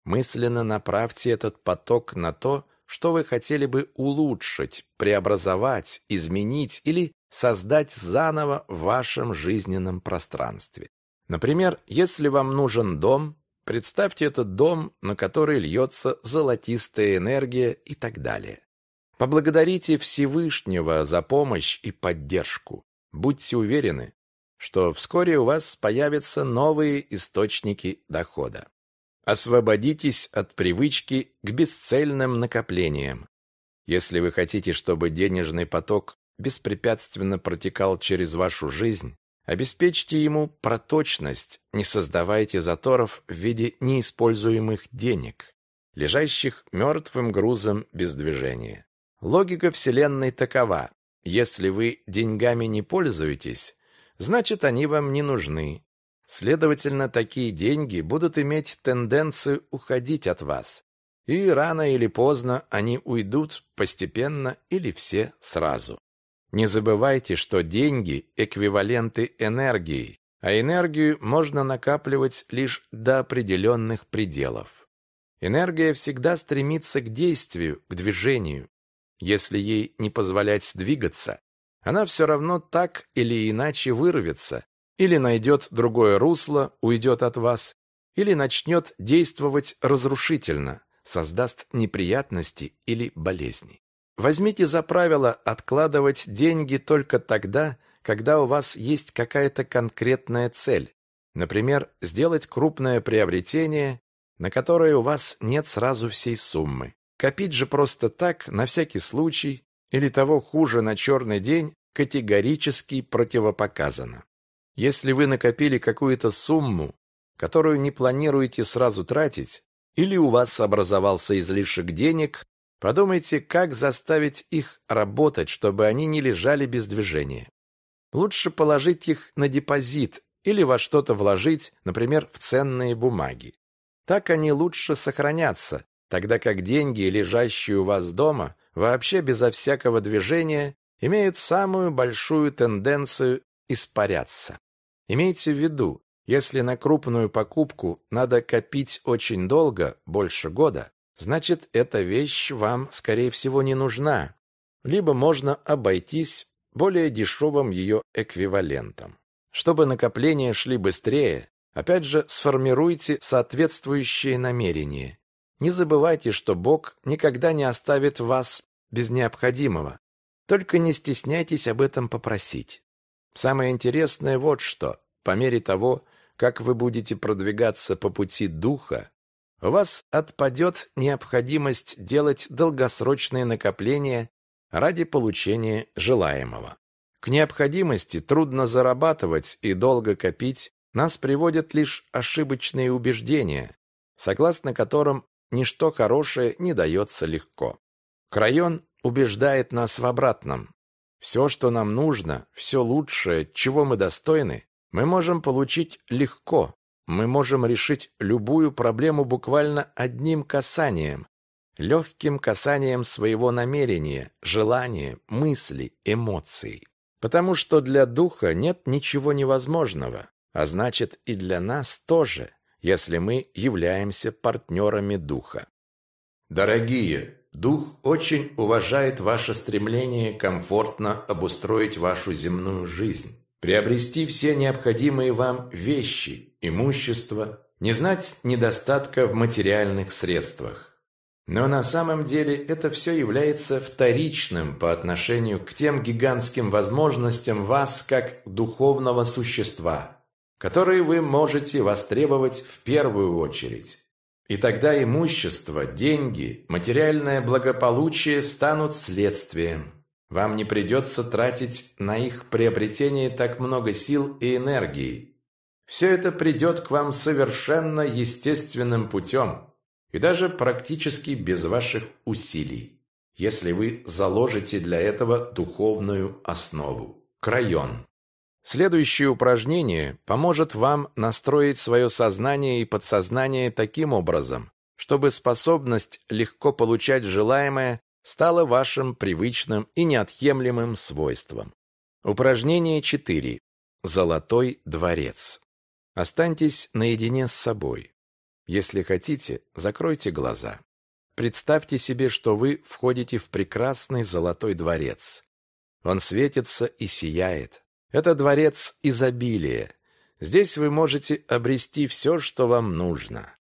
Мысленно направьте этот поток на то, что вы хотели бы улучшить, преобразовать, изменить или создать заново в вашем жизненном пространстве. Например, если вам нужен дом, представьте этот дом, на который льется золотистая энергия и так далее. Поблагодарите Всевышнего за помощь и поддержку. Будьте уверены, что вскоре у вас появятся новые источники дохода. Освободитесь от привычки к бесцельным накоплениям. Если вы хотите, чтобы денежный поток беспрепятственно протекал через вашу жизнь, обеспечьте ему проточность, не создавайте заторов в виде неиспользуемых денег, лежащих мертвым грузом без движения. Логика Вселенной такова. Если вы деньгами не пользуетесь, значит, они вам не нужны. Следовательно, такие деньги будут иметь тенденцию уходить от вас. И рано или поздно они уйдут постепенно или все сразу. Не забывайте, что деньги – эквиваленты энергии, а энергию можно накапливать лишь до определенных пределов. Энергия всегда стремится к действию, к движению. Если ей не позволять двигаться, она все равно так или иначе вырвется, или найдет другое русло, уйдет от вас, или начнет действовать разрушительно, создаст неприятности или болезни. Возьмите за правило откладывать деньги только тогда, когда у вас есть какая-то конкретная цель. Например, сделать крупное приобретение, на которое у вас нет сразу всей суммы. Копить же просто так, на всякий случай, или того хуже на черный день, категорически противопоказано. Если вы накопили какую-то сумму, которую не планируете сразу тратить, или у вас образовался излишек денег, подумайте, как заставить их работать, чтобы они не лежали без движения. Лучше положить их на депозит или во что-то вложить, например, в ценные бумаги. Так они лучше сохранятся, тогда как деньги, лежащие у вас дома, вообще безо всякого движения, имеют самую большую тенденцию испаряться. Имейте в виду, если на крупную покупку надо копить очень долго, больше года, значит, эта вещь вам, скорее всего, не нужна, либо можно обойтись более дешевым ее эквивалентом. Чтобы накопления шли быстрее, опять же, сформируйте соответствующие намерения. Не забывайте, что Бог никогда не оставит вас без необходимого. Только не стесняйтесь об этом попросить. Самое интересное вот что. По мере того, как вы будете продвигаться по пути духа, у вас отпадет необходимость делать долгосрочные накопления ради получения желаемого. К необходимости трудно зарабатывать и долго копить нас приводят лишь ошибочные убеждения, согласно которым ничто хорошее не дается легко. Крайон убеждает нас в обратном. Все, что нам нужно, все лучшее, чего мы достойны, мы можем получить легко. Мы можем решить любую проблему буквально одним касанием, легким касанием своего намерения, желания, мысли, эмоций. Потому что для духа нет ничего невозможного, а значит и для нас тоже, если мы являемся партнерами духа. Дорогие, Дух очень уважает ваше стремление комфортно обустроить вашу земную жизнь, приобрести все необходимые вам вещи, имущество, не знать недостатка в материальных средствах. Но на самом деле это все является вторичным по отношению к тем гигантским возможностям вас как духовного существа, которые вы можете востребовать в первую очередь. И тогда имущество, деньги, материальное благополучие станут следствием. Вам не придется тратить на их приобретение так много сил и энергии. Все это придет к вам совершенно естественным путем и даже практически без ваших усилий, если вы заложите для этого духовную основу – крайон. Следующее упражнение поможет вам настроить свое сознание и подсознание таким образом, чтобы способность легко получать желаемое стала вашим привычным и неотъемлемым свойством. Упражнение 4. Золотой дворец. Останьтесь наедине с собой. Если хотите, закройте глаза. Представьте себе, что вы входите в прекрасный золотой дворец. Он светится и сияет. Это дворец изобилия. Здесь вы можете обрести все, что вам нужно.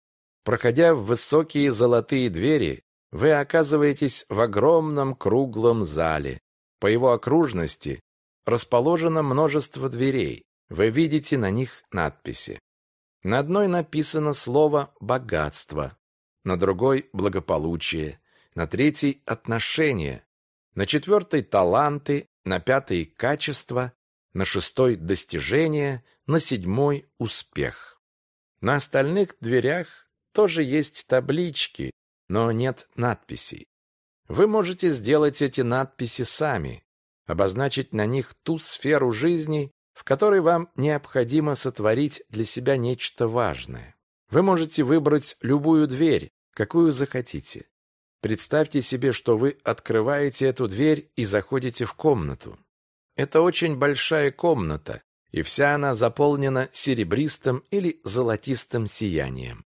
Проходя в высокие золотые двери, вы оказываетесь в огромном круглом зале. По его окружности расположено множество дверей. Вы видите на них надписи. На одной написано слово «богатство», на другой «благополучие», на третьей «отношения», на четвертой «таланты», на пятой «качество», на шестой – достижение, на седьмой – успех. На остальных дверях тоже есть таблички, но нет надписей. Вы можете сделать эти надписи сами, обозначить на них ту сферу жизни, в которой вам необходимо сотворить для себя нечто важное. Вы можете выбрать любую дверь, какую захотите. Представьте себе, что вы открываете эту дверь и заходите в комнату. Это очень большая комната, и вся она заполнена серебристым или золотистым сиянием.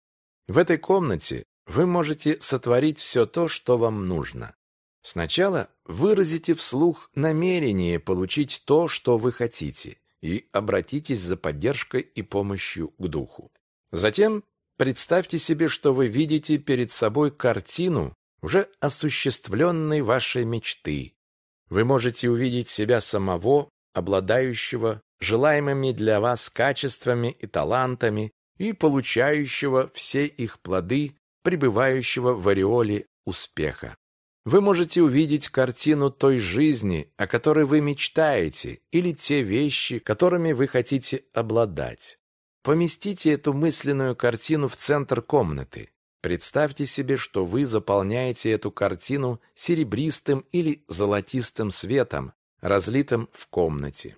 В этой комнате вы можете сотворить все то, что вам нужно. Сначала выразите вслух намерение получить то, что вы хотите, и обратитесь за поддержкой и помощью к духу. Затем представьте себе, что вы видите перед собой картину уже осуществленной вашей мечты, вы можете увидеть себя самого, обладающего желаемыми для вас качествами и талантами и получающего все их плоды, пребывающего в ореоле успеха. Вы можете увидеть картину той жизни, о которой вы мечтаете, или те вещи, которыми вы хотите обладать. Поместите эту мысленную картину в центр комнаты. Представьте себе, что вы заполняете эту картину серебристым или золотистым светом, разлитым в комнате.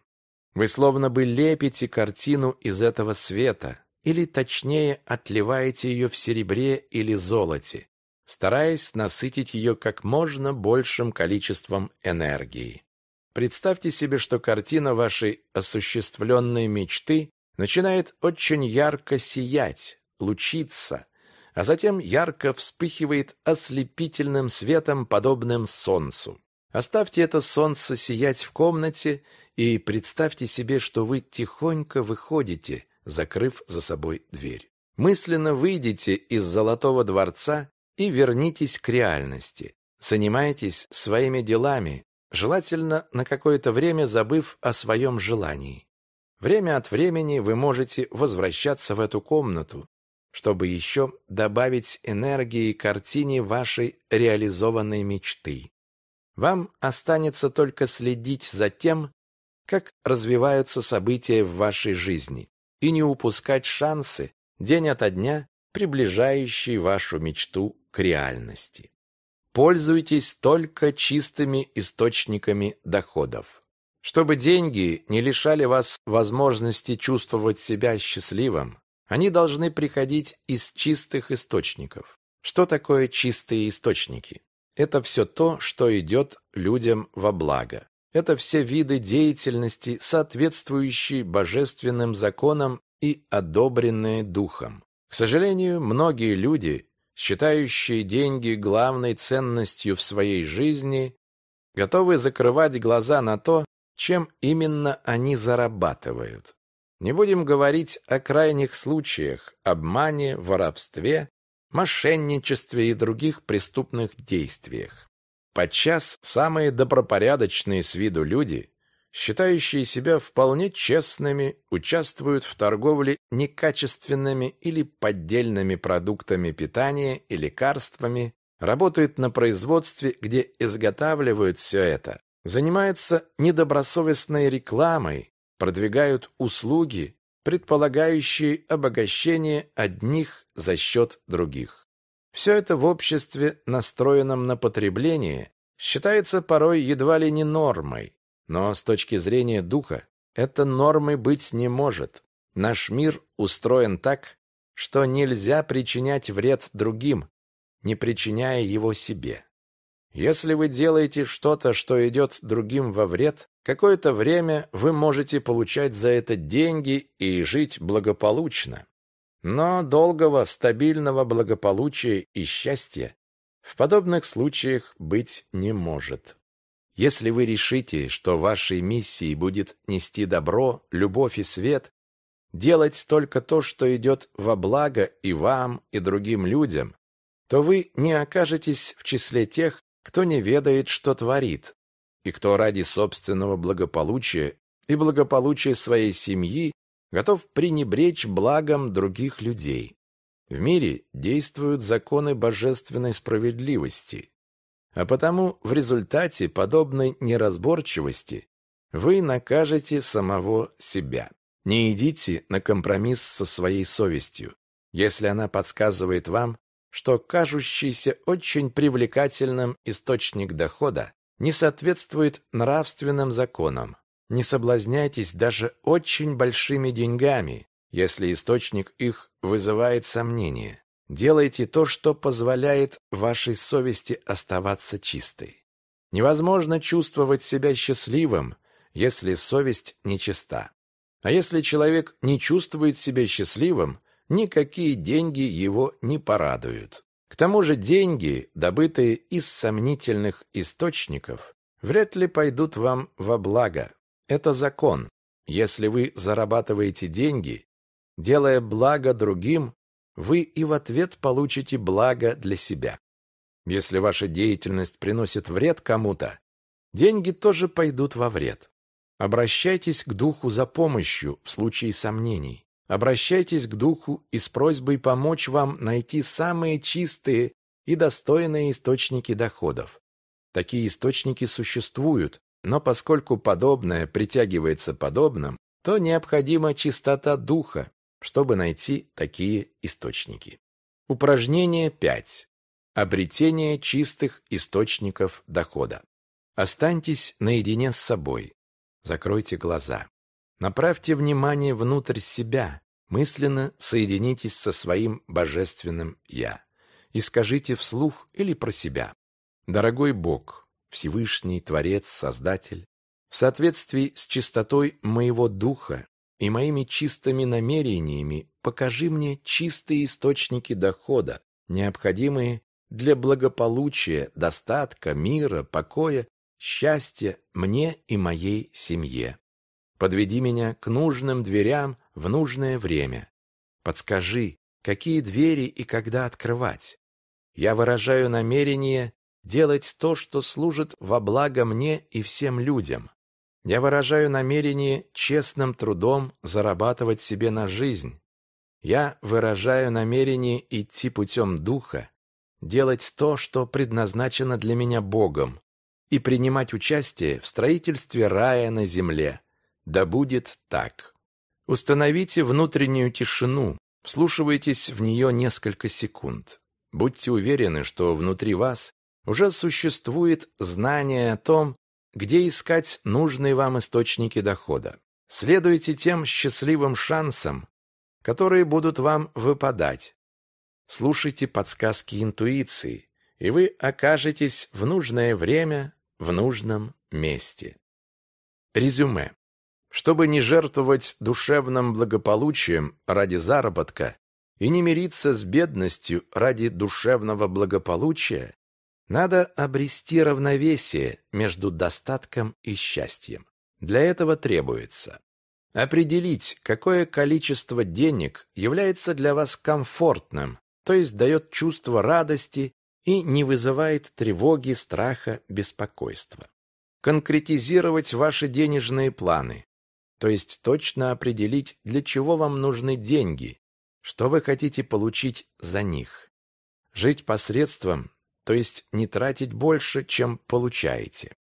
Вы словно бы лепите картину из этого света, или точнее отливаете ее в серебре или золоте, стараясь насытить ее как можно большим количеством энергии. Представьте себе, что картина вашей осуществленной мечты начинает очень ярко сиять, лучиться, а затем ярко вспыхивает ослепительным светом, подобным солнцу. Оставьте это солнце сиять в комнате и представьте себе, что вы тихонько выходите, закрыв за собой дверь. Мысленно выйдите из золотого дворца и вернитесь к реальности. Занимайтесь своими делами, желательно на какое-то время забыв о своем желании. Время от времени вы можете возвращаться в эту комнату, чтобы еще добавить энергии картине вашей реализованной мечты. Вам останется только следить за тем, как развиваются события в вашей жизни, и не упускать шансы день ото дня, приближающие вашу мечту к реальности. Пользуйтесь только чистыми источниками доходов. Чтобы деньги не лишали вас возможности чувствовать себя счастливым, они должны приходить из чистых источников. Что такое чистые источники? Это все то, что идет людям во благо. Это все виды деятельности, соответствующие божественным законам и одобренные духом. К сожалению, многие люди, считающие деньги главной ценностью в своей жизни, готовы закрывать глаза на то, чем именно они зарабатывают. Не будем говорить о крайних случаях, обмане, воровстве, мошенничестве и других преступных действиях. Подчас самые добропорядочные с виду люди, считающие себя вполне честными, участвуют в торговле некачественными или поддельными продуктами питания и лекарствами, работают на производстве, где изготавливают все это, занимаются недобросовестной рекламой, продвигают услуги, предполагающие обогащение одних за счет других. Все это в обществе, настроенном на потребление, считается порой едва ли не нормой. Но с точки зрения духа это нормой быть не может. Наш мир устроен так, что нельзя причинять вред другим, не причиняя его себе. Если вы делаете что-то, что идет другим во вред, какое-то время вы можете получать за это деньги и жить благополучно. Но долгого, стабильного благополучия и счастья в подобных случаях быть не может. Если вы решите, что вашей миссией будет нести добро, любовь и свет, делать только то, что идет во благо и вам, и другим людям, то вы не окажетесь в числе тех, кто не ведает, что творит, и кто ради собственного благополучия и благополучия своей семьи готов пренебречь благом других людей. В мире действуют законы божественной справедливости, а потому в результате подобной неразборчивости вы накажете самого себя. Не идите на компромисс со своей совестью, если она подсказывает вам, что кажущийся очень привлекательным источник дохода не соответствует нравственным законам. Не соблазняйтесь даже очень большими деньгами, если источник их вызывает сомнения. Делайте то, что позволяет вашей совести оставаться чистой. Невозможно чувствовать себя счастливым, если совесть нечиста. А если человек не чувствует себя счастливым, никакие деньги его не порадуют. К тому же деньги, добытые из сомнительных источников, вряд ли пойдут вам во благо. Это закон. Если вы зарабатываете деньги, делая благо другим, вы и в ответ получите благо для себя. Если ваша деятельность приносит вред кому-то, деньги тоже пойдут во вред. Обращайтесь к духу за помощью в случае сомнений. Обращайтесь к Духу и с просьбой помочь вам найти самые чистые и достойные источники доходов. Такие источники существуют, но поскольку подобное притягивается подобным, то необходима чистота духа, чтобы найти такие источники. Упражнение 5. Обретение чистых источников дохода. Останьтесь наедине с собой. Закройте глаза. Направьте внимание внутрь себя, мысленно соединитесь со своим божественным «Я» и скажите вслух или про себя. Дорогой Бог, Всевышний, Творец, Создатель, в соответствии с чистотой моего духа и моими чистыми намерениями покажи мне чистые источники дохода, необходимые для благополучия, достатка, мира, покоя, счастья мне и моей семье. Подведи меня к нужным дверям в нужное время. Подскажи, какие двери и когда открывать. Я выражаю намерение делать то, что служит во благо мне и всем людям. Я выражаю намерение честным трудом зарабатывать себе на жизнь. Я выражаю намерение идти путем Духа, делать то, что предназначено для меня Богом, и принимать участие в строительстве рая на земле, да будет так. Установите внутреннюю тишину, вслушивайтесь в нее несколько секунд. Будьте уверены, что внутри вас уже существует знание о том, где искать нужные вам источники дохода. Следуйте тем счастливым шансам, которые будут вам выпадать. Слушайте подсказки интуиции, и вы окажетесь в нужное время в нужном месте. Резюме. Чтобы не жертвовать душевным благополучием ради заработка и не мириться с бедностью ради душевного благополучия, надо обрести равновесие между достатком и счастьем. Для этого требуется определить, какое количество денег является для вас комфортным, то есть дает чувство радости и не вызывает тревоги, страха, беспокойства. Конкретизировать ваши денежные планы, то есть точно определить, для чего вам нужны деньги, что вы хотите получить за них. Жить посредством, то есть не тратить больше, чем получаете.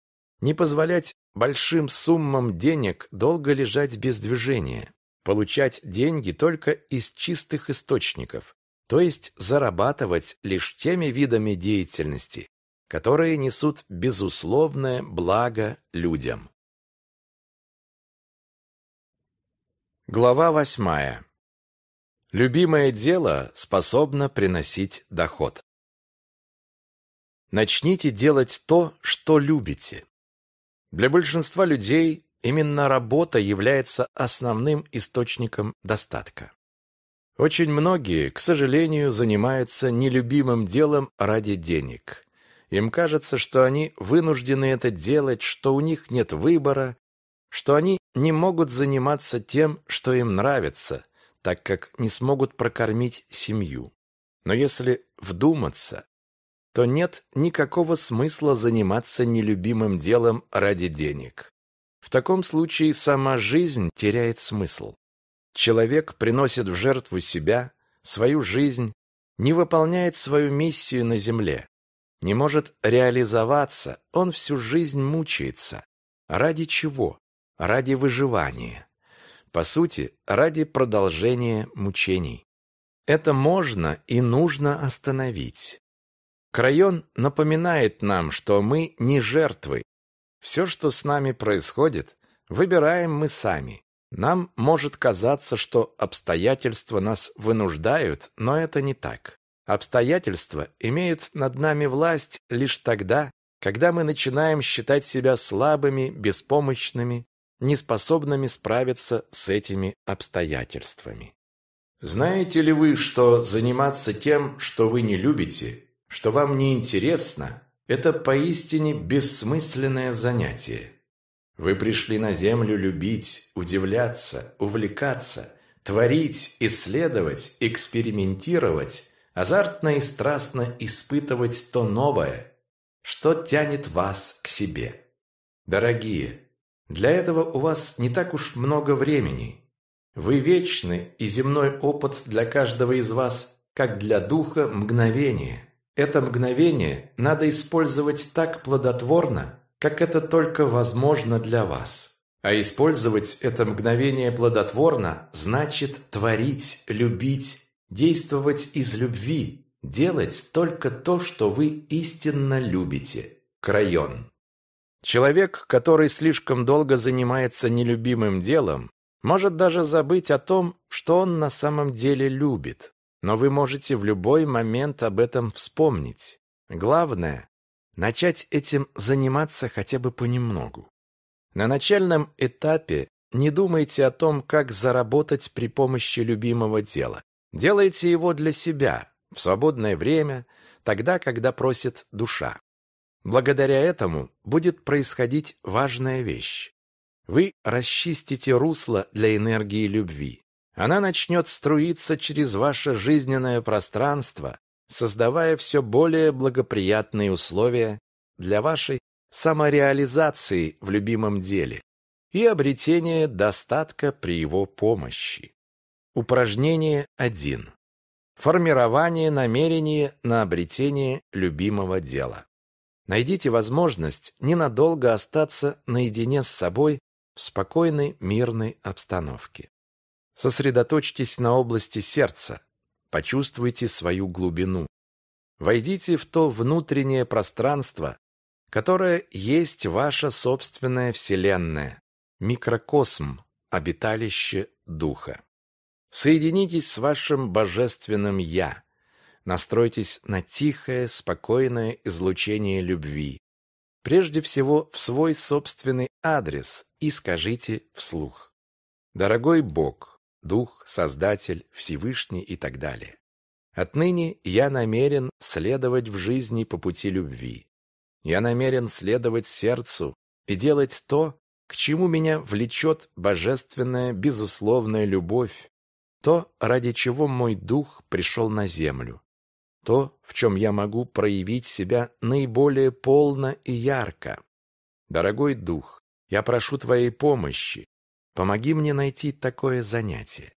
Не позволять большим суммам денег долго лежать без движения. Получать деньги только из чистых источников, то есть зарабатывать лишь теми видами деятельности, которые несут безусловное благо людям. Глава восьмая. Любимое дело способно приносить доход. Начните делать то, что любите. Для большинства людей именно работа является основным источником достатка. Очень многие, к сожалению, занимаются нелюбимым делом ради денег. Им кажется, что они вынуждены это делать, что у них нет выбора, что они не могут заниматься тем, что им нравится, так как не смогут прокормить семью. Но если вдуматься, то нет никакого смысла заниматься нелюбимым делом ради денег. В таком случае сама жизнь теряет смысл. Человек приносит в жертву себя, свою жизнь, не выполняет свою миссию на земле, не может реализоваться, он всю жизнь мучается. Ради чего? ради выживания. По сути, ради продолжения мучений. Это можно и нужно остановить. Крайон напоминает нам, что мы не жертвы. Все, что с нами происходит, выбираем мы сами. Нам может казаться, что обстоятельства нас вынуждают, но это не так. Обстоятельства имеют над нами власть лишь тогда, когда мы начинаем считать себя слабыми, беспомощными, неспособными справиться с этими обстоятельствами. Знаете ли вы, что заниматься тем, что вы не любите, что вам не интересно, это поистине бессмысленное занятие? Вы пришли на землю любить, удивляться, увлекаться, творить, исследовать, экспериментировать, азартно и страстно испытывать то новое, что тянет вас к себе. Дорогие, для этого у вас не так уж много времени. Вы вечны, и земной опыт для каждого из вас, как для духа, мгновение. Это мгновение надо использовать так плодотворно, как это только возможно для вас. А использовать это мгновение плодотворно значит творить, любить, действовать из любви, делать только то, что вы истинно любите. Крайон. Человек, который слишком долго занимается нелюбимым делом, может даже забыть о том, что он на самом деле любит. Но вы можете в любой момент об этом вспомнить. Главное – начать этим заниматься хотя бы понемногу. На начальном этапе не думайте о том, как заработать при помощи любимого дела. Делайте его для себя, в свободное время, тогда, когда просит душа. Благодаря этому будет происходить важная вещь. Вы расчистите русло для энергии любви. Она начнет струиться через ваше жизненное пространство, создавая все более благоприятные условия для вашей самореализации в любимом деле и обретения достатка при его помощи. Упражнение 1. Формирование намерения на обретение любимого дела. Найдите возможность ненадолго остаться наедине с собой в спокойной, мирной обстановке. Сосредоточьтесь на области сердца, почувствуйте свою глубину. Войдите в то внутреннее пространство, которое есть ваша собственная вселенная, микрокосм, обиталище духа. Соединитесь с вашим божественным «Я», настройтесь на тихое, спокойное излучение любви. Прежде всего, в свой собственный адрес и скажите вслух. Дорогой Бог, Дух, Создатель, Всевышний и так далее. Отныне я намерен следовать в жизни по пути любви. Я намерен следовать сердцу и делать то, к чему меня влечет божественная, безусловная любовь, то, ради чего мой дух пришел на землю то, в чем я могу проявить себя наиболее полно и ярко. Дорогой дух, я прошу твоей помощи. Помоги мне найти такое занятие.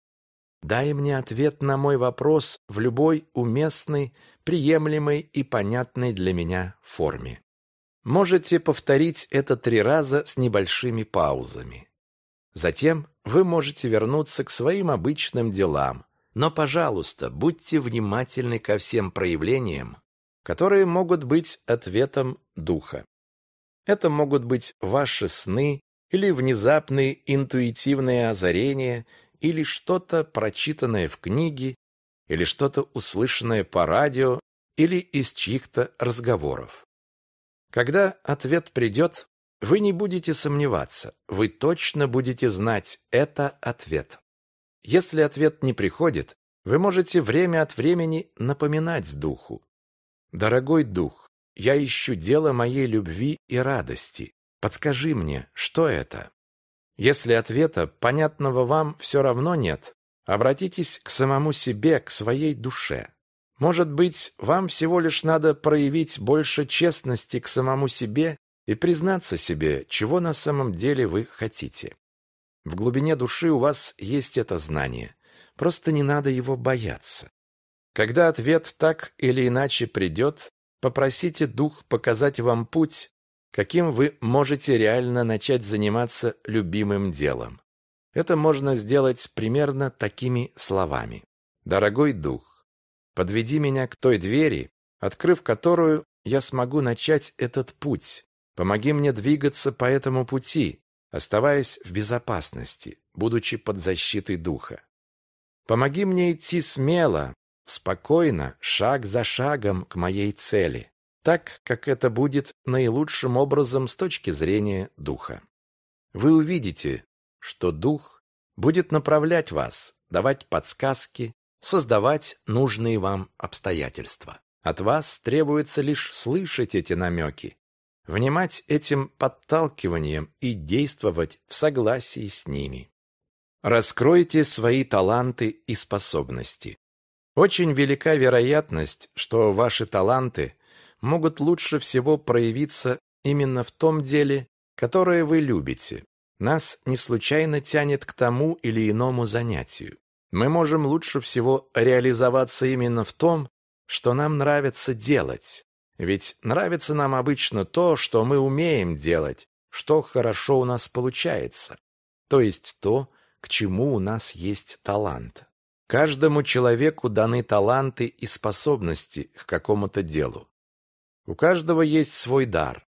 Дай мне ответ на мой вопрос в любой уместной, приемлемой и понятной для меня форме. Можете повторить это три раза с небольшими паузами. Затем вы можете вернуться к своим обычным делам, но, пожалуйста, будьте внимательны ко всем проявлениям, которые могут быть ответом духа. Это могут быть ваши сны или внезапные интуитивные озарения или что-то прочитанное в книге или что-то услышанное по радио или из чьих-то разговоров. Когда ответ придет, вы не будете сомневаться, вы точно будете знать, это ответ. Если ответ не приходит, вы можете время от времени напоминать духу. Дорогой дух, я ищу дело моей любви и радости. Подскажи мне, что это? Если ответа, понятного вам, все равно нет, обратитесь к самому себе, к своей душе. Может быть, вам всего лишь надо проявить больше честности к самому себе и признаться себе, чего на самом деле вы хотите. В глубине души у вас есть это знание. Просто не надо его бояться. Когда ответ так или иначе придет, попросите дух показать вам путь, каким вы можете реально начать заниматься любимым делом. Это можно сделать примерно такими словами. «Дорогой дух, подведи меня к той двери, открыв которую я смогу начать этот путь. Помоги мне двигаться по этому пути, оставаясь в безопасности, будучи под защитой духа. Помоги мне идти смело, спокойно, шаг за шагом к моей цели, так, как это будет наилучшим образом с точки зрения духа. Вы увидите, что дух будет направлять вас, давать подсказки, создавать нужные вам обстоятельства. От вас требуется лишь слышать эти намеки внимать этим подталкиваниям и действовать в согласии с ними. Раскройте свои таланты и способности. Очень велика вероятность, что ваши таланты могут лучше всего проявиться именно в том деле, которое вы любите. Нас не случайно тянет к тому или иному занятию. Мы можем лучше всего реализоваться именно в том, что нам нравится делать. Ведь нравится нам обычно то, что мы умеем делать, что хорошо у нас получается, то есть то, к чему у нас есть талант. Каждому человеку даны таланты и способности к какому-то делу. У каждого есть свой дар.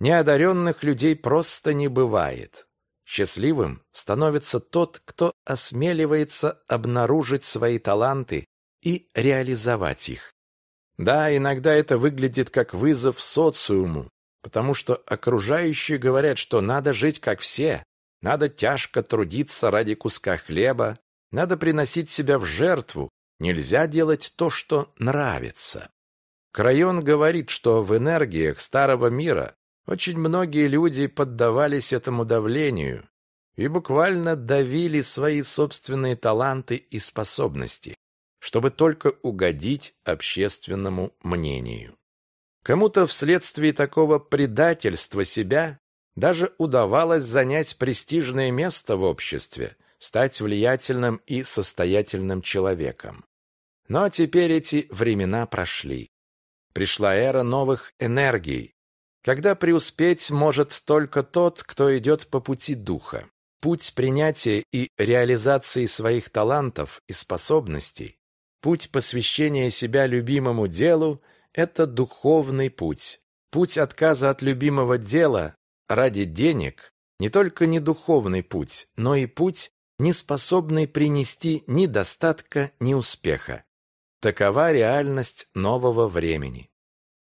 Неодаренных людей просто не бывает. Счастливым становится тот, кто осмеливается обнаружить свои таланты и реализовать их. Да, иногда это выглядит как вызов социуму, потому что окружающие говорят, что надо жить как все, надо тяжко трудиться ради куска хлеба, надо приносить себя в жертву, нельзя делать то, что нравится. Крайон говорит, что в энергиях старого мира очень многие люди поддавались этому давлению и буквально давили свои собственные таланты и способности чтобы только угодить общественному мнению. Кому-то вследствие такого предательства себя даже удавалось занять престижное место в обществе, стать влиятельным и состоятельным человеком. Но теперь эти времена прошли. Пришла эра новых энергий, когда преуспеть может только тот, кто идет по пути духа. Путь принятия и реализации своих талантов и способностей Путь посвящения себя любимому делу – это духовный путь. Путь отказа от любимого дела ради денег – не только не духовный путь, но и путь, не способный принести ни достатка, ни успеха. Такова реальность нового времени.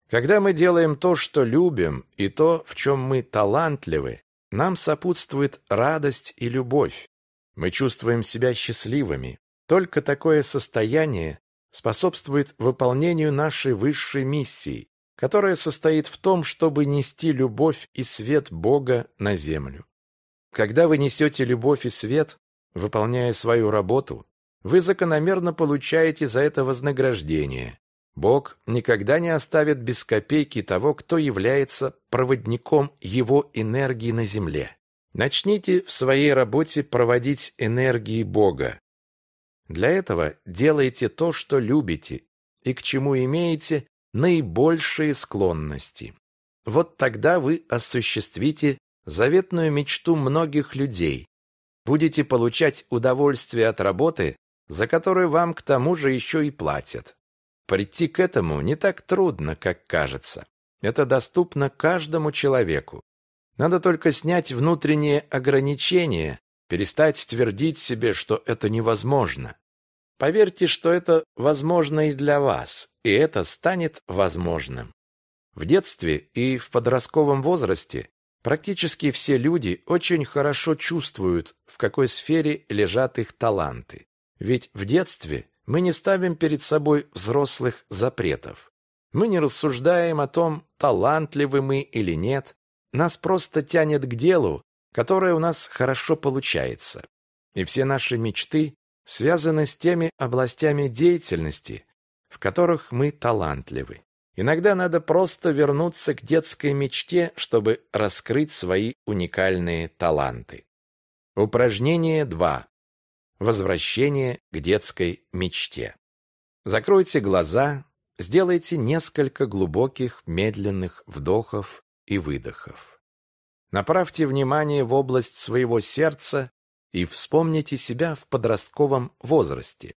Когда мы делаем то, что любим, и то, в чем мы талантливы, нам сопутствует радость и любовь. Мы чувствуем себя счастливыми, только такое состояние способствует выполнению нашей высшей миссии, которая состоит в том, чтобы нести любовь и свет Бога на землю. Когда вы несете любовь и свет, выполняя свою работу, вы закономерно получаете за это вознаграждение. Бог никогда не оставит без копейки того, кто является проводником его энергии на земле. Начните в своей работе проводить энергии Бога, для этого делайте то, что любите и к чему имеете наибольшие склонности. Вот тогда вы осуществите заветную мечту многих людей. Будете получать удовольствие от работы, за которую вам к тому же еще и платят. Прийти к этому не так трудно, как кажется. Это доступно каждому человеку. Надо только снять внутренние ограничения, перестать твердить себе, что это невозможно. Поверьте, что это возможно и для вас, и это станет возможным. В детстве и в подростковом возрасте практически все люди очень хорошо чувствуют, в какой сфере лежат их таланты. Ведь в детстве мы не ставим перед собой взрослых запретов. Мы не рассуждаем о том, талантливы мы или нет. Нас просто тянет к делу, которое у нас хорошо получается. И все наши мечты связаны с теми областями деятельности, в которых мы талантливы. Иногда надо просто вернуться к детской мечте, чтобы раскрыть свои уникальные таланты. Упражнение 2. Возвращение к детской мечте. Закройте глаза, сделайте несколько глубоких медленных вдохов и выдохов. Направьте внимание в область своего сердца и вспомните себя в подростковом возрасте.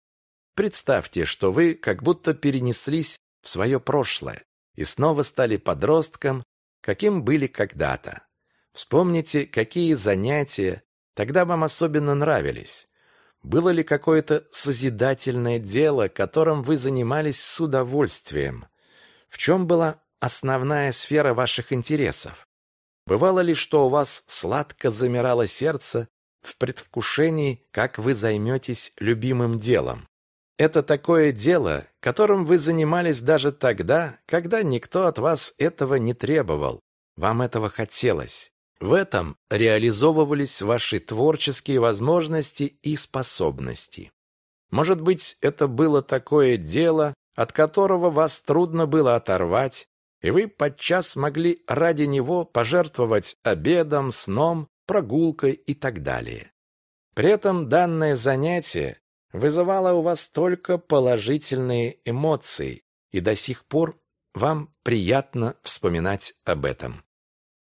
Представьте, что вы как будто перенеслись в свое прошлое и снова стали подростком, каким были когда-то. Вспомните, какие занятия тогда вам особенно нравились. Было ли какое-то созидательное дело, которым вы занимались с удовольствием? В чем была основная сфера ваших интересов? Бывало ли, что у вас сладко замирало сердце в предвкушении, как вы займетесь любимым делом? Это такое дело, которым вы занимались даже тогда, когда никто от вас этого не требовал. Вам этого хотелось. В этом реализовывались ваши творческие возможности и способности. Может быть, это было такое дело, от которого вас трудно было оторвать, и вы подчас могли ради него пожертвовать обедом, сном, прогулкой и так далее. При этом данное занятие вызывало у вас только положительные эмоции, и до сих пор вам приятно вспоминать об этом.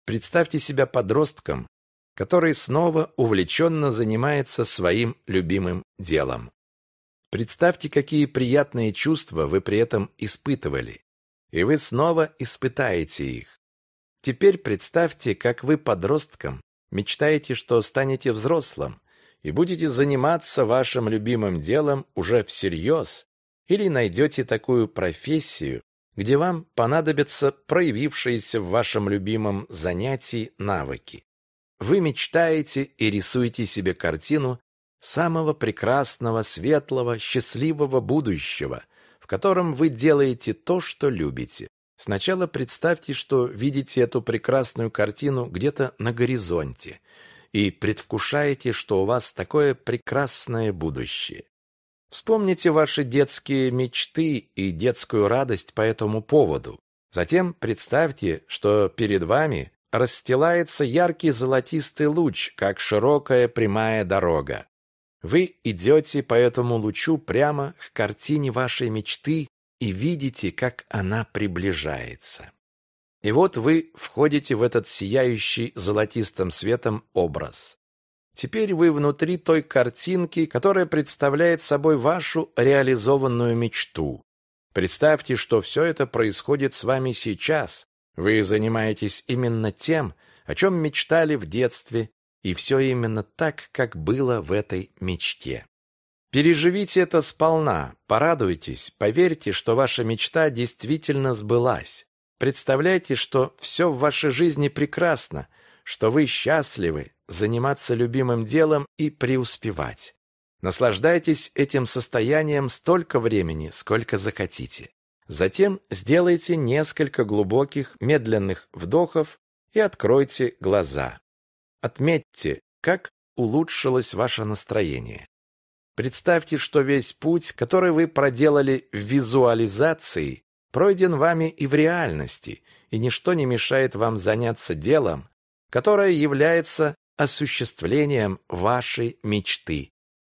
Представьте себя подростком, который снова увлеченно занимается своим любимым делом. Представьте, какие приятные чувства вы при этом испытывали и вы снова испытаете их. Теперь представьте, как вы подростком мечтаете, что станете взрослым и будете заниматься вашим любимым делом уже всерьез или найдете такую профессию, где вам понадобятся проявившиеся в вашем любимом занятии навыки. Вы мечтаете и рисуете себе картину самого прекрасного, светлого, счастливого будущего – котором вы делаете то, что любите. Сначала представьте, что видите эту прекрасную картину где-то на горизонте и предвкушаете, что у вас такое прекрасное будущее. Вспомните ваши детские мечты и детскую радость по этому поводу. Затем представьте, что перед вами расстилается яркий золотистый луч, как широкая прямая дорога. Вы идете по этому лучу прямо к картине вашей мечты и видите, как она приближается. И вот вы входите в этот сияющий золотистым светом образ. Теперь вы внутри той картинки, которая представляет собой вашу реализованную мечту. Представьте, что все это происходит с вами сейчас. Вы занимаетесь именно тем, о чем мечтали в детстве, и все именно так, как было в этой мечте. Переживите это сполна, порадуйтесь, поверьте, что ваша мечта действительно сбылась. Представляйте, что все в вашей жизни прекрасно, что вы счастливы заниматься любимым делом и преуспевать. Наслаждайтесь этим состоянием столько времени, сколько захотите. Затем сделайте несколько глубоких, медленных вдохов и откройте глаза. Отметьте, как улучшилось ваше настроение. Представьте, что весь путь, который вы проделали в визуализации, пройден вами и в реальности, и ничто не мешает вам заняться делом, которое является осуществлением вашей мечты.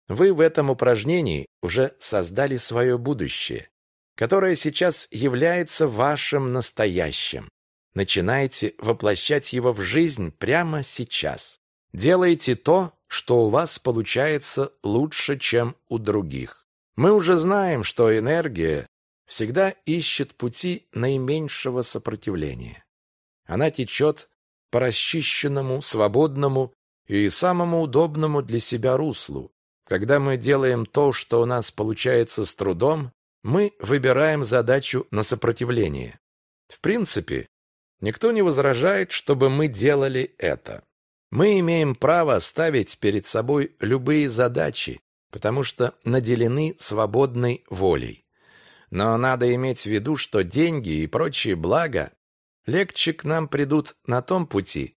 Вы в этом упражнении уже создали свое будущее, которое сейчас является вашим настоящим начинаете воплощать его в жизнь прямо сейчас. Делаете то, что у вас получается лучше, чем у других. Мы уже знаем, что энергия всегда ищет пути наименьшего сопротивления. Она течет по расчищенному, свободному и самому удобному для себя руслу. Когда мы делаем то, что у нас получается с трудом, мы выбираем задачу на сопротивление. В принципе, Никто не возражает, чтобы мы делали это. Мы имеем право ставить перед собой любые задачи, потому что наделены свободной волей. Но надо иметь в виду, что деньги и прочие блага легче к нам придут на том пути,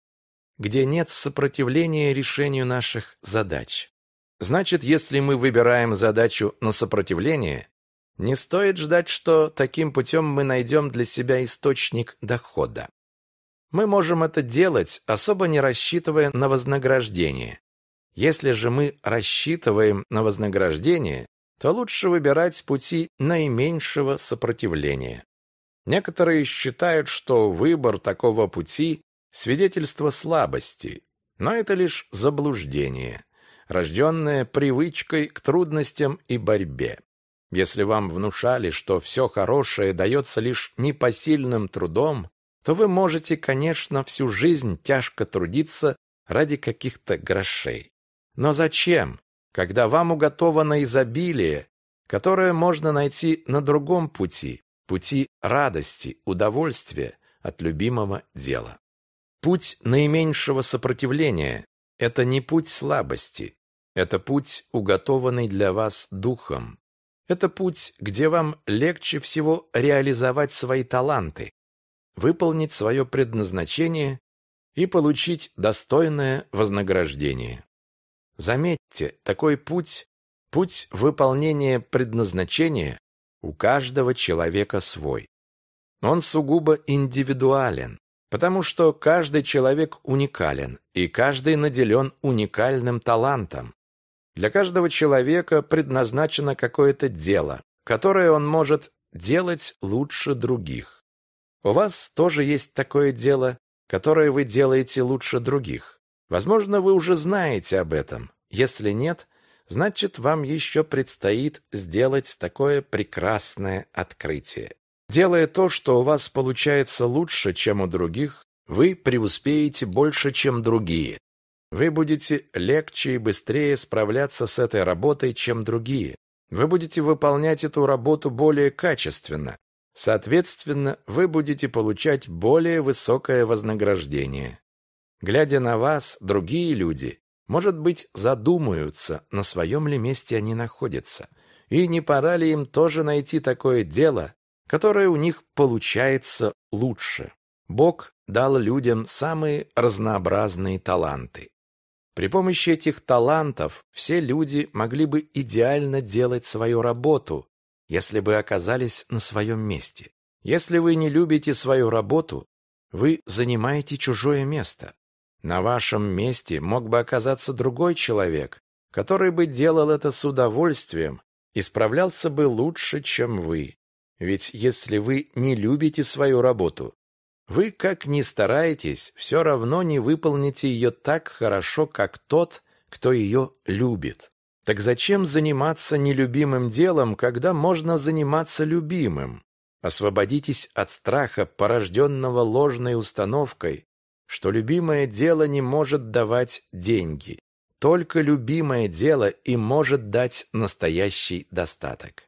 где нет сопротивления решению наших задач. Значит, если мы выбираем задачу на сопротивление, не стоит ждать, что таким путем мы найдем для себя источник дохода. Мы можем это делать, особо не рассчитывая на вознаграждение. Если же мы рассчитываем на вознаграждение, то лучше выбирать пути наименьшего сопротивления. Некоторые считают, что выбор такого пути – свидетельство слабости, но это лишь заблуждение, рожденное привычкой к трудностям и борьбе. Если вам внушали, что все хорошее дается лишь непосильным трудом, то вы можете, конечно, всю жизнь тяжко трудиться ради каких-то грошей. Но зачем, когда вам уготовано изобилие, которое можно найти на другом пути, пути радости, удовольствия от любимого дела? Путь наименьшего сопротивления – это не путь слабости, это путь, уготованный для вас духом, это путь, где вам легче всего реализовать свои таланты, выполнить свое предназначение и получить достойное вознаграждение. Заметьте, такой путь, путь выполнения предназначения у каждого человека свой. Он сугубо индивидуален, потому что каждый человек уникален, и каждый наделен уникальным талантом. Для каждого человека предназначено какое-то дело, которое он может делать лучше других. У вас тоже есть такое дело, которое вы делаете лучше других. Возможно, вы уже знаете об этом. Если нет, значит, вам еще предстоит сделать такое прекрасное открытие. Делая то, что у вас получается лучше, чем у других, вы преуспеете больше, чем другие. Вы будете легче и быстрее справляться с этой работой, чем другие. Вы будете выполнять эту работу более качественно. Соответственно, вы будете получать более высокое вознаграждение. Глядя на вас, другие люди, может быть, задумаются, на своем ли месте они находятся, и не пора ли им тоже найти такое дело, которое у них получается лучше. Бог дал людям самые разнообразные таланты. При помощи этих талантов все люди могли бы идеально делать свою работу, если бы оказались на своем месте. Если вы не любите свою работу, вы занимаете чужое место. На вашем месте мог бы оказаться другой человек, который бы делал это с удовольствием и справлялся бы лучше, чем вы. Ведь если вы не любите свою работу, вы, как ни стараетесь, все равно не выполните ее так хорошо, как тот, кто ее любит. Так зачем заниматься нелюбимым делом, когда можно заниматься любимым? Освободитесь от страха, порожденного ложной установкой, что любимое дело не может давать деньги. Только любимое дело и может дать настоящий достаток.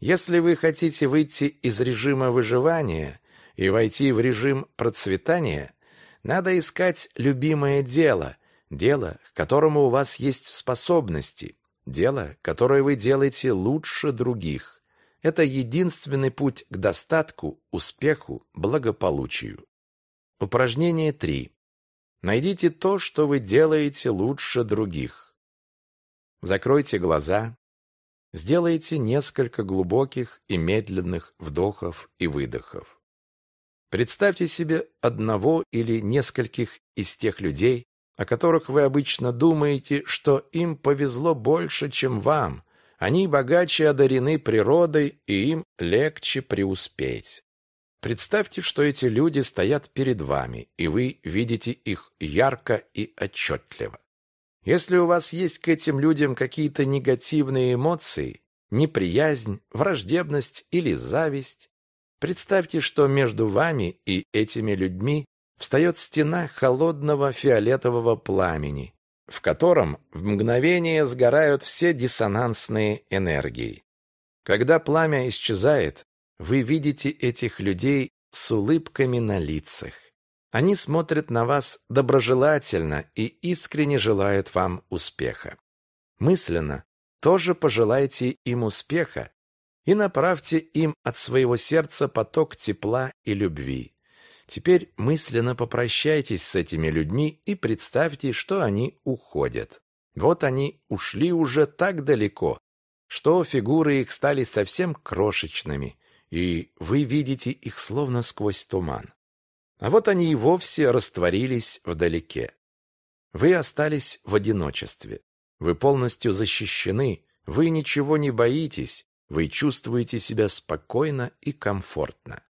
Если вы хотите выйти из режима выживания – и войти в режим процветания, надо искать любимое дело, дело, к которому у вас есть способности, дело, которое вы делаете лучше других. Это единственный путь к достатку, успеху, благополучию. Упражнение 3. Найдите то, что вы делаете лучше других. Закройте глаза, сделайте несколько глубоких и медленных вдохов и выдохов. Представьте себе одного или нескольких из тех людей, о которых вы обычно думаете, что им повезло больше, чем вам. Они богаче одарены природой, и им легче преуспеть. Представьте, что эти люди стоят перед вами, и вы видите их ярко и отчетливо. Если у вас есть к этим людям какие-то негативные эмоции, неприязнь, враждебность или зависть, Представьте, что между вами и этими людьми встает стена холодного фиолетового пламени, в котором в мгновение сгорают все диссонансные энергии. Когда пламя исчезает, вы видите этих людей с улыбками на лицах. Они смотрят на вас доброжелательно и искренне желают вам успеха. Мысленно тоже пожелайте им успеха и направьте им от своего сердца поток тепла и любви. Теперь мысленно попрощайтесь с этими людьми и представьте, что они уходят. Вот они ушли уже так далеко, что фигуры их стали совсем крошечными, и вы видите их словно сквозь туман. А вот они и вовсе растворились вдалеке. Вы остались в одиночестве. Вы полностью защищены, вы ничего не боитесь, вы чувствуете себя спокойно и комфортно.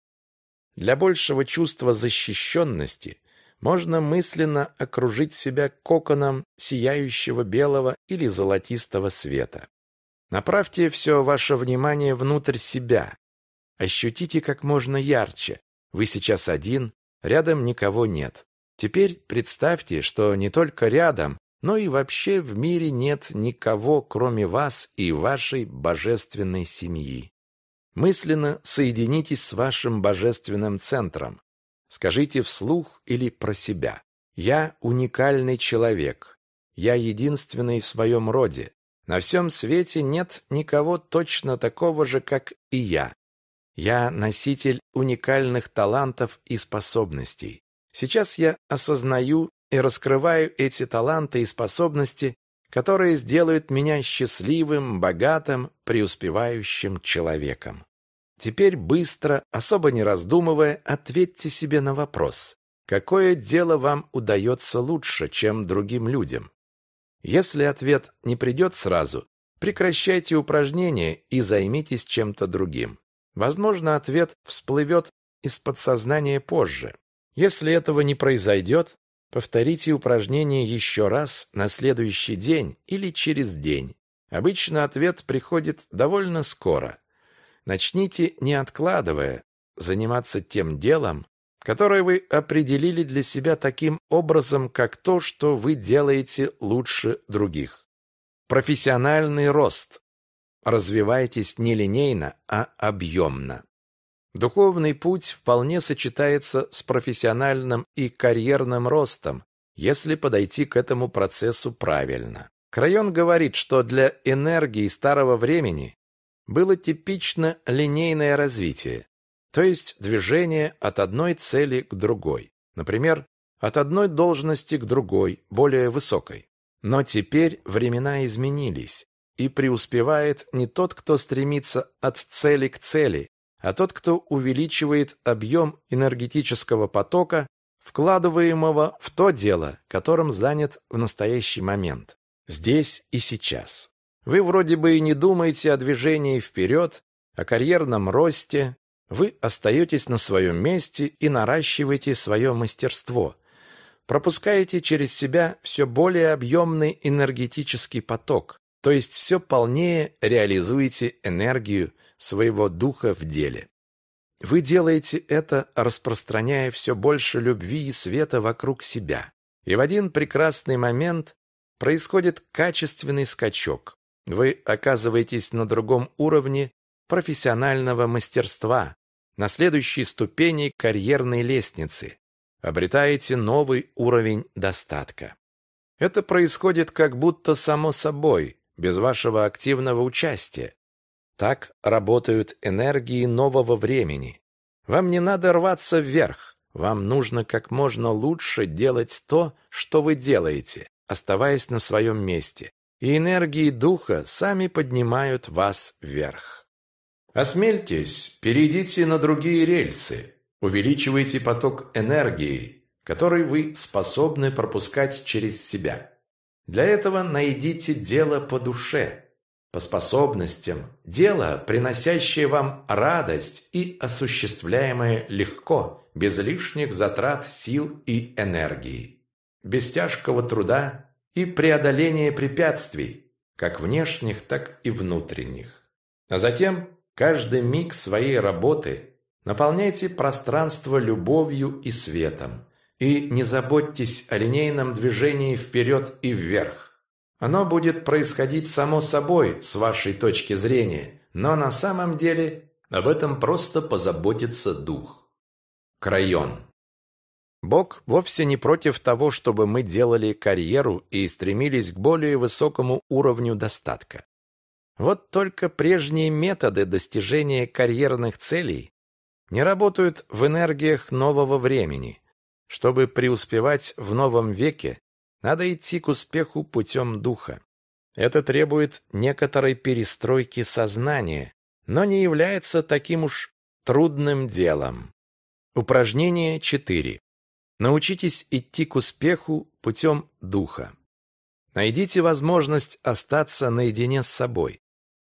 Для большего чувства защищенности можно мысленно окружить себя коконом сияющего белого или золотистого света. Направьте все ваше внимание внутрь себя. Ощутите как можно ярче. Вы сейчас один, рядом никого нет. Теперь представьте, что не только рядом, но и вообще в мире нет никого, кроме вас и вашей божественной семьи. Мысленно соединитесь с вашим божественным центром. Скажите вслух или про себя. «Я уникальный человек. Я единственный в своем роде. На всем свете нет никого точно такого же, как и я. Я носитель уникальных талантов и способностей. Сейчас я осознаю и раскрываю эти таланты и способности, которые сделают меня счастливым, богатым, преуспевающим человеком. Теперь быстро, особо не раздумывая, ответьте себе на вопрос, какое дело вам удается лучше, чем другим людям. Если ответ не придет сразу, прекращайте упражнение и займитесь чем-то другим. Возможно, ответ всплывет из подсознания позже. Если этого не произойдет, Повторите упражнение еще раз на следующий день или через день. Обычно ответ приходит довольно скоро. Начните, не откладывая, заниматься тем делом, которое вы определили для себя таким образом, как то, что вы делаете лучше других. Профессиональный рост. Развивайтесь не линейно, а объемно. Духовный путь вполне сочетается с профессиональным и карьерным ростом, если подойти к этому процессу правильно. Крайон говорит, что для энергии старого времени было типично линейное развитие, то есть движение от одной цели к другой, например, от одной должности к другой, более высокой. Но теперь времена изменились, и преуспевает не тот, кто стремится от цели к цели, а тот, кто увеличивает объем энергетического потока, вкладываемого в то дело, которым занят в настоящий момент, здесь и сейчас. Вы вроде бы и не думаете о движении вперед, о карьерном росте, вы остаетесь на своем месте и наращиваете свое мастерство, пропускаете через себя все более объемный энергетический поток, то есть все полнее реализуете энергию, своего духа в деле. Вы делаете это, распространяя все больше любви и света вокруг себя. И в один прекрасный момент происходит качественный скачок. Вы оказываетесь на другом уровне профессионального мастерства, на следующей ступени карьерной лестницы. Обретаете новый уровень достатка. Это происходит как будто само собой, без вашего активного участия. Так работают энергии нового времени. Вам не надо рваться вверх. Вам нужно как можно лучше делать то, что вы делаете, оставаясь на своем месте. И энергии духа сами поднимают вас вверх. Осмельтесь, перейдите на другие рельсы. Увеличивайте поток энергии, который вы способны пропускать через себя. Для этого найдите дело по душе – по способностям, дело, приносящее вам радость и осуществляемое легко, без лишних затрат сил и энергии, без тяжкого труда и преодоления препятствий, как внешних, так и внутренних. А затем каждый миг своей работы наполняйте пространство любовью и светом, и не заботьтесь о линейном движении вперед и вверх. Оно будет происходить само собой, с вашей точки зрения, но на самом деле об этом просто позаботится дух. Крайон. Бог вовсе не против того, чтобы мы делали карьеру и стремились к более высокому уровню достатка. Вот только прежние методы достижения карьерных целей не работают в энергиях нового времени. Чтобы преуспевать в новом веке, надо идти к успеху путем духа. Это требует некоторой перестройки сознания, но не является таким уж трудным делом. Упражнение 4. Научитесь идти к успеху путем духа. Найдите возможность остаться наедине с собой.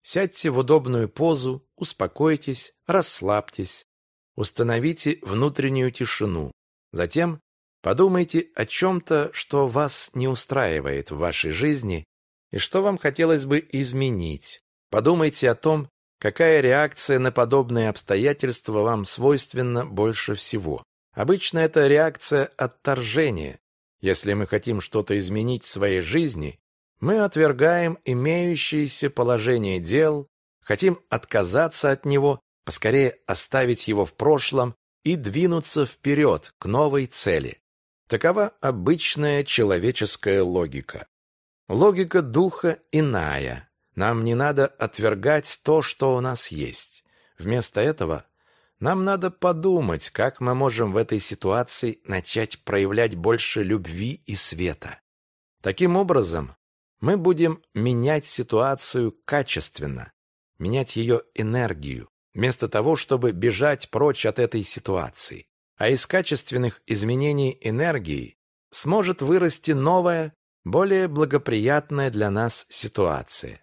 Сядьте в удобную позу, успокойтесь, расслабьтесь. Установите внутреннюю тишину. Затем Подумайте о чем-то, что вас не устраивает в вашей жизни и что вам хотелось бы изменить. Подумайте о том, какая реакция на подобные обстоятельства вам свойственна больше всего. Обычно это реакция отторжения. Если мы хотим что-то изменить в своей жизни, мы отвергаем имеющееся положение дел, хотим отказаться от него, поскорее оставить его в прошлом и двинуться вперед к новой цели. Такова обычная человеческая логика. Логика духа иная. Нам не надо отвергать то, что у нас есть. Вместо этого нам надо подумать, как мы можем в этой ситуации начать проявлять больше любви и света. Таким образом, мы будем менять ситуацию качественно, менять ее энергию, вместо того, чтобы бежать прочь от этой ситуации а из качественных изменений энергии сможет вырасти новая, более благоприятная для нас ситуация.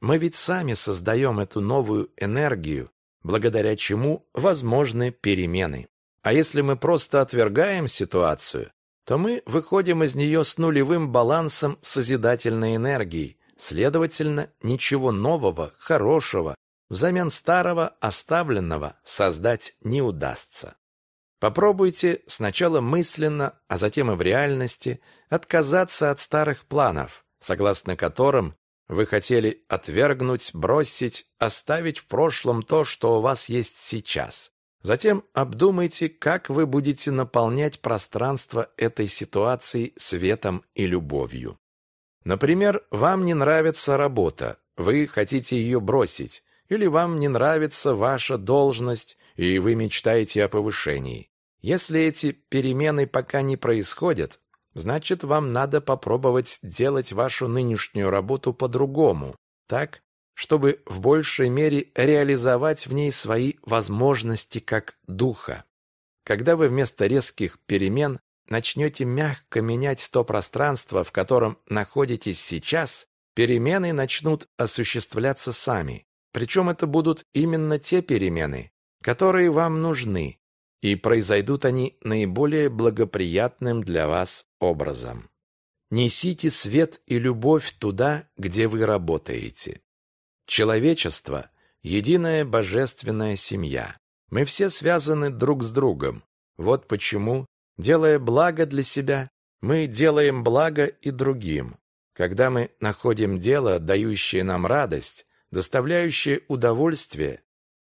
Мы ведь сами создаем эту новую энергию, благодаря чему возможны перемены. А если мы просто отвергаем ситуацию, то мы выходим из нее с нулевым балансом созидательной энергии, следовательно, ничего нового, хорошего, взамен старого, оставленного, создать не удастся. Попробуйте сначала мысленно, а затем и в реальности отказаться от старых планов, согласно которым вы хотели отвергнуть, бросить, оставить в прошлом то, что у вас есть сейчас. Затем обдумайте, как вы будете наполнять пространство этой ситуации светом и любовью. Например, вам не нравится работа, вы хотите ее бросить, или вам не нравится ваша должность, и вы мечтаете о повышении. Если эти перемены пока не происходят, значит, вам надо попробовать делать вашу нынешнюю работу по-другому, так, чтобы в большей мере реализовать в ней свои возможности как духа. Когда вы вместо резких перемен начнете мягко менять то пространство, в котором находитесь сейчас, перемены начнут осуществляться сами. Причем это будут именно те перемены, которые вам нужны, и произойдут они наиболее благоприятным для вас образом. Несите свет и любовь туда, где вы работаете. Человечество – единая божественная семья. Мы все связаны друг с другом. Вот почему, делая благо для себя, мы делаем благо и другим. Когда мы находим дело, дающее нам радость, доставляющее удовольствие,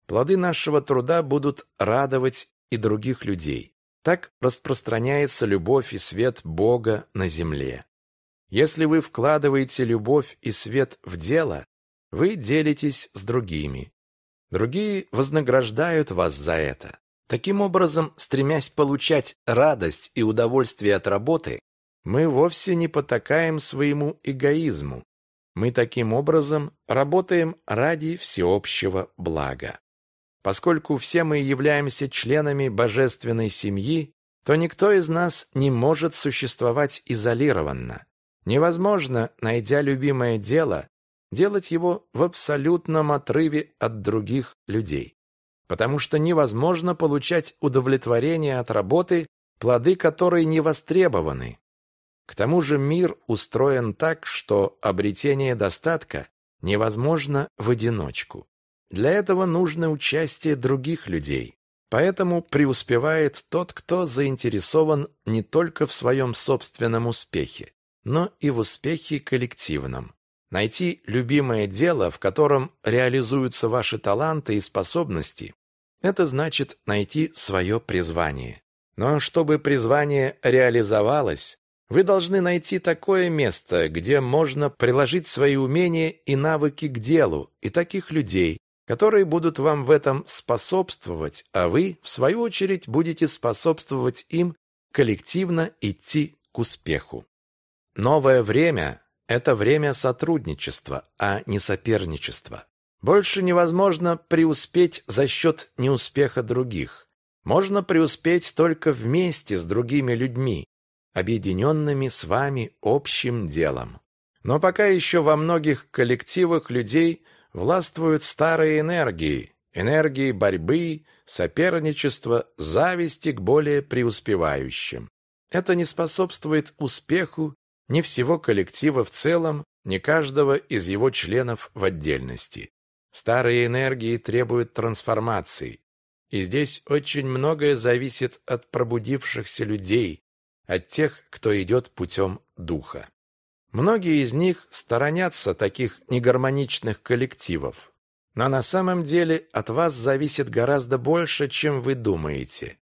плоды нашего труда будут радовать и других людей. Так распространяется любовь и свет Бога на земле. Если вы вкладываете любовь и свет в дело, вы делитесь с другими. Другие вознаграждают вас за это. Таким образом, стремясь получать радость и удовольствие от работы, мы вовсе не потакаем своему эгоизму. Мы таким образом работаем ради всеобщего блага. Поскольку все мы являемся членами божественной семьи, то никто из нас не может существовать изолированно. Невозможно, найдя любимое дело, делать его в абсолютном отрыве от других людей. Потому что невозможно получать удовлетворение от работы, плоды которой не востребованы. К тому же мир устроен так, что обретение достатка невозможно в одиночку. Для этого нужно участие других людей. Поэтому преуспевает тот, кто заинтересован не только в своем собственном успехе, но и в успехе коллективном. Найти любимое дело, в котором реализуются ваши таланты и способности, это значит найти свое призвание. Но чтобы призвание реализовалось, вы должны найти такое место, где можно приложить свои умения и навыки к делу, и таких людей, которые будут вам в этом способствовать, а вы, в свою очередь, будете способствовать им коллективно идти к успеху. Новое время – это время сотрудничества, а не соперничества. Больше невозможно преуспеть за счет неуспеха других. Можно преуспеть только вместе с другими людьми, объединенными с вами общим делом. Но пока еще во многих коллективах людей – властвуют старые энергии, энергии борьбы, соперничества, зависти к более преуспевающим. Это не способствует успеху ни всего коллектива в целом, ни каждого из его членов в отдельности. Старые энергии требуют трансформации. И здесь очень многое зависит от пробудившихся людей, от тех, кто идет путем духа. Многие из них сторонятся таких негармоничных коллективов. Но на самом деле от вас зависит гораздо больше, чем вы думаете.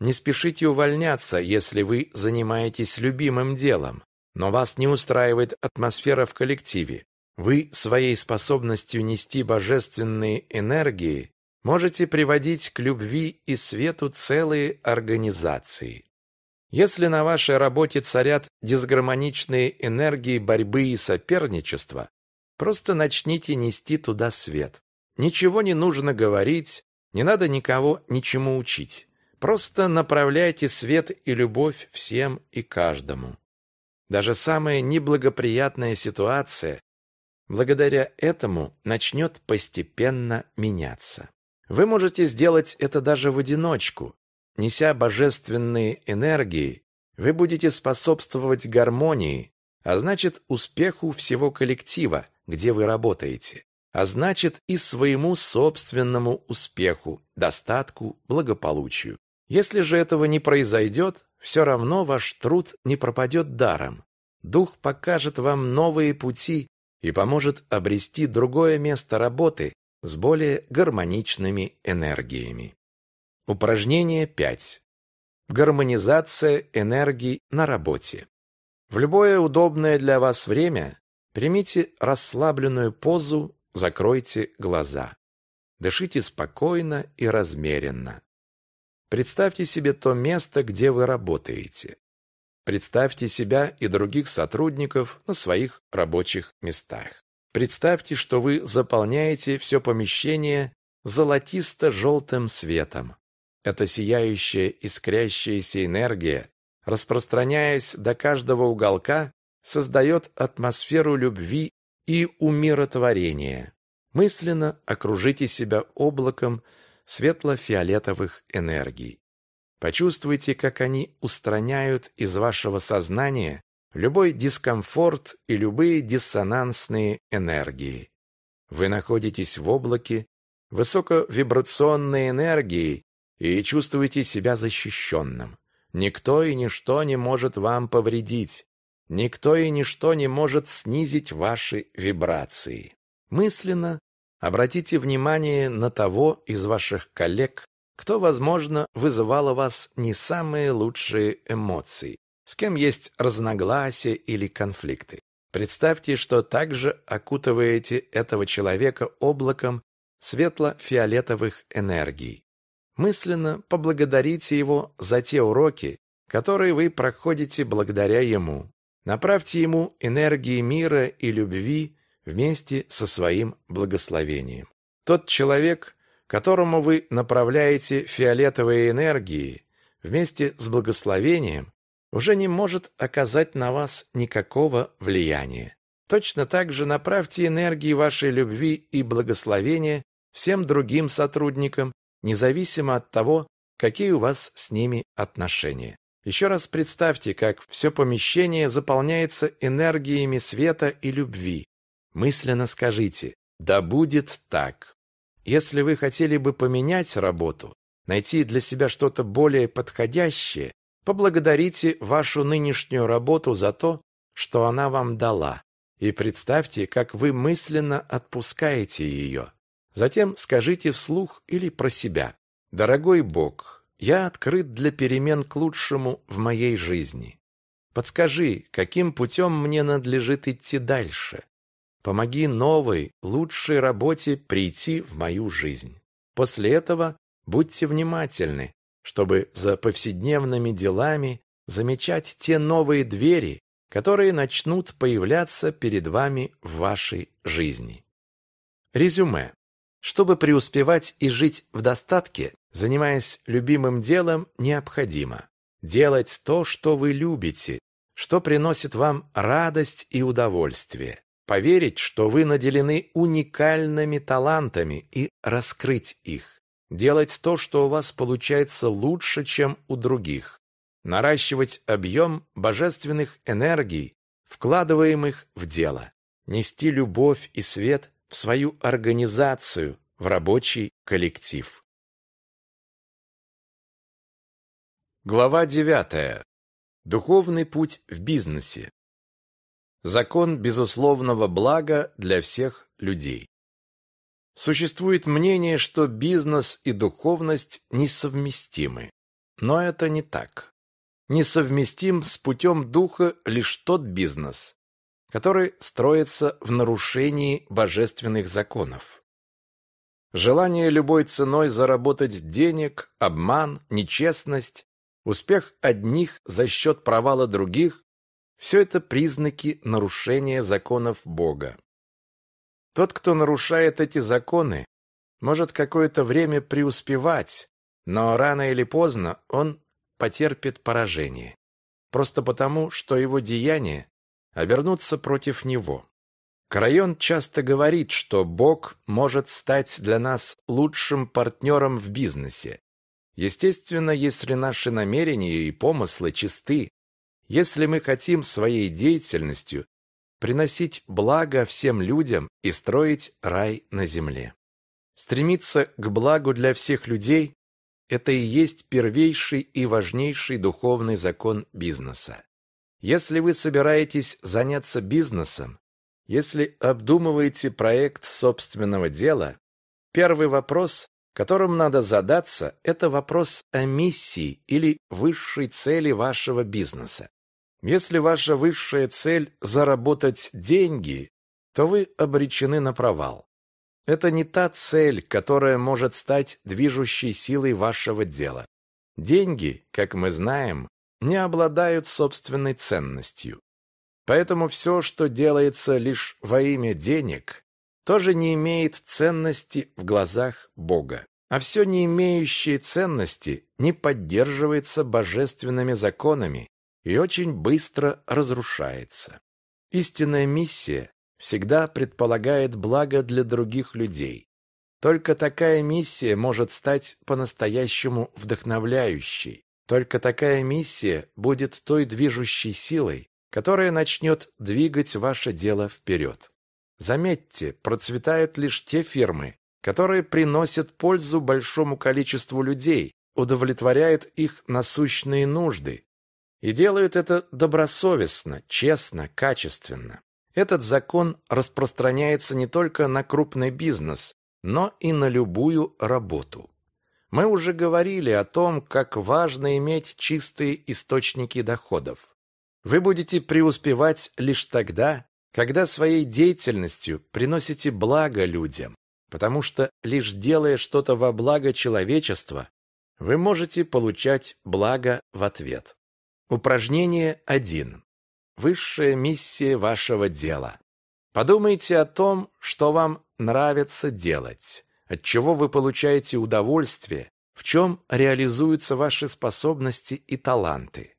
Не спешите увольняться, если вы занимаетесь любимым делом, но вас не устраивает атмосфера в коллективе. Вы своей способностью нести божественные энергии можете приводить к любви и свету целые организации. Если на вашей работе царят дисгармоничные энергии борьбы и соперничества, просто начните нести туда свет. Ничего не нужно говорить, не надо никого ничему учить. Просто направляйте свет и любовь всем и каждому. Даже самая неблагоприятная ситуация благодаря этому начнет постепенно меняться. Вы можете сделать это даже в одиночку, Неся божественные энергии, вы будете способствовать гармонии, а значит успеху всего коллектива, где вы работаете, а значит и своему собственному успеху, достатку, благополучию. Если же этого не произойдет, все равно ваш труд не пропадет даром. Дух покажет вам новые пути и поможет обрести другое место работы с более гармоничными энергиями. Упражнение 5. Гармонизация энергии на работе. В любое удобное для вас время примите расслабленную позу, закройте глаза. Дышите спокойно и размеренно. Представьте себе то место, где вы работаете. Представьте себя и других сотрудников на своих рабочих местах. Представьте, что вы заполняете все помещение золотисто-желтым светом. Эта сияющая, искрящаяся энергия, распространяясь до каждого уголка, создает атмосферу любви и умиротворения. Мысленно окружите себя облаком светло-фиолетовых энергий. Почувствуйте, как они устраняют из вашего сознания любой дискомфорт и любые диссонансные энергии. Вы находитесь в облаке высоковибрационной энергии, и чувствуйте себя защищенным. Никто и ничто не может вам повредить. Никто и ничто не может снизить ваши вибрации. Мысленно обратите внимание на того из ваших коллег, кто, возможно, вызывал у вас не самые лучшие эмоции, с кем есть разногласия или конфликты. Представьте, что также окутываете этого человека облаком светло-фиолетовых энергий мысленно поблагодарите его за те уроки, которые вы проходите благодаря ему. Направьте ему энергии мира и любви вместе со своим благословением. Тот человек, которому вы направляете фиолетовые энергии вместе с благословением, уже не может оказать на вас никакого влияния. Точно так же направьте энергии вашей любви и благословения всем другим сотрудникам, независимо от того, какие у вас с ними отношения. Еще раз представьте, как все помещение заполняется энергиями света и любви. Мысленно скажите «Да будет так». Если вы хотели бы поменять работу, найти для себя что-то более подходящее, поблагодарите вашу нынешнюю работу за то, что она вам дала, и представьте, как вы мысленно отпускаете ее. Затем скажите вслух или про себя. «Дорогой Бог, я открыт для перемен к лучшему в моей жизни. Подскажи, каким путем мне надлежит идти дальше? Помоги новой, лучшей работе прийти в мою жизнь». После этого будьте внимательны, чтобы за повседневными делами замечать те новые двери, которые начнут появляться перед вами в вашей жизни. Резюме. Чтобы преуспевать и жить в достатке, занимаясь любимым делом, необходимо делать то, что вы любите, что приносит вам радость и удовольствие. Поверить, что вы наделены уникальными талантами и раскрыть их. Делать то, что у вас получается лучше, чем у других. Наращивать объем божественных энергий, вкладываемых в дело. Нести любовь и свет в свою организацию, в рабочий коллектив. Глава 9. Духовный путь в бизнесе. Закон безусловного блага для всех людей. Существует мнение, что бизнес и духовность несовместимы. Но это не так. Несовместим с путем духа лишь тот бизнес, который строится в нарушении божественных законов. Желание любой ценой заработать денег, обман, нечестность, успех одних за счет провала других – все это признаки нарушения законов Бога. Тот, кто нарушает эти законы, может какое-то время преуспевать, но рано или поздно он потерпит поражение. Просто потому, что его деяния обернутся против него. Крайон часто говорит, что Бог может стать для нас лучшим партнером в бизнесе. Естественно, если наши намерения и помыслы чисты, если мы хотим своей деятельностью приносить благо всем людям и строить рай на земле. Стремиться к благу для всех людей – это и есть первейший и важнейший духовный закон бизнеса. Если вы собираетесь заняться бизнесом, если обдумываете проект собственного дела, первый вопрос, которым надо задаться, это вопрос о миссии или высшей цели вашего бизнеса. Если ваша высшая цель – заработать деньги, то вы обречены на провал. Это не та цель, которая может стать движущей силой вашего дела. Деньги, как мы знаем, не обладают собственной ценностью. Поэтому все, что делается лишь во имя денег, тоже не имеет ценности в глазах Бога. А все не имеющее ценности не поддерживается божественными законами и очень быстро разрушается. Истинная миссия всегда предполагает благо для других людей. Только такая миссия может стать по-настоящему вдохновляющей, только такая миссия будет той движущей силой, которая начнет двигать ваше дело вперед. Заметьте, процветают лишь те фирмы, которые приносят пользу большому количеству людей, удовлетворяют их насущные нужды и делают это добросовестно, честно, качественно. Этот закон распространяется не только на крупный бизнес, но и на любую работу. Мы уже говорили о том, как важно иметь чистые источники доходов. Вы будете преуспевать лишь тогда, когда своей деятельностью приносите благо людям, потому что лишь делая что-то во благо человечества, вы можете получать благо в ответ. Упражнение 1. Высшая миссия вашего дела. Подумайте о том, что вам нравится делать от чего вы получаете удовольствие, в чем реализуются ваши способности и таланты.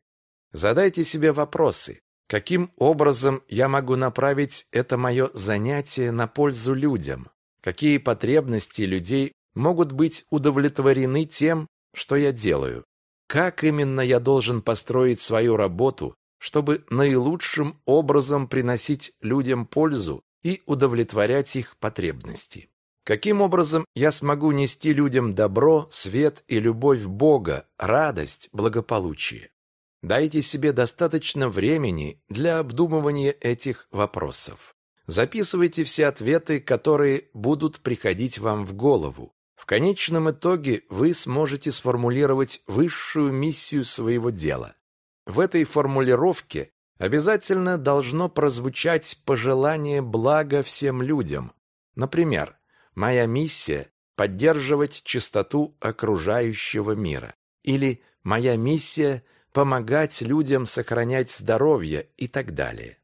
Задайте себе вопросы. Каким образом я могу направить это мое занятие на пользу людям? Какие потребности людей могут быть удовлетворены тем, что я делаю? Как именно я должен построить свою работу, чтобы наилучшим образом приносить людям пользу и удовлетворять их потребности? Каким образом я смогу нести людям добро, свет и любовь Бога, радость, благополучие? Дайте себе достаточно времени для обдумывания этих вопросов. Записывайте все ответы, которые будут приходить вам в голову. В конечном итоге вы сможете сформулировать высшую миссию своего дела. В этой формулировке обязательно должно прозвучать пожелание блага всем людям. Например, Моя миссия поддерживать чистоту окружающего мира. Или моя миссия помогать людям сохранять здоровье и так далее.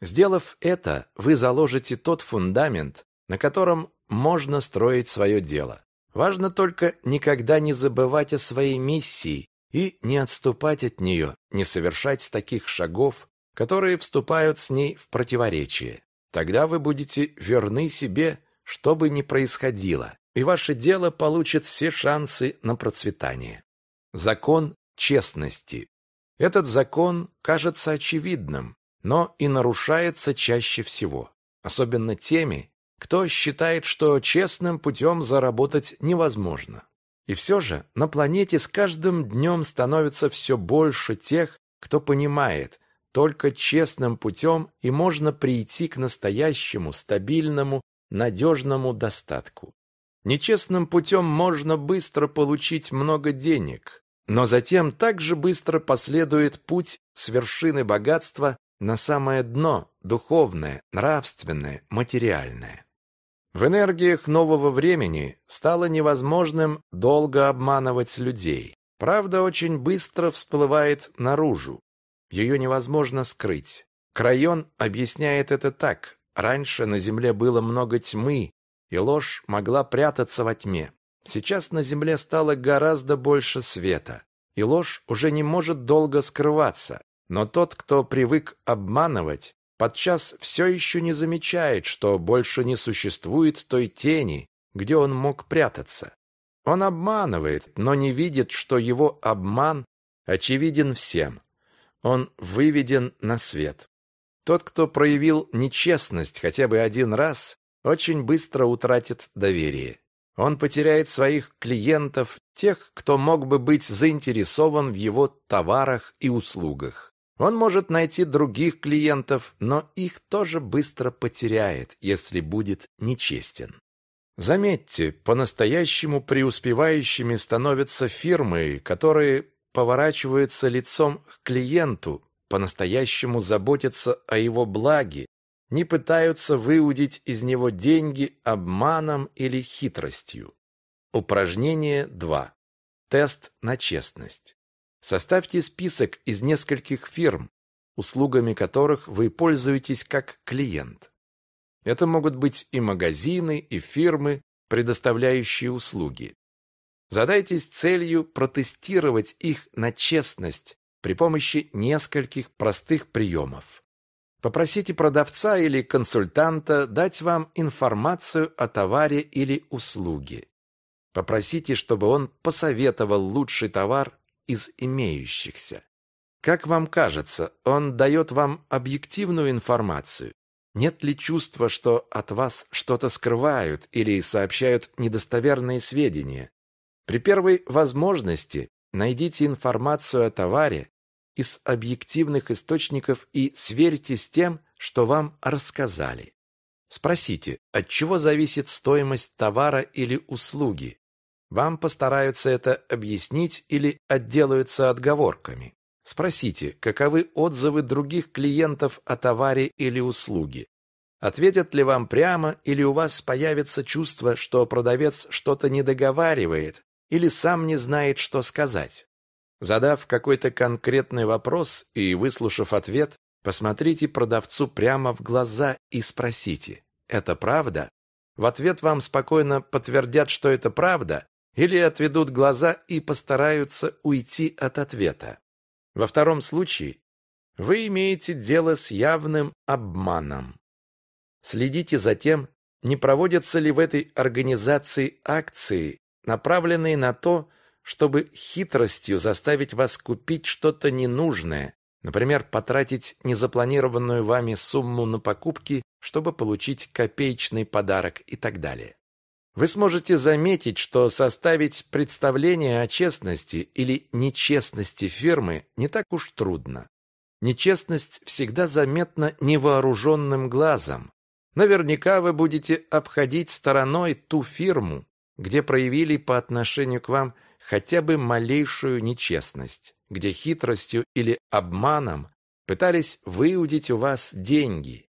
Сделав это, вы заложите тот фундамент, на котором можно строить свое дело. Важно только никогда не забывать о своей миссии и не отступать от нее, не совершать таких шагов, которые вступают с ней в противоречие. Тогда вы будете верны себе что бы ни происходило, и ваше дело получит все шансы на процветание. Закон честности. Этот закон кажется очевидным, но и нарушается чаще всего, особенно теми, кто считает, что честным путем заработать невозможно. И все же на планете с каждым днем становится все больше тех, кто понимает, только честным путем и можно прийти к настоящему стабильному надежному достатку. Нечестным путем можно быстро получить много денег, но затем также быстро последует путь с вершины богатства на самое дно – духовное, нравственное, материальное. В энергиях нового времени стало невозможным долго обманывать людей. Правда очень быстро всплывает наружу. Ее невозможно скрыть. Крайон объясняет это так. Раньше на земле было много тьмы, и ложь могла прятаться во тьме. Сейчас на земле стало гораздо больше света, и ложь уже не может долго скрываться. Но тот, кто привык обманывать, подчас все еще не замечает, что больше не существует той тени, где он мог прятаться. Он обманывает, но не видит, что его обман очевиден всем. Он выведен на свет. Тот, кто проявил нечестность хотя бы один раз, очень быстро утратит доверие. Он потеряет своих клиентов, тех, кто мог бы быть заинтересован в его товарах и услугах. Он может найти других клиентов, но их тоже быстро потеряет, если будет нечестен. Заметьте, по-настоящему преуспевающими становятся фирмы, которые поворачиваются лицом к клиенту, по-настоящему заботятся о его благе, не пытаются выудить из него деньги обманом или хитростью. Упражнение 2. Тест на честность. Составьте список из нескольких фирм, услугами которых вы пользуетесь как клиент. Это могут быть и магазины, и фирмы, предоставляющие услуги. Задайтесь целью протестировать их на честность при помощи нескольких простых приемов. Попросите продавца или консультанта дать вам информацию о товаре или услуге. Попросите, чтобы он посоветовал лучший товар из имеющихся. Как вам кажется, он дает вам объективную информацию? Нет ли чувства, что от вас что-то скрывают или сообщают недостоверные сведения? При первой возможности найдите информацию о товаре, из объективных источников и сверьте с тем, что вам рассказали. Спросите, от чего зависит стоимость товара или услуги. Вам постараются это объяснить или отделаются отговорками. Спросите, каковы отзывы других клиентов о товаре или услуге. Ответят ли вам прямо или у вас появится чувство, что продавец что-то не договаривает или сам не знает, что сказать. Задав какой-то конкретный вопрос и выслушав ответ, посмотрите продавцу прямо в глаза и спросите «Это правда?». В ответ вам спокойно подтвердят, что это правда, или отведут глаза и постараются уйти от ответа. Во втором случае вы имеете дело с явным обманом. Следите за тем, не проводятся ли в этой организации акции, направленные на то, чтобы хитростью заставить вас купить что-то ненужное, например, потратить незапланированную вами сумму на покупки, чтобы получить копеечный подарок и так далее. Вы сможете заметить, что составить представление о честности или нечестности фирмы не так уж трудно. Нечестность всегда заметна невооруженным глазом. Наверняка вы будете обходить стороной ту фирму, где проявили по отношению к вам хотя бы малейшую нечестность, где хитростью или обманом пытались выудить у вас деньги.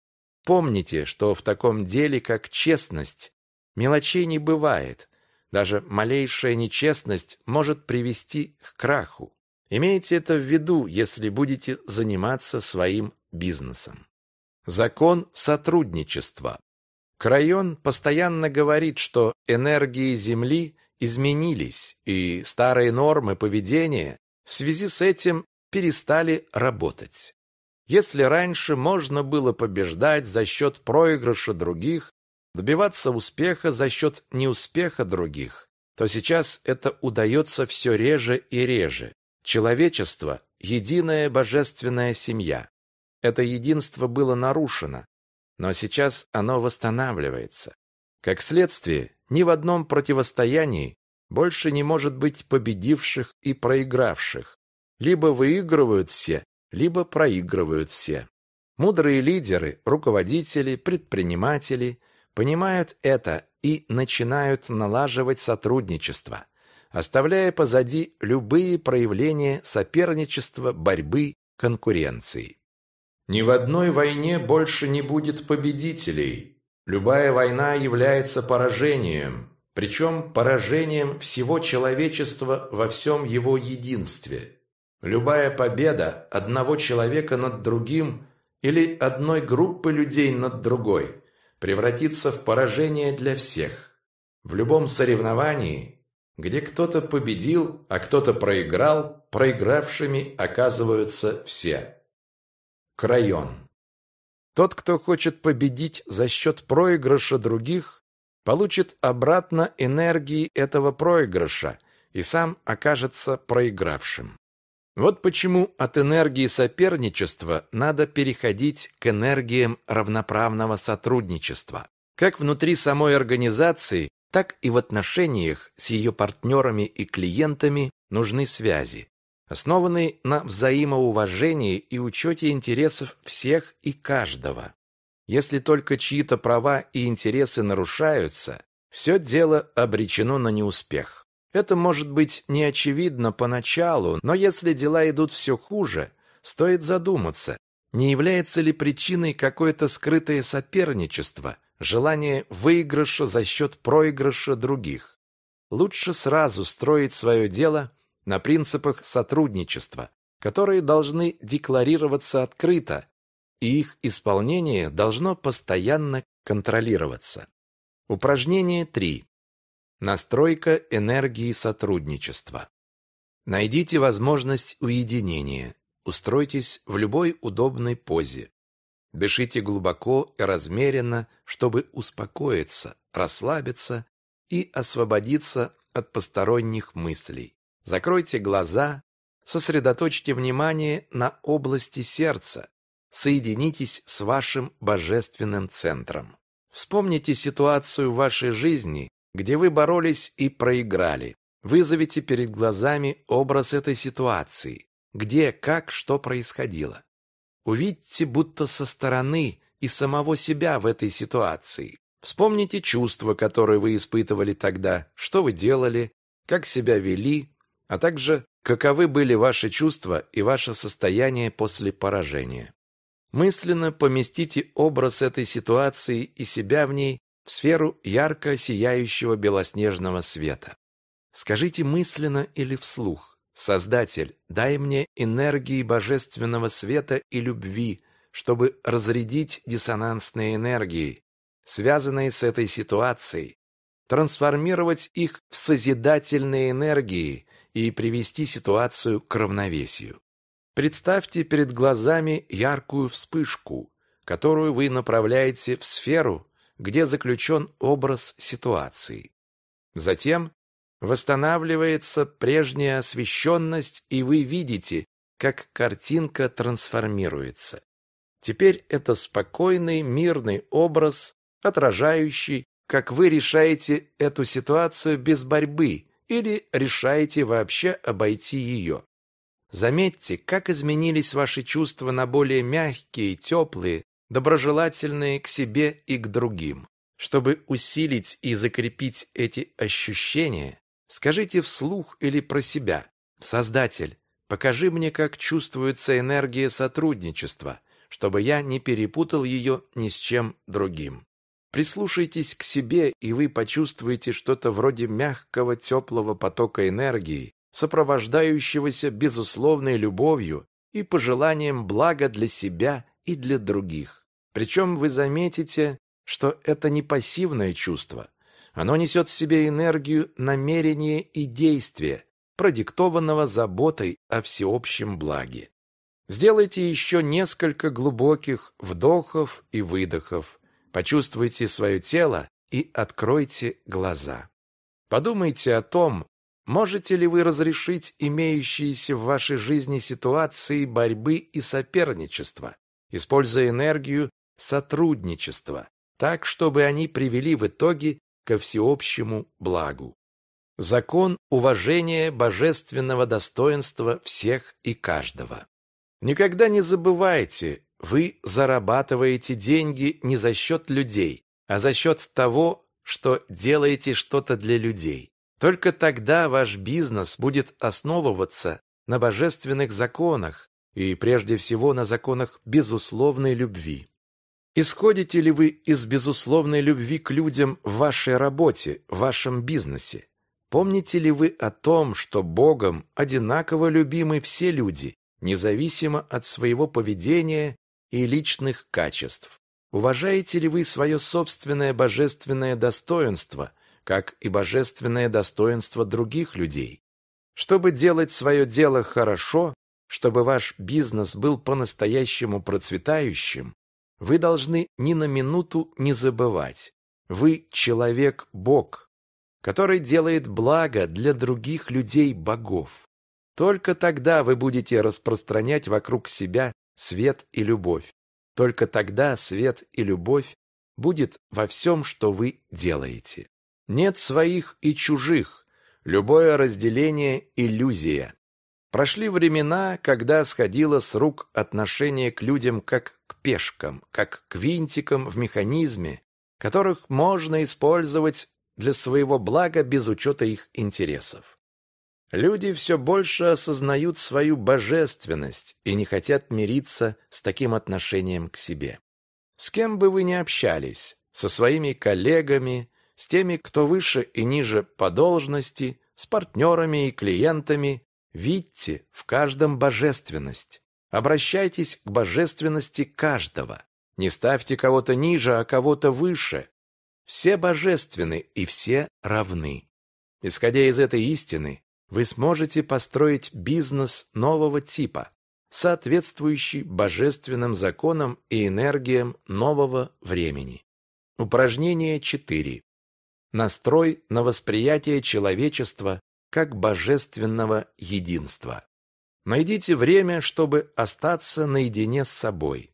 Помните, что в таком деле, как честность, мелочей не бывает. Даже малейшая нечестность может привести к краху. Имейте это в виду, если будете заниматься своим бизнесом. Закон сотрудничества. Крайон постоянно говорит, что энергии Земли изменились, и старые нормы поведения в связи с этим перестали работать. Если раньше можно было побеждать за счет проигрыша других, добиваться успеха за счет неуспеха других, то сейчас это удается все реже и реже. Человечество – единая божественная семья. Это единство было нарушено, но сейчас оно восстанавливается. Как следствие, ни в одном противостоянии больше не может быть победивших и проигравших. Либо выигрывают все, либо проигрывают все. Мудрые лидеры, руководители, предприниматели понимают это и начинают налаживать сотрудничество, оставляя позади любые проявления соперничества, борьбы, конкуренции. Ни в одной войне больше не будет победителей. Любая война является поражением, причем поражением всего человечества во всем его единстве. Любая победа одного человека над другим или одной группы людей над другой превратится в поражение для всех. В любом соревновании, где кто-то победил, а кто-то проиграл, проигравшими оказываются все. Крайон. Тот, кто хочет победить за счет проигрыша других, получит обратно энергии этого проигрыша и сам окажется проигравшим. Вот почему от энергии соперничества надо переходить к энергиям равноправного сотрудничества, как внутри самой организации, так и в отношениях с ее партнерами и клиентами нужны связи основанный на взаимоуважении и учете интересов всех и каждого. Если только чьи-то права и интересы нарушаются, все дело обречено на неуспех. Это может быть неочевидно поначалу, но если дела идут все хуже, стоит задуматься, не является ли причиной какое-то скрытое соперничество, желание выигрыша за счет проигрыша других. Лучше сразу строить свое дело на принципах сотрудничества, которые должны декларироваться открыто, и их исполнение должно постоянно контролироваться. Упражнение 3. Настройка энергии сотрудничества. Найдите возможность уединения. Устройтесь в любой удобной позе. Дышите глубоко и размеренно, чтобы успокоиться, расслабиться и освободиться от посторонних мыслей. Закройте глаза, сосредоточьте внимание на области сердца, соединитесь с вашим божественным центром. Вспомните ситуацию в вашей жизни, где вы боролись и проиграли. Вызовите перед глазами образ этой ситуации, где, как, что происходило. Увидьте будто со стороны и самого себя в этой ситуации. Вспомните чувства, которые вы испытывали тогда, что вы делали, как себя вели, а также каковы были ваши чувства и ваше состояние после поражения. Мысленно поместите образ этой ситуации и себя в ней в сферу ярко сияющего белоснежного света. Скажите мысленно или вслух «Создатель, дай мне энергии божественного света и любви, чтобы разрядить диссонансные энергии, связанные с этой ситуацией, трансформировать их в созидательные энергии, и привести ситуацию к равновесию. Представьте перед глазами яркую вспышку, которую вы направляете в сферу, где заключен образ ситуации. Затем восстанавливается прежняя освещенность, и вы видите, как картинка трансформируется. Теперь это спокойный, мирный образ, отражающий, как вы решаете эту ситуацию без борьбы, или решаете вообще обойти ее. Заметьте, как изменились ваши чувства на более мягкие, теплые, доброжелательные к себе и к другим. Чтобы усилить и закрепить эти ощущения, скажите вслух или про себя. Создатель, покажи мне, как чувствуется энергия сотрудничества, чтобы я не перепутал ее ни с чем другим. Прислушайтесь к себе, и вы почувствуете что-то вроде мягкого теплого потока энергии, сопровождающегося безусловной любовью и пожеланием блага для себя и для других. Причем вы заметите, что это не пассивное чувство. Оно несет в себе энергию намерения и действия, продиктованного заботой о всеобщем благе. Сделайте еще несколько глубоких вдохов и выдохов. Почувствуйте свое тело и откройте глаза. Подумайте о том, можете ли вы разрешить имеющиеся в вашей жизни ситуации борьбы и соперничества, используя энергию сотрудничества, так, чтобы они привели в итоге ко всеобщему благу. Закон уважения божественного достоинства всех и каждого. Никогда не забывайте, вы зарабатываете деньги не за счет людей, а за счет того, что делаете что-то для людей. Только тогда ваш бизнес будет основываться на божественных законах и прежде всего на законах безусловной любви. Исходите ли вы из безусловной любви к людям в вашей работе, в вашем бизнесе? Помните ли вы о том, что Богом одинаково любимы все люди, независимо от своего поведения и личных качеств. Уважаете ли вы свое собственное божественное достоинство, как и божественное достоинство других людей? Чтобы делать свое дело хорошо, чтобы ваш бизнес был по-настоящему процветающим, вы должны ни на минуту не забывать. Вы человек-бог, который делает благо для других людей-богов. Только тогда вы будете распространять вокруг себя свет и любовь. Только тогда свет и любовь будет во всем, что вы делаете. Нет своих и чужих. Любое разделение – иллюзия. Прошли времена, когда сходило с рук отношение к людям как к пешкам, как к винтикам в механизме, которых можно использовать для своего блага без учета их интересов. Люди все больше осознают свою божественность и не хотят мириться с таким отношением к себе. С кем бы вы ни общались, со своими коллегами, с теми, кто выше и ниже по должности, с партнерами и клиентами, видьте в каждом божественность. Обращайтесь к божественности каждого. Не ставьте кого-то ниже, а кого-то выше. Все божественны и все равны. Исходя из этой истины, вы сможете построить бизнес нового типа, соответствующий божественным законам и энергиям нового времени. Упражнение 4. Настрой на восприятие человечества как божественного единства. Найдите время, чтобы остаться наедине с собой.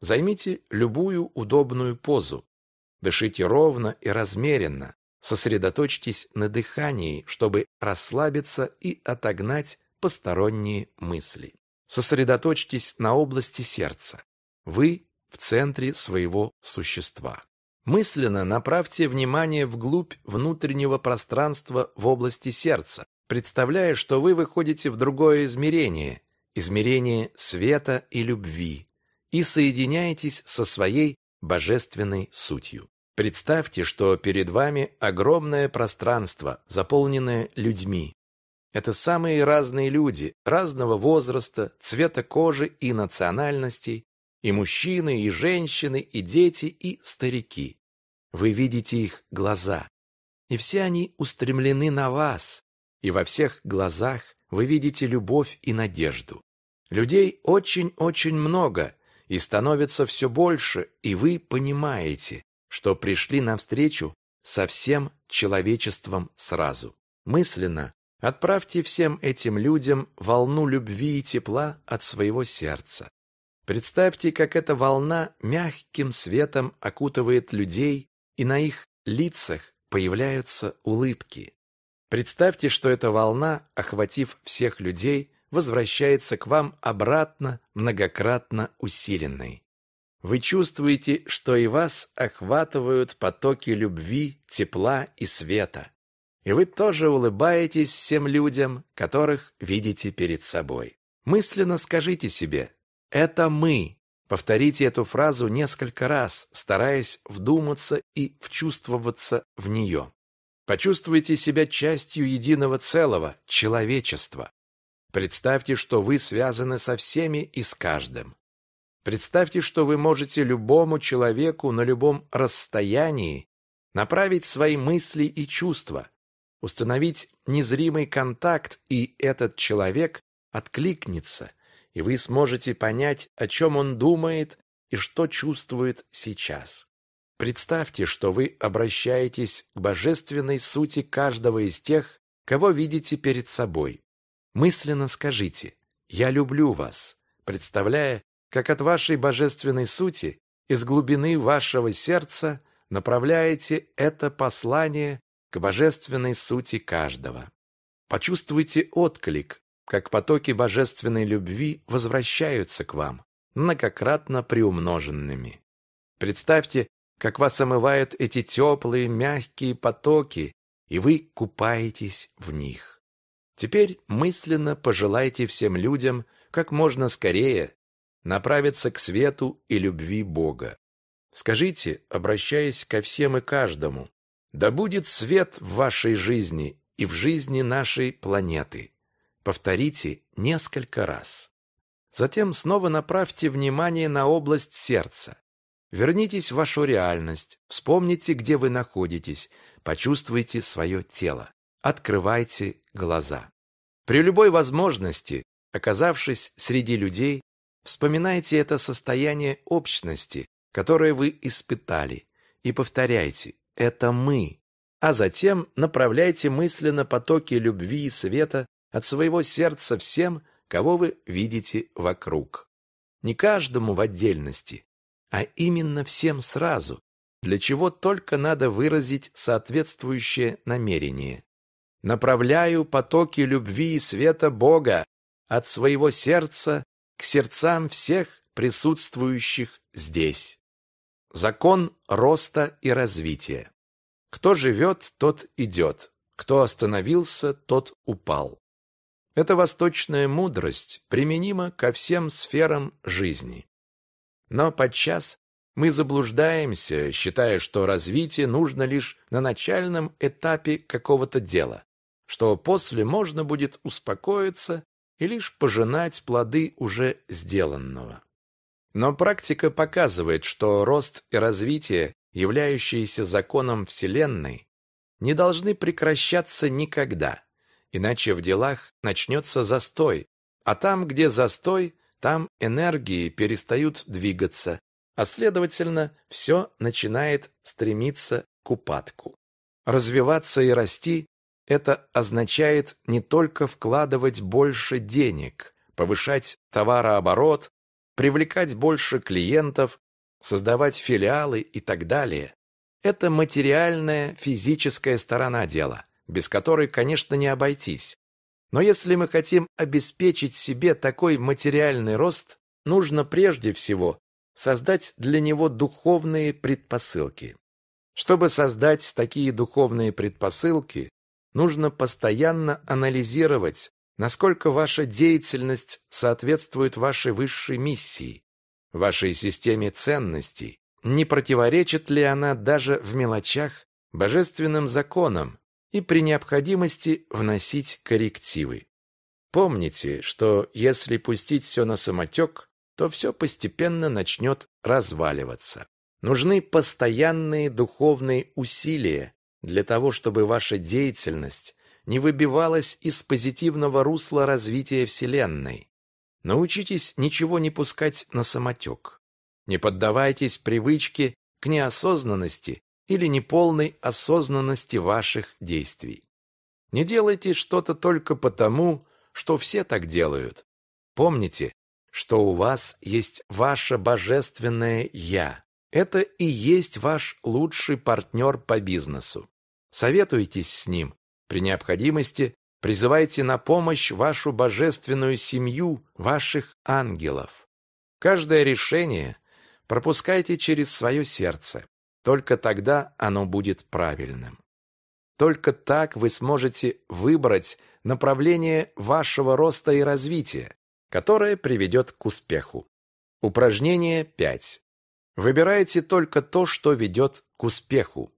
Займите любую удобную позу. Дышите ровно и размеренно, Сосредоточьтесь на дыхании, чтобы расслабиться и отогнать посторонние мысли. Сосредоточьтесь на области сердца. Вы в центре своего существа. Мысленно направьте внимание вглубь внутреннего пространства в области сердца, представляя, что вы выходите в другое измерение, измерение света и любви, и соединяетесь со своей божественной сутью. Представьте, что перед вами огромное пространство, заполненное людьми. Это самые разные люди, разного возраста, цвета кожи и национальностей, и мужчины, и женщины, и дети, и старики. Вы видите их глаза, и все они устремлены на вас, и во всех глазах вы видите любовь и надежду. Людей очень-очень много, и становится все больше, и вы понимаете, что пришли навстречу со всем человечеством сразу. Мысленно отправьте всем этим людям волну любви и тепла от своего сердца. Представьте, как эта волна мягким светом окутывает людей, и на их лицах появляются улыбки. Представьте, что эта волна, охватив всех людей, возвращается к вам обратно многократно усиленной. Вы чувствуете, что и вас охватывают потоки любви, тепла и света. И вы тоже улыбаетесь всем людям, которых видите перед собой. Мысленно скажите себе «Это мы». Повторите эту фразу несколько раз, стараясь вдуматься и вчувствоваться в нее. Почувствуйте себя частью единого целого – человечества. Представьте, что вы связаны со всеми и с каждым. Представьте, что вы можете любому человеку на любом расстоянии направить свои мысли и чувства, установить незримый контакт, и этот человек откликнется, и вы сможете понять, о чем он думает и что чувствует сейчас. Представьте, что вы обращаетесь к божественной сути каждого из тех, кого видите перед собой. Мысленно скажите «Я люблю вас», представляя, как от вашей божественной сути из глубины вашего сердца направляете это послание к божественной сути каждого. Почувствуйте отклик, как потоки божественной любви возвращаются к вам, многократно приумноженными. Представьте, как вас омывают эти теплые, мягкие потоки, и вы купаетесь в них. Теперь мысленно пожелайте всем людям как можно скорее направиться к свету и любви Бога. Скажите, обращаясь ко всем и каждому, «Да будет свет в вашей жизни и в жизни нашей планеты». Повторите несколько раз. Затем снова направьте внимание на область сердца. Вернитесь в вашу реальность, вспомните, где вы находитесь, почувствуйте свое тело, открывайте глаза. При любой возможности, оказавшись среди людей, Вспоминайте это состояние общности, которое вы испытали, и повторяйте «это мы», а затем направляйте мысленно потоки любви и света от своего сердца всем, кого вы видите вокруг. Не каждому в отдельности, а именно всем сразу, для чего только надо выразить соответствующее намерение. Направляю потоки любви и света Бога от своего сердца к сердцам всех присутствующих здесь. Закон роста и развития. Кто живет, тот идет. Кто остановился, тот упал. Эта восточная мудрость применима ко всем сферам жизни. Но подчас мы заблуждаемся, считая, что развитие нужно лишь на начальном этапе какого-то дела, что после можно будет успокоиться и лишь пожинать плоды уже сделанного. Но практика показывает, что рост и развитие, являющиеся законом Вселенной, не должны прекращаться никогда, иначе в делах начнется застой, а там, где застой, там энергии перестают двигаться, а следовательно, все начинает стремиться к упадку. Развиваться и расти это означает не только вкладывать больше денег, повышать товарооборот, привлекать больше клиентов, создавать филиалы и так далее. Это материальная, физическая сторона дела, без которой, конечно, не обойтись. Но если мы хотим обеспечить себе такой материальный рост, нужно прежде всего создать для него духовные предпосылки. Чтобы создать такие духовные предпосылки, нужно постоянно анализировать, насколько ваша деятельность соответствует вашей высшей миссии, вашей системе ценностей, не противоречит ли она даже в мелочах божественным законам и при необходимости вносить коррективы. Помните, что если пустить все на самотек, то все постепенно начнет разваливаться. Нужны постоянные духовные усилия, для того, чтобы ваша деятельность не выбивалась из позитивного русла развития Вселенной. Научитесь ничего не пускать на самотек. Не поддавайтесь привычке к неосознанности или неполной осознанности ваших действий. Не делайте что-то только потому, что все так делают. Помните, что у вас есть ваше божественное «Я», это и есть ваш лучший партнер по бизнесу. Советуйтесь с ним. При необходимости призывайте на помощь вашу божественную семью, ваших ангелов. Каждое решение пропускайте через свое сердце. Только тогда оно будет правильным. Только так вы сможете выбрать направление вашего роста и развития, которое приведет к успеху. Упражнение 5. Выбирайте только то, что ведет к успеху.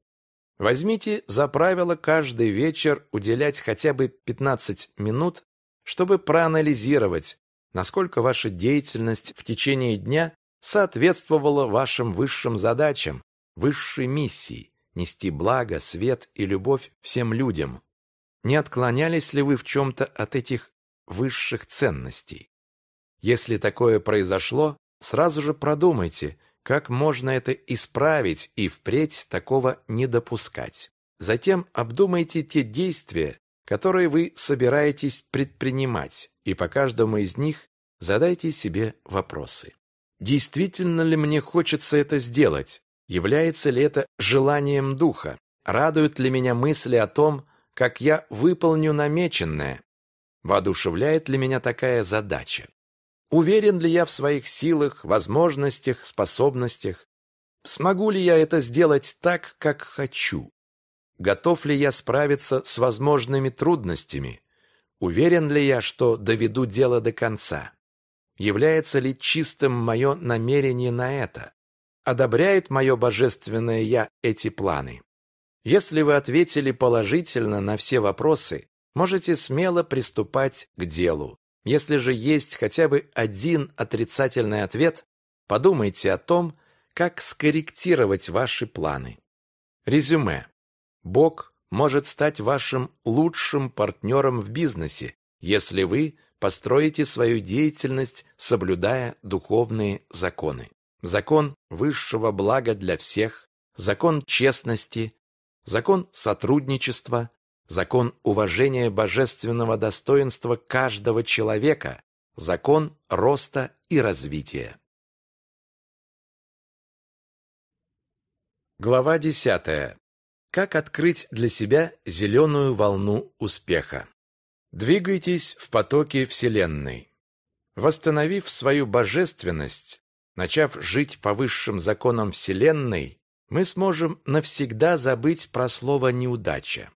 Возьмите за правило каждый вечер уделять хотя бы 15 минут, чтобы проанализировать, насколько ваша деятельность в течение дня соответствовала вашим высшим задачам, высшей миссии – нести благо, свет и любовь всем людям. Не отклонялись ли вы в чем-то от этих высших ценностей? Если такое произошло, сразу же продумайте – как можно это исправить и впредь такого не допускать. Затем обдумайте те действия, которые вы собираетесь предпринимать, и по каждому из них задайте себе вопросы. Действительно ли мне хочется это сделать? Является ли это желанием духа? Радуют ли меня мысли о том, как я выполню намеченное? Воодушевляет ли меня такая задача? Уверен ли я в своих силах, возможностях, способностях? Смогу ли я это сделать так, как хочу? Готов ли я справиться с возможными трудностями? Уверен ли я, что доведу дело до конца? Является ли чистым мое намерение на это? Одобряет мое божественное «я» эти планы? Если вы ответили положительно на все вопросы, можете смело приступать к делу. Если же есть хотя бы один отрицательный ответ, подумайте о том, как скорректировать ваши планы. Резюме. Бог может стать вашим лучшим партнером в бизнесе, если вы построите свою деятельность, соблюдая духовные законы. Закон высшего блага для всех, закон честности, закон сотрудничества, закон уважения божественного достоинства каждого человека, закон роста и развития. Глава 10. Как открыть для себя зеленую волну успеха? Двигайтесь в потоке Вселенной. Восстановив свою божественность, начав жить по высшим законам Вселенной, мы сможем навсегда забыть про слово «неудача».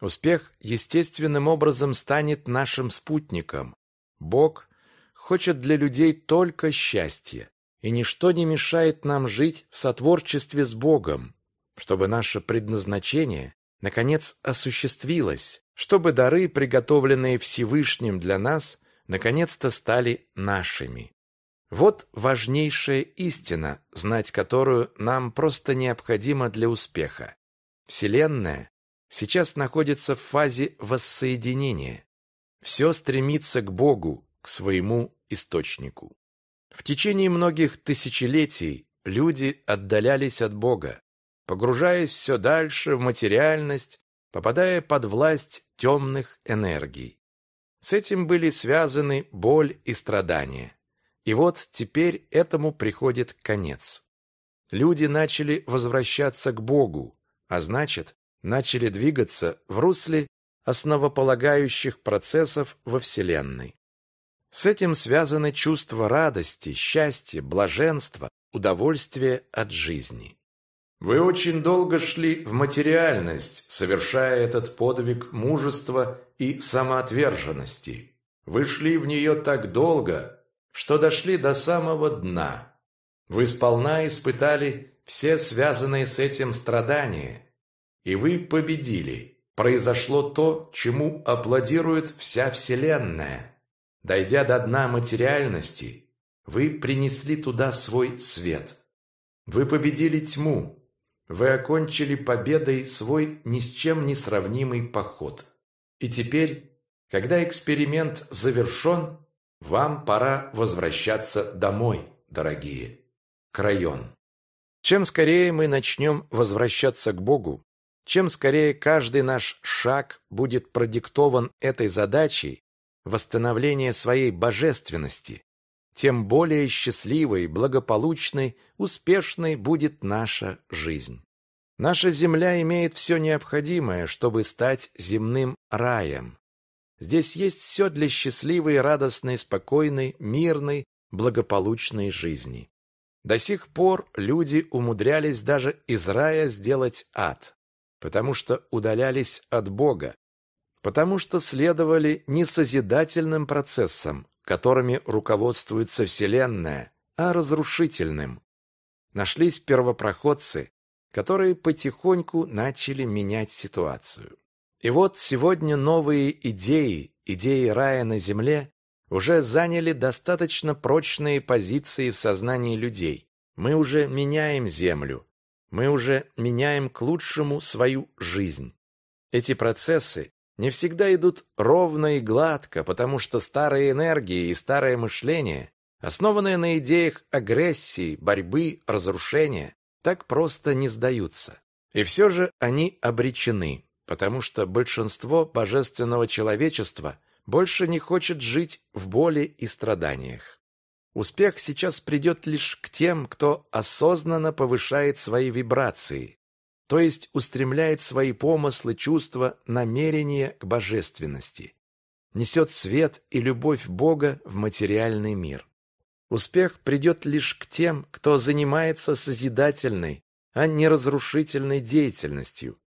Успех естественным образом станет нашим спутником. Бог хочет для людей только счастья, и ничто не мешает нам жить в сотворчестве с Богом, чтобы наше предназначение наконец осуществилось, чтобы дары, приготовленные Всевышним для нас, наконец-то стали нашими. Вот важнейшая истина, знать которую нам просто необходимо для успеха. Вселенная сейчас находится в фазе воссоединения. Все стремится к Богу, к своему источнику. В течение многих тысячелетий люди отдалялись от Бога, погружаясь все дальше в материальность, попадая под власть темных энергий. С этим были связаны боль и страдания. И вот теперь этому приходит конец. Люди начали возвращаться к Богу, а значит, начали двигаться в русле основополагающих процессов во Вселенной. С этим связаны чувства радости, счастья, блаженства, удовольствия от жизни. Вы очень долго шли в материальность, совершая этот подвиг мужества и самоотверженности. Вы шли в нее так долго, что дошли до самого дна. Вы сполна испытали все связанные с этим страдания, и вы победили. Произошло то, чему аплодирует вся Вселенная. Дойдя до дна материальности, вы принесли туда свой свет. Вы победили тьму. Вы окончили победой свой ни с чем не сравнимый поход. И теперь, когда эксперимент завершен, вам пора возвращаться домой, дорогие. к район. Чем скорее мы начнем возвращаться к Богу, чем скорее каждый наш шаг будет продиктован этой задачей восстановления своей божественности, тем более счастливой, благополучной, успешной будет наша жизнь. Наша земля имеет все необходимое, чтобы стать земным раем. Здесь есть все для счастливой, радостной, спокойной, мирной, благополучной жизни. До сих пор люди умудрялись даже из рая сделать ад потому что удалялись от Бога, потому что следовали не созидательным процессам, которыми руководствуется Вселенная, а разрушительным. Нашлись первопроходцы, которые потихоньку начали менять ситуацию. И вот сегодня новые идеи, идеи рая на земле, уже заняли достаточно прочные позиции в сознании людей. Мы уже меняем землю, мы уже меняем к лучшему свою жизнь. Эти процессы не всегда идут ровно и гладко, потому что старые энергии и старое мышление, основанное на идеях агрессии, борьбы, разрушения, так просто не сдаются. И все же они обречены, потому что большинство божественного человечества больше не хочет жить в боли и страданиях. Успех сейчас придет лишь к тем, кто осознанно повышает свои вибрации, то есть устремляет свои помыслы, чувства, намерения к божественности, несет свет и любовь Бога в материальный мир. Успех придет лишь к тем, кто занимается созидательной, а не разрушительной деятельностью.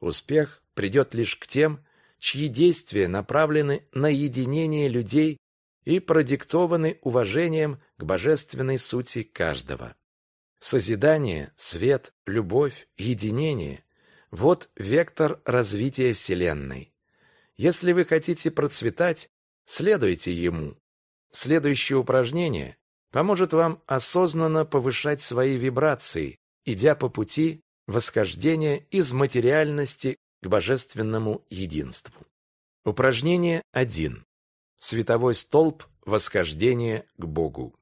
Успех придет лишь к тем, чьи действия направлены на единение людей и продиктованы уважением к божественной сути каждого. Созидание, свет, любовь, единение – вот вектор развития Вселенной. Если вы хотите процветать, следуйте ему. Следующее упражнение поможет вам осознанно повышать свои вибрации, идя по пути восхождения из материальности к божественному единству. Упражнение 1. Световой столб восхождения к Богу.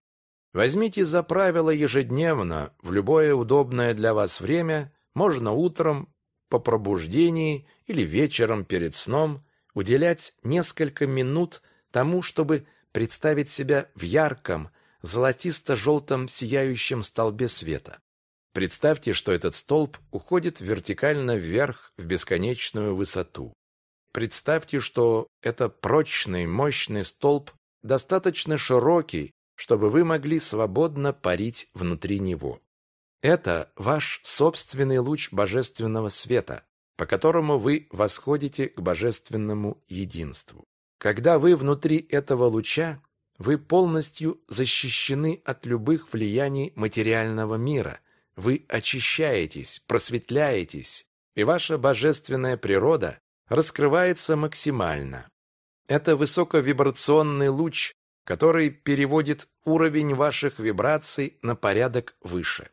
Возьмите за правило ежедневно, в любое удобное для вас время, можно утром, по пробуждении или вечером перед сном, уделять несколько минут тому, чтобы представить себя в ярком, золотисто-желтом сияющем столбе света. Представьте, что этот столб уходит вертикально вверх в бесконечную высоту. Представьте, что это прочный, мощный столб, достаточно широкий, чтобы вы могли свободно парить внутри него. Это ваш собственный луч божественного света, по которому вы восходите к божественному единству. Когда вы внутри этого луча, вы полностью защищены от любых влияний материального мира. Вы очищаетесь, просветляетесь, и ваша божественная природа раскрывается максимально. Это высоковибрационный луч, который переводит уровень ваших вибраций на порядок выше.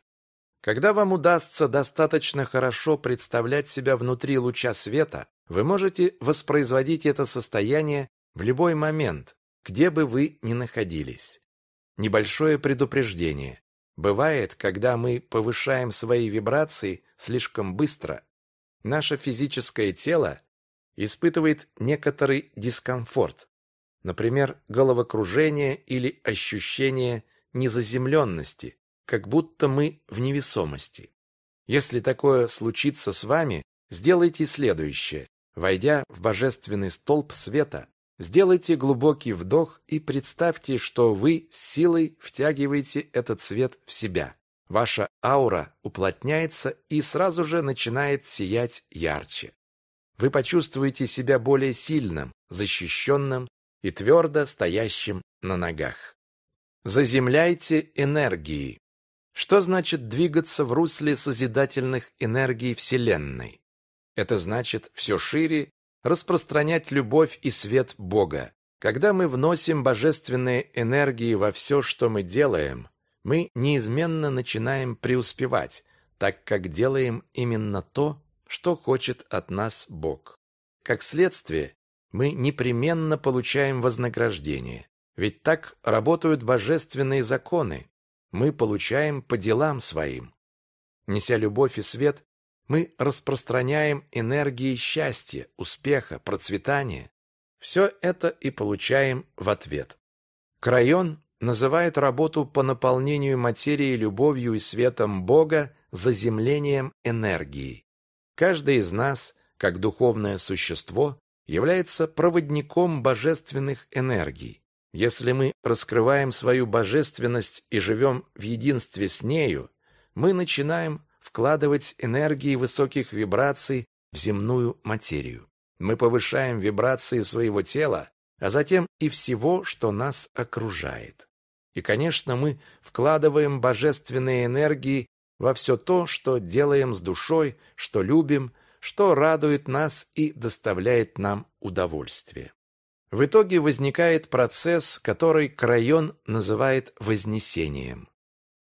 Когда вам удастся достаточно хорошо представлять себя внутри луча света, вы можете воспроизводить это состояние в любой момент, где бы вы ни находились. Небольшое предупреждение. Бывает, когда мы повышаем свои вибрации слишком быстро, наше физическое тело испытывает некоторый дискомфорт, например, головокружение или ощущение незаземленности, как будто мы в невесомости. Если такое случится с вами, сделайте следующее. Войдя в божественный столб света, сделайте глубокий вдох и представьте, что вы силой втягиваете этот свет в себя. Ваша аура уплотняется и сразу же начинает сиять ярче вы почувствуете себя более сильным, защищенным и твердо стоящим на ногах. Заземляйте энергии. Что значит двигаться в русле созидательных энергий Вселенной? Это значит все шире распространять любовь и свет Бога. Когда мы вносим божественные энергии во все, что мы делаем, мы неизменно начинаем преуспевать, так как делаем именно то, что хочет от нас Бог. Как следствие, мы непременно получаем вознаграждение. Ведь так работают божественные законы. Мы получаем по делам своим. Неся любовь и свет, мы распространяем энергии счастья, успеха, процветания. Все это и получаем в ответ. Крайон называет работу по наполнению материи любовью и светом Бога заземлением энергии. Каждый из нас, как духовное существо, является проводником божественных энергий. Если мы раскрываем свою божественность и живем в единстве с нею, мы начинаем вкладывать энергии высоких вибраций в земную материю. Мы повышаем вибрации своего тела, а затем и всего, что нас окружает. И, конечно, мы вкладываем божественные энергии во все то, что делаем с душой, что любим, что радует нас и доставляет нам удовольствие. В итоге возникает процесс, который Крайон называет вознесением.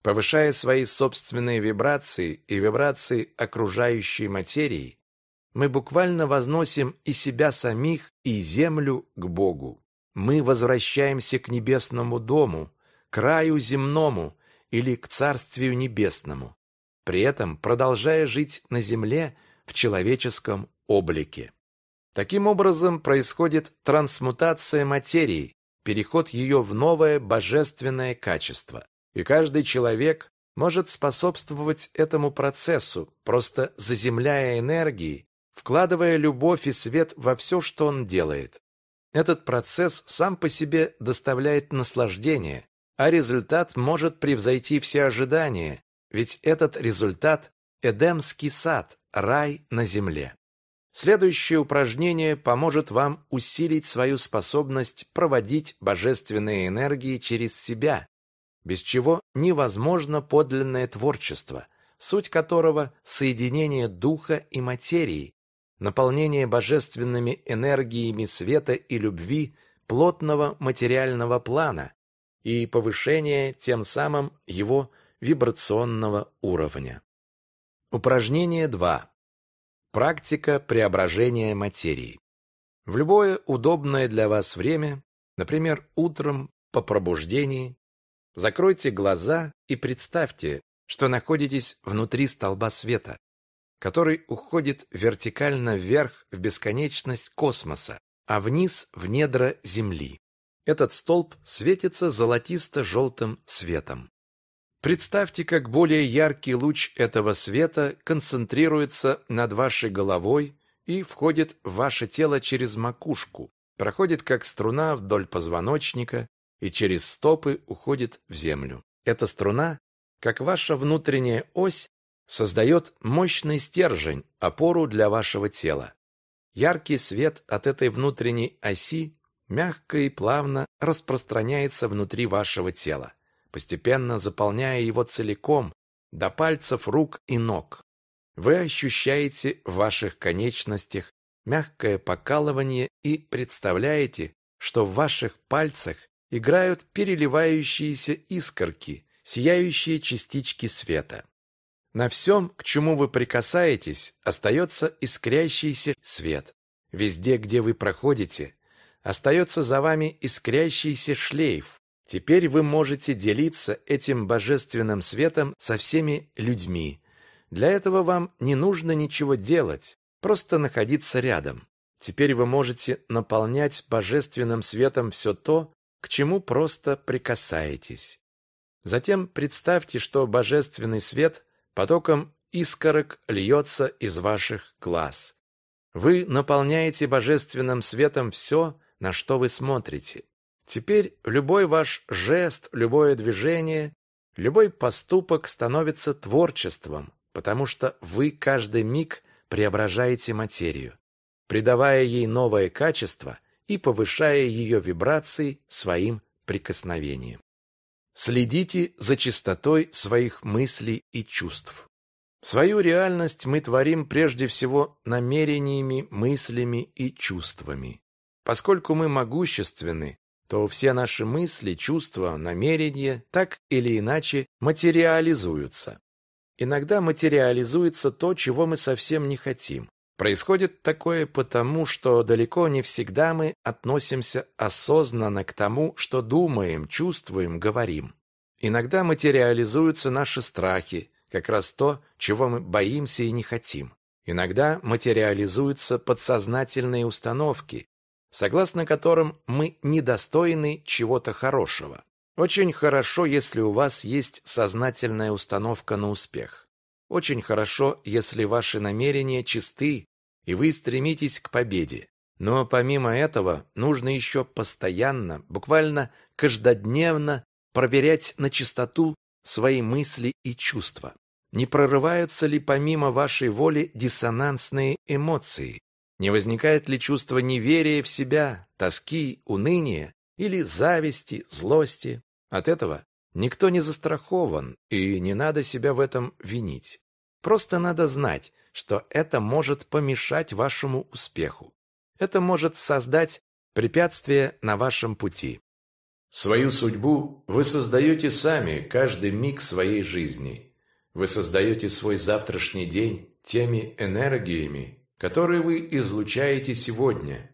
Повышая свои собственные вибрации и вибрации окружающей материи, мы буквально возносим и себя самих, и землю к Богу. Мы возвращаемся к небесному дому, краю земному или к Царствию Небесному при этом продолжая жить на Земле в человеческом облике. Таким образом происходит трансмутация материи, переход ее в новое божественное качество. И каждый человек может способствовать этому процессу, просто заземляя энергии, вкладывая любовь и свет во все, что он делает. Этот процесс сам по себе доставляет наслаждение, а результат может превзойти все ожидания, ведь этот результат – Эдемский сад, рай на земле. Следующее упражнение поможет вам усилить свою способность проводить божественные энергии через себя, без чего невозможно подлинное творчество, суть которого – соединение духа и материи, наполнение божественными энергиями света и любви плотного материального плана и повышение тем самым его вибрационного уровня. Упражнение 2. Практика преображения материи. В любое удобное для вас время, например, утром по пробуждении, закройте глаза и представьте, что находитесь внутри столба света, который уходит вертикально вверх в бесконечность космоса, а вниз в недра Земли. Этот столб светится золотисто-желтым светом. Представьте, как более яркий луч этого света концентрируется над вашей головой и входит в ваше тело через макушку, проходит как струна вдоль позвоночника и через стопы уходит в землю. Эта струна, как ваша внутренняя ось, создает мощный стержень, опору для вашего тела. Яркий свет от этой внутренней оси мягко и плавно распространяется внутри вашего тела постепенно заполняя его целиком до пальцев рук и ног. Вы ощущаете в ваших конечностях мягкое покалывание и представляете, что в ваших пальцах играют переливающиеся искорки, сияющие частички света. На всем, к чему вы прикасаетесь, остается искрящийся свет. Везде, где вы проходите, остается за вами искрящийся шлейф, Теперь вы можете делиться этим божественным светом со всеми людьми. Для этого вам не нужно ничего делать, просто находиться рядом. Теперь вы можете наполнять божественным светом все то, к чему просто прикасаетесь. Затем представьте, что божественный свет потоком искорок льется из ваших глаз. Вы наполняете божественным светом все, на что вы смотрите. Теперь любой ваш жест, любое движение, любой поступок становится творчеством, потому что вы каждый миг преображаете материю, придавая ей новое качество и повышая ее вибрации своим прикосновением. Следите за чистотой своих мыслей и чувств. Свою реальность мы творим прежде всего намерениями, мыслями и чувствами. Поскольку мы могущественны, то все наши мысли, чувства, намерения так или иначе материализуются. Иногда материализуется то, чего мы совсем не хотим. Происходит такое потому, что далеко не всегда мы относимся осознанно к тому, что думаем, чувствуем, говорим. Иногда материализуются наши страхи, как раз то, чего мы боимся и не хотим. Иногда материализуются подсознательные установки, согласно которым мы недостойны чего-то хорошего. Очень хорошо, если у вас есть сознательная установка на успех. Очень хорошо, если ваши намерения чисты и вы стремитесь к победе. Но помимо этого, нужно еще постоянно, буквально каждодневно проверять на чистоту свои мысли и чувства. Не прорываются ли помимо вашей воли диссонансные эмоции? Не возникает ли чувство неверия в себя, тоски, уныния или зависти, злости? От этого никто не застрахован, и не надо себя в этом винить. Просто надо знать, что это может помешать вашему успеху. Это может создать препятствие на вашем пути. Свою судьбу вы создаете сами каждый миг своей жизни. Вы создаете свой завтрашний день теми энергиями, которые вы излучаете сегодня.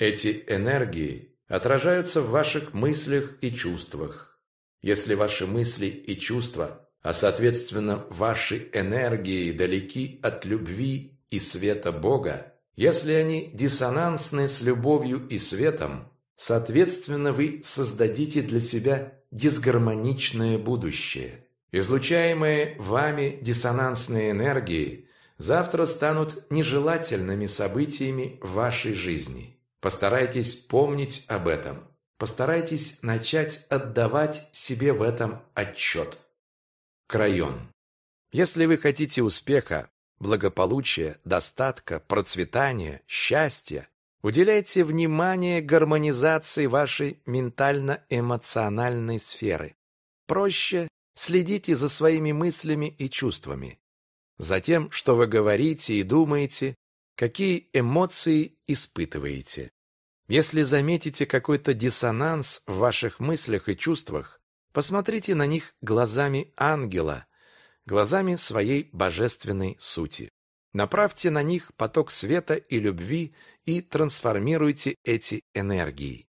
Эти энергии отражаются в ваших мыслях и чувствах. Если ваши мысли и чувства, а соответственно ваши энергии далеки от любви и света Бога, если они диссонансны с любовью и светом, соответственно вы создадите для себя дисгармоничное будущее. Излучаемые вами диссонансные энергии – завтра станут нежелательными событиями в вашей жизни. Постарайтесь помнить об этом. Постарайтесь начать отдавать себе в этом отчет. Крайон. Если вы хотите успеха, благополучия, достатка, процветания, счастья, уделяйте внимание гармонизации вашей ментально-эмоциональной сферы. Проще следите за своими мыслями и чувствами. Затем, что вы говорите и думаете, какие эмоции испытываете. Если заметите какой-то диссонанс в ваших мыслях и чувствах, посмотрите на них глазами ангела, глазами своей божественной сути. Направьте на них поток света и любви и трансформируйте эти энергии.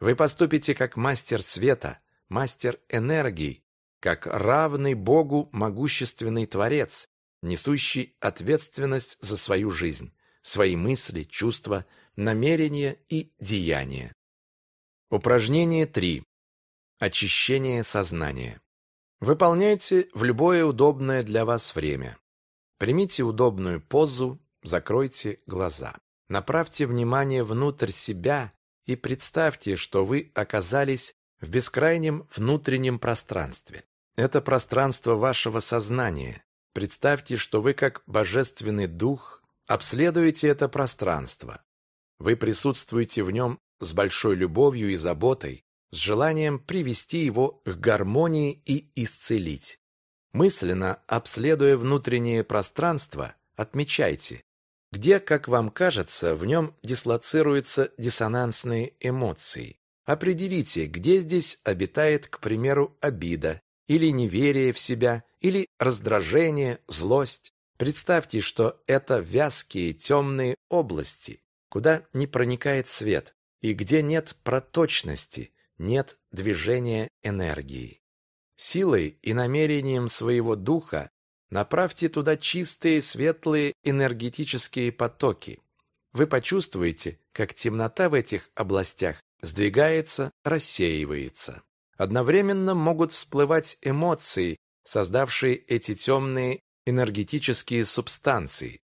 Вы поступите как мастер света, мастер энергии, как равный Богу могущественный Творец, несущий ответственность за свою жизнь, свои мысли, чувства, намерения и деяния. Упражнение 3. Очищение сознания. Выполняйте в любое удобное для вас время. Примите удобную позу, закройте глаза. Направьте внимание внутрь себя и представьте, что вы оказались в бескрайнем внутреннем пространстве. Это пространство вашего сознания, Представьте, что вы как божественный дух обследуете это пространство. Вы присутствуете в нем с большой любовью и заботой, с желанием привести его к гармонии и исцелить. Мысленно обследуя внутреннее пространство, отмечайте, где, как вам кажется, в нем дислоцируются диссонансные эмоции. Определите, где здесь обитает, к примеру, обида, или неверие в себя, или раздражение, злость. Представьте, что это вязкие темные области, куда не проникает свет и где нет проточности, нет движения энергии. Силой и намерением своего духа направьте туда чистые, светлые энергетические потоки. Вы почувствуете, как темнота в этих областях сдвигается, рассеивается. Одновременно могут всплывать эмоции, создавшие эти темные энергетические субстанции.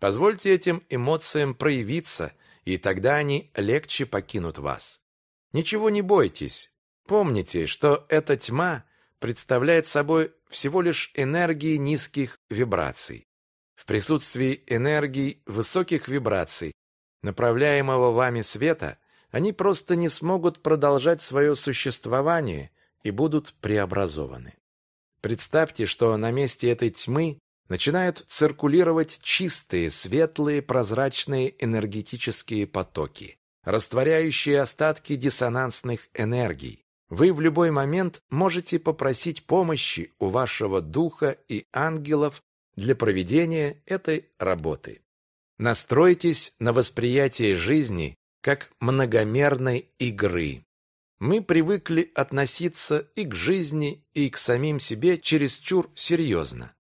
Позвольте этим эмоциям проявиться, и тогда они легче покинут вас. Ничего не бойтесь. Помните, что эта тьма представляет собой всего лишь энергии низких вибраций. В присутствии энергии высоких вибраций, направляемого вами света, они просто не смогут продолжать свое существование и будут преобразованы. Представьте, что на месте этой тьмы начинают циркулировать чистые, светлые, прозрачные энергетические потоки, растворяющие остатки диссонансных энергий. Вы в любой момент можете попросить помощи у вашего духа и ангелов для проведения этой работы. Настройтесь на восприятие жизни как многомерной игры. Мы привыкли относиться и к жизни, и к самим себе чересчур серьезно.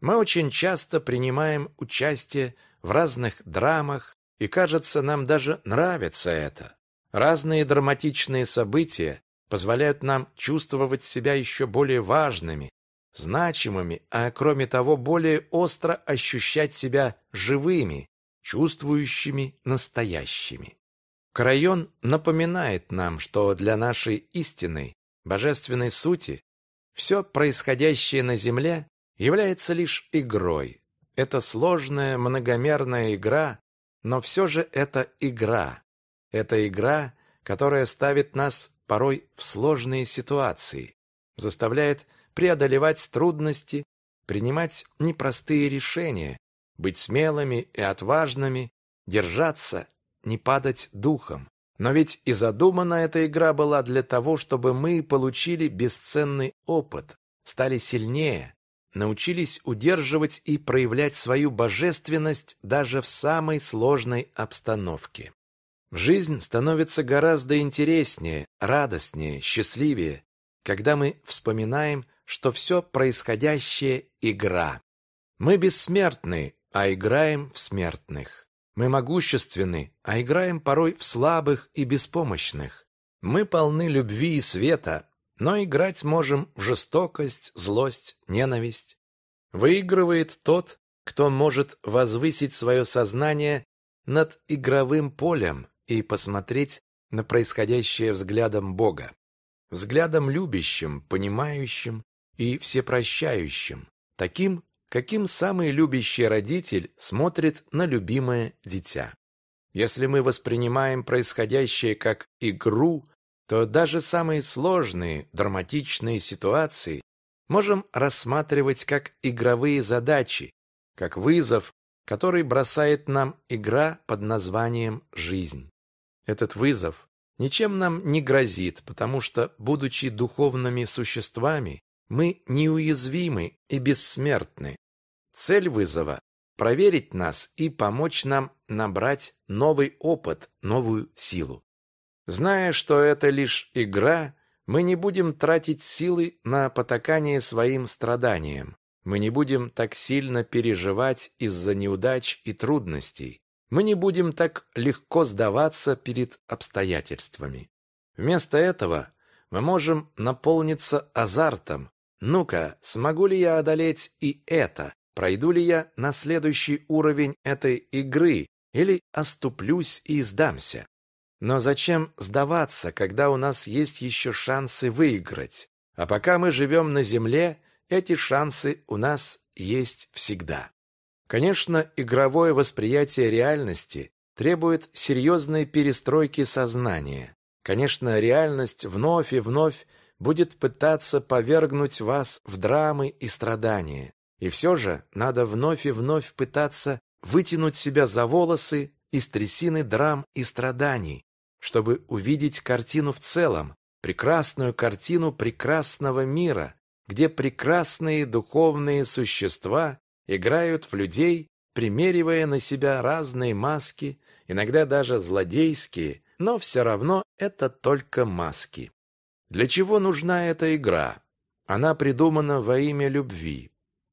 Мы очень часто принимаем участие в разных драмах, и, кажется, нам даже нравится это. Разные драматичные события позволяют нам чувствовать себя еще более важными, значимыми, а кроме того, более остро ощущать себя живыми, чувствующими настоящими. Крайон напоминает нам, что для нашей истинной божественной сути, все происходящее на земле является лишь игрой. Это сложная многомерная игра, но все же это игра. Это игра, которая ставит нас порой в сложные ситуации, заставляет преодолевать трудности, принимать непростые решения, быть смелыми и отважными, держаться не падать духом. Но ведь и задумана эта игра была для того, чтобы мы получили бесценный опыт, стали сильнее, научились удерживать и проявлять свою божественность даже в самой сложной обстановке. Жизнь становится гораздо интереснее, радостнее, счастливее, когда мы вспоминаем, что все происходящее – игра. Мы бессмертны, а играем в смертных. Мы могущественны, а играем порой в слабых и беспомощных. Мы полны любви и света, но играть можем в жестокость, злость, ненависть. Выигрывает тот, кто может возвысить свое сознание над игровым полем и посмотреть на происходящее взглядом Бога, взглядом любящим, понимающим и всепрощающим, таким, каким самый любящий родитель смотрит на любимое дитя. Если мы воспринимаем происходящее как игру, то даже самые сложные, драматичные ситуации можем рассматривать как игровые задачи, как вызов, который бросает нам игра под названием «жизнь». Этот вызов ничем нам не грозит, потому что, будучи духовными существами, мы неуязвимы и бессмертны. Цель вызова – проверить нас и помочь нам набрать новый опыт, новую силу. Зная, что это лишь игра, мы не будем тратить силы на потакание своим страданиям. Мы не будем так сильно переживать из-за неудач и трудностей. Мы не будем так легко сдаваться перед обстоятельствами. Вместо этого мы можем наполниться азартом, ну-ка, смогу ли я одолеть и это? Пройду ли я на следующий уровень этой игры или оступлюсь и сдамся? Но зачем сдаваться, когда у нас есть еще шансы выиграть? А пока мы живем на земле, эти шансы у нас есть всегда. Конечно, игровое восприятие реальности требует серьезной перестройки сознания. Конечно, реальность вновь и вновь будет пытаться повергнуть вас в драмы и страдания. И все же надо вновь и вновь пытаться вытянуть себя за волосы из трясины драм и страданий, чтобы увидеть картину в целом, прекрасную картину прекрасного мира, где прекрасные духовные существа играют в людей, примеривая на себя разные маски, иногда даже злодейские, но все равно это только маски. Для чего нужна эта игра? Она придумана во имя любви,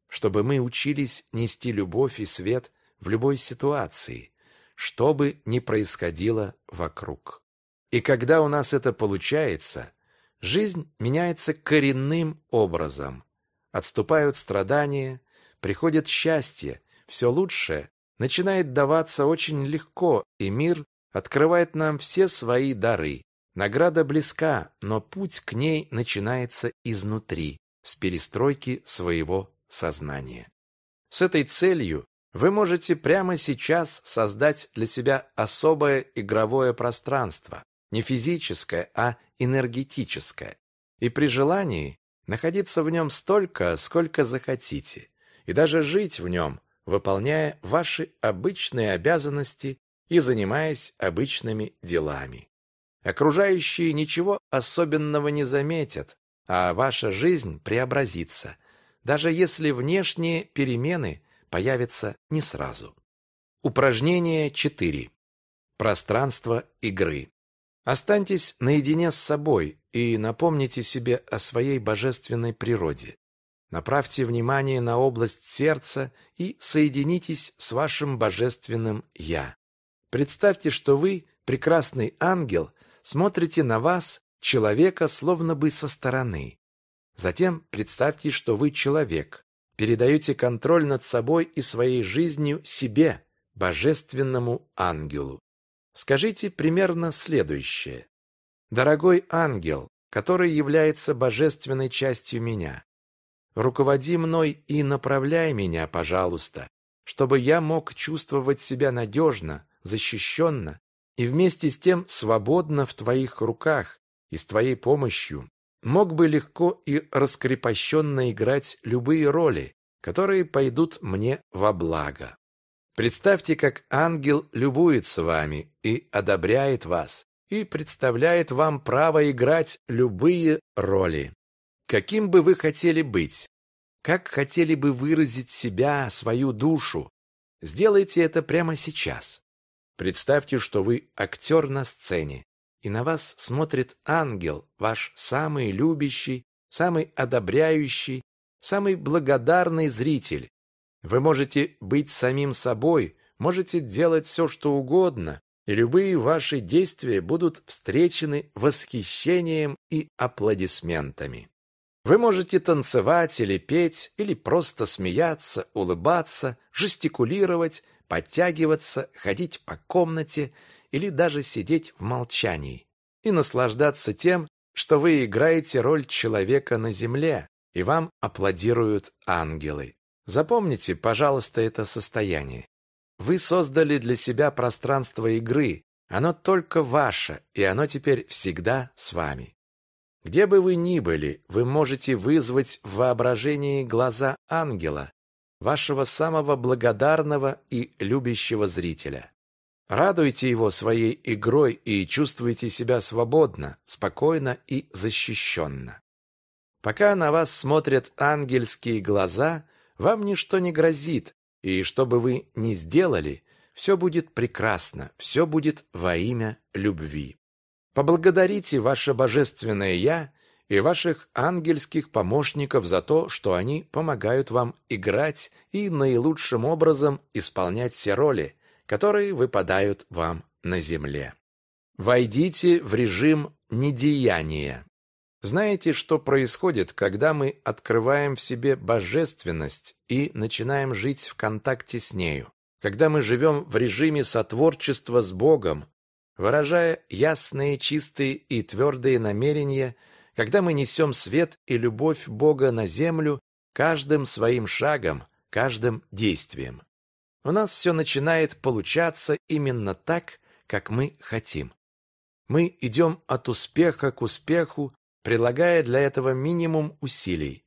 чтобы мы учились нести любовь и свет в любой ситуации, что бы ни происходило вокруг. И когда у нас это получается, жизнь меняется коренным образом. Отступают страдания, приходит счастье, все лучшее начинает даваться очень легко, и мир открывает нам все свои дары. Награда близка, но путь к ней начинается изнутри, с перестройки своего сознания. С этой целью вы можете прямо сейчас создать для себя особое игровое пространство, не физическое, а энергетическое, и при желании находиться в нем столько, сколько захотите, и даже жить в нем, выполняя ваши обычные обязанности и занимаясь обычными делами. Окружающие ничего особенного не заметят, а ваша жизнь преобразится, даже если внешние перемены появятся не сразу. Упражнение 4. Пространство игры. Останьтесь наедине с собой и напомните себе о своей божественной природе. Направьте внимание на область сердца и соединитесь с вашим божественным «Я». Представьте, что вы – прекрасный ангел – смотрите на вас, человека, словно бы со стороны. Затем представьте, что вы человек, передаете контроль над собой и своей жизнью себе, божественному ангелу. Скажите примерно следующее. «Дорогой ангел, который является божественной частью меня, руководи мной и направляй меня, пожалуйста, чтобы я мог чувствовать себя надежно, защищенно и вместе с тем свободно в твоих руках и с твоей помощью мог бы легко и раскрепощенно играть любые роли, которые пойдут мне во благо. Представьте, как ангел любует с вами и одобряет вас, и представляет вам право играть любые роли. Каким бы вы хотели быть? Как хотели бы выразить себя, свою душу? Сделайте это прямо сейчас. Представьте, что вы актер на сцене, и на вас смотрит ангел, ваш самый любящий, самый одобряющий, самый благодарный зритель. Вы можете быть самим собой, можете делать все, что угодно, и любые ваши действия будут встречены восхищением и аплодисментами. Вы можете танцевать или петь, или просто смеяться, улыбаться, жестикулировать, подтягиваться, ходить по комнате или даже сидеть в молчании и наслаждаться тем, что вы играете роль человека на земле, и вам аплодируют ангелы. Запомните, пожалуйста, это состояние. Вы создали для себя пространство игры, оно только ваше, и оно теперь всегда с вами. Где бы вы ни были, вы можете вызвать в воображении глаза ангела, вашего самого благодарного и любящего зрителя. Радуйте его своей игрой и чувствуйте себя свободно, спокойно и защищенно. Пока на вас смотрят ангельские глаза, вам ничто не грозит, и что бы вы ни сделали, все будет прекрасно, все будет во имя любви. Поблагодарите ваше божественное «Я» и ваших ангельских помощников за то, что они помогают вам играть и наилучшим образом исполнять все роли, которые выпадают вам на земле. Войдите в режим недеяния. Знаете, что происходит, когда мы открываем в себе божественность и начинаем жить в контакте с нею? Когда мы живем в режиме сотворчества с Богом, выражая ясные, чистые и твердые намерения – когда мы несем свет и любовь Бога на землю каждым своим шагом, каждым действием. У нас все начинает получаться именно так, как мы хотим. Мы идем от успеха к успеху, прилагая для этого минимум усилий.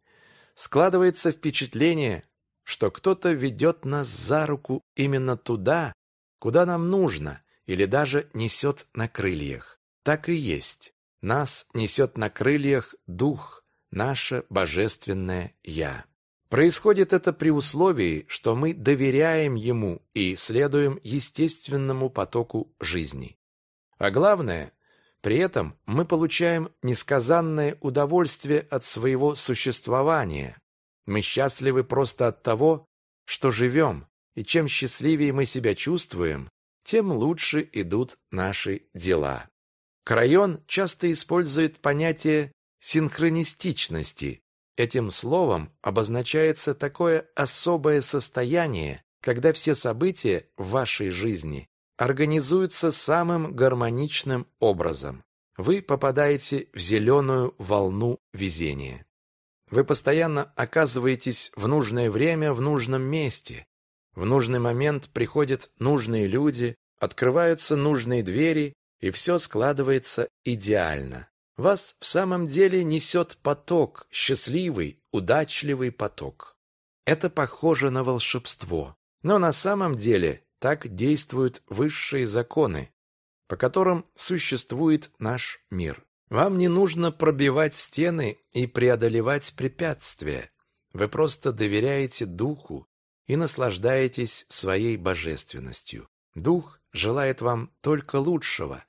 Складывается впечатление, что кто-то ведет нас за руку именно туда, куда нам нужно, или даже несет на крыльях. Так и есть. Нас несет на крыльях дух, наше божественное «Я». Происходит это при условии, что мы доверяем ему и следуем естественному потоку жизни. А главное, при этом мы получаем несказанное удовольствие от своего существования. Мы счастливы просто от того, что живем, и чем счастливее мы себя чувствуем, тем лучше идут наши дела. Крайон часто использует понятие синхронистичности. Этим словом обозначается такое особое состояние, когда все события в вашей жизни организуются самым гармоничным образом. Вы попадаете в зеленую волну везения. Вы постоянно оказываетесь в нужное время в нужном месте. В нужный момент приходят нужные люди, открываются нужные двери, и все складывается идеально. Вас в самом деле несет поток, счастливый, удачливый поток. Это похоже на волшебство. Но на самом деле так действуют высшие законы, по которым существует наш мир. Вам не нужно пробивать стены и преодолевать препятствия. Вы просто доверяете духу и наслаждаетесь своей божественностью. Дух желает вам только лучшего,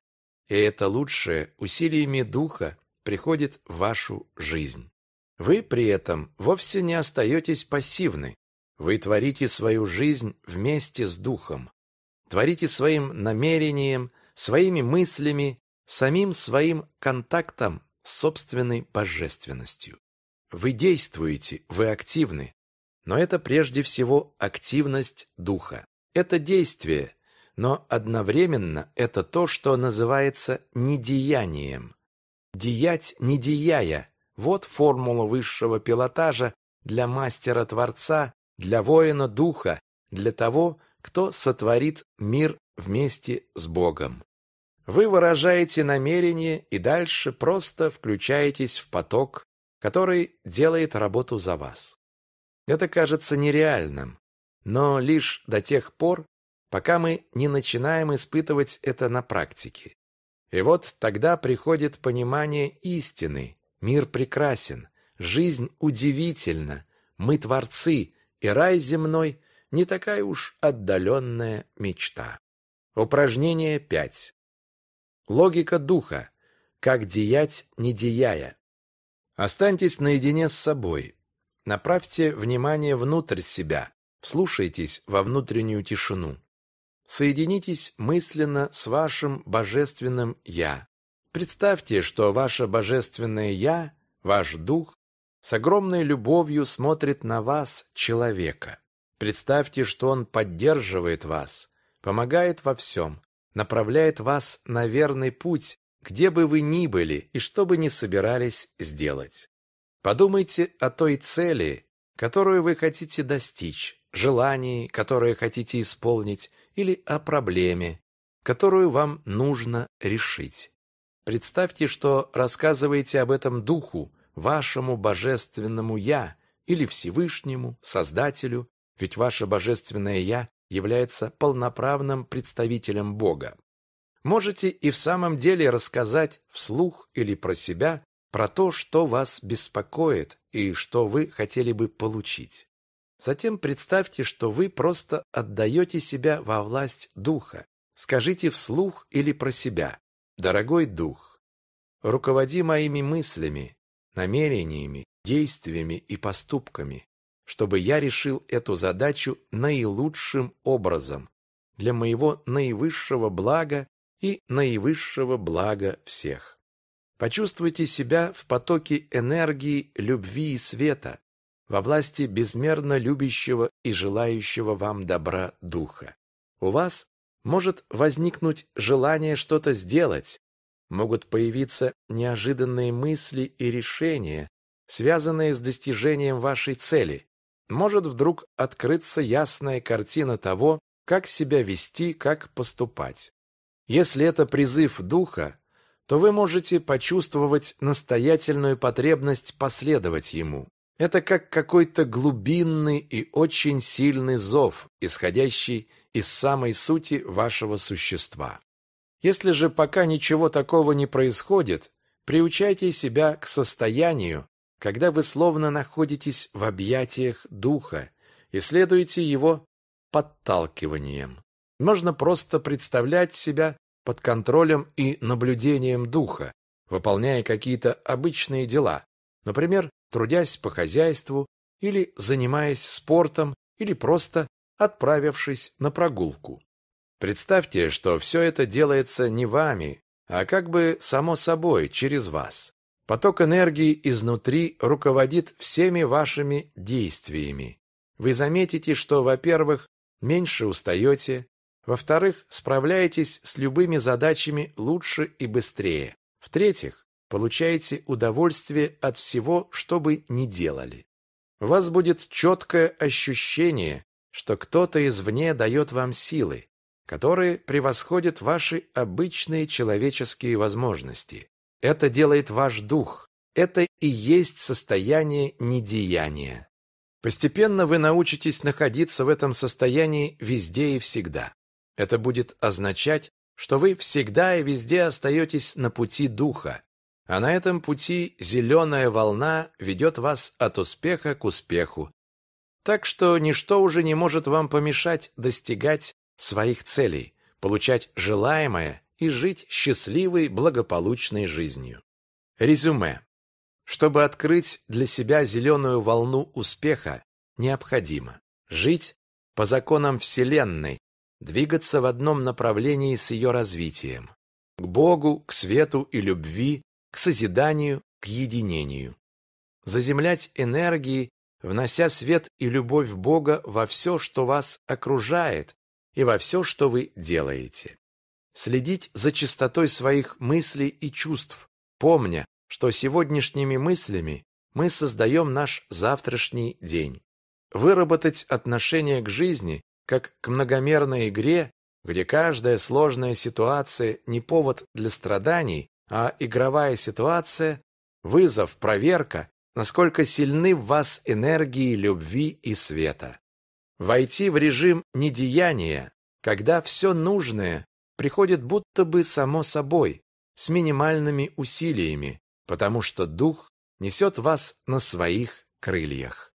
и это лучшее усилиями духа приходит в вашу жизнь. Вы при этом вовсе не остаетесь пассивны. Вы творите свою жизнь вместе с духом. Творите своим намерением, своими мыслями, самим своим контактом с собственной божественностью. Вы действуете, вы активны, но это прежде всего активность духа. Это действие, но одновременно это то, что называется недеянием. Деять не деяя – вот формула высшего пилотажа для мастера-творца, для воина духа, для того, кто сотворит мир вместе с Богом. Вы выражаете намерение и дальше просто включаетесь в поток, который делает работу за вас. Это кажется нереальным, но лишь до тех пор, пока мы не начинаем испытывать это на практике. И вот тогда приходит понимание истины. Мир прекрасен, жизнь удивительна, мы творцы, и рай земной не такая уж отдаленная мечта. Упражнение 5. Логика духа. Как деять, не деяя. Останьтесь наедине с собой. Направьте внимание внутрь себя. Вслушайтесь во внутреннюю тишину. Соединитесь мысленно с вашим божественным «Я». Представьте, что ваше божественное «Я», ваш дух, с огромной любовью смотрит на вас, человека. Представьте, что он поддерживает вас, помогает во всем, направляет вас на верный путь, где бы вы ни были и что бы ни собирались сделать. Подумайте о той цели, которую вы хотите достичь, желании, которое хотите исполнить, или о проблеме, которую вам нужно решить. Представьте, что рассказываете об этом духу, вашему божественному «я» или Всевышнему, Создателю, ведь ваше божественное «я» является полноправным представителем Бога. Можете и в самом деле рассказать вслух или про себя, про то, что вас беспокоит и что вы хотели бы получить. Затем представьте, что вы просто отдаете себя во власть Духа. Скажите вслух или про себя. Дорогой Дух, руководи моими мыслями, намерениями, действиями и поступками, чтобы я решил эту задачу наилучшим образом для моего наивысшего блага и наивысшего блага всех. Почувствуйте себя в потоке энергии, любви и света, во власти безмерно любящего и желающего вам добра духа. У вас может возникнуть желание что-то сделать, могут появиться неожиданные мысли и решения, связанные с достижением вашей цели. Может вдруг открыться ясная картина того, как себя вести, как поступать. Если это призыв духа, то вы можете почувствовать настоятельную потребность последовать ему. Это как какой-то глубинный и очень сильный зов, исходящий из самой сути вашего существа. Если же пока ничего такого не происходит, приучайте себя к состоянию, когда вы словно находитесь в объятиях духа и следуете его подталкиванием. Можно просто представлять себя под контролем и наблюдением духа, выполняя какие-то обычные дела, например, трудясь по хозяйству или занимаясь спортом или просто отправившись на прогулку. Представьте, что все это делается не вами, а как бы само собой, через вас. Поток энергии изнутри руководит всеми вашими действиями. Вы заметите, что, во-первых, меньше устаете, во-вторых, справляетесь с любыми задачами лучше и быстрее. В-третьих, получаете удовольствие от всего, что бы ни делали. У вас будет четкое ощущение, что кто-то извне дает вам силы, которые превосходят ваши обычные человеческие возможности. Это делает ваш дух. Это и есть состояние недеяния. Постепенно вы научитесь находиться в этом состоянии везде и всегда. Это будет означать, что вы всегда и везде остаетесь на пути духа, а на этом пути зеленая волна ведет вас от успеха к успеху. Так что ничто уже не может вам помешать достигать своих целей, получать желаемое и жить счастливой, благополучной жизнью. Резюме. Чтобы открыть для себя зеленую волну успеха, необходимо жить по законам Вселенной, двигаться в одном направлении с ее развитием. К Богу, к свету и любви, к созиданию, к единению. Заземлять энергии, внося свет и любовь Бога во все, что вас окружает и во все, что вы делаете. Следить за чистотой своих мыслей и чувств, помня, что сегодняшними мыслями мы создаем наш завтрашний день. Выработать отношение к жизни, как к многомерной игре, где каждая сложная ситуация не повод для страданий, а игровая ситуация, вызов, проверка, насколько сильны в вас энергии любви и света. Войти в режим недеяния, когда все нужное приходит будто бы само собой, с минимальными усилиями, потому что дух несет вас на своих крыльях.